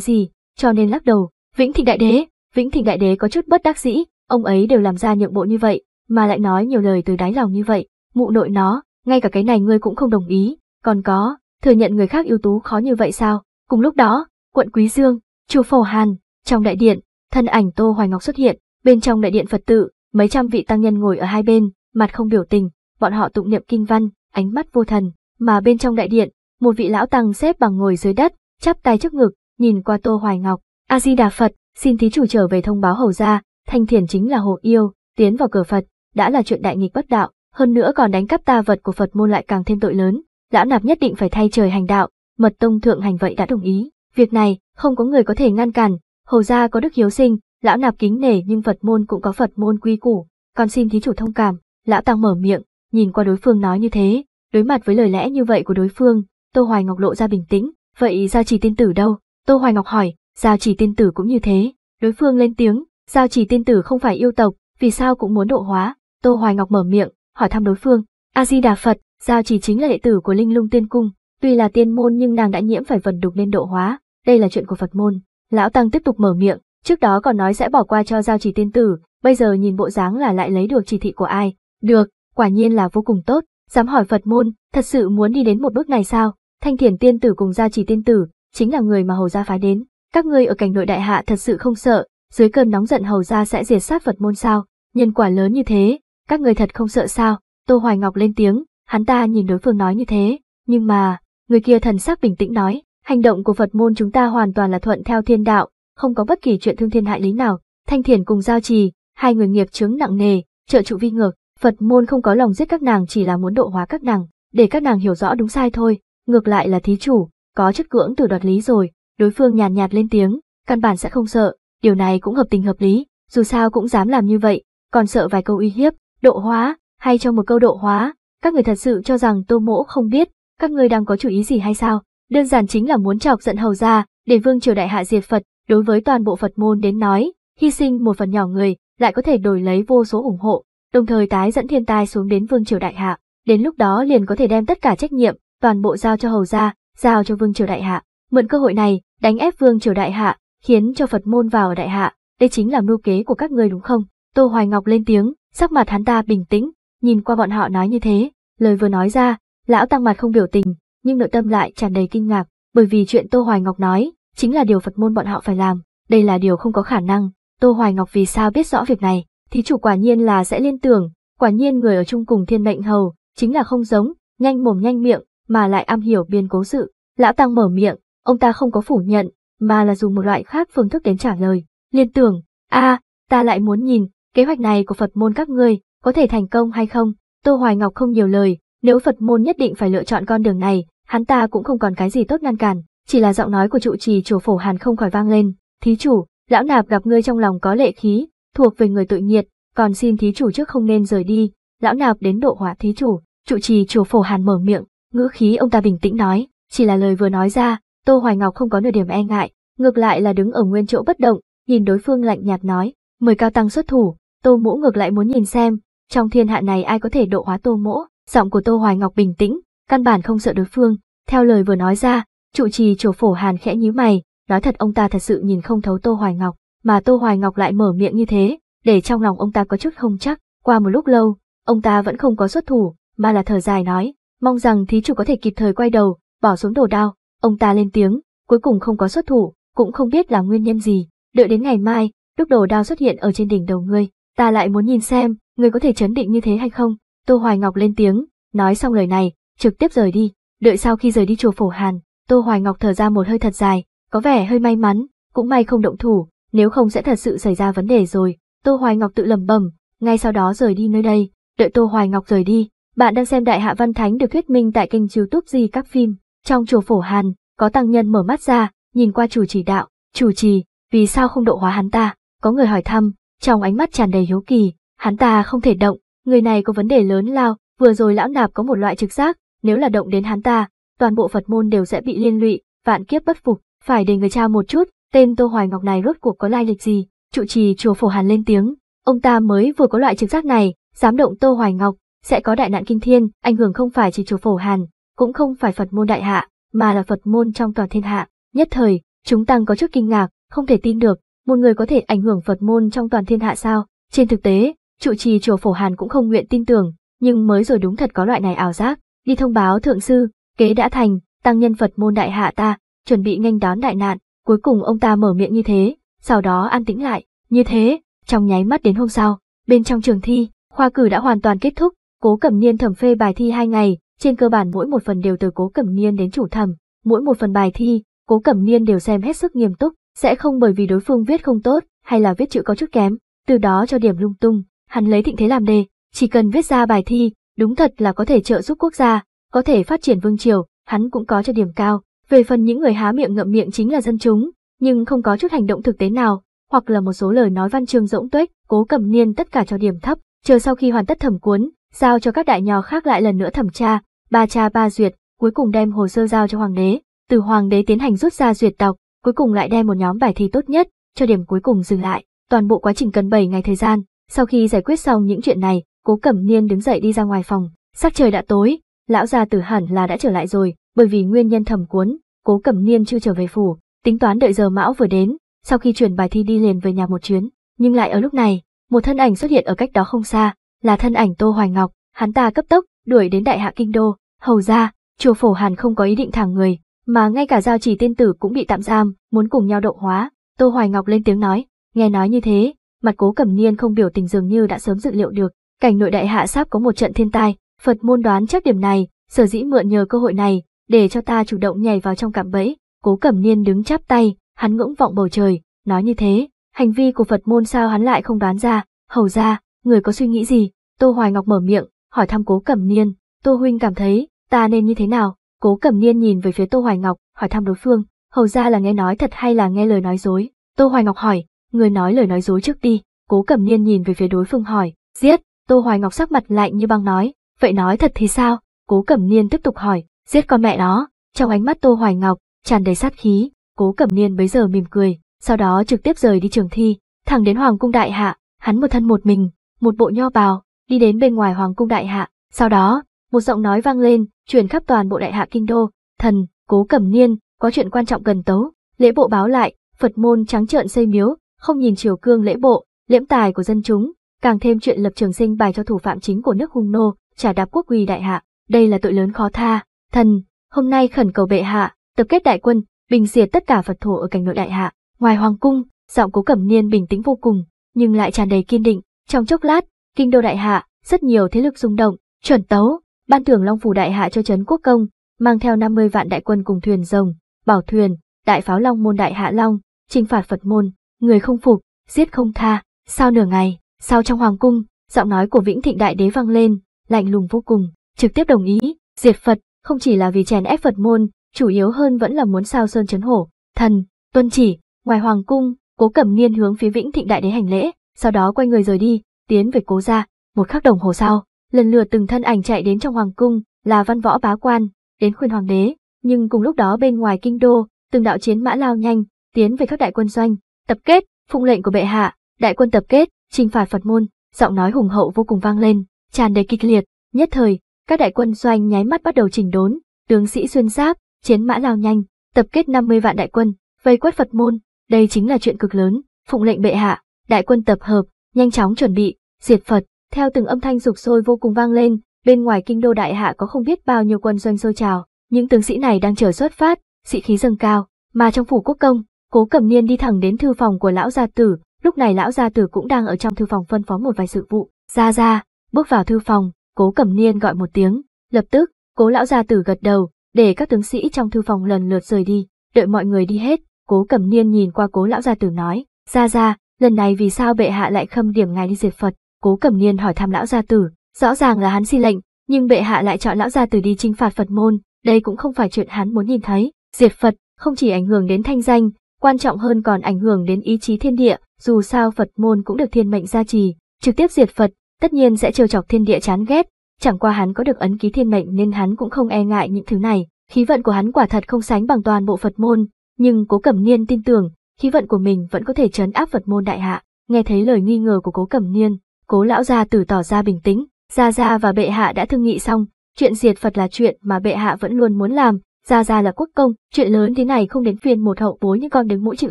gì, cho nên lắc đầu, Vĩnh Thịnh Đại Đế, Vĩnh Thịnh Đại Đế có chút bất đắc dĩ, ông ấy đều làm ra nhượng bộ như vậy, mà lại nói nhiều lời từ đáy lòng như vậy, mụ nội nó, ngay cả cái này ngươi cũng không đồng ý, còn có, thừa nhận người khác ưu tú khó như vậy sao? Cùng lúc đó, quận Quý Dương, chùa Phổ Hàn, trong đại điện, thân ảnh Tô Hoài Ngọc xuất hiện, bên trong đại điện Phật tử, mấy trăm vị tăng nhân ngồi ở hai bên, mặt không biểu tình, bọn họ tụng niệm kinh văn, ánh mắt vô thần, mà bên trong đại điện, một vị lão tăng xếp bằng ngồi dưới đất, chắp tay trước ngực, nhìn qua Tô Hoài Ngọc, A Di Đà Phật, xin thí chủ trở về thông báo hầu gia, Thanh Thiền chính là Hồ Yêu, tiến vào cửa Phật, đã là chuyện đại nghịch bất đạo, hơn nữa còn đánh cắp ta vật của Phật môn lại càng thêm tội lớn, lão nạp nhất định phải thay trời hành đạo, mật tông thượng hành vậy đã đồng ý, việc này không có người có thể ngăn cản, hầu gia có đức hiếu sinh, lão nạp kính nể nhưng Phật môn cũng có Phật môn quy củ, Con xin thí chủ thông cảm, lão tăng mở miệng, nhìn qua đối phương nói như thế, đối mặt với lời lẽ như vậy của đối phương, Tô Hoài Ngọc lộ ra bình tĩnh, vậy giao chỉ tiên tử đâu? Tô Hoài Ngọc hỏi, giao chỉ tiên tử cũng như thế, đối phương lên tiếng, giao chỉ tiên tử không phải yêu tộc, vì sao cũng muốn độ hóa, Tô Hoài Ngọc mở miệng, hỏi thăm đối phương, A-di-đà Phật, Giao chỉ chính là đệ tử của Linh Lung Tiên Cung, tuy là tiên môn nhưng nàng đã nhiễm phải vần đục nên độ hóa, đây là chuyện của Phật môn. Lão Tăng tiếp tục mở miệng, trước đó còn nói sẽ bỏ qua cho Giao chỉ tiên tử, bây giờ nhìn bộ dáng là lại lấy được chỉ thị của ai. Được, quả nhiên là vô cùng tốt, dám hỏi Phật môn, thật sự muốn đi đến một bước này sao? Thanh Thiền tiên tử cùng Giao chỉ tiên tử, chính là người mà Hầu Gia phái đến. Các ngươi ở cảnh nội đại hạ thật sự không sợ, dưới cơn nóng giận Hầu Gia sẽ diệt sát Phật môn sao? Nhân quả lớn như thế, các người thật không sợ sao, Tô Hoài Ngọc lên tiếng, hắn ta nhìn đối phương nói như thế, nhưng mà, người kia thần sắc bình tĩnh nói, hành động của Phật môn chúng ta hoàn toàn là thuận theo thiên đạo, không có bất kỳ chuyện thương thiên hại lý nào, thanh thiền cùng giao trì, hai người nghiệp chứng nặng nề, trợ trụ vi ngược, Phật môn không có lòng giết các nàng chỉ là muốn độ hóa các nàng, để các nàng hiểu rõ đúng sai thôi, ngược lại là thí chủ, có chất cưỡng từ đoạt lý rồi, đối phương nhàn nhạt, nhạt lên tiếng, căn bản sẽ không sợ, điều này cũng hợp tình hợp lý, dù sao cũng dám làm như vậy, còn sợ vài câu uy hiếp, độ hóa, hay cho một câu độ hóa, các người thật sự cho rằng tô mỗ không biết, các người đang có chủ ý gì hay sao? Đơn giản chính là muốn chọc giận hầu ra, để vương triều đại hạ diệt Phật, đối với toàn bộ Phật môn đến nói, hy sinh một phần nhỏ người, lại có thể đổi lấy vô số ủng hộ, đồng thời tái dẫn thiên tai xuống đến vương triều đại hạ, đến lúc đó liền có thể đem tất cả trách nhiệm, toàn bộ giao cho hầu gia, giao cho vương triều đại hạ, mượn cơ hội này, đánh ép vương triều đại hạ, khiến cho Phật môn vào đại hạ, đây chính là mưu kế của các người đúng không? Tô Hoài Ngọc lên tiếng, Sắc mặt hắn ta bình tĩnh, nhìn qua bọn họ nói như thế, lời vừa nói ra, lão tăng mặt không biểu tình, nhưng nội tâm lại tràn đầy kinh ngạc, bởi vì chuyện Tô Hoài Ngọc nói, chính là điều Phật môn bọn họ phải làm, đây là điều không có khả năng, Tô Hoài Ngọc vì sao biết rõ việc này, thí chủ quả nhiên là sẽ liên tưởng, quả nhiên người ở chung cùng thiên mệnh hầu, chính là không giống, nhanh mồm nhanh miệng, mà lại am hiểu biên cố sự, lão tăng mở miệng, ông ta không có phủ nhận, mà là dùng một loại khác phương thức đến trả lời, liên tưởng, a ta lại muốn nhìn, kế hoạch này của Phật môn các ngươi có thể thành công hay không? Tô Hoài Ngọc không nhiều lời, nếu Phật môn nhất định phải lựa chọn con đường này, hắn ta cũng không còn cái gì tốt ngăn cản, chỉ là giọng nói của trụ trì chùa Phổ Hàn không khỏi vang lên, "Thí chủ, lão nạp gặp ngươi trong lòng có lệ khí, thuộc về người tội nghiệt, còn xin thí chủ trước không nên rời đi." Lão nạp đến độ hỏa thí chủ, trụ trì chùa Phổ Hàn mở miệng, ngữ khí ông ta bình tĩnh nói, chỉ là lời vừa nói ra, Tô Hoài Ngọc không có nửa điểm e ngại, ngược lại là đứng ở nguyên chỗ bất động, nhìn đối phương lạnh nhạt nói, Mời cao tăng xuất thủ, tô mỗ ngược lại muốn nhìn xem, trong thiên hạ này ai có thể độ hóa tô mỗ, giọng của tô hoài ngọc bình tĩnh, căn bản không sợ đối phương, theo lời vừa nói ra, trụ trì chỗ phổ hàn khẽ nhíu mày, nói thật ông ta thật sự nhìn không thấu tô hoài ngọc, mà tô hoài ngọc lại mở miệng như thế, để trong lòng ông ta có chút không chắc, qua một lúc lâu, ông ta vẫn không có xuất thủ, mà là thở dài nói, mong rằng thí chủ có thể kịp thời quay đầu, bỏ xuống đồ đao, ông ta lên tiếng, cuối cùng không có xuất thủ, cũng không biết là nguyên nhân gì, đợi đến ngày mai, lúc đồ đao xuất hiện ở trên đỉnh đầu ngươi, ta lại muốn nhìn xem, ngươi có thể chấn định như thế hay không? Tô Hoài Ngọc lên tiếng, nói xong lời này, trực tiếp rời đi. Đợi sau khi rời đi chùa Phổ Hàn, Tô Hoài Ngọc thở ra một hơi thật dài, có vẻ hơi may mắn, cũng may không động thủ, nếu không sẽ thật sự xảy ra vấn đề rồi. Tô Hoài Ngọc tự lẩm bẩm, ngay sau đó rời đi nơi đây. Đợi Tô Hoài Ngọc rời đi, bạn đang xem Đại Hạ Văn Thánh được thuyết minh tại kênh YouTube gì các phim. Trong chùa Phổ Hàn, có tăng nhân mở mắt ra, nhìn qua chủ chỉ đạo, chủ trì, vì sao không độ hóa hắn ta? Có người hỏi thăm, trong ánh mắt tràn đầy hiếu kỳ, hắn ta không thể động, người này có vấn đề lớn lao, vừa rồi lão nạp có một loại trực giác, nếu là động đến hắn ta, toàn bộ Phật môn đều sẽ bị liên lụy, vạn kiếp bất phục, phải để người cha một chút, tên Tô Hoài Ngọc này rốt cuộc có lai lịch gì, trụ trì chùa Phổ Hàn lên tiếng, ông ta mới vừa có loại trực giác này, dám động Tô Hoài Ngọc, sẽ có đại nạn kinh thiên, ảnh hưởng không phải chỉ chùa Phổ Hàn, cũng không phải Phật môn đại hạ, mà là Phật môn trong toàn thiên hạ, nhất thời, chúng tăng có chút kinh ngạc, không thể tin được, một người có thể ảnh hưởng Phật môn trong toàn thiên hạ sao? Trên thực tế, trụ trì chùa Phổ Hàn cũng không nguyện tin tưởng, nhưng mới rồi đúng thật có loại này ảo giác, đi thông báo thượng sư, kế đã thành, tăng nhân Phật môn đại hạ ta, chuẩn bị nghênh đón đại nạn, cuối cùng ông ta mở miệng như thế, sau đó an tĩnh lại, như thế, trong nháy mắt đến hôm sau, bên trong trường thi, khoa cử đã hoàn toàn kết thúc, Cố Cẩm Niên thẩm phê bài thi hai ngày, trên cơ bản mỗi một phần đều từ Cố Cẩm Niên đến chủ thẩm, mỗi một phần bài thi, Cố Cẩm Niên đều xem hết sức nghiêm túc, sẽ không bởi vì đối phương viết không tốt hay là viết chữ có chút kém, từ đó cho điểm lung tung, hắn lấy thịnh thế làm đề, chỉ cần viết ra bài thi, đúng thật là có thể trợ giúp quốc gia, có thể phát triển vương triều, hắn cũng có cho điểm cao. Về phần những người há miệng ngậm miệng chính là dân chúng, nhưng không có chút hành động thực tế nào, hoặc là một số lời nói văn chương rỗng tuếch, cố cầm niên tất cả cho điểm thấp, chờ sau khi hoàn tất thẩm cuốn, giao cho các đại nho khác lại lần nữa thẩm tra, ba cha ba duyệt, cuối cùng đem hồ sơ giao cho hoàng đế, từ hoàng đế tiến hành rút ra duyệt đọc, cuối cùng lại đem một nhóm bài thi tốt nhất, cho điểm cuối cùng dừng lại. Toàn bộ quá trình cần 7 ngày thời gian, sau khi giải quyết xong những chuyện này, Cố Cẩm Niên đứng dậy đi ra ngoài phòng, sắc trời đã tối, lão gia tử hẳn là đã trở lại rồi, bởi vì nguyên nhân thẩm cuốn, Cố Cẩm Niên chưa trở về phủ, tính toán đợi giờ mão vừa đến, sau khi chuyển bài thi đi liền về nhà một chuyến, nhưng lại ở lúc này, một thân ảnh xuất hiện ở cách đó không xa, là thân ảnh Tô Hoài Ngọc, hắn ta cấp tốc đuổi đến đại hạ kinh đô, hầu ra, chùa Phổ Hàn không có ý định thẳng người, mà ngay cả giao chỉ tiên tử cũng bị tạm giam, muốn cùng nhau độ hóa. Tô Hoài Ngọc lên tiếng nói, nghe nói như thế, mặt cố cẩm niên không biểu tình dường như đã sớm dự liệu được, cảnh nội đại hạ sắp có một trận thiên tai, Phật môn đoán chắc điểm này, sở dĩ mượn nhờ cơ hội này, để cho ta chủ động nhảy vào trong cạm bẫy, cố cẩm niên đứng chắp tay, hắn ngưỡng vọng bầu trời, nói như thế, hành vi của Phật môn sao hắn lại không đoán ra, hầu ra, người có suy nghĩ gì, Tô Hoài Ngọc mở miệng, hỏi thăm cố cẩm niên, Tô Huynh cảm thấy, ta nên như thế nào, Cố Cẩm Niên nhìn về phía Tô Hoài Ngọc, hỏi thăm đối phương, hầu ra là nghe nói thật hay là nghe lời nói dối. Tô Hoài Ngọc hỏi, người nói lời nói dối trước đi. Cố Cẩm Niên nhìn về phía đối phương hỏi, giết. Tô Hoài Ngọc sắc mặt lạnh như băng nói, vậy nói thật thì sao? Cố Cẩm Niên tiếp tục hỏi, giết con mẹ nó. Trong ánh mắt Tô Hoài Ngọc tràn đầy sát khí, Cố Cẩm Niên bấy giờ mỉm cười, sau đó trực tiếp rời đi trường thi, thẳng đến Hoàng cung đại hạ, hắn một thân một mình, một bộ nho bào, đi đến bên ngoài Hoàng cung đại hạ, sau đó, một giọng nói vang lên, truyền khắp toàn bộ đại hạ kinh đô, thần, cố cẩm niên, có chuyện quan trọng cần tấu, lễ bộ báo lại, Phật môn trắng trợn xây miếu, không nhìn chiều cương lễ bộ, liễm tài của dân chúng, càng thêm chuyện lập trường sinh bài cho thủ phạm chính của nước hung nô, trả đạp quốc uy đại hạ, đây là tội lớn khó tha, thần, hôm nay khẩn cầu bệ hạ, tập kết đại quân, bình diệt tất cả Phật thủ ở cảnh nội đại hạ, ngoài hoàng cung, giọng cố cẩm niên bình tĩnh vô cùng, nhưng lại tràn đầy kiên định, trong chốc lát, kinh đô đại hạ, rất nhiều thế lực rung động, chuẩn tấu, ban thưởng Long Phủ Đại Hạ cho Trấn Quốc Công, mang theo 50 vạn đại quân cùng thuyền rồng, bảo thuyền, đại pháo Long môn Đại Hạ Long, trinh phạt Phật môn, người không phục, giết không tha, sau nửa ngày, sau trong hoàng cung, giọng nói của Vĩnh Thịnh Đại Đế vang lên, lạnh lùng vô cùng, trực tiếp đồng ý, diệt Phật, không chỉ là vì chèn ép Phật môn, chủ yếu hơn vẫn là muốn sao sơn chấn hổ, thần, tuân chỉ, ngoài hoàng cung, cố cẩm niên hướng phía Vĩnh Thịnh Đại Đế hành lễ, sau đó quay người rời đi, tiến về cố gia, một khắc đồng hồ sau, lần lượt từng thân ảnh chạy đến trong hoàng cung, là văn võ bá quan, đến khuyên hoàng đế, nhưng cùng lúc đó bên ngoài kinh đô, từng đạo chiến mã lao nhanh, tiến về các đại quân doanh, tập kết, phụng lệnh của bệ hạ, đại quân tập kết, chinh phạt Phật môn, giọng nói hùng hậu vô cùng vang lên, tràn đầy kịch liệt, nhất thời, các đại quân doanh nháy mắt bắt đầu chỉnh đốn, tướng sĩ xuyên giáp, chiến mã lao nhanh, tập kết 50 vạn đại quân, vây quét Phật môn, đây chính là chuyện cực lớn, phụng lệnh bệ hạ, đại quân tập hợp, nhanh chóng chuẩn bị, diệt Phật, theo từng âm thanh rục sôi vô cùng vang lên, bên ngoài kinh đô đại hạ có không biết bao nhiêu quân doanh sôi trào, những tướng sĩ này đang chờ xuất phát, sĩ khí dâng cao, mà trong phủ quốc công, Cố Cẩm Niên đi thẳng đến thư phòng của lão gia tử, lúc này lão gia tử cũng đang ở trong thư phòng phân phó một vài sự vụ. Ra ra, bước vào thư phòng, Cố Cẩm Niên gọi một tiếng, lập tức, Cố lão gia tử gật đầu, để các tướng sĩ trong thư phòng lần lượt rời đi, đợi mọi người đi hết, Cố Cẩm Niên nhìn qua Cố lão gia tử nói, ra ra, lần này vì sao bệ hạ lại khâm điểm ngài đi diệt Phật, Cố Cẩm Niên hỏi thăm lão gia tử, rõ ràng là hắn xin lệnh, nhưng bệ hạ lại chọn lão gia tử đi chinh phạt Phật môn, đây cũng không phải chuyện hắn muốn nhìn thấy. Diệt Phật không chỉ ảnh hưởng đến thanh danh, quan trọng hơn còn ảnh hưởng đến ý chí thiên địa, dù sao Phật môn cũng được thiên mệnh gia trì, trực tiếp diệt Phật, tất nhiên sẽ trêu chọc thiên địa chán ghét, chẳng qua hắn có được ấn ký thiên mệnh nên hắn cũng không e ngại những thứ này, khí vận của hắn quả thật không sánh bằng toàn bộ Phật môn, nhưng Cố Cẩm Niên tin tưởng, khí vận của mình vẫn có thể chấn áp Phật môn đại hạ. Nghe thấy lời nghi ngờ của Cố Cẩm Niên, Cố lão gia tử tỏ ra bình tĩnh, Gia Gia và bệ hạ đã thương nghị xong, chuyện diệt Phật là chuyện mà bệ hạ vẫn luôn muốn làm, Gia Gia là quốc công, chuyện lớn thế này không đến phiên một hậu bối như con đứng mũi chịu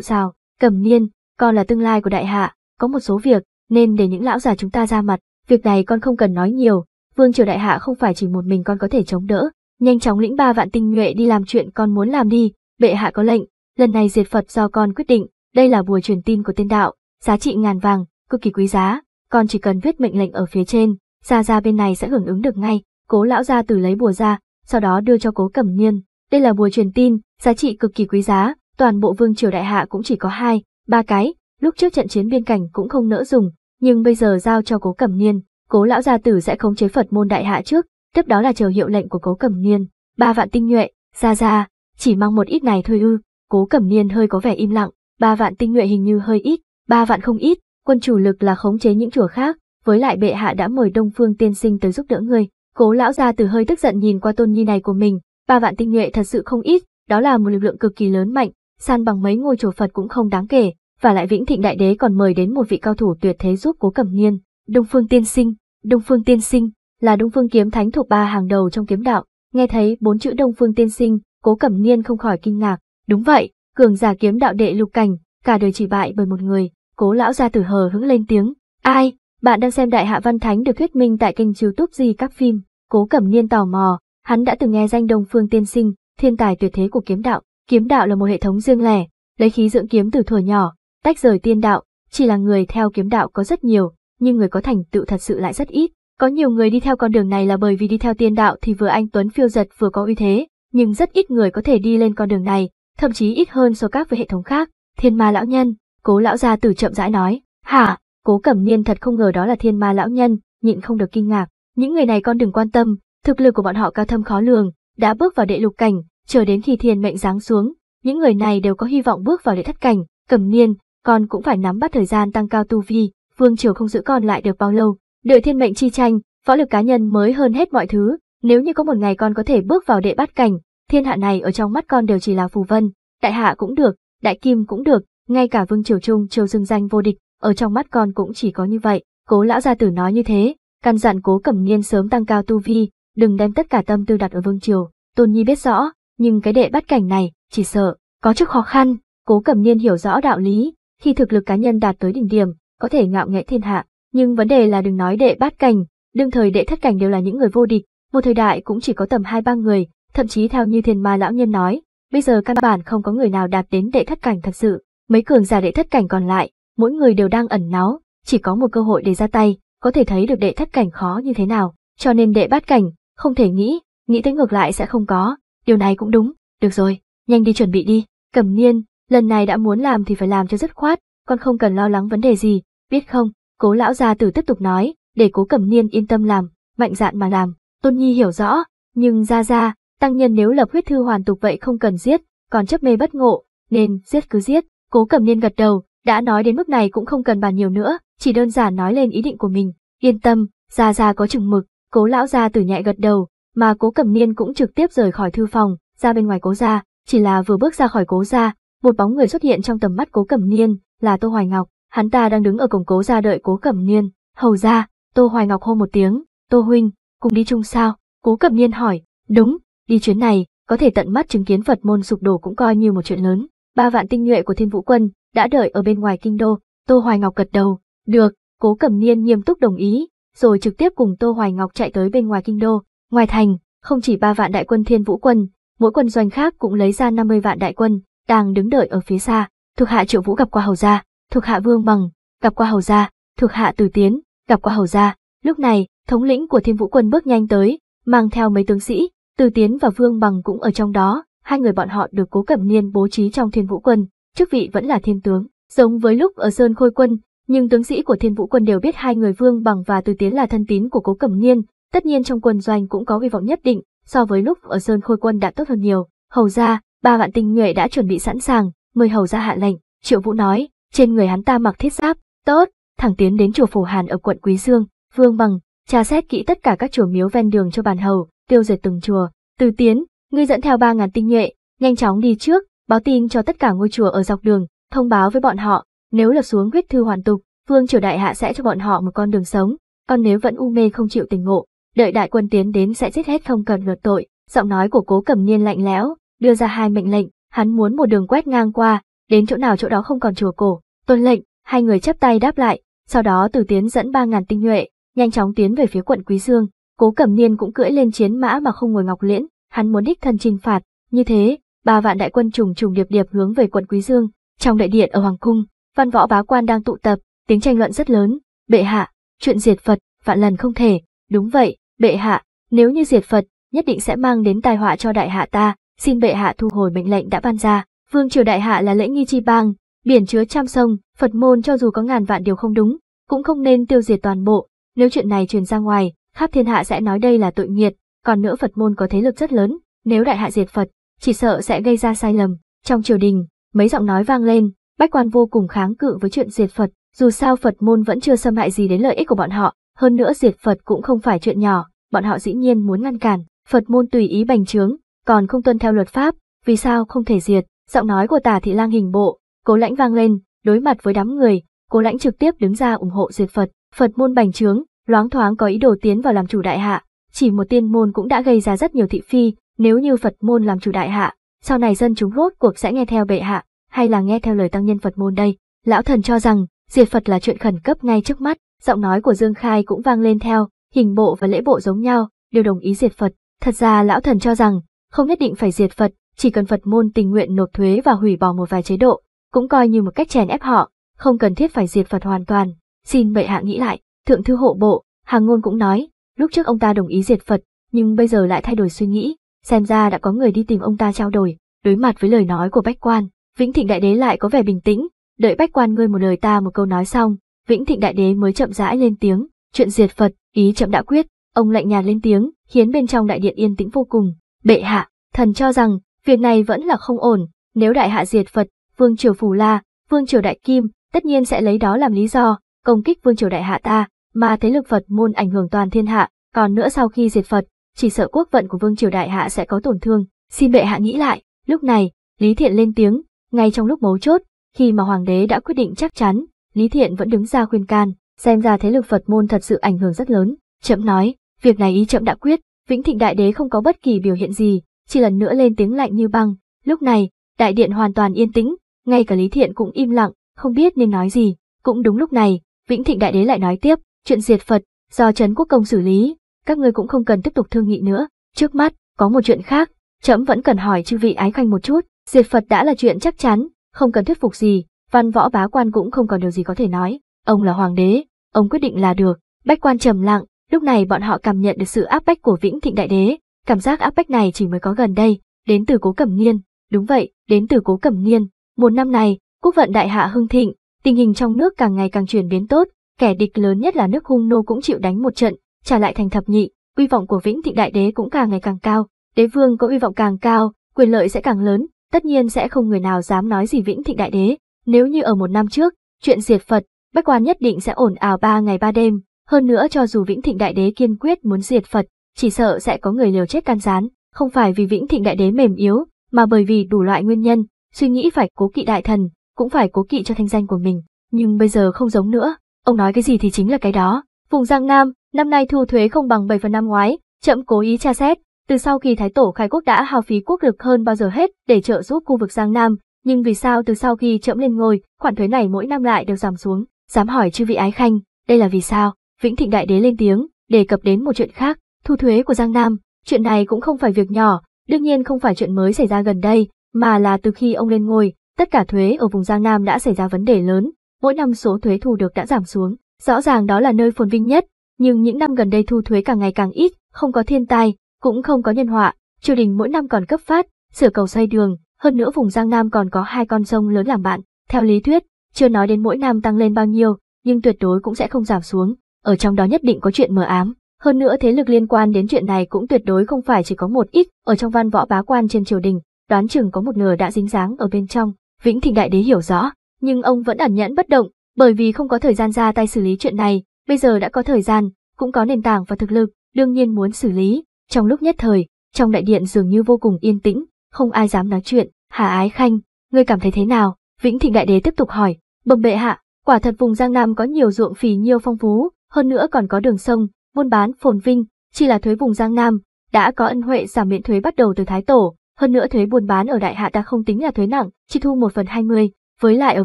sào, cẩm niên, con là tương lai của đại hạ, có một số việc, nên để những lão già chúng ta ra mặt, việc này con không cần nói nhiều, vương triều đại hạ không phải chỉ một mình con có thể chống đỡ, nhanh chóng lĩnh ba vạn tinh nhuệ đi làm chuyện con muốn làm đi, bệ hạ có lệnh, lần này diệt Phật do con quyết định, đây là bùa truyền tin của tiên đạo, giá trị ngàn vàng, cực kỳ quý giá, con chỉ cần viết mệnh lệnh ở phía trên, gia gia bên này sẽ hưởng ứng được ngay, cố lão gia tử lấy bùa ra, sau đó đưa cho cố cẩm niên. Đây là bùa truyền tin, giá trị cực kỳ quý giá, toàn bộ vương triều đại hạ cũng chỉ có hai, ba cái, lúc trước trận chiến biên cảnh cũng không nỡ dùng, nhưng bây giờ giao cho cố cẩm niên, cố lão gia tử sẽ khống chế Phật môn đại hạ trước, tiếp đó là chờ hiệu lệnh của cố cẩm niên, ba vạn tinh nhuệ, ra ra, chỉ mang một ít này thôi ư, cố cẩm niên hơi có vẻ im lặng, ba vạn tinh nhuệ hình như hơi ít, ba vạn không ít, quân chủ lực là khống chế những chùa khác, với lại bệ hạ đã mời Đông Phương tiên sinh tới giúp đỡ người. Cố lão gia từ hơi tức giận nhìn qua tôn nhi này của mình, ba vạn tinh nhuệ thật sự không ít, đó là một lực lượng cực kỳ lớn mạnh, san bằng mấy ngôi chùa Phật cũng không đáng kể, và lại Vĩnh Thịnh Đại Đế còn mời đến một vị cao thủ tuyệt thế giúp Cố Cẩm Niên, Đông Phương Tiên Sinh, Đông Phương Tiên Sinh, là Đông Phương kiếm thánh thuộc ba hàng đầu trong kiếm đạo, nghe thấy bốn chữ Đông Phương Tiên Sinh, Cố Cẩm Niên không khỏi kinh ngạc, đúng vậy, cường giả kiếm đạo đệ lục cảnh, cả đời chỉ bại bởi một người, Cố lão gia tử hờ hững lên tiếng, ai, bạn đang xem Đại Hạ Văn Thánh được thuyết minh tại kênh youtube gì các phim, cố cẩm niên tò mò, hắn đã từng nghe danh Đông Phương Tiên Sinh, thiên tài tuyệt thế của kiếm đạo, kiếm đạo là một hệ thống riêng lẻ, lấy khí dưỡng kiếm từ thuở nhỏ, tách rời tiên đạo, chỉ là người theo kiếm đạo có rất nhiều, nhưng người có thành tựu thật sự lại rất ít. Có nhiều người đi theo con đường này là bởi vì đi theo tiên đạo thì vừa anh Tuấn phiêu giật vừa có uy thế, nhưng rất ít người có thể đi lên con đường này, thậm chí ít hơn so các với hệ thống khác. Thiên ma lão nhân, Cố lão gia tử chậm rãi nói, hả, cố cẩm niên thật không ngờ đó là thiên ma lão nhân, nhịn không được kinh ngạc. Những người này con đừng quan tâm, thực lực của bọn họ cao thâm khó lường, đã bước vào đệ lục cảnh, chờ đến khi thiên mệnh giáng xuống, những người này đều có hy vọng bước vào đệ thất cảnh, cẩm niên, con cũng phải nắm bắt thời gian tăng cao tu vi, vương triều không giữ con lại được bao lâu, đợi thiên mệnh chi tranh, võ lực cá nhân mới hơn hết mọi thứ, nếu như có một ngày con có thể bước vào đệ bát cảnh, thiên hạ này ở trong mắt con đều chỉ là phù vân, đại hạ cũng được, đại kim cũng được, ngay cả vương triều trung triều dương danh vô địch, ở trong mắt con cũng chỉ có như vậy, cố lão gia tử nói như thế, căn dặn cố cẩm nghiên sớm tăng cao tu vi, đừng đem tất cả tâm tư đặt ở vương triều, tôn nhi biết rõ, nhưng cái đệ bắt cảnh này, chỉ sợ, có chút khó khăn, cố cẩm nghiên hiểu rõ đạo lý, khi thực lực cá nhân đạt tới đỉnh điểm, có thể ngạo nghễ thiên hạ, nhưng vấn đề là đừng nói đệ bát cảnh, đương thời đệ thất cảnh đều là những người vô địch, một thời đại cũng chỉ có tầm hai ba người, thậm chí theo như thiên ma lão nhân nói, bây giờ căn bản không có người nào đạt đến đệ thất cảnh thật sự. Mấy cường giả đệ thất cảnh còn lại, mỗi người đều đang ẩn náu, chỉ có một cơ hội để ra tay, có thể thấy được đệ thất cảnh khó như thế nào, cho nên đệ bát cảnh, không thể nghĩ, nghĩ tới ngược lại sẽ không có, điều này cũng đúng, được rồi, nhanh đi chuẩn bị đi, cầm niên, lần này đã muốn làm thì phải làm cho dứt khoát, con không cần lo lắng vấn đề gì, biết không, cố lão gia tử tiếp tục nói, để cố cầm niên yên tâm làm, mạnh dạn mà làm, tôn nhi hiểu rõ, nhưng ra ra, tăng nhân nếu lập huyết thư hoàn tục vậy không cần giết, còn chấp mê bất ngộ, nên giết cứ giết, Cố Cẩm Niên gật đầu, đã nói đến mức này cũng không cần bàn nhiều nữa, chỉ đơn giản nói lên ý định của mình. Yên tâm, gia gia có chừng mực, cố lão gia tử nhẹ gật đầu, mà cố Cẩm Niên cũng trực tiếp rời khỏi thư phòng, ra bên ngoài cố gia, chỉ là vừa bước ra khỏi cố gia, một bóng người xuất hiện trong tầm mắt cố Cẩm Niên, là Tô Hoài Ngọc, hắn ta đang đứng ở cổng cố gia đợi cố Cẩm Niên. Hầu gia, Tô Hoài Ngọc hô một tiếng, Tô huynh, cùng đi chung sao? Cố Cẩm Niên hỏi, đúng, đi chuyến này, có thể tận mắt chứng kiến Phật môn sụp đổ cũng coi như một chuyện lớn ba vạn tinh nhuệ của thiên vũ quân đã đợi ở bên ngoài kinh đô tô hoài ngọc gật đầu được cố cẩm niên nghiêm túc đồng ý rồi trực tiếp cùng tô hoài ngọc chạy tới bên ngoài kinh đô ngoài thành không chỉ ba vạn đại quân thiên vũ quân mỗi quân doanh khác cũng lấy ra 50 vạn đại quân đang đứng đợi ở phía xa thuộc hạ triệu vũ gặp qua hầu gia thuộc hạ vương bằng gặp qua hầu gia thuộc hạ từ tiến gặp qua hầu gia lúc này thống lĩnh của thiên vũ quân bước nhanh tới mang theo mấy tướng sĩ từ tiến và vương bằng cũng ở trong đó hai người bọn họ được cố cẩm niên bố trí trong thiên vũ quân, chức vị vẫn là thiên tướng. Giống với lúc ở Sơn Khôi quân, nhưng tướng sĩ của thiên vũ quân đều biết hai người Vương Bằng và Từ Tiến là thân tín của cố cẩm niên, tất nhiên trong quân doanh cũng có hy vọng nhất định, so với lúc ở Sơn Khôi quân đã tốt hơn nhiều. Hầu ra, ba vạn tinh nhuệ đã chuẩn bị sẵn sàng, mời hầu ra hạ lệnh, Triệu Vũ nói, trên người hắn ta mặc thiết giáp, tốt, thẳng tiến đến chùa Phổ Hàn ở quận Quý Dương, Vương Bằng, tra xét kỹ tất cả các chùa miếu ven đường cho bàn hầu, tiêu diệt từng chùa, từ tiến, Ngươi dẫn theo 3.000 tinh nhuệ, nhanh chóng đi trước, báo tin cho tất cả ngôi chùa ở dọc đường, thông báo với bọn họ, nếu lập xuống huyết thư hoàn tục, vương triều đại hạ sẽ cho bọn họ một con đường sống, còn nếu vẫn u mê không chịu tình ngộ, đợi đại quân tiến đến sẽ giết hết không cần luật tội. Giọng nói của cố cẩm niên lạnh lẽo, đưa ra hai mệnh lệnh, hắn muốn một đường quét ngang qua, đến chỗ nào chỗ đó không còn chùa cổ, tuân lệnh, hai người chấp tay đáp lại, sau đó từ tiến dẫn 3.000 tinh nhuệ, nhanh chóng tiến về phía quận Quý Dương, cố cẩm niên cũng cưỡi lên chiến mã mà không ngồi ngọc liễn, hắn muốn đích thân trinh phạt, như thế, ba vạn đại quân trùng trùng điệp điệp hướng về quận Quý Dương, trong đại điện ở hoàng cung, văn võ bá quan đang tụ tập, tiếng tranh luận rất lớn, bệ hạ, chuyện diệt Phật, vạn lần không thể, đúng vậy, bệ hạ, nếu như diệt Phật, nhất định sẽ mang đến tai họa cho đại hạ ta, xin bệ hạ thu hồi mệnh lệnh đã ban ra. Vương triều đại hạ là lễ nghi chi bang, biển chứa trăm sông, Phật môn cho dù có ngàn vạn điều không đúng, cũng không nên tiêu diệt toàn bộ, nếu chuyện này truyền ra ngoài, khắp thiên hạ sẽ nói đây là tội nghiệt, còn nữa Phật môn có thế lực rất lớn, nếu đại hạ diệt Phật, chỉ sợ sẽ gây ra sai lầm. Trong triều đình, mấy giọng nói vang lên, bách quan vô cùng kháng cự với chuyện diệt Phật, dù sao Phật môn vẫn chưa xâm hại gì đến lợi ích của bọn họ, hơn nữa diệt Phật cũng không phải chuyện nhỏ, bọn họ dĩ nhiên muốn ngăn cản, Phật môn tùy ý bành trướng, còn không tuân theo luật pháp, vì sao không thể diệt, giọng nói của tả thị lang hình bộ, cố lãnh vang lên, đối mặt với đám người, cố lãnh trực tiếp đứng ra ủng hộ diệt Phật, Phật môn bành trướng, loáng thoáng có ý đồ tiến vào làm chủ đại hạ, chỉ một tiên môn cũng đã gây ra rất nhiều thị phi, nếu như Phật môn làm chủ đại hạ, sau này dân chúng rốt cuộc sẽ nghe theo bệ hạ, hay là nghe theo lời tăng nhân Phật môn đây. Lão thần cho rằng, diệt Phật là chuyện khẩn cấp ngay trước mắt, giọng nói của Dương Khai cũng vang lên theo, hình bộ và lễ bộ giống nhau, đều đồng ý diệt Phật. Thật ra lão thần cho rằng, không nhất định phải diệt Phật, chỉ cần Phật môn tình nguyện nộp thuế và hủy bỏ một vài chế độ, cũng coi như một cách chèn ép họ, không cần thiết phải diệt Phật hoàn toàn. Xin bệ hạ nghĩ lại, thượng thư hộ bộ, hàng ngôn cũng nói, Lúc trước ông ta đồng ý diệt Phật, nhưng bây giờ lại thay đổi suy nghĩ, xem ra đã có người đi tìm ông ta trao đổi, đối mặt với lời nói của Bách Quan, Vĩnh Thịnh Đại Đế lại có vẻ bình tĩnh, đợi Bách Quan ngươi một lời ta một câu nói xong, Vĩnh Thịnh Đại Đế mới chậm rãi lên tiếng, chuyện diệt Phật, ý chậm đã quyết, ông lạnh nhạt lên tiếng, khiến bên trong đại điện yên tĩnh vô cùng, bệ hạ, thần cho rằng, việc này vẫn là không ổn, nếu đại hạ diệt Phật, vương triều Phù La, vương triều Đại Kim, tất nhiên sẽ lấy đó làm lý do, công kích vương triều đại hạ ta, mà thế lực Phật môn ảnh hưởng toàn thiên hạ, còn nữa sau khi diệt Phật, chỉ sợ quốc vận của vương triều đại hạ sẽ có tổn thương, xin bệ hạ nghĩ lại, lúc này, Lý Thiện lên tiếng, ngay trong lúc mấu chốt, khi mà hoàng đế đã quyết định chắc chắn, Lý Thiện vẫn đứng ra khuyên can, xem ra thế lực Phật môn thật sự ảnh hưởng rất lớn, chậm nói, việc này ý chậm đã quyết, Vĩnh Thịnh Đại Đế không có bất kỳ biểu hiện gì, chỉ lần nữa lên tiếng lạnh như băng, lúc này, đại điện hoàn toàn yên tĩnh, ngay cả Lý Thiện cũng im lặng, không biết nên nói gì, cũng đúng lúc này, Vĩnh Thịnh Đại Đế lại nói tiếp, Chuyện diệt Phật, do Trấn Quốc Công xử lý, các ngươi cũng không cần tiếp tục thương nghị nữa. Trước mắt, có một chuyện khác, trẫm vẫn cần hỏi chư vị ái khanh một chút. Diệt Phật đã là chuyện chắc chắn, không cần thuyết phục gì, văn võ bá quan cũng không còn điều gì có thể nói. Ông là hoàng đế, ông quyết định là được. Bách quan trầm lặng, lúc này bọn họ cảm nhận được sự áp bách của Vĩnh Thịnh Đại Đế. Cảm giác áp bách này chỉ mới có gần đây, đến từ cố cẩm nghiên Đúng vậy, đến từ cố cẩm nghiên Một năm này, quốc vận đại hạ hưng thịnh, tình hình trong nước càng ngày càng chuyển biến tốt, kẻ địch lớn nhất là nước hung nô cũng chịu đánh một trận, trả lại thành thập nhị, uy vọng của vĩnh thịnh đại đế cũng càng ngày càng cao, đế vương có uy vọng càng cao, quyền lợi sẽ càng lớn, tất nhiên sẽ không người nào dám nói gì vĩnh thịnh đại đế, nếu như ở một năm trước, chuyện diệt Phật, bách quan nhất định sẽ ổn ào ba ngày ba đêm, hơn nữa cho dù vĩnh thịnh đại đế kiên quyết muốn diệt Phật, chỉ sợ sẽ có người liều chết can gián, không phải vì vĩnh thịnh đại đế mềm yếu, mà bởi vì đủ loại nguyên nhân, suy nghĩ phải cố kỵ đại thần, cũng phải cố kỵ cho thanh danh của mình, nhưng bây giờ không giống nữa, Ông nói cái gì thì chính là cái đó. Vùng Giang Nam, năm nay thu thuế không bằng 7 phần năm ngoái, chậm cố ý tra xét. Từ sau khi Thái Tổ khai quốc đã hào phí quốc lực hơn bao giờ hết để trợ giúp khu vực Giang Nam, nhưng vì sao từ sau khi chậm lên ngôi, khoản thuế này mỗi năm lại đều giảm xuống? Dám hỏi chư vị ái khanh, đây là vì sao? Vĩnh Thịnh Đại Đế lên tiếng, đề cập đến một chuyện khác, thu thuế của Giang Nam. Chuyện này cũng không phải việc nhỏ, đương nhiên không phải chuyện mới xảy ra gần đây, mà là từ khi ông lên ngôi, tất cả thuế ở vùng Giang Nam đã xảy ra vấn đề lớn, mỗi năm số thuế thu được đã giảm xuống, rõ ràng đó là nơi phồn vinh nhất, nhưng những năm gần đây thu thuế càng ngày càng ít, không có thiên tai, cũng không có nhân họa, triều đình mỗi năm còn cấp phát, sửa cầu xây đường, hơn nữa vùng Giang Nam còn có hai con sông lớn làm bạn, theo lý thuyết, chưa nói đến mỗi năm tăng lên bao nhiêu, nhưng tuyệt đối cũng sẽ không giảm xuống, ở trong đó nhất định có chuyện mờ ám. Hơn nữa thế lực liên quan đến chuyện này cũng tuyệt đối không phải chỉ có một ít, ở trong văn võ bá quan trên triều đình, đoán chừng có một nửa đã dính dáng ở bên trong. Vĩnh Thịnh Đại Đế hiểu rõ, nhưng ông vẫn ẩn nhẫn bất động, bởi vì không có thời gian ra tay xử lý chuyện này, bây giờ đã có thời gian, cũng có nền tảng và thực lực, đương nhiên muốn xử lý. Trong lúc nhất thời, trong đại điện dường như vô cùng yên tĩnh, không ai dám nói chuyện, Hà Ái Khanh, ngươi cảm thấy thế nào? Vĩnh Thịnh Đại Đế tiếp tục hỏi, bẩm bệ hạ, quả thật vùng Giang Nam có nhiều ruộng phì nhiêu phong phú, hơn nữa còn có đường sông, buôn bán phồn vinh, chỉ là thuế vùng Giang Nam, đã có ân huệ giảm miễn thuế bắt đầu từ Thái Tổ, hơn nữa thuế buôn bán ở Đại Hạ ta không tính là thuế nặng, chỉ thu một phần hai mươi với lại ở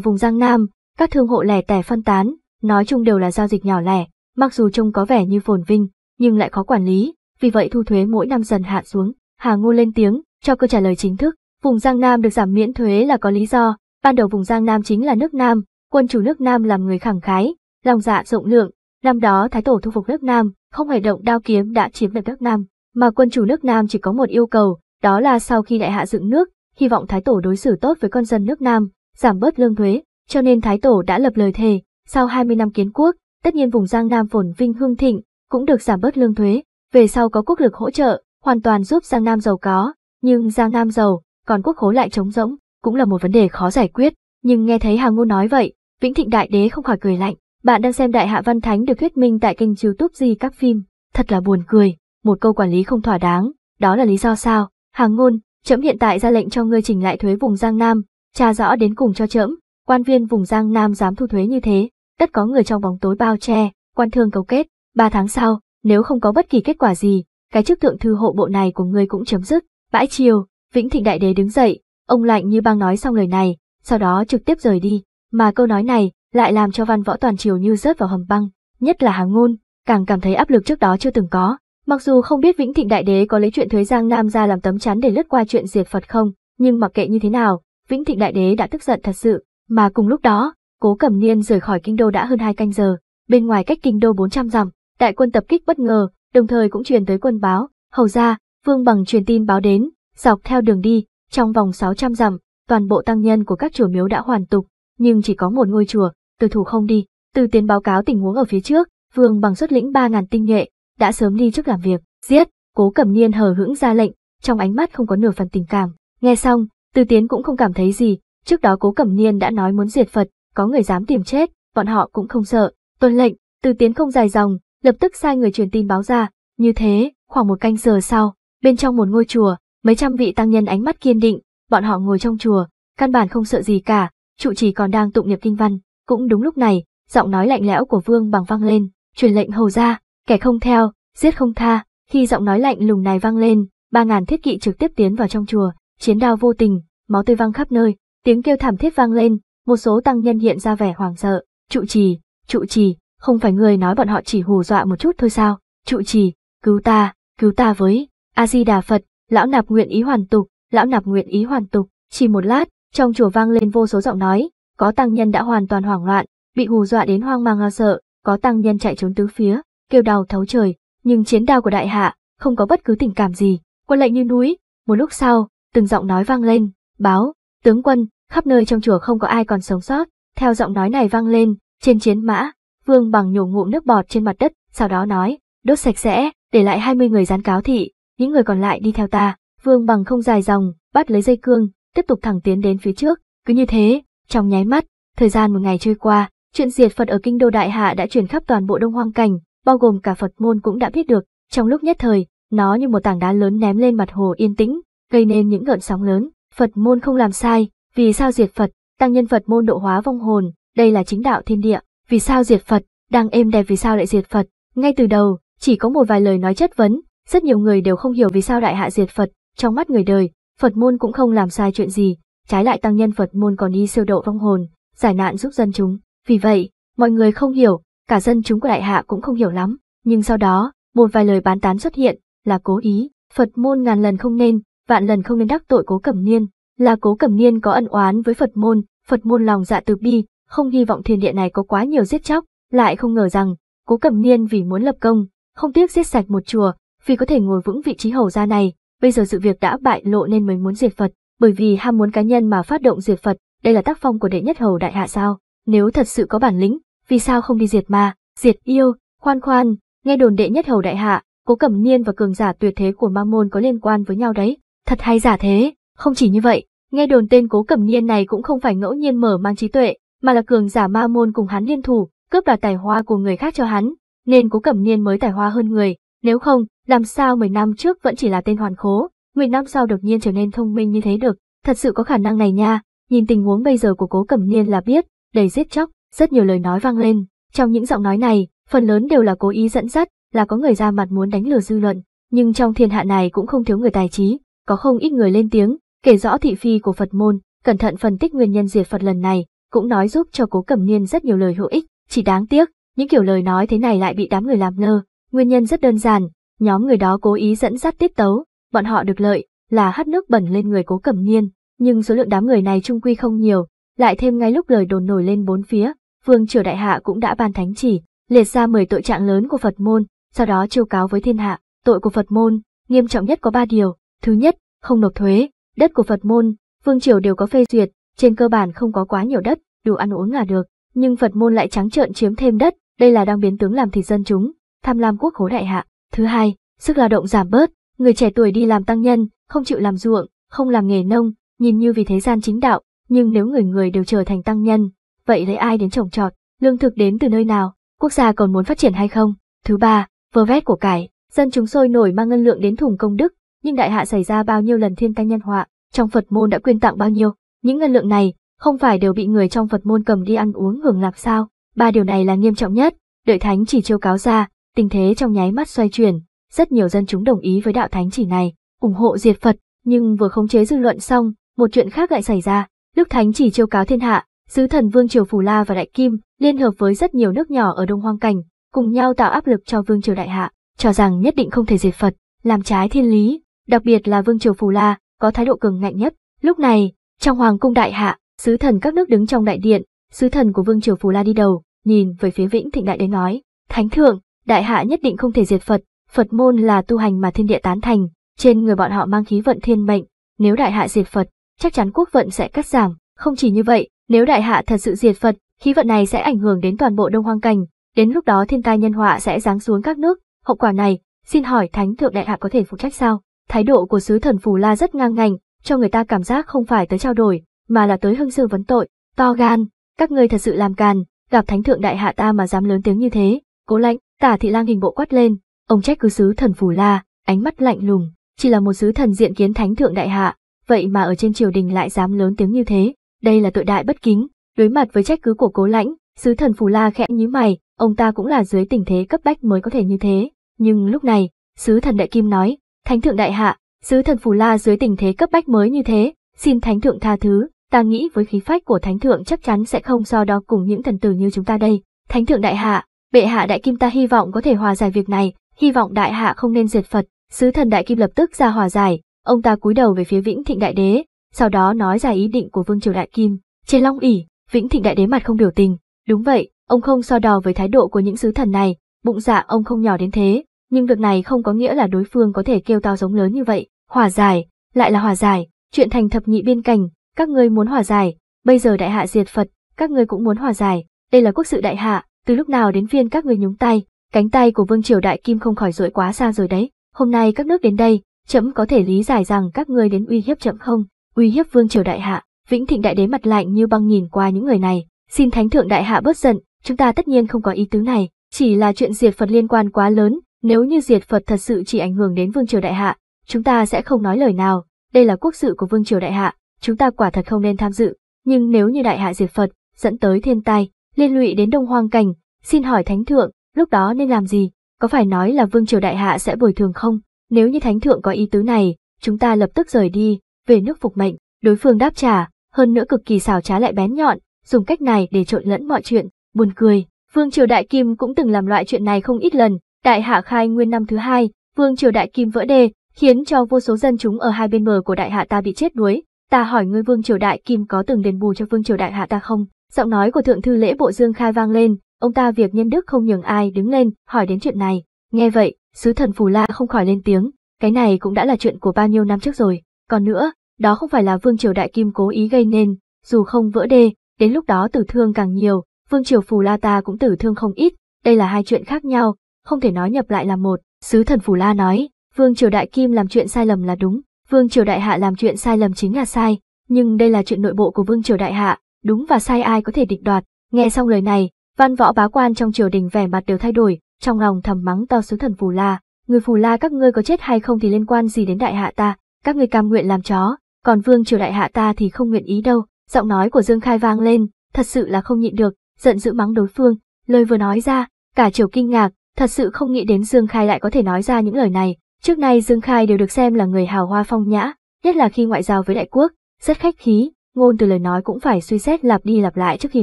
vùng Giang Nam, các thương hộ lẻ tẻ phân tán, nói chung đều là giao dịch nhỏ lẻ, mặc dù trông có vẻ như phồn vinh, nhưng lại khó quản lý, vì vậy thu thuế mỗi năm dần hạ xuống. Hà Ngô lên tiếng, cho câu trả lời chính thức, vùng Giang Nam được giảm miễn thuế là có lý do, ban đầu vùng Giang Nam chính là nước Nam, quân chủ nước Nam làm người khẳng khái, lòng dạ rộng lượng, năm đó Thái Tổ thu phục nước Nam, không hề động đao kiếm đã chiếm được nước Nam, mà quân chủ nước Nam chỉ có một yêu cầu, đó là sau khi đại hạ dựng nước, hy vọng Thái Tổ đối xử tốt với con dân nước Nam, giảm bớt lương thuế, cho nên Thái Tổ đã lập lời thề, sau 20 năm kiến quốc, tất nhiên vùng Giang Nam phồn vinh hương thịnh, cũng được giảm bớt lương thuế, về sau có quốc lực hỗ trợ, hoàn toàn giúp Giang Nam giàu có, nhưng Giang Nam giàu, còn quốc khố lại trống rỗng, cũng là một vấn đề khó giải quyết, nhưng nghe thấy Hà Ngô nói vậy, Vĩnh Thịnh Đại Đế không khỏi cười lạnh, bạn đang xem Đại Hạ Văn Thánh được thuyết minh tại kênh YouTube gì các phim, thật là buồn cười, một câu quản lý không thỏa đáng, đó là lý do sao? Hàng Ngôn, chấm hiện tại ra lệnh cho ngươi chỉnh lại thuế vùng Giang Nam, tra rõ đến cùng cho trẫm quan viên vùng giang nam dám thu thuế như thế tất có người trong bóng tối bao che quan thương cấu kết ba tháng sau nếu không có bất kỳ kết quả gì cái chức thượng thư hộ bộ này của ngươi cũng chấm dứt bãi chiều vĩnh thịnh đại đế đứng dậy ông lạnh như băng nói xong lời này sau đó trực tiếp rời đi mà câu nói này lại làm cho văn võ toàn triều như rớt vào hầm băng nhất là hàng ngôn càng cảm thấy áp lực trước đó chưa từng có mặc dù không biết vĩnh thịnh đại đế có lấy chuyện thuế giang nam ra làm tấm chắn để lướt qua chuyện diệt phật không nhưng mặc kệ như thế nào Vĩnh Thịnh Đại Đế đã tức giận thật sự, mà cùng lúc đó, Cố Cẩm Niên rời khỏi kinh đô đã hơn hai canh giờ, bên ngoài cách kinh đô 400 dặm, đại quân tập kích bất ngờ, đồng thời cũng truyền tới quân báo, hầu ra, Vương Bằng truyền tin báo đến, dọc theo đường đi, trong vòng 600 dặm, toàn bộ tăng nhân của các chùa miếu đã hoàn tục, nhưng chỉ có một ngôi chùa, từ thủ không đi, từ tiến báo cáo tình huống ở phía trước, Vương Bằng xuất lĩnh 3000 tinh nhuệ, đã sớm đi trước làm việc, giết, Cố Cẩm Niên hờ hững ra lệnh, trong ánh mắt không có nửa phần tình cảm. Nghe xong, từ Tiến cũng không cảm thấy gì, trước đó Cố Cẩm Niên đã nói muốn diệt Phật, có người dám tìm chết, bọn họ cũng không sợ. Tuân lệnh, Từ Tiến không dài dòng, lập tức sai người truyền tin báo ra, như thế, khoảng một canh giờ sau, bên trong một ngôi chùa, mấy trăm vị tăng nhân ánh mắt kiên định, bọn họ ngồi trong chùa, căn bản không sợ gì cả, trụ trì còn đang tụng niệm kinh văn, cũng đúng lúc này, giọng nói lạnh lẽo của Vương Bằng vang lên, truyền lệnh hầu ra, kẻ không theo, giết không tha, khi giọng nói lạnh lùng này vang lên, ba ngàn thiết kỵ trực tiếp tiến vào trong chùa, chiến đao vô tình, máu tươi văng khắp nơi, tiếng kêu thảm thiết vang lên, một số tăng nhân hiện ra vẻ hoảng sợ, trụ trì, trụ trì, không phải người nói bọn họ chỉ hù dọa một chút thôi sao, trụ trì, cứu ta, cứu ta với, A-di-đà Phật, lão nạp nguyện ý hoàn tục, lão nạp nguyện ý hoàn tục, chỉ một lát, trong chùa vang lên vô số giọng nói, có tăng nhân đã hoàn toàn hoảng loạn, bị hù dọa đến hoang mang lo sợ, có tăng nhân chạy trốn tứ phía, kêu đau thấu trời, nhưng chiến đao của đại hạ, không có bất cứ tình cảm gì, quân lệnh như núi, một lúc sau, từng giọng nói vang lên, báo, tướng quân, khắp nơi trong chùa không có ai còn sống sót, theo giọng nói này vang lên, trên chiến mã, vương bằng nhổ ngụm nước bọt trên mặt đất, sau đó nói, đốt sạch sẽ, để lại 20 người gián cáo thị, những người còn lại đi theo ta, vương bằng không dài dòng, bắt lấy dây cương, tiếp tục thẳng tiến đến phía trước, cứ như thế, trong nháy mắt, thời gian một ngày trôi qua, chuyện diệt Phật ở kinh đô Đại Hạ đã truyền khắp toàn bộ Đông Hoang Cảnh, bao gồm cả Phật môn cũng đã biết được, trong lúc nhất thời, nó như một tảng đá lớn ném lên mặt hồ yên tĩnh, gây nên những gợn sóng lớn. Phật môn không làm sai, vì sao diệt Phật, tăng nhân Phật môn độ hóa vong hồn, đây là chính đạo thiên địa, vì sao diệt Phật, đang êm đẹp vì sao lại diệt Phật. Ngay từ đầu, chỉ có một vài lời nói chất vấn, rất nhiều người đều không hiểu vì sao đại hạ diệt Phật, trong mắt người đời, Phật môn cũng không làm sai chuyện gì, trái lại tăng nhân Phật môn còn đi siêu độ vong hồn, giải nạn giúp dân chúng. Vì vậy, mọi người không hiểu, cả dân chúng của đại hạ cũng không hiểu lắm, nhưng sau đó, một vài lời bán tán xuất hiện, là cố ý, Phật môn ngàn lần không nên, vạn lần không nên đắc tội cố cẩm niên, là cố cẩm niên có ân oán với Phật môn, Phật môn lòng dạ từ bi, không hy vọng thiên địa này có quá nhiều giết chóc, lại không ngờ rằng, cố cẩm niên vì muốn lập công, không tiếc giết sạch một chùa, vì có thể ngồi vững vị trí hầu gia này, bây giờ sự việc đã bại lộ nên mới muốn diệt Phật, bởi vì ham muốn cá nhân mà phát động diệt Phật, đây là tác phong của đệ nhất hầu đại hạ sao, nếu thật sự có bản lĩnh, vì sao không đi diệt ma, diệt yêu, khoan khoan, nghe đồn đệ nhất hầu đại hạ, cố cẩm niên và cường giả tuyệt thế của ma môn có liên quan với nhau đấy. Thật hay giả thế, không chỉ như vậy, nghe đồn tên cố cẩm niên này cũng không phải ngẫu nhiên mở mang trí tuệ, mà là cường giả ma môn cùng hắn liên thủ, cướp đoạt tài hoa của người khác cho hắn, nên cố cẩm niên mới tài hoa hơn người, nếu không, làm sao mười năm trước vẫn chỉ là tên hoàn khố, mười năm sau đột nhiên trở nên thông minh như thế được, thật sự có khả năng này nha, nhìn tình huống bây giờ của cố cẩm niên là biết, đầy giết chóc, rất nhiều lời nói vang lên, trong những giọng nói này, phần lớn đều là cố ý dẫn dắt, là có người ra mặt muốn đánh lừa dư luận, nhưng trong thiên hạ này cũng không thiếu người tài trí, có không ít người lên tiếng, kể rõ thị phi của Phật môn, cẩn thận phân tích nguyên nhân diệt Phật lần này, cũng nói giúp cho Cố Cẩm Niên rất nhiều lời hữu ích, chỉ đáng tiếc, những kiểu lời nói thế này lại bị đám người làm ngơ, nguyên nhân rất đơn giản, nhóm người đó cố ý dẫn dắt tiết tấu, bọn họ được lợi là hất nước bẩn lên người Cố Cẩm Niên, nhưng số lượng đám người này trung quy không nhiều, lại thêm ngay lúc lời đồn nổi lên bốn phía, Vương Triều Đại Hạ cũng đã ban thánh chỉ, liệt ra 10 tội trạng lớn của Phật môn, sau đó chiêu cáo với thiên hạ, tội của Phật môn, nghiêm trọng nhất có 3 điều, Thứ nhất, không nộp thuế, đất của Phật môn, vương triều đều có phê duyệt, trên cơ bản không có quá nhiều đất, đủ ăn uống là được, nhưng Phật môn lại trắng trợn chiếm thêm đất, đây là đang biến tướng làm thịt dân chúng, tham lam quốc khố đại hạ. Thứ hai, sức lao động giảm bớt, người trẻ tuổi đi làm tăng nhân, không chịu làm ruộng, không làm nghề nông, nhìn như vì thế gian chính đạo, nhưng nếu người người đều trở thành tăng nhân, vậy lấy ai đến trồng trọt, lương thực đến từ nơi nào, quốc gia còn muốn phát triển hay không? Thứ ba, vơ vét của cải, dân chúng sôi nổi mang ngân lượng đến thùng công đức, nhưng đại hạ xảy ra bao nhiêu lần thiên tai nhân họa, trong Phật môn đã quyên tặng bao nhiêu, những ngân lượng này không phải đều bị người trong Phật môn cầm đi ăn uống hưởng lạc sao? Ba điều này là nghiêm trọng nhất, đợi thánh chỉ chiêu cáo ra, tình thế trong nháy mắt xoay chuyển, rất nhiều dân chúng đồng ý với đạo thánh chỉ này, ủng hộ diệt Phật, nhưng vừa khống chế dư luận xong, một chuyện khác lại xảy ra, lúc thánh chỉ chiêu cáo thiên hạ, sứ thần vương triều Phù La và Đại Kim liên hợp với rất nhiều nước nhỏ ở Đông Hoang Cảnh, cùng nhau tạo áp lực cho vương triều Đại Hạ, cho rằng nhất định không thể diệt Phật, làm trái thiên lý, đặc biệt là vương triều Phù La, có thái độ cường ngạnh nhất. Lúc này, trong hoàng cung đại hạ, sứ thần các nước đứng trong đại điện, sứ thần của vương triều Phù La đi đầu, nhìn về phía Vĩnh Thịnh Đại Đế nói, Thánh thượng, đại hạ nhất định không thể diệt Phật, Phật môn là tu hành mà thiên địa tán thành, trên người bọn họ mang khí vận thiên mệnh, nếu đại hạ diệt Phật, chắc chắn quốc vận sẽ cắt giảm, không chỉ như vậy, nếu đại hạ thật sự diệt Phật, khí vận này sẽ ảnh hưởng đến toàn bộ Đông Hoang Cảnh, đến lúc đó thiên tai nhân họa sẽ giáng xuống các nước, hậu quả này, xin hỏi thánh thượng đại hạ có thể phụ trách sao? Thái độ của sứ thần Phù La rất ngang ngạnh, cho người ta cảm giác không phải tới trao đổi, mà là tới hưng sư vấn tội, to gan, các ngươi thật sự làm càn, gặp thánh thượng đại hạ ta mà dám lớn tiếng như thế, cố lạnh, tả thị lang hình bộ quát lên, ông trách cứ sứ thần Phù La, ánh mắt lạnh lùng, chỉ là một sứ thần diện kiến thánh thượng đại hạ, vậy mà ở trên triều đình lại dám lớn tiếng như thế, đây là tội đại bất kính, đối mặt với trách cứ của cố lãnh, sứ thần Phù La khẽ nhíu mày, ông ta cũng là dưới tình thế cấp bách mới có thể như thế, nhưng lúc này, sứ thần đại kim nói, Thánh thượng đại hạ, sứ thần Phù La dưới tình thế cấp bách mới như thế, xin thánh thượng tha thứ, ta nghĩ với khí phách của thánh thượng chắc chắn sẽ không so đo cùng những thần tử như chúng ta đây. Thánh thượng đại hạ, bệ hạ đại kim ta hy vọng có thể hòa giải việc này, hy vọng đại hạ không nên diệt Phật. Sứ thần đại kim lập tức ra hòa giải, ông ta cúi đầu về phía Vĩnh Thịnh đại đế, sau đó nói ra ý định của vương triều đại kim. Trên long ỉ Vĩnh Thịnh đại đế mặt không biểu tình, đúng vậy, ông không so đo với thái độ của những sứ thần này, bụng dạ ông không nhỏ đến thế, nhưng việc này không có nghĩa là đối phương có thể kêu tao giống lớn như vậy, hòa giải, lại là hòa giải, chuyện thành thập nhị biên cảnh, các ngươi muốn hòa giải, bây giờ đại hạ diệt Phật, các ngươi cũng muốn hòa giải, đây là quốc sự đại hạ, từ lúc nào đến phiên các ngươi nhúng tay, cánh tay của vương triều đại kim không khỏi rỗi quá xa rồi đấy, hôm nay các nước đến đây, trẫm có thể lý giải rằng các ngươi đến uy hiếp trẫm không, uy hiếp vương triều đại hạ, vĩnh thịnh đại đế mặt lạnh như băng nhìn qua những người này, xin thánh thượng đại hạ bớt giận, chúng ta tất nhiên không có ý tứ này, chỉ là chuyện diệt Phật liên quan quá lớn, nếu như diệt Phật thật sự chỉ ảnh hưởng đến vương triều đại hạ, chúng ta sẽ không nói lời nào, đây là quốc sự của vương triều đại hạ, chúng ta quả thật không nên tham dự, nhưng nếu như đại hạ diệt Phật, dẫn tới thiên tai, liên lụy đến đông hoang cảnh, xin hỏi thánh thượng, lúc đó nên làm gì, có phải nói là vương triều đại hạ sẽ bồi thường không? Nếu như thánh thượng có ý tứ này, chúng ta lập tức rời đi, về nước phục mệnh, đối phương đáp trả, hơn nữa cực kỳ xào trá lại bén nhọn, dùng cách này để trộn lẫn mọi chuyện, buồn cười. Vương triều đại kim cũng từng làm loại chuyện này không ít lần, Đại hạ khai nguyên năm thứ hai, vương triều đại kim vỡ đê, khiến cho vô số dân chúng ở hai bên bờ của đại hạ ta bị chết đuối. Ta hỏi ngươi vương triều đại kim có từng đền bù cho vương triều đại hạ ta không? Giọng nói của thượng thư lễ bộ dương khai vang lên, ông ta việc nhân đức không nhường ai đứng lên, hỏi đến chuyện này. Nghe vậy, sứ thần phù la không khỏi lên tiếng, cái này cũng đã là chuyện của bao nhiêu năm trước rồi. Còn nữa, đó không phải là vương triều đại kim cố ý gây nên, dù không vỡ đê, đến lúc đó tử thương càng nhiều, vương triều phù la ta cũng tử thương không ít, đây là hai chuyện khác nhau, không thể nói nhập lại là một. Sứ thần Phù La nói, Vương Triều Đại Kim làm chuyện sai lầm là đúng, Vương Triều Đại Hạ làm chuyện sai lầm chính là sai, nhưng đây là chuyện nội bộ của Vương Triều Đại Hạ, đúng và sai ai có thể định đoạt. Nghe xong lời này, văn võ bá quan trong triều đình vẻ mặt đều thay đổi, trong lòng thầm mắng to sứ thần Phù La, người Phù La các ngươi có chết hay không thì liên quan gì đến Đại Hạ ta, các ngươi cam nguyện làm chó, còn Vương Triều Đại Hạ ta thì không nguyện ý đâu. Giọng nói của Dương Khai vang lên, thật sự là không nhịn được, giận dữ mắng đối phương, lời vừa nói ra, cả triều kinh ngạc, Thật sự không nghĩ đến Dương Khai lại có thể nói ra những lời này, trước nay Dương Khai đều được xem là người hào hoa phong nhã, nhất là khi ngoại giao với đại quốc, rất khách khí, ngôn từ lời nói cũng phải suy xét lặp đi lặp lại trước khi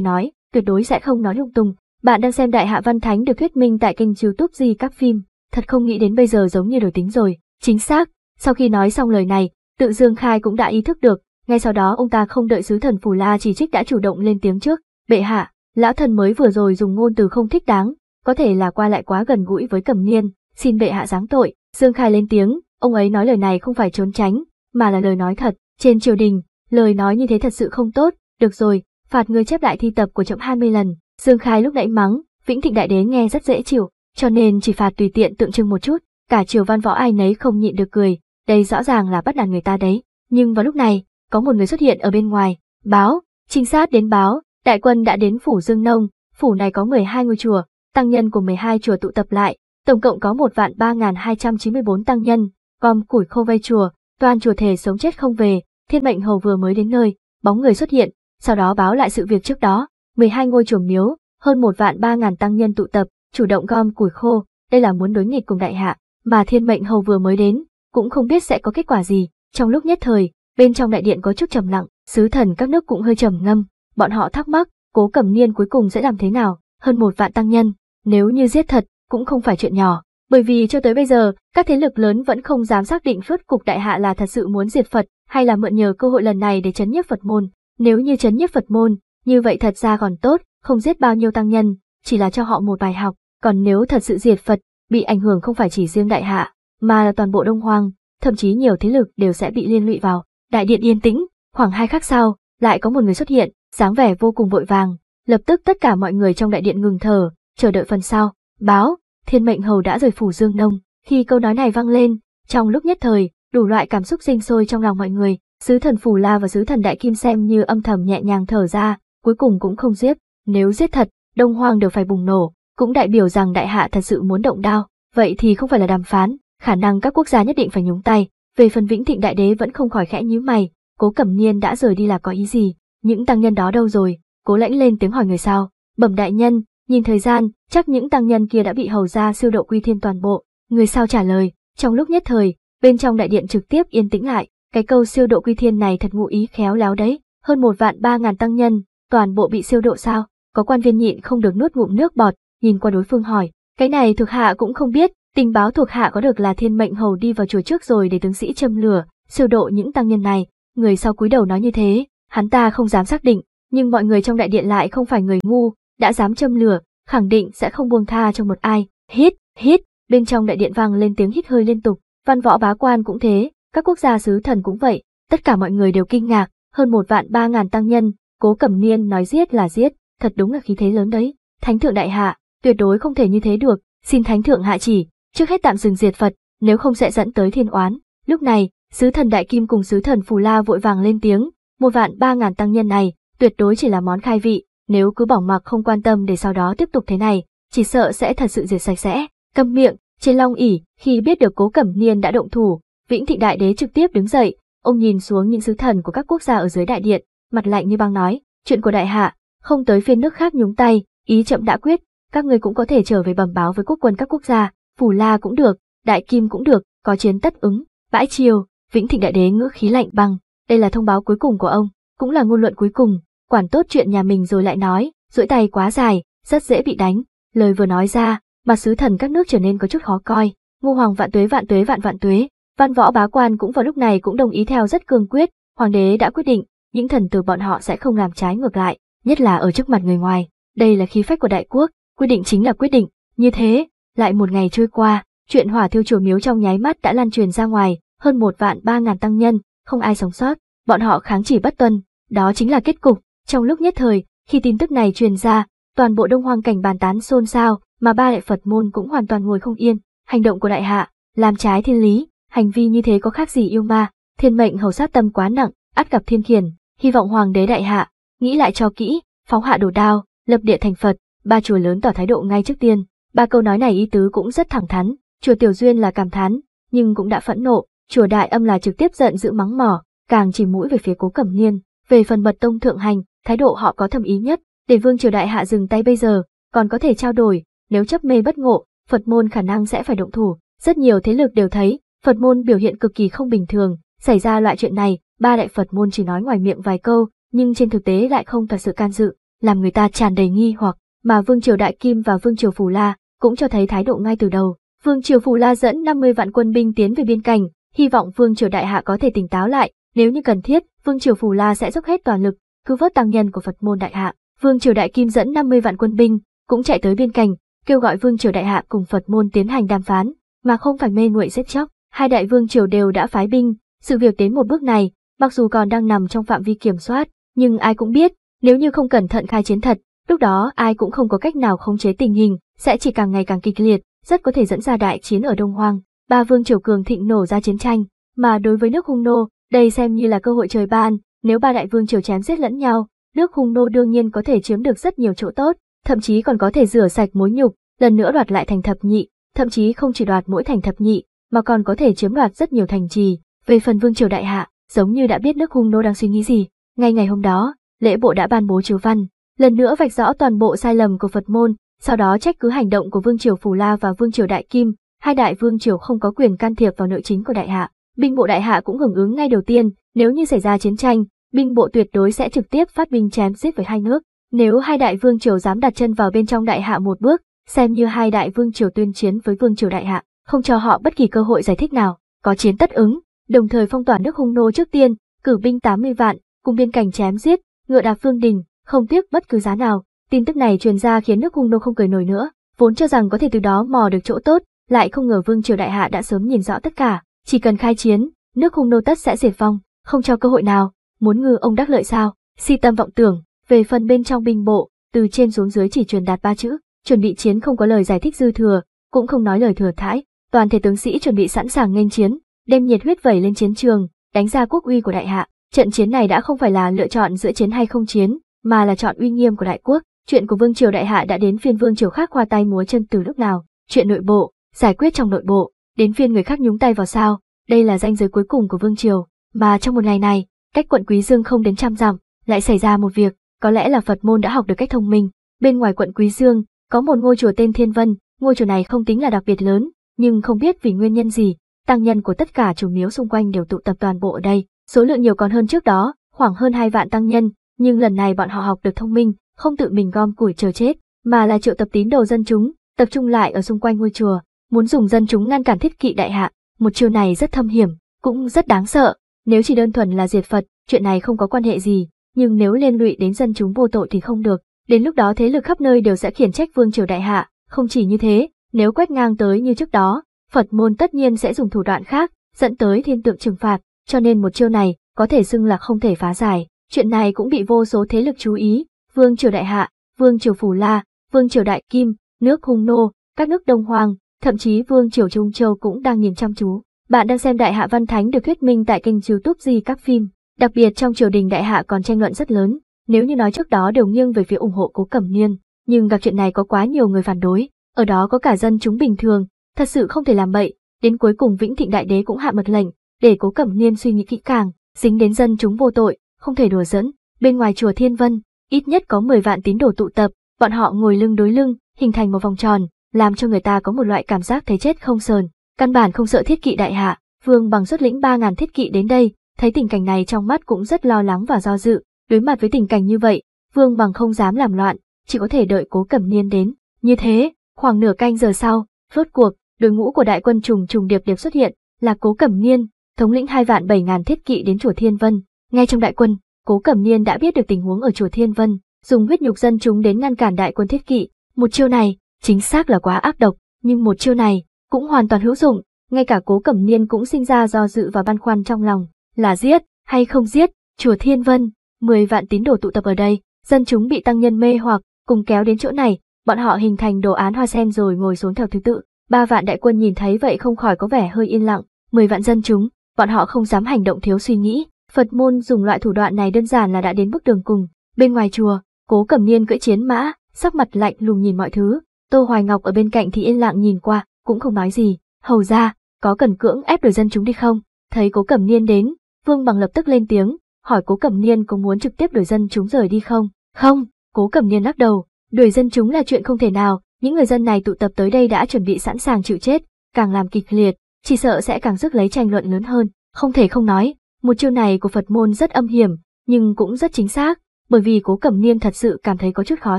nói, tuyệt đối sẽ không nói lung tung. Bạn đang xem Đại Hạ Văn Thánh được thuyết minh tại kênh YouTube gì các phim, thật không nghĩ đến bây giờ giống như đổi tính rồi. Chính xác, sau khi nói xong lời này, tự Dương Khai cũng đã ý thức được, ngay sau đó ông ta không đợi sứ thần Phù La chỉ trích đã chủ động lên tiếng trước, "Bệ hạ, lão thần mới vừa rồi dùng ngôn từ không thích đáng, có thể là qua lại quá gần gũi với cẩm niên, xin bệ hạ giáng tội, Dương Khai lên tiếng, ông ấy nói lời này không phải trốn tránh, mà là lời nói thật, trên triều đình, lời nói như thế thật sự không tốt, được rồi, phạt người chép lại thi tập của trọng 20 lần, Dương Khai lúc nãy mắng, Vĩnh Thịnh Đại Đế nghe rất dễ chịu, cho nên chỉ phạt tùy tiện tượng trưng một chút, cả triều văn võ ai nấy không nhịn được cười, đây rõ ràng là bắt nạt người ta đấy, nhưng vào lúc này, có một người xuất hiện ở bên ngoài, báo, trinh sát đến báo, đại quân đã đến phủ Dương Nông, phủ này có 12 ngôi chùa, tăng nhân của 12 chùa tụ tập lại, tổng cộng có 1 vạn 3.294 tăng nhân, gom củi khô vây chùa, toàn chùa thể sống chết không về, thiên mệnh hầu vừa mới đến nơi, bóng người xuất hiện, sau đó báo lại sự việc trước đó, 12 ngôi chùa miếu, hơn 1 vạn 3.000 tăng nhân tụ tập, chủ động gom củi khô, đây là muốn đối nghịch cùng đại hạ, mà thiên mệnh hầu vừa mới đến, cũng không biết sẽ có kết quả gì, trong lúc nhất thời, bên trong đại điện có chút trầm lặng, sứ thần các nước cũng hơi trầm ngâm, bọn họ thắc mắc, cố cẩm niên cuối cùng sẽ làm thế nào, hơn một vạn tăng nhân, nếu như giết thật, cũng không phải chuyện nhỏ, bởi vì cho tới bây giờ, các thế lực lớn vẫn không dám xác định phước cục đại hạ là thật sự muốn diệt Phật, hay là mượn nhờ cơ hội lần này để chấn nhiếp Phật môn. Nếu như chấn nhiếp Phật môn, như vậy thật ra còn tốt, không giết bao nhiêu tăng nhân, chỉ là cho họ một bài học, còn nếu thật sự diệt Phật, bị ảnh hưởng không phải chỉ riêng đại hạ, mà là toàn bộ Đông Hoang, thậm chí nhiều thế lực đều sẽ bị liên lụy vào. Đại điện yên tĩnh, khoảng hai khắc sau, lại có một người xuất hiện, dáng vẻ vô cùng vội vàng, lập tức tất cả mọi người trong đại điện ngừng thở, Chờ đợi phần sau, báo, thiên mệnh hầu đã rời phủ Dương Đông. Khi câu nói này vang lên, trong lúc nhất thời, đủ loại cảm xúc sinh sôi trong lòng mọi người, sứ thần phủ La và sứ thần Đại Kim xem như âm thầm nhẹ nhàng thở ra, cuối cùng cũng không giết. Nếu giết thật, Đông Hoang đều phải bùng nổ, cũng đại biểu rằng đại hạ thật sự muốn động đao, vậy thì không phải là đàm phán, khả năng các quốc gia nhất định phải nhúng tay. Về phần Vĩnh Thịnh Đại Đế vẫn không khỏi khẽ nhíu mày, Cố Cẩm Niên đã rời đi là có ý gì, những tăng nhân đó đâu rồi? Cố Lãnh lên tiếng hỏi người sao? Bẩm đại nhân, Nhìn thời gian, chắc những tăng nhân kia đã bị hầu ra siêu độ quy thiên toàn bộ. Người sao trả lời, trong lúc nhất thời, bên trong đại điện trực tiếp yên tĩnh lại, cái câu siêu độ quy thiên này thật ngụ ý khéo léo đấy, hơn một vạn ba ngàn tăng nhân, toàn bộ bị siêu độ sao, có quan viên nhịn không được nuốt ngụm nước bọt, nhìn qua đối phương hỏi, cái này thuộc hạ cũng không biết, tình báo thuộc hạ có được là thiên mệnh hầu đi vào chùa trước rồi để tướng sĩ châm lửa, siêu độ những tăng nhân này, người sau cúi đầu nói như thế, hắn ta không dám xác định, nhưng mọi người trong đại điện lại không phải người ngu, đã dám châm lửa, khẳng định sẽ không buông tha cho một ai. Hít, hít, bên trong đại điện vang lên tiếng hít hơi liên tục, văn võ bá quan cũng thế, các quốc gia sứ thần cũng vậy, tất cả mọi người đều kinh ngạc, hơn một vạn ba ngàn tăng nhân, cố cẩm niên nói giết là giết, thật đúng là khí thế lớn đấy. Thánh thượng đại hạ, tuyệt đối không thể như thế được, xin thánh thượng hạ chỉ, trước hết tạm dừng diệt Phật, nếu không sẽ dẫn tới thiên oán. Lúc này, sứ thần đại kim cùng sứ thần phù la vội vàng lên tiếng, một vạn ba ngàn tăng nhân này, tuyệt đối chỉ là món khai vị, nếu cứ bỏ mặc không quan tâm để sau đó tiếp tục thế này, chỉ sợ sẽ thật sự diệt sạch sẽ. Câm miệng, trên long ỉ, khi biết được cố cẩm niên đã động thủ, vĩnh thịnh đại đế trực tiếp đứng dậy, ông nhìn xuống những sứ thần của các quốc gia ở dưới đại điện, mặt lạnh như băng nói, chuyện của đại hạ, không tới phiên nước khác nhúng tay, ý chậm đã quyết, các người cũng có thể trở về bẩm báo với quốc quân các quốc gia, phủ la cũng được, đại kim cũng được, có chiến tất ứng, bãi chiều, vĩnh thịnh đại đế ngữ khí lạnh băng, đây là thông báo cuối cùng của ông, cũng là ngôn luận cuối cùng, quản tốt chuyện nhà mình rồi lại nói, duỗi tay quá dài, rất dễ bị đánh. Lời vừa nói ra, mặt sứ thần các nước trở nên có chút khó coi. Ngô hoàng vạn tuế vạn tuế vạn vạn tuế, văn võ bá quan cũng vào lúc này cũng đồng ý theo rất cương quyết, hoàng đế đã quyết định, những thần tử bọn họ sẽ không làm trái ngược lại, nhất là ở trước mặt người ngoài. Đây là khí phách của đại quốc, quyết định chính là quyết định, như thế, lại một ngày trôi qua, chuyện hỏa thiêu chùa miếu trong nháy mắt đã lan truyền ra ngoài, hơn một vạn ba ngàn tăng nhân, không ai sống sót, bọn họ kháng chỉ bất tuân, đó chính là kết cục, trong lúc nhất thời, khi tin tức này truyền ra, toàn bộ đông hoang cảnh bàn tán xôn xao, mà ba đại Phật môn cũng hoàn toàn ngồi không yên, hành động của đại hạ, làm trái thiên lý, hành vi như thế có khác gì yêu ma, thiên mệnh hầu sát tâm quá nặng, át gặp thiên khiển, hy vọng hoàng đế đại hạ, nghĩ lại cho kỹ, phóng hạ đồ đao, lập địa thành Phật, ba chùa lớn tỏ thái độ ngay trước tiên, ba câu nói này ý tứ cũng rất thẳng thắn, chùa Tiểu Duyên là cảm thán, nhưng cũng đã phẫn nộ, chùa Đại Âm là trực tiếp giận dữ mắng mỏ, càng chỉ mũi về phía Cố Cẩm Niên, về phần mật tông thượng hành, thái độ họ có thầm ý nhất, để vương triều đại hạ dừng tay bây giờ, còn có thể trao đổi, nếu chấp mê bất ngộ, Phật môn khả năng sẽ phải động thủ. Rất nhiều thế lực đều thấy, Phật môn biểu hiện cực kỳ không bình thường, xảy ra loại chuyện này, ba đại Phật môn chỉ nói ngoài miệng vài câu, nhưng trên thực tế lại không thật sự can dự, làm người ta tràn đầy nghi hoặc, mà Vương Triều Đại Kim và Vương Triều Phù La cũng cho thấy thái độ ngay từ đầu. Vương Triều Phù La dẫn 50 vạn quân binh tiến về biên cảnh, hy vọng Vương Triều Đại Hạ có thể tỉnh táo lại, nếu như cần thiết, Vương Triều Phù La sẽ dốc hết toàn lực, cứu vớt tăng nhân của Phật môn đại hạ. Vương triều đại kim dẫn 50 vạn quân binh, cũng chạy tới biên cảnh, kêu gọi vương triều đại hạ cùng Phật môn tiến hành đàm phán, mà không phải mê nguội giết chóc. Hai đại vương triều đều đã phái binh, sự việc đến một bước này, mặc dù còn đang nằm trong phạm vi kiểm soát, nhưng ai cũng biết, nếu như không cẩn thận khai chiến thật, lúc đó ai cũng không có cách nào khống chế tình hình, sẽ chỉ càng ngày càng kịch liệt, rất có thể dẫn ra đại chiến ở Đông Hoang. Ba vương triều cường thịnh nổ ra chiến tranh, mà đối với nước Hung Nô, đây xem như là cơ hội trời ban, nếu ba đại vương triều chém giết lẫn nhau, nước hung nô đương nhiên có thể chiếm được rất nhiều chỗ tốt, thậm chí còn có thể rửa sạch mối nhục, lần nữa đoạt lại thành thập nhị, thậm chí không chỉ đoạt mỗi thành thập nhị, mà còn có thể chiếm đoạt rất nhiều thành trì. Về phần vương triều đại hạ, giống như đã biết nước hung nô đang suy nghĩ gì, ngay ngày hôm đó, lễ bộ đã ban bố chiếu văn, lần nữa vạch rõ toàn bộ sai lầm của Phật môn, sau đó trách cứ hành động của vương triều Phù La và vương triều Đại Kim, hai đại vương triều không có quyền can thiệp vào nội chính của đại hạ. Binh bộ đại hạ cũng hưởng ứng ngay đầu tiên, nếu như xảy ra chiến tranh, binh bộ tuyệt đối sẽ trực tiếp phát binh chém giết với hai nước. Nếu hai đại vương triều dám đặt chân vào bên trong đại hạ một bước, xem như hai đại vương triều tuyên chiến với vương triều đại hạ, không cho họ bất kỳ cơ hội giải thích nào, có chiến tất ứng, đồng thời phong tỏa nước hung nô trước tiên, cử binh 80 vạn, cùng biên cảnh chém giết, ngựa đạp phương đình, không tiếc bất cứ giá nào. Tin tức này truyền ra khiến nước hung nô không cười nổi nữa, vốn cho rằng có thể từ đó mò được chỗ tốt, lại không ngờ vương triều đại hạ đã sớm nhìn rõ tất cả, chỉ cần khai chiến, nước hung nô tất sẽ diệt vong không cho cơ hội nào, muốn ngư ông đắc lợi sao, si tâm vọng tưởng, về phần bên trong binh bộ, từ trên xuống dưới chỉ truyền đạt ba chữ, chuẩn bị chiến không có lời giải thích dư thừa, cũng không nói lời thừa thãi, toàn thể tướng sĩ chuẩn bị sẵn sàng nghênh chiến, đem nhiệt huyết vẩy lên chiến trường, đánh ra quốc uy của đại hạ. Trận chiến này đã không phải là lựa chọn giữa chiến hay không chiến, mà là chọn uy nghiêm của đại quốc. Chuyện của vương triều đại hạ đã đến phiên vương triều khác qua tay múa chân từ lúc nào, chuyện nội bộ, giải quyết trong nội bộ, đến phiên người khác nhúng tay vào sao, đây là ranh giới cuối cùng của vương triều. Mà trong một ngày này, cách quận Quý Dương không đến trăm dặm, lại xảy ra một việc, có lẽ là Phật môn đã học được cách thông minh. Bên ngoài quận Quý Dương, có một ngôi chùa tên Thiên Vân, ngôi chùa này không tính là đặc biệt lớn, nhưng không biết vì nguyên nhân gì, tăng nhân của tất cả chủ miếu xung quanh đều tụ tập toàn bộ ở đây, số lượng nhiều còn hơn trước đó, khoảng hơn hai vạn tăng nhân, nhưng lần này bọn họ học được thông minh, không tự mình gom củi chờ chết, mà là triệu tập tín đồ dân chúng, tập trung lại ở xung quanh ngôi chùa, muốn dùng dân chúng ngăn cản thiết kỵ đại hạ. Một chiều này rất thâm hiểm, cũng rất đáng sợ, nếu chỉ đơn thuần là diệt Phật, chuyện này không có quan hệ gì, nhưng nếu liên lụy đến dân chúng vô tội thì không được, đến lúc đó thế lực khắp nơi đều sẽ khiển trách vương triều đại hạ, không chỉ như thế, nếu quét ngang tới như trước đó, Phật môn tất nhiên sẽ dùng thủ đoạn khác, dẫn tới thiên tượng trừng phạt, cho nên một chiêu này có thể xưng là không thể phá giải, chuyện này cũng bị vô số thế lực chú ý, vương triều đại hạ, vương triều phù la, vương triều đại kim, nước hung nô, các nước đông hoàng, thậm chí vương triều trung châu cũng đang nhìn chăm chú. Bạn đang xem Đại Hạ Văn Thánh được thuyết minh tại kênh youtube Di Các Phim. Đặc biệt trong triều đình Đại Hạ còn tranh luận rất lớn, nếu như nói trước đó đều nghiêng về phía ủng hộ cố cẩm niên, nhưng gặp chuyện này có quá nhiều người phản đối, ở đó có cả dân chúng bình thường, thật sự không thể làm bậy, đến cuối cùng Vĩnh Thịnh Đại Đế cũng hạ mật lệnh, để cố cẩm niên suy nghĩ kỹ càng, dính đến dân chúng vô tội, không thể đùa dẫn. Bên ngoài chùa Thiên Vân, ít nhất có 10 vạn tín đồ tụ tập, bọn họ ngồi lưng đối lưng, hình thành một vòng tròn, làm cho người ta có một loại cảm giác thấy chết không sờn. Căn bản không sợ thiết kỵ đại hạ, Vương Bằng xuất lĩnh ba ngàn thiết kỵ đến đây, thấy tình cảnh này trong mắt cũng rất lo lắng và do dự, đối mặt với tình cảnh như vậy, Vương Bằng không dám làm loạn, chỉ có thể đợi cố cẩm niên đến. Như thế, khoảng nửa canh giờ sau, rốt cuộc, đội ngũ của đại quân trùng trùng điệp điệp xuất hiện, là cố cẩm niên, thống lĩnh hai vạn bảy ngàn thiết kỵ đến chùa Thiên Vân. Ngay trong đại quân, cố cẩm niên đã biết được tình huống ở chùa Thiên Vân, dùng huyết nhục dân chúng đến ngăn cản đại quân thiết kỵ. Một chiêu này, chính xác là quá ác độc, nhưng một chiêu này, cũng hoàn toàn hữu dụng, ngay cả cố cẩm niên cũng sinh ra do dự và băn khoăn trong lòng, là giết hay không giết, chùa Thiên Vân, 10 vạn tín đồ tụ tập ở đây, dân chúng bị tăng nhân mê hoặc, cùng kéo đến chỗ này, bọn họ hình thành đồ án hoa sen rồi ngồi xuống theo thứ tự, ba vạn đại quân nhìn thấy vậy không khỏi có vẻ hơi yên lặng, 10 vạn dân chúng, bọn họ không dám hành động thiếu suy nghĩ, Phật môn dùng loại thủ đoạn này đơn giản là đã đến bước đường cùng, bên ngoài chùa, cố cẩm niên cưỡi chiến mã, sắc mặt lạnh lùng nhìn mọi thứ, Tô Hoài Ngọc ở bên cạnh thì yên lặng nhìn qua, cũng không nói gì. Hầu ra, có cần cưỡng ép đuổi dân chúng đi không? Thấy cố cẩm niên đến, Vương Bằng lập tức lên tiếng, hỏi cố cẩm niên có muốn trực tiếp đuổi dân chúng rời đi không? Không, cố cẩm niên lắc đầu, đuổi dân chúng là chuyện không thể nào, những người dân này tụ tập tới đây đã chuẩn bị sẵn sàng chịu chết, càng làm kịch liệt, chỉ sợ sẽ càng rước lấy tranh luận lớn hơn. Không thể không nói, một chiêu này của Phật môn rất âm hiểm, nhưng cũng rất chính xác, bởi vì cố cẩm niên thật sự cảm thấy có chút khó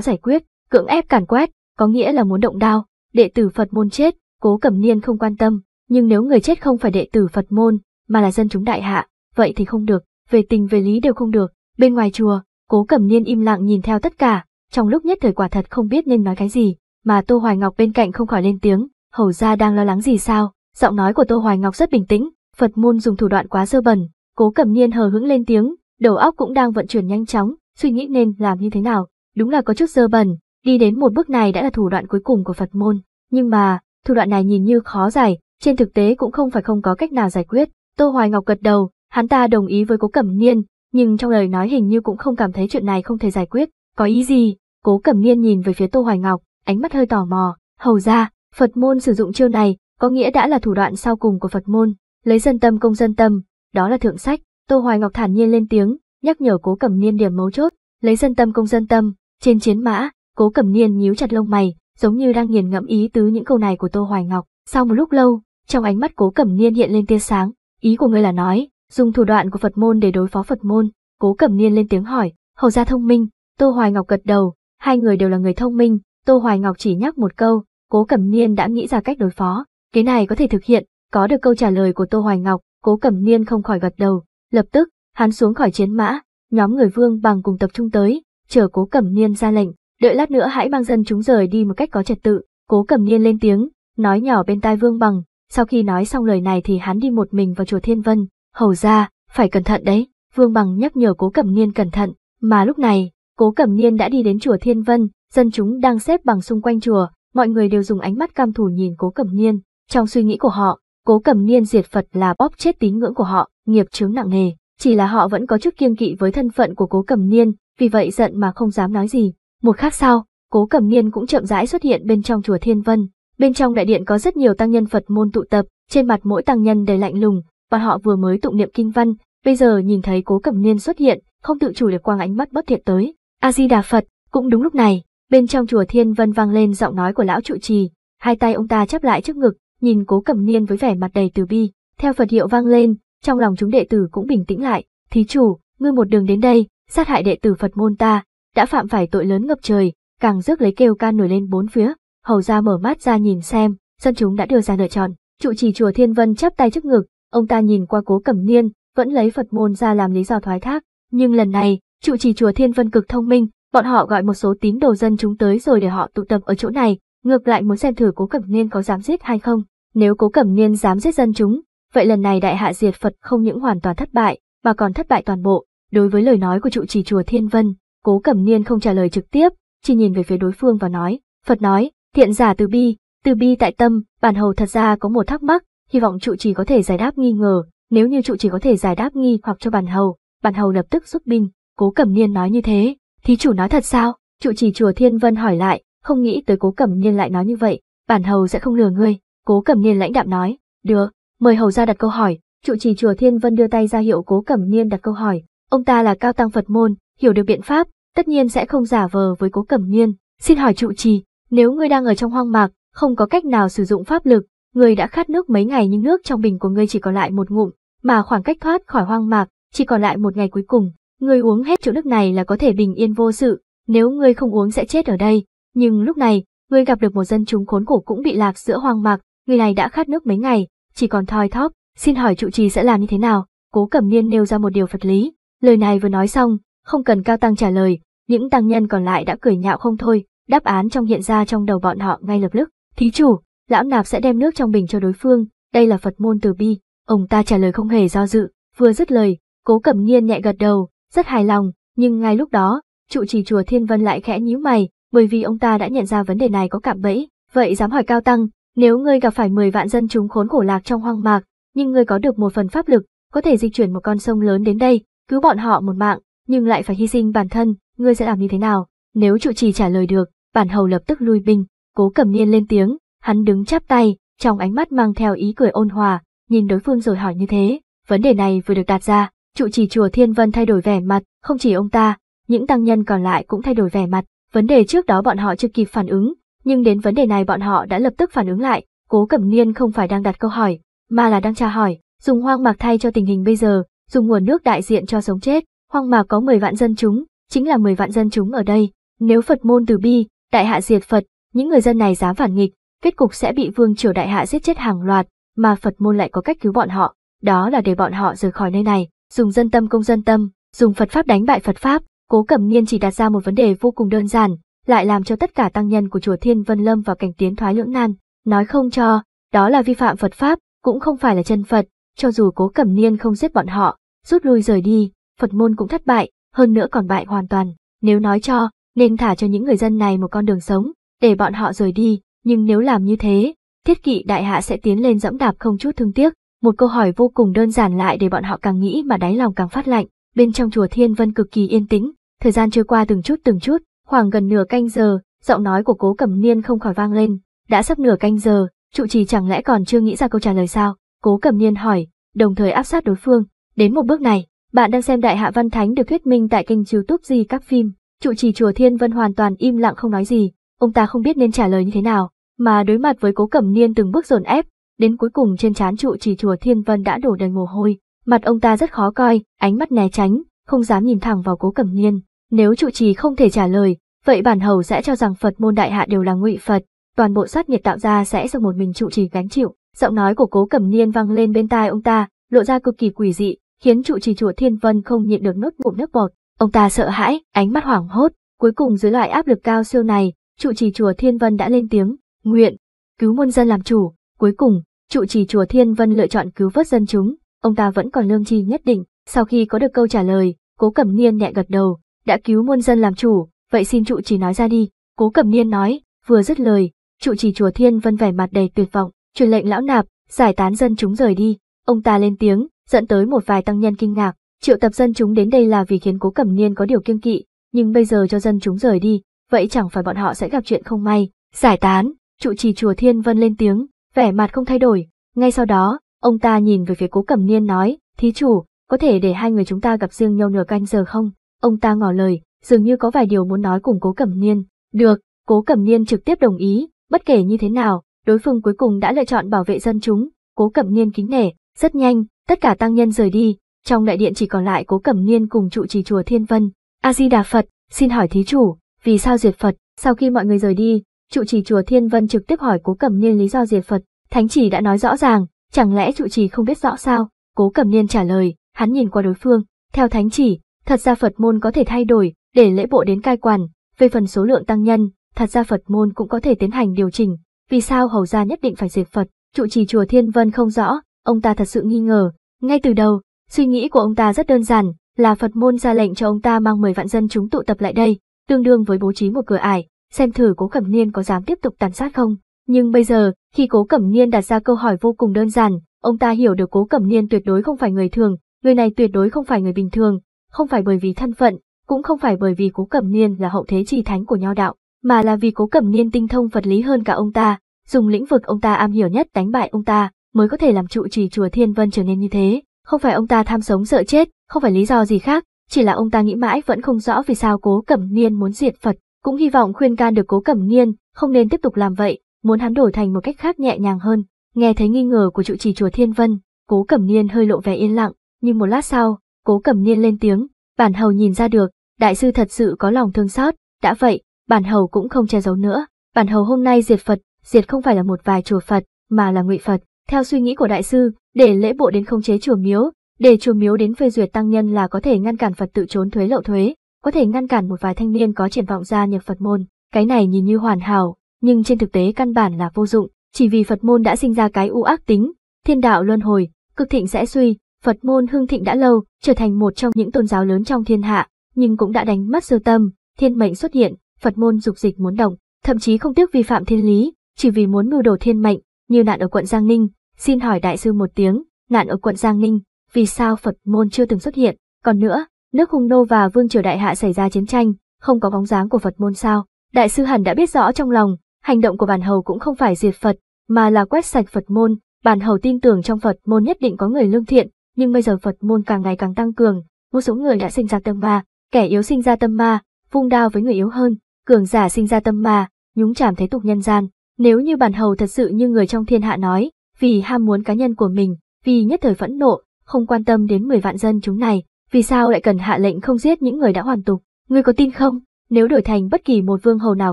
giải quyết, cưỡng ép cản quét, có nghĩa là muốn động đao, đệ tử Phật môn chết, Cố Cẩm Niên không quan tâm, nhưng nếu người chết không phải đệ tử Phật môn, mà là dân chúng đại hạ, vậy thì không được, về tình về lý đều không được. Bên ngoài chùa, Cố Cẩm Niên im lặng nhìn theo tất cả, trong lúc nhất thời quả thật không biết nên nói cái gì, mà Tô Hoài Ngọc bên cạnh không khỏi lên tiếng, hầu gia đang lo lắng gì sao? Giọng nói của Tô Hoài Ngọc rất bình tĩnh, Phật môn dùng thủ đoạn quá sơ bẩn, Cố Cẩm Niên hờ hững lên tiếng, đầu óc cũng đang vận chuyển nhanh chóng, suy nghĩ nên làm như thế nào, đúng là có chút dơ bẩn, đi đến một bước này đã là thủ đoạn cuối cùng của Phật môn, nhưng mà, Thủ đoạn này nhìn như khó giải, trên thực tế cũng không phải không có cách nào giải quyết. Tô Hoài Ngọc gật đầu, hắn ta đồng ý với Cố Cẩm Niên, nhưng trong lời nói hình như cũng không cảm thấy chuyện này không thể giải quyết. Có ý gì? Cố Cẩm Niên nhìn về phía Tô Hoài Ngọc, ánh mắt hơi tò mò. Hầu ra, Phật môn sử dụng chiêu này, có nghĩa đã là thủ đoạn sau cùng của Phật môn, lấy dân tâm công dân tâm, đó là thượng sách. Tô Hoài Ngọc thản nhiên lên tiếng, nhắc nhở Cố Cẩm Niên điểm mấu chốt, lấy dân tâm công dân tâm, trên chiến mã, Cố Cẩm Niên nhíu chặt lông mày, giống như đang nghiền ngẫm ý tứ những câu này của Tô Hoài Ngọc. Sau một lúc lâu, trong ánh mắt Cố Cẩm Niên hiện lên tia sáng, ý của ngươi là nói, dùng thủ đoạn của Phật môn để đối phó Phật môn. Cố Cẩm Niên lên tiếng hỏi, hầu gia thông minh, Tô Hoài Ngọc gật đầu, hai người đều là người thông minh, Tô Hoài Ngọc chỉ nhắc một câu, Cố Cẩm Niên đã nghĩ ra cách đối phó, cái này có thể thực hiện, có được câu trả lời của Tô Hoài Ngọc, Cố Cẩm Niên không khỏi gật đầu, lập tức, hắn xuống khỏi chiến mã, nhóm người Vương Bằng cùng tập trung tới, chờ Cố Cẩm Niên ra lệnh, đợi lát nữa hãy mang dân chúng rời đi một cách có trật tự, cố cầm niên lên tiếng, nói nhỏ bên tai Vương Bằng, sau khi nói xong lời này thì hắn đi một mình vào chùa Thiên Vân, hầu ra, phải cẩn thận đấy, Vương Bằng nhắc nhở cố cầm niên cẩn thận, mà lúc này, cố cầm niên đã đi đến chùa Thiên Vân, dân chúng đang xếp bằng xung quanh chùa, mọi người đều dùng ánh mắt cam thủ nhìn cố cầm niên, trong suy nghĩ của họ, cố cầm niên diệt Phật là bóp chết tín ngưỡng của họ, nghiệp chướng nặng nề, chỉ là họ vẫn có chút kiêng kỵ với thân phận của cố cầm niên, vì vậy giận mà không dám nói gì. Một khắc sau, Cố Cẩm Niên cũng chậm rãi xuất hiện bên trong chùa Thiên Vân. Bên trong đại điện có rất nhiều tăng nhân Phật môn tụ tập, trên mặt mỗi tăng nhân đầy lạnh lùng, bọn họ vừa mới tụng niệm kinh văn, bây giờ nhìn thấy Cố Cẩm Niên xuất hiện, không tự chủ được quang ánh mắt bất thiện tới. A Di Đà Phật, cũng đúng lúc này, bên trong chùa Thiên Vân vang lên giọng nói của lão trụ trì, hai tay ông ta chắp lại trước ngực, nhìn Cố Cẩm Niên với vẻ mặt đầy từ bi, theo Phật hiệu vang lên, trong lòng chúng đệ tử cũng bình tĩnh lại, "Thí chủ, ngươi một đường đến đây, sát hại đệ tử Phật môn ta, đã phạm phải tội lớn ngập trời, càng rước lấy kêu ca nổi lên bốn phía, hầu ra mở mắt ra nhìn xem, dân chúng đã đưa ra lựa chọn. Trụ trì chùa Thiên Vân chắp tay trước ngực, ông ta nhìn qua cố cẩm niên, vẫn lấy Phật môn ra làm lý do thoái thác, nhưng lần này, trụ trì chùa Thiên Vân cực thông minh, bọn họ gọi một số tín đồ dân chúng tới rồi để họ tụ tập ở chỗ này, ngược lại muốn xem thử cố cẩm niên có dám giết hay không. Nếu cố cẩm niên dám giết dân chúng, vậy lần này đại hạ diệt Phật không những hoàn toàn thất bại, mà còn thất bại toàn bộ. Đối với lời nói của trụ trì chùa Thiên Vân, Cố Cẩm Niên không trả lời trực tiếp, chỉ nhìn về phía đối phương và nói, Phật nói, thiện giả từ bi, từ bi tại tâm, bản hầu thật ra có một thắc mắc, hy vọng trụ trì có thể giải đáp nghi ngờ, nếu như trụ trì có thể giải đáp nghi hoặc cho bản hầu, bản hầu lập tức xuất binh, Cố Cẩm Niên nói như thế, thí chủ nói thật sao? Trụ trì chùa Thiên Vân hỏi lại, không nghĩ tới Cố Cẩm Niên lại nói như vậy, bản hầu sẽ không lừa ngươi, Cố Cẩm Niên lãnh đạm nói, được, mời hầu ra đặt câu hỏi, trụ trì chùa Thiên Vân đưa tay ra hiệu Cố Cẩm Niên đặt câu hỏi, ông ta là cao tăng Phật môn, hiểu được biện pháp, tất nhiên sẽ không giả vờ với cố cẩm niên. Xin hỏi trụ trì, nếu ngươi đang ở trong hoang mạc, không có cách nào sử dụng pháp lực, ngươi đã khát nước mấy ngày nhưng nước trong bình của ngươi chỉ còn lại một ngụm, mà khoảng cách thoát khỏi hoang mạc chỉ còn lại một ngày cuối cùng. Ngươi uống hết chỗ nước này là có thể bình yên vô sự, nếu ngươi không uống sẽ chết ở đây. Nhưng lúc này, ngươi gặp được một dân chúng khốn khổ cũng bị lạc giữa hoang mạc, người này đã khát nước mấy ngày, chỉ còn thoi thóp, xin hỏi trụ trì sẽ làm như thế nào? Cố Cẩm Niên nêu ra một điều vật lý. Lời này vừa nói xong, không cần Cao Tăng trả lời, những tăng nhân còn lại đã cười nhạo không thôi, đáp án trong hiện ra trong đầu bọn họ ngay lập tức. Thí chủ, lão nạp sẽ đem nước trong bình cho đối phương, đây là Phật môn từ bi. Ông ta trả lời không hề do dự, vừa dứt lời, cố cẩm nhiên nhẹ gật đầu, rất hài lòng, nhưng ngay lúc đó, trụ trì chùa Thiên Vân lại khẽ nhíu mày, bởi vì ông ta đã nhận ra vấn đề này có cạm bẫy, vậy dám hỏi Cao Tăng, nếu ngươi gặp phải 10 vạn dân chúng khốn khổ lạc trong hoang mạc, nhưng ngươi có được một phần pháp lực, có thể di chuyển một con sông lớn đến đây, cứu bọn họ một mạng, nhưng lại phải hy sinh bản thân, ngươi sẽ làm như thế nào? Nếu trụ trì trả lời được, bản hầu lập tức lui binh, cố cẩm niên lên tiếng, hắn đứng chắp tay, trong ánh mắt mang theo ý cười ôn hòa, nhìn đối phương rồi hỏi như thế, vấn đề này vừa được đặt ra, trụ trì chùa Thiên Vân thay đổi vẻ mặt, không chỉ ông ta, những tăng nhân còn lại cũng thay đổi vẻ mặt, vấn đề trước đó bọn họ chưa kịp phản ứng, nhưng đến vấn đề này bọn họ đã lập tức phản ứng lại, cố cẩm niên không phải đang đặt câu hỏi, mà là đang tra hỏi, dùng hoang mạc thay cho tình hình bây giờ, dùng nguồn nước đại diện cho sống chết, hoang mà có 10 vạn dân chúng, chính là 10 vạn dân chúng ở đây. Nếu Phật môn từ bi, đại hạ diệt Phật, những người dân này dám phản nghịch, kết cục sẽ bị vương triều đại hạ giết chết hàng loạt, mà Phật môn lại có cách cứu bọn họ, đó là để bọn họ rời khỏi nơi này, dùng dân tâm công dân tâm, dùng Phật pháp đánh bại Phật pháp. Cố Cẩm Niên chỉ đặt ra một vấn đề vô cùng đơn giản, lại làm cho tất cả tăng nhân của chùa Thiên Vân Lâm vào cảnh tiến thoái lưỡng nan, nói không cho, đó là vi phạm Phật pháp, cũng không phải là chân Phật, cho dù Cố Cẩm Niên không giết bọn họ, rút lui rời đi, Phật môn cũng thất bại, hơn nữa còn bại hoàn toàn. Nếu nói cho, nên thả cho những người dân này một con đường sống, để bọn họ rời đi, nhưng nếu làm như thế, thiết kỵ đại hạ sẽ tiến lên dẫm đạp không chút thương tiếc. Một câu hỏi vô cùng đơn giản lại để bọn họ càng nghĩ mà đáy lòng càng phát lạnh. Bên trong chùa Thiên Vân cực kỳ yên tĩnh, thời gian trôi qua từng chút từng chút, khoảng gần nửa canh giờ, giọng nói của cố cẩm niên không khỏi vang lên. Đã sắp nửa canh giờ, trụ trì chẳng lẽ còn chưa nghĩ ra câu trả lời sao? Cố cẩm niên hỏi, đồng thời áp sát đối phương. Đến một bước này, bạn đang xem Đại Hạ Văn Thánh được thuyết minh tại kênh youtube gì các phim. Trụ trì chùa Thiên Vân hoàn toàn im lặng không nói gì, ông ta không biết nên trả lời như thế nào, mà đối mặt với cố cẩm niên từng bước dồn ép, đến cuối cùng trên trán trụ trì chùa Thiên Vân đã đổ đầy mồ hôi, mặt ông ta rất khó coi, ánh mắt né tránh, không dám nhìn thẳng vào cố cẩm niên. Nếu trụ trì không thể trả lời, vậy bản hầu sẽ cho rằng Phật môn đại hạ đều là ngụy Phật, toàn bộ sát nhiệt tạo ra sẽ do một mình trụ trì gánh chịu. Giọng nói của cố cẩm niên vang lên bên tai ông ta, lộ ra cực kỳ quỷ dị, khiến trụ trì chùa Thiên Vân không nhịn được nốt ngụm nước bọt. Ông ta sợ hãi, ánh mắt hoảng hốt, cuối cùng dưới loại áp lực cao siêu này, trụ trì chùa Thiên Vân đã lên tiếng, nguyện, cứu muôn dân làm chủ, cuối cùng, trụ trì chùa Thiên Vân lựa chọn cứu vớt dân chúng, ông ta vẫn còn lương tri nhất định, sau khi có được câu trả lời, Cố Cẩm Niên nhẹ gật đầu, đã cứu muôn dân làm chủ, vậy xin trụ trì nói ra đi, Cố Cẩm Niên nói, vừa dứt lời, trụ trì chùa Thiên Vân vẻ mặt đầy tuyệt vọng, truyền lệnh lão nạp, giải tán dân chúng rời đi, ông ta lên tiếng, dẫn tới một vài tăng nhân kinh ngạc, triệu tập dân chúng đến đây là vì khiến cố cẩm niên có điều kiêng kỵ, nhưng bây giờ cho dân chúng rời đi, vậy chẳng phải bọn họ sẽ gặp chuyện không may. Giải tán, trụ trì chùa Thiên Vân lên tiếng, vẻ mặt không thay đổi, ngay sau đó, ông ta nhìn về phía cố cẩm niên nói, thí chủ, có thể để hai người chúng ta gặp riêng nhau nửa canh giờ không? Ông ta ngỏ lời, dường như có vài điều muốn nói cùng cố cẩm niên. Được, cố cẩm niên trực tiếp đồng ý, bất kể như thế nào, đối phương cuối cùng đã lựa chọn bảo vệ dân chúng, cố cẩm niên kính nể, rất nhanh, Tất cả tăng nhân rời đi, trong đại điện chỉ còn lại cố cẩm niên cùng trụ trì chùa Thiên Vân. A-di-đà Phật, xin hỏi thí chủ, vì sao diệt Phật? Sau khi mọi người rời đi, trụ trì chùa Thiên Vân trực tiếp hỏi cố cẩm niên lý do diệt Phật. Thánh chỉ đã nói rõ ràng, chẳng lẽ trụ trì không biết rõ sao? Cố cẩm niên trả lời, hắn nhìn qua đối phương, theo thánh chỉ, thật ra Phật môn có thể thay đổi, để lễ bộ đến cai quản, về phần số lượng tăng nhân, thật ra Phật môn cũng có thể tiến hành điều chỉnh, vì sao hầu gia nhất định phải diệt Phật, trụ trì chùa Thiên Vân không rõ, Ông ta thật sự nghi ngờ, ngay từ đầu, suy nghĩ của ông ta rất đơn giản, là Phật môn ra lệnh cho ông ta mang 10 vạn dân chúng tụ tập lại đây, tương đương với bố trí một cửa ải, xem thử Cố Cẩm Niên có dám tiếp tục tàn sát không. Nhưng bây giờ, khi Cố Cẩm Niên đặt ra câu hỏi vô cùng đơn giản, ông ta hiểu được Cố Cẩm Niên tuyệt đối không phải người thường, người này tuyệt đối không phải người bình thường, không phải bởi vì thân phận, cũng không phải bởi vì Cố Cẩm Niên là hậu thế trì thánh của nho đạo, mà là vì Cố Cẩm Niên tinh thông vật lý hơn cả ông ta, dùng lĩnh vực ông ta am hiểu nhất đánh bại ông ta, mới có thể làm trụ trì chùa Thiên Vân trở nên như thế. Không phải ông ta tham sống sợ chết, không phải lý do gì khác, chỉ là ông ta nghĩ mãi vẫn không rõ vì sao Cố Cẩm Niên muốn diệt Phật, cũng hy vọng khuyên can được Cố Cẩm Niên, không nên tiếp tục làm vậy, muốn hắn đổi thành một cách khác nhẹ nhàng hơn. Nghe thấy nghi ngờ của trụ trì chùa Thiên Vân, Cố Cẩm Niên hơi lộ vẻ yên lặng, nhưng một lát sau, Cố Cẩm Niên lên tiếng, bản hầu nhìn ra được, đại sư thật sự có lòng thương xót, đã vậy, bản hầu cũng không che giấu nữa, bản hầu hôm nay diệt Phật, diệt không phải là một vài chùa Phật, mà là ngụy Phật, theo suy nghĩ của đại sư, để lễ bộ đến khống chế chùa miếu, để chùa miếu đến phê duyệt tăng nhân là có thể ngăn cản Phật tự trốn thuế lậu thuế, có thể ngăn cản một vài thanh niên có triển vọng gia nhập Phật môn. Cái này nhìn như hoàn hảo, nhưng trên thực tế căn bản là vô dụng, chỉ vì Phật môn đã sinh ra cái u ác tính, thiên đạo luân hồi, cực thịnh sẽ suy, Phật môn hưng thịnh đã lâu, trở thành một trong những tôn giáo lớn trong thiên hạ, nhưng cũng đã đánh mất sơ tâm, thiên mệnh xuất hiện, Phật môn dục dịch muốn động, thậm chí không tiếc vi phạm thiên lý, chỉ vì muốn mưu đồ thiên mệnh, như nạn ở quận Giang Ninh, xin hỏi đại sư một tiếng, nạn ở quận Giang Ninh, vì sao Phật môn chưa từng xuất hiện, còn nữa, nước Hung Nô và Vương Triều Đại Hạ xảy ra chiến tranh, không có bóng dáng của Phật môn sao, đại sư hẳn đã biết rõ trong lòng, hành động của bản hầu cũng không phải diệt Phật, mà là quét sạch Phật môn, bản hầu tin tưởng trong Phật môn nhất định có người lương thiện, nhưng bây giờ Phật môn càng ngày càng tăng cường, một số người đã sinh ra tâm ma, kẻ yếu sinh ra tâm ma, vung đao với người yếu hơn, cường giả sinh ra tâm ma, nhúng chảm thế tục nhân gian, nếu như bản hầu thật sự như người trong thiên hạ nói, vì ham muốn cá nhân của mình, vì nhất thời phẫn nộ, không quan tâm đến 10 vạn dân chúng này, vì sao lại cần hạ lệnh không giết những người đã hoàn tục? Ngươi có tin không? Nếu đổi thành bất kỳ một vương hầu nào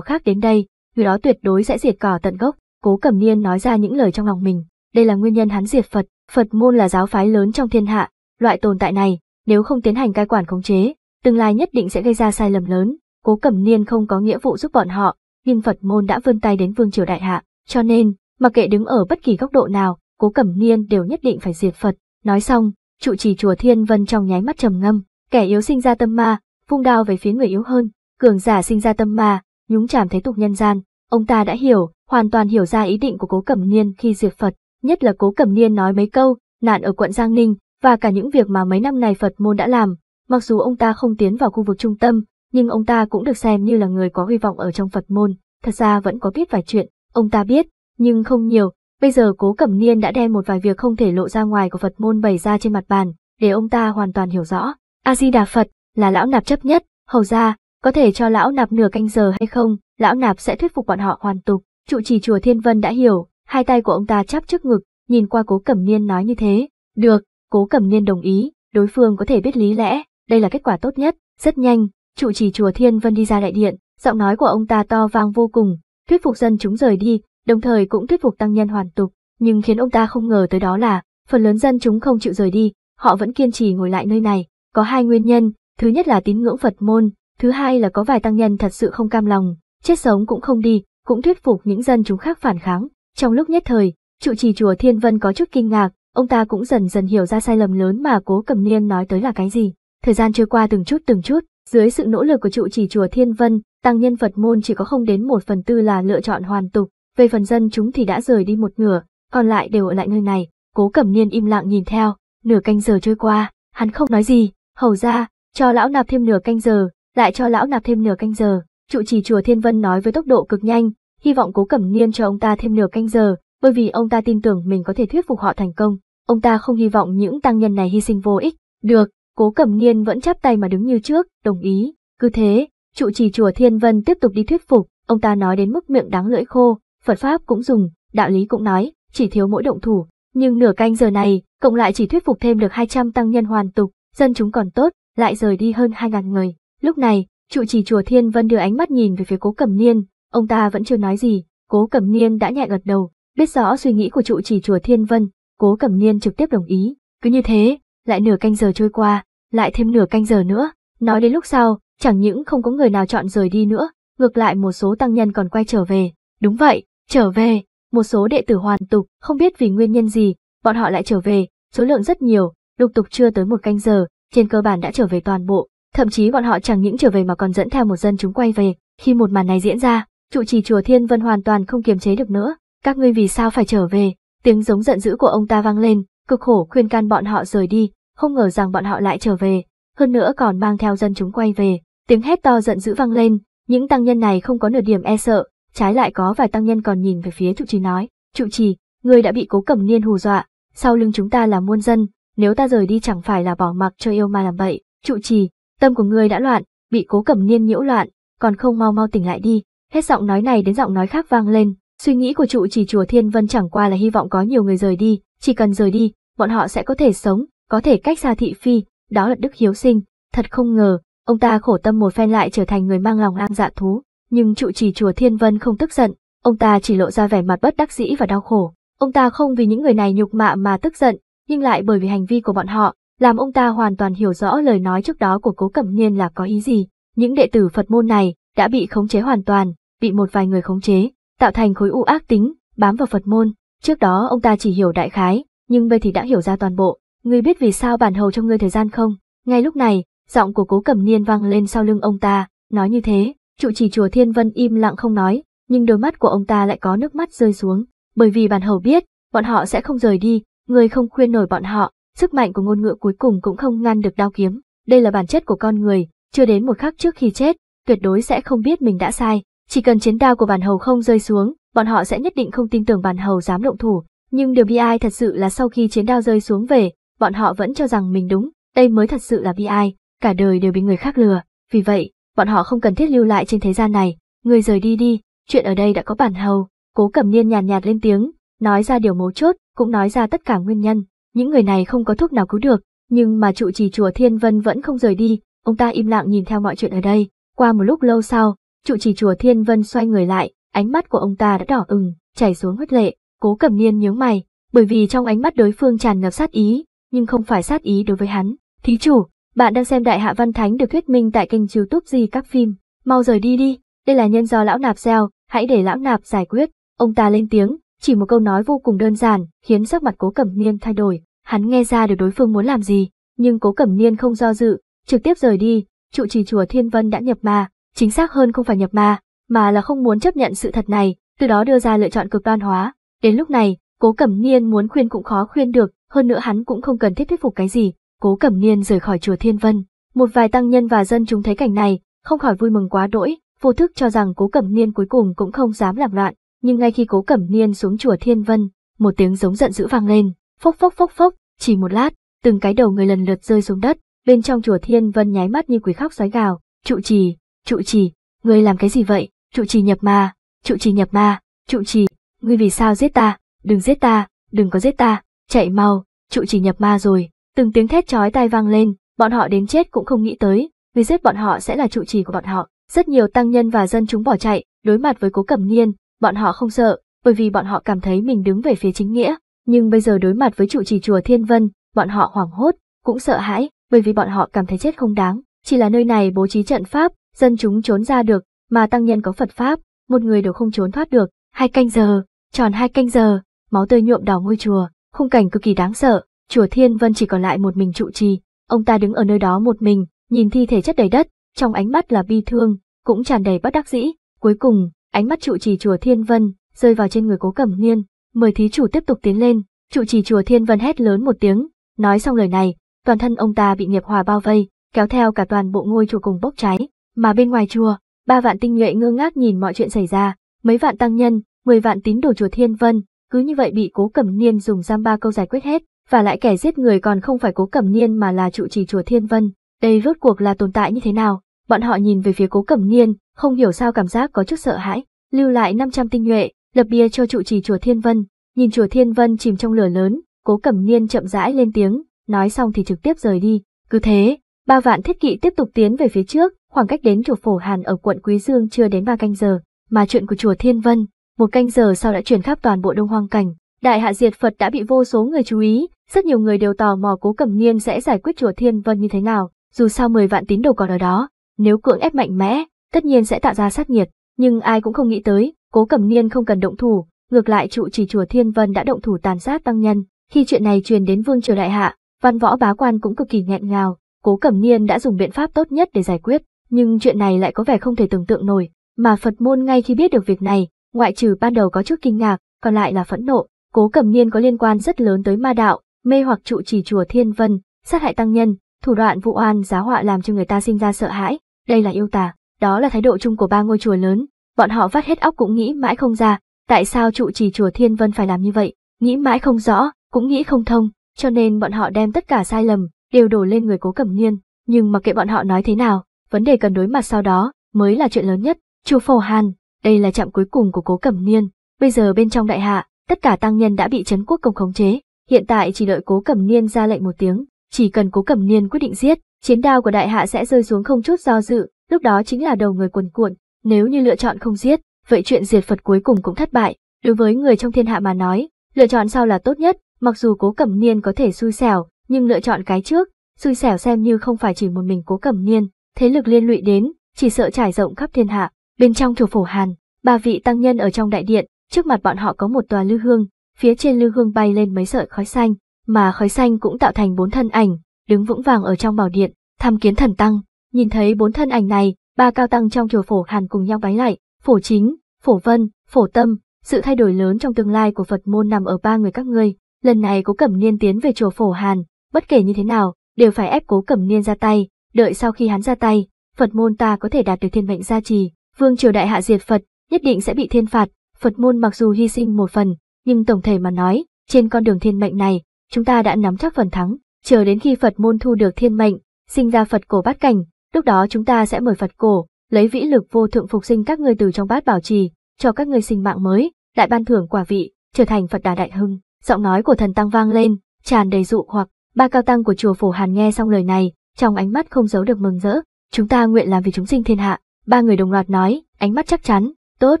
khác đến đây, người đó tuyệt đối sẽ diệt cỏ tận gốc. Cố Cẩm Niên nói ra những lời trong lòng mình, đây là nguyên nhân hắn diệt Phật, Phật môn là giáo phái lớn trong thiên hạ, loại tồn tại này, nếu không tiến hành cai quản khống chế, tương lai nhất định sẽ gây ra sai lầm lớn. Cố Cẩm Niên không có nghĩa vụ giúp bọn họ, nhưng Phật môn đã vươn tay đến vương triều đại hạ, cho nên, mặc kệ đứng ở bất kỳ góc độ nào, Cố Cẩm Niên đều nhất định phải diệt Phật. Nói xong, trụ trì chùa Thiên Vân trong nháy mắt trầm ngâm, kẻ yếu sinh ra tâm ma, vung đao về phía người yếu hơn, cường giả sinh ra tâm ma, nhúng chạm thế tục nhân gian, ông ta đã hiểu, hoàn toàn hiểu ra ý định của Cố Cẩm Niên khi diệt Phật, nhất là Cố Cẩm Niên nói mấy câu, nạn ở quận Giang Ninh và cả những việc mà mấy năm này Phật môn đã làm, mặc dù ông ta không tiến vào khu vực trung tâm, nhưng ông ta cũng được xem như là người có hy vọng ở trong Phật môn, thật ra vẫn có biết vài chuyện, ông ta biết, nhưng không nhiều, bây giờ cố cẩm niên đã đem một vài việc không thể lộ ra ngoài của Phật môn bày ra trên mặt bàn, để ông ta hoàn toàn hiểu rõ. A-di-đà Phật là lão nạp chấp nhất, hầu ra, có thể cho lão nạp nửa canh giờ hay không, lão nạp sẽ thuyết phục bọn họ hoàn tục. Trụ trì chùa Thiên Vân đã hiểu, hai tay của ông ta chắp trước ngực, nhìn qua cố cẩm niên nói như thế. Được, cố cẩm niên đồng ý, đối phương có thể biết lý lẽ, đây là kết quả tốt nhất, rất nhanh, chủ trì chùa Thiên Vân đi ra đại điện, giọng nói của ông ta to vang vô cùng, thuyết phục dân chúng rời đi, đồng thời cũng thuyết phục tăng nhân hoàn tục, nhưng khiến ông ta không ngờ tới đó là, phần lớn dân chúng không chịu rời đi, họ vẫn kiên trì ngồi lại nơi này, có hai nguyên nhân, thứ nhất là tín ngưỡng Phật môn, thứ hai là có vài tăng nhân thật sự không cam lòng, chết sống cũng không đi, cũng thuyết phục những dân chúng khác phản kháng. Trong lúc nhất thời, trụ trì chùa Thiên Vân có chút kinh ngạc, ông ta cũng dần dần hiểu ra sai lầm lớn mà cố cầm niên nói tới là cái gì. Thời gian trôi qua từng chút từng chút, dưới sự nỗ lực của trụ trì chùa Thiên Vân, tăng nhân Phật môn chỉ có không đến một phần tư là lựa chọn hoàn tục, về phần dân chúng thì đã rời đi một nửa, còn lại đều ở lại nơi này. Cố Cẩm Niên im lặng nhìn theo, nửa canh giờ trôi qua, hắn không nói gì, hầu ra, cho lão nạp thêm nửa canh giờ, lại cho lão nạp thêm nửa canh giờ. Trụ trì chùa Thiên Vân nói với tốc độ cực nhanh, hy vọng Cố Cẩm Niên cho ông ta thêm nửa canh giờ, bởi vì ông ta tin tưởng mình có thể thuyết phục họ thành công. Ông ta không hy vọng những tăng nhân này hy sinh vô ích. Được, Cố Cẩm Niên vẫn chắp tay mà đứng như trước, đồng ý. Cứ thế, trụ trì chùa Thiên Vân tiếp tục đi thuyết phục, ông ta nói đến mức miệng đáng lưỡi khô, Phật Pháp cũng dùng, đạo lý cũng nói, chỉ thiếu mỗi động thủ. Nhưng nửa canh giờ này, cộng lại chỉ thuyết phục thêm được 200 tăng nhân hoàn tục, dân chúng còn tốt, lại rời đi hơn 2.000 người. Lúc này, trụ trì chùa Thiên Vân đưa ánh mắt nhìn về phía Cố Cẩm Niên, ông ta vẫn chưa nói gì, Cố Cẩm Niên đã nhẹ gật đầu, biết rõ suy nghĩ của trụ trì chùa Thiên Vân, Cố Cẩm Niên trực tiếp đồng ý. Cứ như thế, lại nửa canh giờ trôi qua, lại thêm nửa canh giờ nữa, nói đến lúc sau, chẳng những không có người nào chọn rời đi nữa, ngược lại một số tăng nhân còn quay trở về, đúng vậy, trở về, một số đệ tử hoàn tục, không biết vì nguyên nhân gì, bọn họ lại trở về, số lượng rất nhiều, lục tục chưa tới một canh giờ, trên cơ bản đã trở về toàn bộ, thậm chí bọn họ chẳng những trở về mà còn dẫn theo một dân chúng quay về, khi một màn này diễn ra, trụ trì chùa Thiên Vân hoàn toàn không kiềm chế được nữa, các ngươi vì sao phải trở về, tiếng giống giận dữ của ông ta vang lên, cực khổ khuyên can bọn họ rời đi, không ngờ rằng bọn họ lại trở về, hơn nữa còn mang theo dân chúng quay về. Tiếng hét to giận dữ vang lên, những tăng nhân này không có nửa điểm e sợ, trái lại có vài tăng nhân còn nhìn về phía trụ trì nói, trụ trì, ngươi đã bị cố cẩm niên hù dọa, sau lưng chúng ta là muôn dân, nếu ta rời đi chẳng phải là bỏ mặc cho yêu ma làm bậy, trụ trì, tâm của ngươi đã loạn, bị cố cẩm niên nhiễu loạn, còn không mau mau tỉnh lại đi, hết giọng nói này đến giọng nói khác vang lên, suy nghĩ của trụ trì chùa Thiên Vân chẳng qua là hy vọng có nhiều người rời đi, chỉ cần rời đi, bọn họ sẽ có thể sống, có thể cách xa thị phi, đó là Đức Hiếu Sinh, thật không ngờ, ông ta khổ tâm một phen lại trở thành người mang lòng an dạ thú, nhưng trụ trì chùa Thiên Vân không tức giận, ông ta chỉ lộ ra vẻ mặt bất đắc dĩ và đau khổ. Ông ta không vì những người này nhục mạ mà tức giận, nhưng lại bởi vì hành vi của bọn họ, làm ông ta hoàn toàn hiểu rõ lời nói trước đó của Cố Cẩm Niên là có ý gì. Những đệ tử Phật môn này đã bị khống chế hoàn toàn, bị một vài người khống chế, tạo thành khối u ác tính, bám vào Phật môn. Trước đó ông ta chỉ hiểu đại khái, nhưng bây thì đã hiểu ra toàn bộ, ngươi biết vì sao bản hầu cho ngươi thời gian không? Ngay lúc này, giọng của cố cẩm niên vang lên sau lưng ông ta, nói như thế, trụ trì chùa Thiên Vân im lặng không nói, nhưng đôi mắt của ông ta lại có nước mắt rơi xuống, bởi vì bản hầu biết, bọn họ sẽ không rời đi, ngươi không khuyên nổi bọn họ, sức mạnh của ngôn ngữ cuối cùng cũng không ngăn được đao kiếm, đây là bản chất của con người, chưa đến một khắc trước khi chết, tuyệt đối sẽ không biết mình đã sai, chỉ cần chiến đao của bản hầu không rơi xuống, bọn họ sẽ nhất định không tin tưởng bản hầu dám động thủ, nhưng điều bi ai thật sự là sau khi chiến đao rơi xuống về, bọn họ vẫn cho rằng mình đúng, đây mới thật sự là bi ai, cả đời đều bị người khác lừa, vì vậy, bọn họ không cần thiết lưu lại trên thế gian này, người rời đi đi, chuyện ở đây đã có bản hầu, cố cẩm niên nhàn nhạt, nhạt lên tiếng, nói ra điều mấu chốt, cũng nói ra tất cả nguyên nhân, những người này không có thuốc nào cứu được, nhưng mà trụ trì chùa Thiên Vân vẫn không rời đi, ông ta im lặng nhìn theo mọi chuyện ở đây, qua một lúc lâu sau, trụ trì chùa Thiên Vân xoay người lại, ánh mắt của ông ta đã đỏ ửng, chảy xuống huyết lệ, Cố Cẩm Niên nhướng mày, bởi vì trong ánh mắt đối phương tràn ngập sát ý, nhưng không phải sát ý đối với hắn. Thí chủ, bạn đang xem Đại Hạ Văn Thánh được thuyết minh tại kênh YouTube gì các phim, mau rời đi đi, đây là nhân do lão nạp gieo, hãy để lão nạp giải quyết. Ông ta lên tiếng, chỉ một câu nói vô cùng đơn giản, khiến sắc mặt Cố Cẩm Niên thay đổi. Hắn nghe ra được đối phương muốn làm gì, nhưng Cố Cẩm Niên không do dự, trực tiếp rời đi, trụ trì chùa Thiên Vân đã nhập ma, chính xác hơn không phải nhập ma, mà là không muốn chấp nhận sự thật này, từ đó đưa ra lựa chọn cực đoan hóa. Đến lúc này, cố cẩm niên muốn khuyên cũng khó khuyên được, hơn nữa hắn cũng không cần thiết thuyết phục cái gì, cố cẩm niên rời khỏi chùa Thiên Vân. Một vài tăng nhân và dân chúng thấy cảnh này, không khỏi vui mừng quá đỗi, vô thức cho rằng cố cẩm niên cuối cùng cũng không dám làm loạn, nhưng ngay khi cố cẩm niên xuống chùa Thiên Vân, một tiếng giống giận dữ vang lên, phốc phốc phốc phốc, chỉ một lát, từng cái đầu người lần lượt rơi xuống đất, bên trong chùa Thiên Vân nháy mắt như quỷ khóc sói gào, trụ trì, trụ trì, người làm cái gì vậy, trụ trì nhập ma, trụ trì nhập ma, trụ trì ngươi vì sao giết ta, đừng giết ta, đừng có giết ta, chạy mau, trụ chỉ nhập ma rồi, từng tiếng thét chói tai vang lên, bọn họ đến chết cũng không nghĩ tới, vì giết bọn họ sẽ là trụ trì của bọn họ. Rất nhiều tăng nhân và dân chúng bỏ chạy, đối mặt với cố cẩm niên, bọn họ không sợ, bởi vì bọn họ cảm thấy mình đứng về phía chính nghĩa, nhưng bây giờ đối mặt với trụ trì chùa Thiên Vân, bọn họ hoảng hốt, cũng sợ hãi, bởi vì bọn họ cảm thấy chết không đáng, chỉ là nơi này bố trí trận pháp, dân chúng trốn ra được, mà tăng nhân có Phật pháp, một người đều không trốn thoát được, hai canh giờ, Tròn hai canh giờ, máu tươi nhuộm đỏ ngôi chùa, khung cảnh cực kỳ đáng sợ, chùa Thiên Vân chỉ còn lại một mình trụ trì, ông ta đứng ở nơi đó một mình, nhìn thi thể chất đầy đất, trong ánh mắt là bi thương, cũng tràn đầy bất đắc dĩ, cuối cùng, ánh mắt trụ trì chùa Thiên Vân rơi vào trên người Cố Cẩm Niên, mời thí chủ tiếp tục tiến lên, trụ trì chùa Thiên Vân hét lớn một tiếng, nói xong lời này, toàn thân ông ta bị nghiệp hòa bao vây, kéo theo cả toàn bộ ngôi chùa cùng bốc cháy, mà bên ngoài chùa, ba vạn tinh nhuệ ngơ ngác nhìn mọi chuyện xảy ra, mấy vạn tăng nhân, mười vạn tín đồ chùa Thiên Vân, cứ như vậy bị cố cẩm niên dùng giam ba câu giải quyết hết, và lại kẻ giết người còn không phải cố cẩm niên mà là trụ trì chùa Thiên Vân, đây rốt cuộc là tồn tại như thế nào? Bọn họ nhìn về phía cố cẩm niên, không hiểu sao cảm giác có chút sợ hãi, lưu lại 500 tinh nhuệ, lập bia cho trụ trì chùa Thiên Vân, nhìn chùa Thiên Vân chìm trong lửa lớn, cố cẩm niên chậm rãi lên tiếng, nói xong thì trực tiếp rời đi, cứ thế, ba vạn thiết kỵ tiếp tục tiến về phía trước, khoảng cách đến chùa Phổ Hàn ở quận Quý Dương chưa đến ba canh giờ, mà chuyện của chùa Thiên Vân một canh giờ sau đã truyền khắp toàn bộ Đông Hoang Cảnh, Đại Hạ Diệt Phật đã bị vô số người chú ý, rất nhiều người đều tò mò Cố Cẩm Niên sẽ giải quyết chùa Thiên Vân như thế nào, dù sao mười vạn tín đồ còn ở đó, nếu cưỡng ép mạnh mẽ, tất nhiên sẽ tạo ra sát nhiệt, nhưng ai cũng không nghĩ tới, Cố Cẩm Niên không cần động thủ, ngược lại trụ trì chùa Thiên Vân đã động thủ tàn sát tăng nhân, khi chuyện này truyền đến vương triều đại hạ, văn võ bá quan cũng cực kỳ nghẹn ngào, Cố Cẩm Niên đã dùng biện pháp tốt nhất để giải quyết, nhưng chuyện này lại có vẻ không thể tưởng tượng nổi, mà Phật môn ngay khi biết được việc này, ngoại trừ ban đầu có chút kinh ngạc, còn lại là phẫn nộ, cố cẩm niên có liên quan rất lớn tới ma đạo, mê hoặc trụ trì chùa Thiên Vân, sát hại tăng nhân, thủ đoạn vụ oan giá họa làm cho người ta sinh ra sợ hãi, đây là yêu tà, đó là thái độ chung của ba ngôi chùa lớn, bọn họ vắt hết óc cũng nghĩ mãi không ra, tại sao trụ trì chùa Thiên Vân phải làm như vậy, nghĩ mãi không rõ, cũng nghĩ không thông, cho nên bọn họ đem tất cả sai lầm đều đổ lên người Cố Cẩm Niên, nhưng mặc kệ bọn họ nói thế nào, vấn đề cần đối mặt sau đó mới là chuyện lớn nhất. Chùa Phổ Hàn, đây là trạm cuối cùng của cố Cẩm Niên, bây giờ bên trong đại hạ, tất cả tăng nhân đã bị Trấn Quốc Công khống chế, hiện tại chỉ đợi cố Cẩm Niên ra lệnh một tiếng, chỉ cần cố Cẩm Niên quyết định giết, chiến đao của đại hạ sẽ rơi xuống không chút do dự, lúc đó chính là đầu người cuồn cuộn, nếu như lựa chọn không giết, vậy chuyện diệt Phật cuối cùng cũng thất bại, đối với người trong thiên hạ mà nói, lựa chọn sau là tốt nhất, mặc dù cố Cẩm Niên có thể xui xẻo, nhưng lựa chọn cái trước, xui xẻo xem như không phải chỉ một mình cố Cẩm Niên, thế lực liên lụy đến, chỉ sợ trải rộng khắp thiên hạ. Bên trong thủ phủ Hàn, ba vị tăng nhân ở trong đại điện, trước mặt bọn họ có một tòa lưu hương, phía trên lưu hương bay lên mấy sợi khói xanh, mà khói xanh cũng tạo thành bốn thân ảnh, đứng vững vàng ở trong bảo điện, tham kiến thần tăng. Nhìn thấy bốn thân ảnh này, ba cao tăng trong chùa phổ Hàn cùng nhau bái lại, phổ chính, phổ vân, phổ tâm, sự thay đổi lớn trong tương lai của Phật môn nằm ở ba người các ngươi. Lần này cố cẩm niên tiến về chùa phổ Hàn, bất kể như thế nào, đều phải ép cố cẩm niên ra tay, đợi sau khi hắn ra tay, Phật môn ta có thể đạt được thiên mệnh gia trì, Vương triều đại hạ diệt Phật, nhất định sẽ bị thiên phạt, Phật môn mặc dù hy sinh một phần, nhưng tổng thể mà nói, trên con đường thiên mệnh này, chúng ta đã nắm chắc phần thắng, chờ đến khi Phật môn thu được thiên mệnh, sinh ra Phật cổ bát cảnh, lúc đó chúng ta sẽ mời Phật cổ, lấy vĩ lực vô thượng phục sinh các người từ trong bát bảo trì, cho các người sinh mạng mới, đại ban thưởng quả vị, trở thành Phật đà đại hưng. Giọng nói của thần tăng vang lên, tràn đầy dụ hoặc, ba cao tăng của chùa Phổ Hàn nghe xong lời này, trong ánh mắt không giấu được mừng rỡ, chúng ta nguyện làm vì chúng sinh thiên hạ, Ba người đồng loạt nói, ánh mắt chắc chắn, tốt,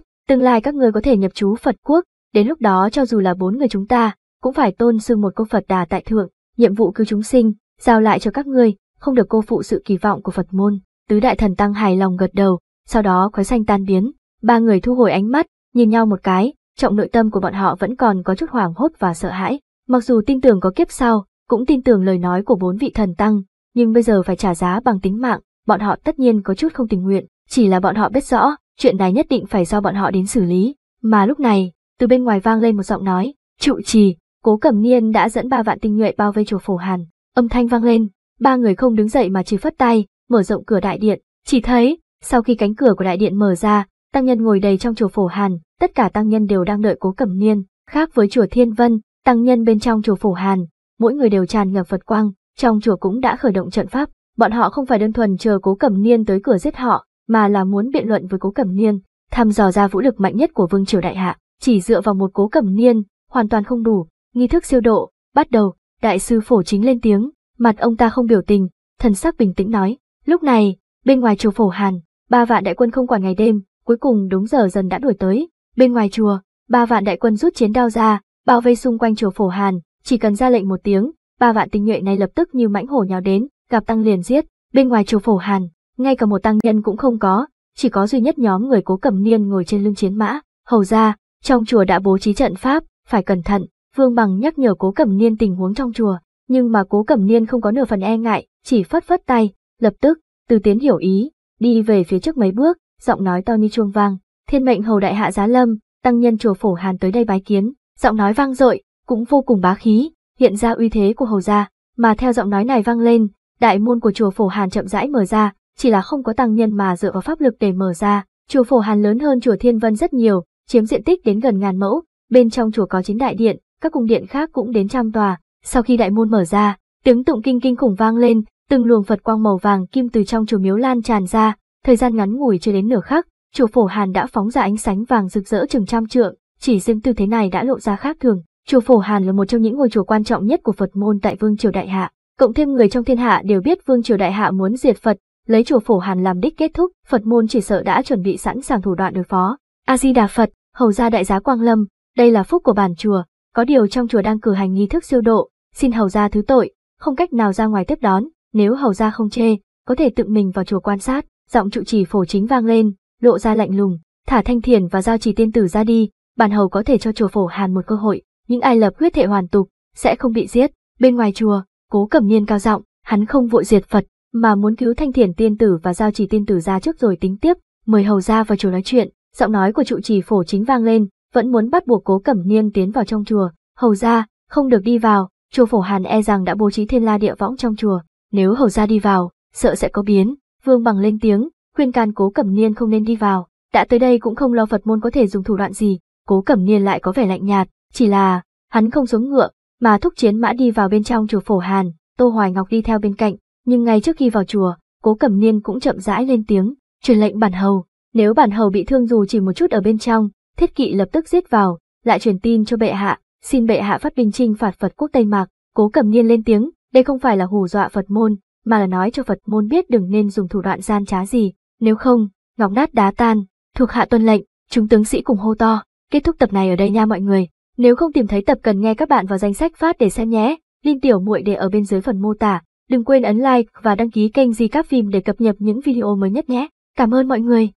tương lai các người có thể nhập chú Phật quốc, đến lúc đó cho dù là bốn người chúng ta, cũng phải tôn xưng một cô Phật đà tại thượng, nhiệm vụ cứu chúng sinh, giao lại cho các người, không được cô phụ sự kỳ vọng của Phật môn. Tứ đại thần tăng hài lòng gật đầu, sau đó khói xanh tan biến, ba người thu hồi ánh mắt, nhìn nhau một cái, trọng nội tâm của bọn họ vẫn còn có chút hoảng hốt và sợ hãi, mặc dù tin tưởng có kiếp sau, cũng tin tưởng lời nói của bốn vị thần tăng, nhưng bây giờ phải trả giá bằng tính mạng, bọn họ tất nhiên có chút không tình nguyện, chỉ là bọn họ biết rõ, chuyện này nhất định phải do bọn họ đến xử lý. Mà lúc này, từ bên ngoài vang lên một giọng nói, trụ trì, cố cẩm niên đã dẫn ba vạn tinh nhuệ bao vây chùa phổ hàn. Âm thanh vang lên, ba người không đứng dậy mà chỉ phất tay, mở rộng cửa đại điện, chỉ thấy, sau khi cánh cửa của đại điện mở ra, tăng nhân ngồi đầy trong chùa phổ hàn, tất cả tăng nhân đều đang đợi cố cẩm niên, khác với chùa thiên vân, tăng nhân bên trong chùa phổ hàn, mỗi người đều tràn ngập Phật quang, trong chùa cũng đã khởi động trận pháp, bọn họ không phải đơn thuần chờ cố cẩm niên tới cửa giết họ, mà là muốn biện luận với cố cẩm niên, thăm dò ra vũ lực mạnh nhất của vương triều đại hạ, chỉ dựa vào một cố cẩm niên, hoàn toàn không đủ, nghi thức siêu độ, bắt đầu, đại sư phổ chính lên tiếng, mặt ông ta không biểu tình, thần sắc bình tĩnh nói, lúc này, bên ngoài chùa phổ hàn, ba vạn đại quân không quản ngày đêm, cuối cùng đúng giờ dần đã đuổi tới, bên ngoài chùa, ba vạn đại quân rút chiến đao ra, bao vây xung quanh chùa phổ hàn, chỉ cần ra lệnh một tiếng, ba vạn tinh nhuệ này lập tức như mãnh hổ nhào đến, gặp tăng liền giết, bên ngoài chùa phổ hàn, ngay cả một tăng nhân cũng không có, chỉ có duy nhất nhóm người cố cẩm niên ngồi trên lưng chiến mã, hầu ra, trong chùa đã bố trí trận pháp, phải cẩn thận, vương bằng nhắc nhở cố cẩm niên tình huống trong chùa, nhưng mà cố cẩm niên không có nửa phần e ngại, chỉ phất phất tay, lập tức, từ tiến hiểu ý, đi về phía trước mấy bước, giọng nói to như chuông vang, thiên mệnh hầu đại hạ giá lâm, tăng nhân chùa phổ hàn tới đây bái kiến, giọng nói vang dội, cũng vô cùng bá khí, hiện ra uy thế của hầu gia, mà theo giọng nói này vang lên, đại môn của chùa phổ hàn chậm rãi mở ra, chỉ là không có tăng nhân mà dựa vào pháp lực để mở ra. Chùa Phổ Hàn lớn hơn chùa Thiên Vân rất nhiều, chiếm diện tích đến gần ngàn mẫu, bên trong chùa có chín đại điện, các cung điện khác cũng đến trăm tòa. Sau khi đại môn mở ra, tiếng tụng kinh kinh khủng vang lên, từng luồng Phật quang màu vàng kim từ trong chùa miếu lan tràn ra, thời gian ngắn ngủi chưa đến nửa khắc, chùa Phổ Hàn đã phóng ra ánh sáng vàng rực rỡ chừng trăm trượng, chỉ riêng tư thế này đã lộ ra khác thường. Chùa Phổ Hàn là một trong những ngôi chùa quan trọng nhất của Phật môn tại Vương triều Đại Hạ, cộng thêm người trong thiên hạ đều biết Vương triều Đại Hạ muốn diệt Phật, lấy chùa phổ hàn làm đích kết thúc phật môn chỉ sợ đã chuẩn bị sẵn sàng thủ đoạn đối phó a di đà phật hầu gia đại giá quang lâm đây là phúc của bản chùa có điều trong chùa đang cử hành nghi thức siêu độ xin hầu gia thứ tội không cách nào ra ngoài tiếp đón nếu hầu gia không chê có thể tự mình vào chùa quan sát giọng trụ trì phổ chính vang lên lộ ra lạnh lùng thả thanh thiền và giao trì tiên tử ra đi bản hầu có thể cho chùa phổ hàn một cơ hội những ai lập huyết hệ hoàn tục sẽ không bị giết bên ngoài chùa cố cẩm niên cao giọng hắn không vội diệt phật mà muốn cứu thanh thiền tiên tử và giao trì tiên tử ra trước rồi tính tiếp, mời hầu ra vào chùa nói chuyện, giọng nói của trụ trì phổ chính vang lên, vẫn muốn bắt buộc cố cẩm niên tiến vào trong chùa, hầu ra, không được đi vào, chùa phổ hàn e rằng đã bố trí thiên la địa võng trong chùa, nếu hầu ra đi vào, sợ sẽ có biến, vương bằng lên tiếng, khuyên can cố cẩm niên không nên đi vào, đã tới đây cũng không lo Phật môn có thể dùng thủ đoạn gì, cố cẩm niên lại có vẻ lạnh nhạt, chỉ là, hắn không xuống ngựa, mà thúc chiến mã đi vào bên trong chùa phổ hàn, tô hoài ngọc đi theo bên cạnh, nhưng ngay trước khi vào chùa, cố cẩm niên cũng chậm rãi lên tiếng, truyền lệnh bản hầu, nếu bản hầu bị thương dù chỉ một chút ở bên trong, thiết kỵ lập tức giết vào, lại truyền tin cho bệ hạ, xin bệ hạ phát binh trinh phạt Phật quốc Tây Mạc, cố cẩm niên lên tiếng, đây không phải là hù dọa Phật môn, mà là nói cho Phật môn biết đừng nên dùng thủ đoạn gian trá gì, nếu không, ngọc nát đá tan, thuộc hạ tuân lệnh, chúng tướng sĩ cùng hô to, kết thúc tập này ở đây nha mọi người, nếu không tìm thấy tập cần nghe các bạn vào danh sách phát để xem nhé, link tiểu muội để ở bên dưới phần mô tả, Đừng quên ấn like và đăng ký kênh Di Các Phim để cập nhật những video mới nhất nhé. Cảm ơn mọi người.